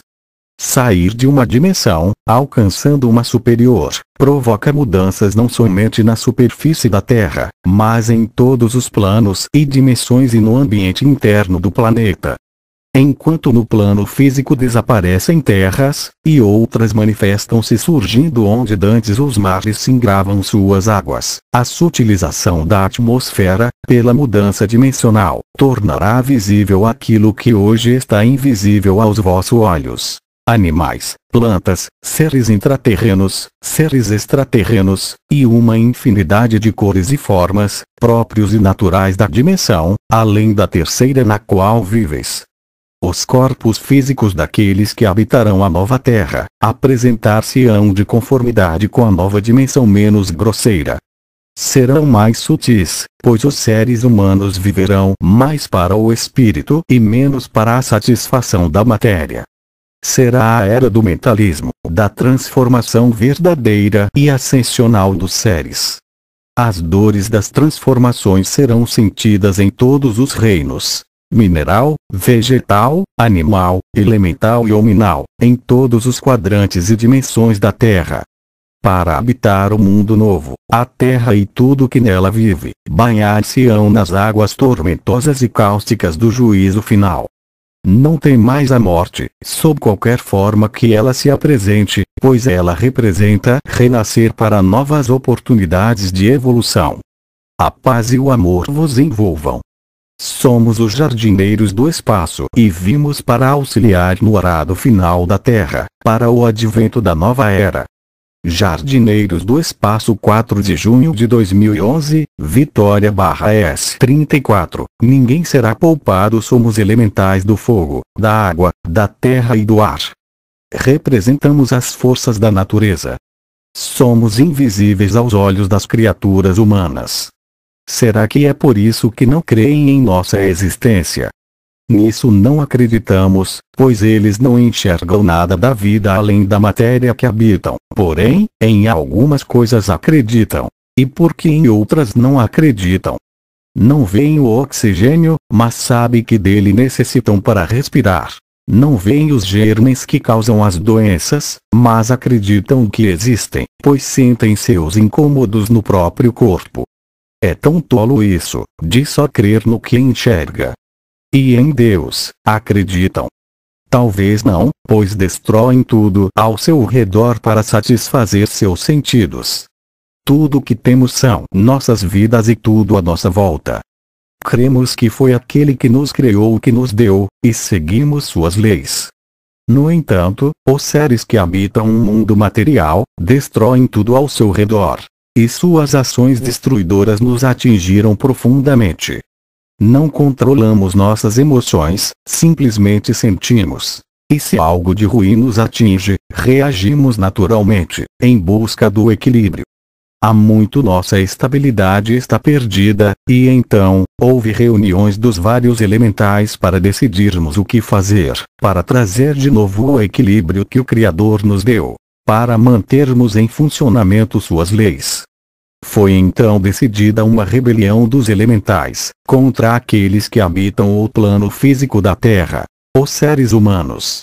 Sair de uma dimensão, alcançando uma superior, provoca mudanças não somente na superfície da Terra, mas em todos os planos e dimensões e no ambiente interno do planeta enquanto no plano físico desaparecem terras, e outras manifestam-se surgindo onde dantes os mares se engravam suas águas. A sutilização da atmosfera, pela mudança dimensional, tornará visível aquilo que hoje está invisível aos vossos olhos. Animais, plantas, seres intraterrenos, seres extraterrenos, e uma infinidade de cores e formas, próprios e naturais da dimensão, além da terceira na qual viveis os corpos físicos daqueles que habitarão a nova terra, apresentar-se-ão de conformidade com a nova dimensão menos grosseira. Serão mais sutis, pois os seres humanos viverão mais para o espírito e menos para a satisfação da matéria. Será a era do mentalismo, da transformação verdadeira e ascensional dos seres. As dores das transformações serão sentidas em todos os reinos, mineral, vegetal, animal, elemental e hominal, em todos os quadrantes e dimensões da Terra. Para habitar o mundo novo, a terra e tudo que nela vive, banhar-se-ão nas águas tormentosas e cáusticas do juízo final. Não tem mais a morte, sob qualquer forma que ela se apresente, pois ela representa renascer para novas oportunidades de evolução. A paz e o amor vos envolvam. Somos os jardineiros do espaço e vimos para auxiliar no arado final da Terra, para o advento da nova era. Jardineiros do Espaço 4 de junho de 2011, Vitória barra S34. Ninguém será poupado somos elementais do fogo, da água, da terra e do ar. Representamos as forças da natureza. Somos invisíveis aos olhos das criaturas humanas, Será que é por isso que não creem em nossa existência? Nisso não acreditamos, pois eles não enxergam nada da vida além da matéria que habitam. Porém, em algumas coisas acreditam. E por que em outras não acreditam? Não veem o oxigênio, mas sabe que dele necessitam para respirar. Não veem os germes que causam as doenças, mas acreditam que existem, pois sentem seus incômodos no próprio corpo. É tão tolo isso, de só crer no que enxerga. E em Deus, acreditam. Talvez não, pois destroem tudo ao seu redor para satisfazer seus sentidos. Tudo o que temos são nossas vidas e tudo à nossa volta. Cremos que foi aquele que nos criou que nos deu, e seguimos suas leis. No entanto, os seres que habitam um mundo material, destroem tudo ao seu redor e suas ações destruidoras nos atingiram profundamente. Não controlamos nossas emoções, simplesmente sentimos. E se algo de ruim nos atinge, reagimos naturalmente, em busca do equilíbrio. Há muito nossa estabilidade está perdida, e então, houve reuniões dos vários elementais para decidirmos o que fazer, para trazer de novo o equilíbrio que o Criador nos deu para mantermos em funcionamento suas leis. Foi então decidida uma rebelião dos elementais, contra aqueles que habitam o plano físico da Terra, os seres humanos.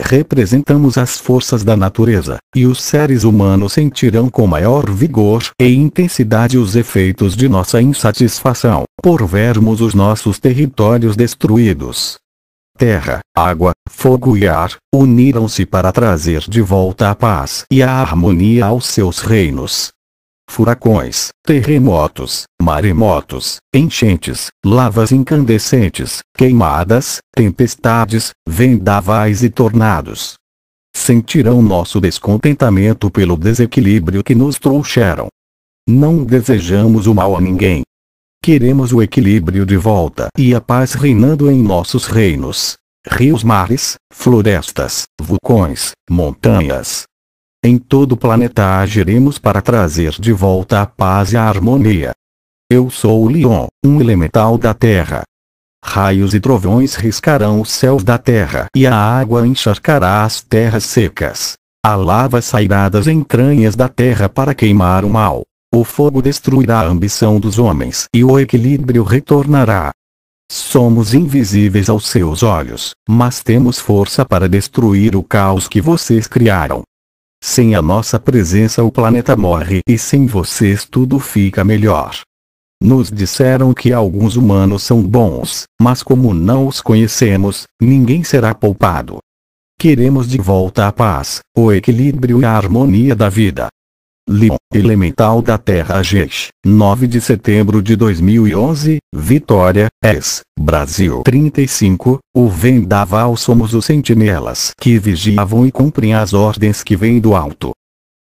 Representamos as forças da natureza, e os seres humanos sentirão com maior vigor e intensidade os efeitos de nossa insatisfação, por vermos os nossos territórios destruídos terra, água, fogo e ar, uniram-se para trazer de volta a paz e a harmonia aos seus reinos. Furacões, terremotos, maremotos, enchentes, lavas incandescentes, queimadas, tempestades, vendavais e tornados. Sentirão nosso descontentamento pelo desequilíbrio que nos trouxeram. Não desejamos o mal a ninguém, Queremos o equilíbrio de volta e a paz reinando em nossos reinos. Rios, mares, florestas, vulcões, montanhas. Em todo o planeta agiremos para trazer de volta a paz e a harmonia. Eu sou o Leon, um elemental da Terra. Raios e trovões riscarão os céus da terra e a água encharcará as terras secas. A lava sairá das entranhas da terra para queimar o mal. O fogo destruirá a ambição dos homens e o equilíbrio retornará. Somos invisíveis aos seus olhos, mas temos força para destruir o caos que vocês criaram. Sem a nossa presença o planeta morre e sem vocês tudo fica melhor. Nos disseram que alguns humanos são bons, mas como não os conhecemos, ninguém será poupado. Queremos de volta a paz, o equilíbrio e a harmonia da vida. Li, Elemental da Terra GES, 9 de setembro de 2011, Vitória, S, Brasil 35, o Vendaval somos os sentinelas que vigiavam e cumprem as ordens que vêm do alto.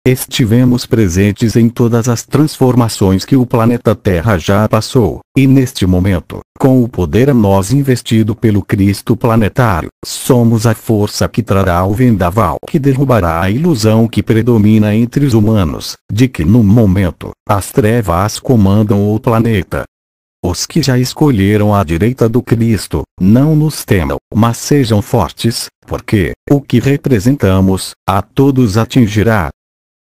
Estivemos presentes em todas as transformações que o planeta Terra já passou, e neste momento, com o poder a nós investido pelo Cristo planetário, somos a força que trará o vendaval que derrubará a ilusão que predomina entre os humanos, de que no momento, as trevas comandam o planeta. Os que já escolheram a direita do Cristo, não nos temam, mas sejam fortes, porque, o que representamos, a todos atingirá,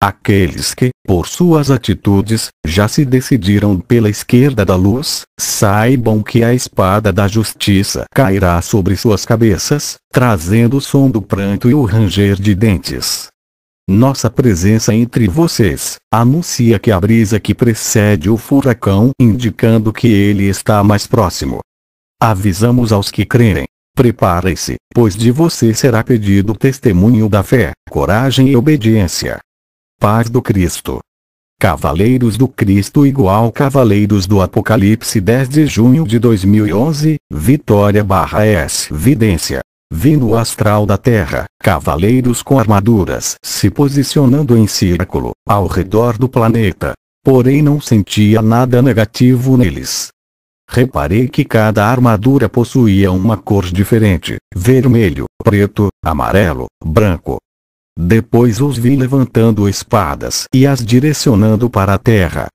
Aqueles que, por suas atitudes, já se decidiram pela esquerda da luz, saibam que a espada da justiça cairá sobre suas cabeças, trazendo o som do pranto e o ranger de dentes. Nossa presença entre vocês anuncia que a brisa que precede o furacão, indicando que ele está mais próximo. Avisamos aos que crerem. Preparem-se, pois de você será pedido testemunho da fé, coragem e obediência. Paz do Cristo. Cavaleiros do Cristo igual Cavaleiros do Apocalipse 10 de junho de 2011, Vitória barra S. Vidência. Vindo astral da Terra, cavaleiros com armaduras se posicionando em círculo, ao redor do planeta. Porém não sentia nada negativo neles. Reparei que cada armadura possuía uma cor diferente, vermelho, preto, amarelo, branco, depois os vi levantando espadas e as direcionando para a terra.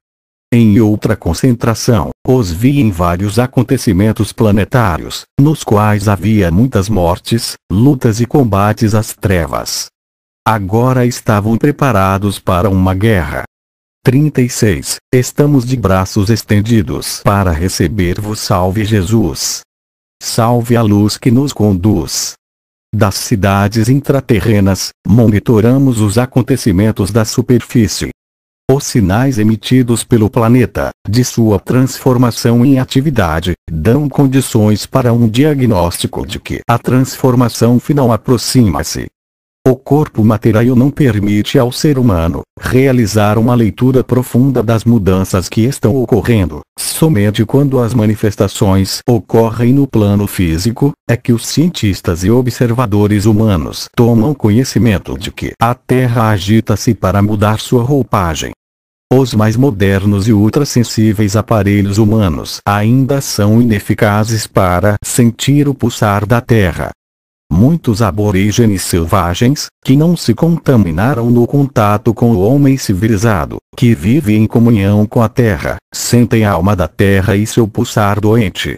Em outra concentração, os vi em vários acontecimentos planetários, nos quais havia muitas mortes, lutas e combates às trevas. Agora estavam preparados para uma guerra. 36. Estamos de braços estendidos para receber-vos. Salve Jesus! Salve a luz que nos conduz! das cidades intraterrenas, monitoramos os acontecimentos da superfície. Os sinais emitidos pelo planeta, de sua transformação em atividade, dão condições para um diagnóstico de que a transformação final aproxima-se. O corpo material não permite ao ser humano realizar uma leitura profunda das mudanças que estão ocorrendo. Somente quando as manifestações ocorrem no plano físico, é que os cientistas e observadores humanos tomam conhecimento de que a Terra agita-se para mudar sua roupagem. Os mais modernos e ultrassensíveis aparelhos humanos ainda são ineficazes para sentir o pulsar da Terra. Muitos aborígenes selvagens, que não se contaminaram no contato com o homem civilizado, que vive em comunhão com a terra, sentem a alma da terra e seu pulsar doente.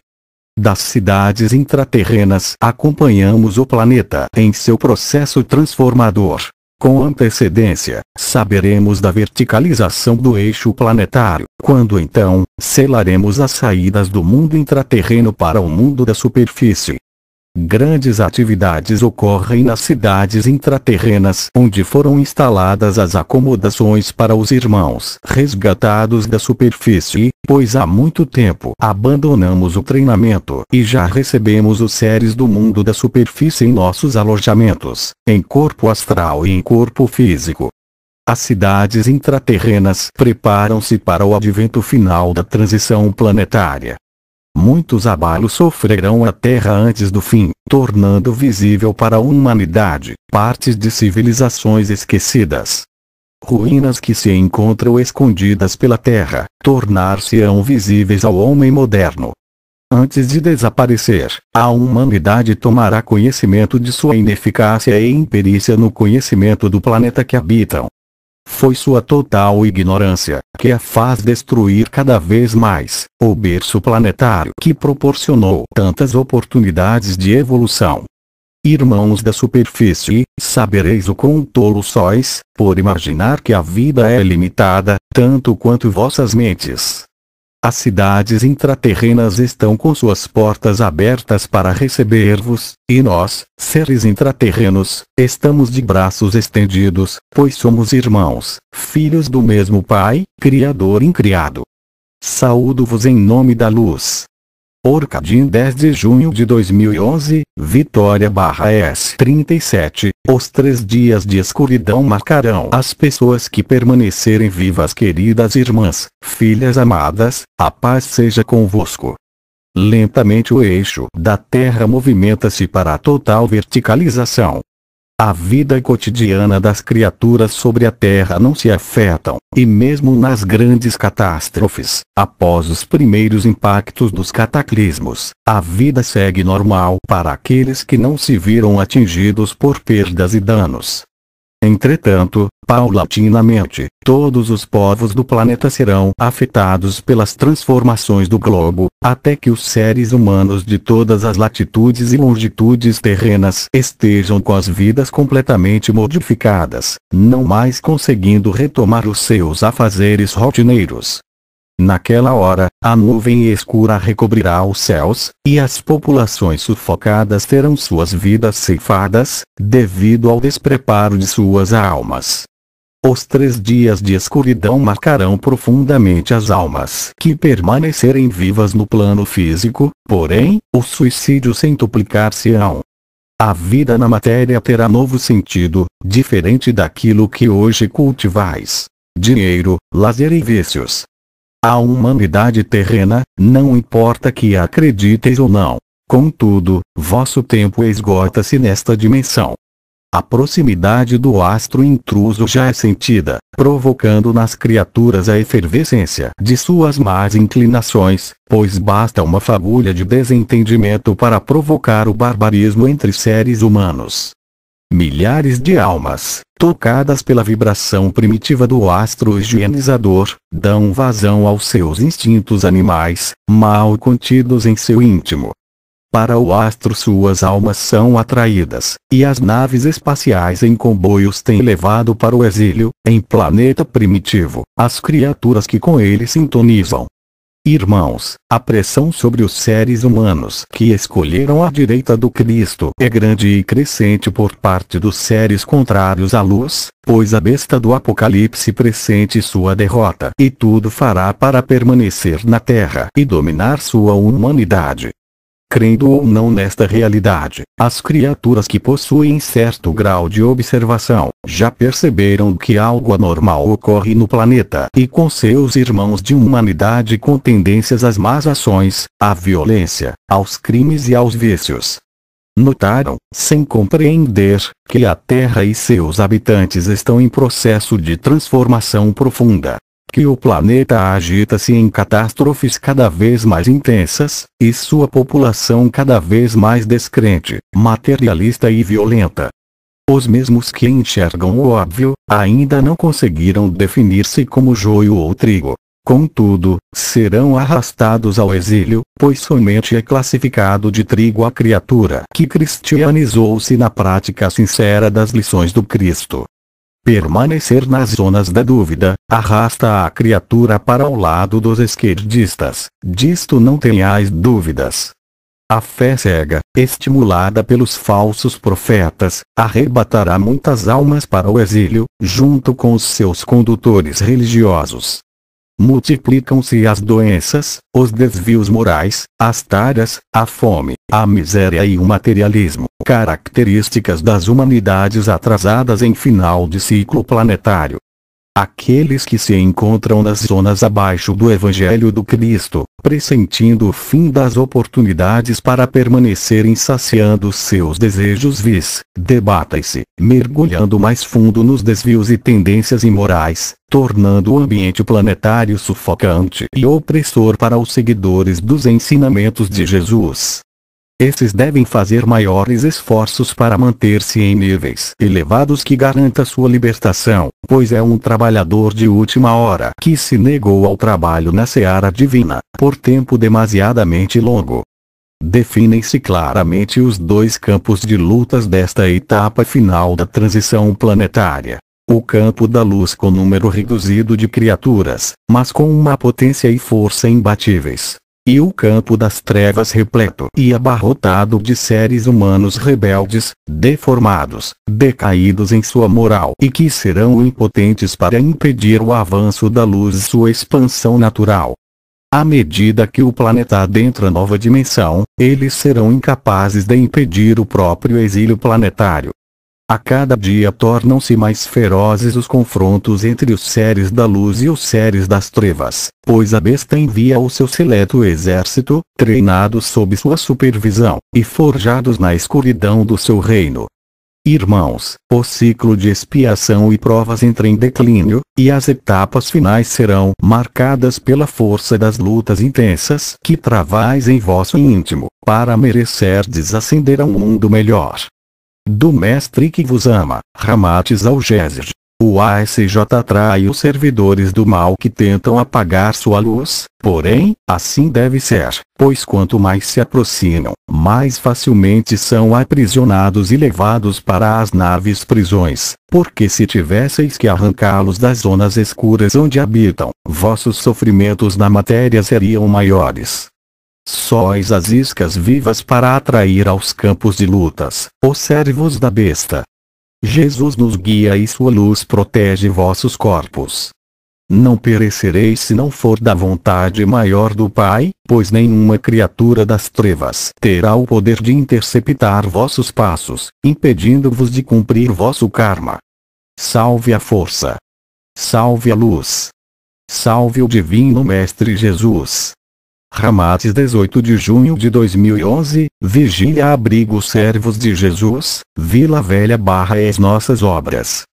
Das cidades intraterrenas acompanhamos o planeta em seu processo transformador. Com antecedência, saberemos da verticalização do eixo planetário, quando então, selaremos as saídas do mundo intraterreno para o mundo da superfície. Grandes atividades ocorrem nas cidades intraterrenas onde foram instaladas as acomodações para os irmãos resgatados da superfície, pois há muito tempo abandonamos o treinamento e já recebemos os seres do mundo da superfície em nossos alojamentos, em corpo astral e em corpo físico. As cidades intraterrenas preparam-se para o advento final da transição planetária muitos abalos sofrerão a Terra antes do fim, tornando visível para a humanidade partes de civilizações esquecidas. Ruínas que se encontram escondidas pela Terra, tornar-se-ão visíveis ao homem moderno. Antes de desaparecer, a humanidade tomará conhecimento de sua ineficácia e imperícia no conhecimento do planeta que habitam. Foi sua total ignorância que a faz destruir cada vez mais o berço planetário que proporcionou tantas oportunidades de evolução. Irmãos da superfície, sabereis o quão tolo sois, por imaginar que a vida é limitada, tanto quanto vossas mentes. As cidades intraterrenas estão com suas portas abertas para receber-vos, e nós, seres intraterrenos, estamos de braços estendidos, pois somos irmãos, filhos do mesmo Pai, Criador incriado. Saúdo-vos em nome da luz. Orcadim 10 de junho de 2011, Vitória barra S37, os três dias de escuridão marcarão as pessoas que permanecerem vivas queridas irmãs, filhas amadas, a paz seja convosco. Lentamente o eixo da Terra movimenta-se para a total verticalização, a vida cotidiana das criaturas sobre a Terra não se afetam, e mesmo nas grandes catástrofes, após os primeiros impactos dos cataclismos, a vida segue normal para aqueles que não se viram atingidos por perdas e danos. Entretanto, paulatinamente, todos os povos do planeta serão afetados pelas transformações do globo, até que os seres humanos de todas as latitudes e longitudes terrenas estejam com as vidas completamente modificadas, não mais conseguindo retomar os seus afazeres rotineiros, Naquela hora, a nuvem escura recobrirá os céus, e as populações sufocadas terão suas vidas ceifadas, devido ao despreparo de suas almas. Os três dias de escuridão marcarão profundamente as almas que permanecerem vivas no plano físico, porém, suicídio suicídios centuplicar-se-ão. A vida na matéria terá novo sentido, diferente daquilo que hoje cultivais. Dinheiro, lazer e vícios, à humanidade terrena, não importa que acrediteis ou não. Contudo, vosso tempo esgota-se nesta dimensão. A proximidade do astro intruso já é sentida, provocando nas criaturas a efervescência de suas más inclinações, pois basta uma fagulha de desentendimento para provocar o barbarismo entre seres humanos. Milhares de almas, tocadas pela vibração primitiva do astro higienizador, dão vazão aos seus instintos animais, mal contidos em seu íntimo. Para o astro suas almas são atraídas, e as naves espaciais em comboios têm levado para o exílio, em planeta primitivo, as criaturas que com ele sintonizam. Irmãos, a pressão sobre os seres humanos que escolheram a direita do Cristo é grande e crescente por parte dos seres contrários à luz, pois a besta do Apocalipse pressente sua derrota e tudo fará para permanecer na terra e dominar sua humanidade crendo ou não nesta realidade. As criaturas que possuem certo grau de observação já perceberam que algo anormal ocorre no planeta e com seus irmãos de humanidade com tendências às más ações, à violência, aos crimes e aos vícios. Notaram, sem compreender, que a Terra e seus habitantes estão em processo de transformação profunda, que o planeta agita-se em catástrofes cada vez mais intensas, e sua população cada vez mais descrente, materialista e violenta. Os mesmos que enxergam o óbvio, ainda não conseguiram definir-se como joio ou trigo. Contudo, serão arrastados ao exílio, pois somente é classificado de trigo a criatura que cristianizou-se na prática sincera das lições do Cristo. Permanecer nas zonas da dúvida, arrasta a criatura para o lado dos esquerdistas, disto não tenhais dúvidas. A fé cega, estimulada pelos falsos profetas, arrebatará muitas almas para o exílio, junto com os seus condutores religiosos. Multiplicam-se as doenças, os desvios morais, as taras, a fome, a miséria e o materialismo. Características das humanidades atrasadas em final de ciclo planetário. Aqueles que se encontram nas zonas abaixo do Evangelho do Cristo, pressentindo o fim das oportunidades para permanecerem saciando seus desejos vis, debatem-se, mergulhando mais fundo nos desvios e tendências imorais, tornando o ambiente planetário sufocante e opressor para os seguidores dos ensinamentos de Jesus. Esses devem fazer maiores esforços para manter-se em níveis elevados que garanta sua libertação, pois é um trabalhador de última hora que se negou ao trabalho na seara divina, por tempo demasiadamente longo. Definem-se claramente os dois campos de lutas desta etapa final da transição planetária. O campo da luz com número reduzido de criaturas, mas com uma potência e força imbatíveis, e o campo das trevas repleto e abarrotado de seres humanos rebeldes, deformados, decaídos em sua moral e que serão impotentes para impedir o avanço da luz e sua expansão natural. À medida que o planeta adentra nova dimensão, eles serão incapazes de impedir o próprio exílio planetário, a cada dia tornam-se mais ferozes os confrontos entre os seres da luz e os seres das trevas, pois a besta envia o seu seleto exército, treinados sob sua supervisão, e forjados na escuridão do seu reino. Irmãos, o ciclo de expiação e provas entra em declínio, e as etapas finais serão marcadas pela força das lutas intensas que travais em vosso íntimo, para merecerdes ascender a um mundo melhor do mestre que vos ama, Ramates Algeses. O ASJ atrai os servidores do mal que tentam apagar sua luz, porém, assim deve ser, pois quanto mais se aproximam, mais facilmente são aprisionados e levados para as naves prisões, porque se tivesseis que arrancá-los das zonas escuras onde habitam, vossos sofrimentos na matéria seriam maiores. Sois as iscas vivas para atrair aos campos de lutas, os servos da besta. Jesus nos guia e sua luz protege vossos corpos. Não perecereis se não for da vontade maior do Pai, pois nenhuma criatura das trevas terá o poder de interceptar vossos passos, impedindo-vos de cumprir vosso karma. Salve a força! Salve a luz! Salve o Divino Mestre Jesus! Ramates 18 de junho de 2011, Vigília Abrigo Servos de Jesus, Vila Velha barra as nossas obras.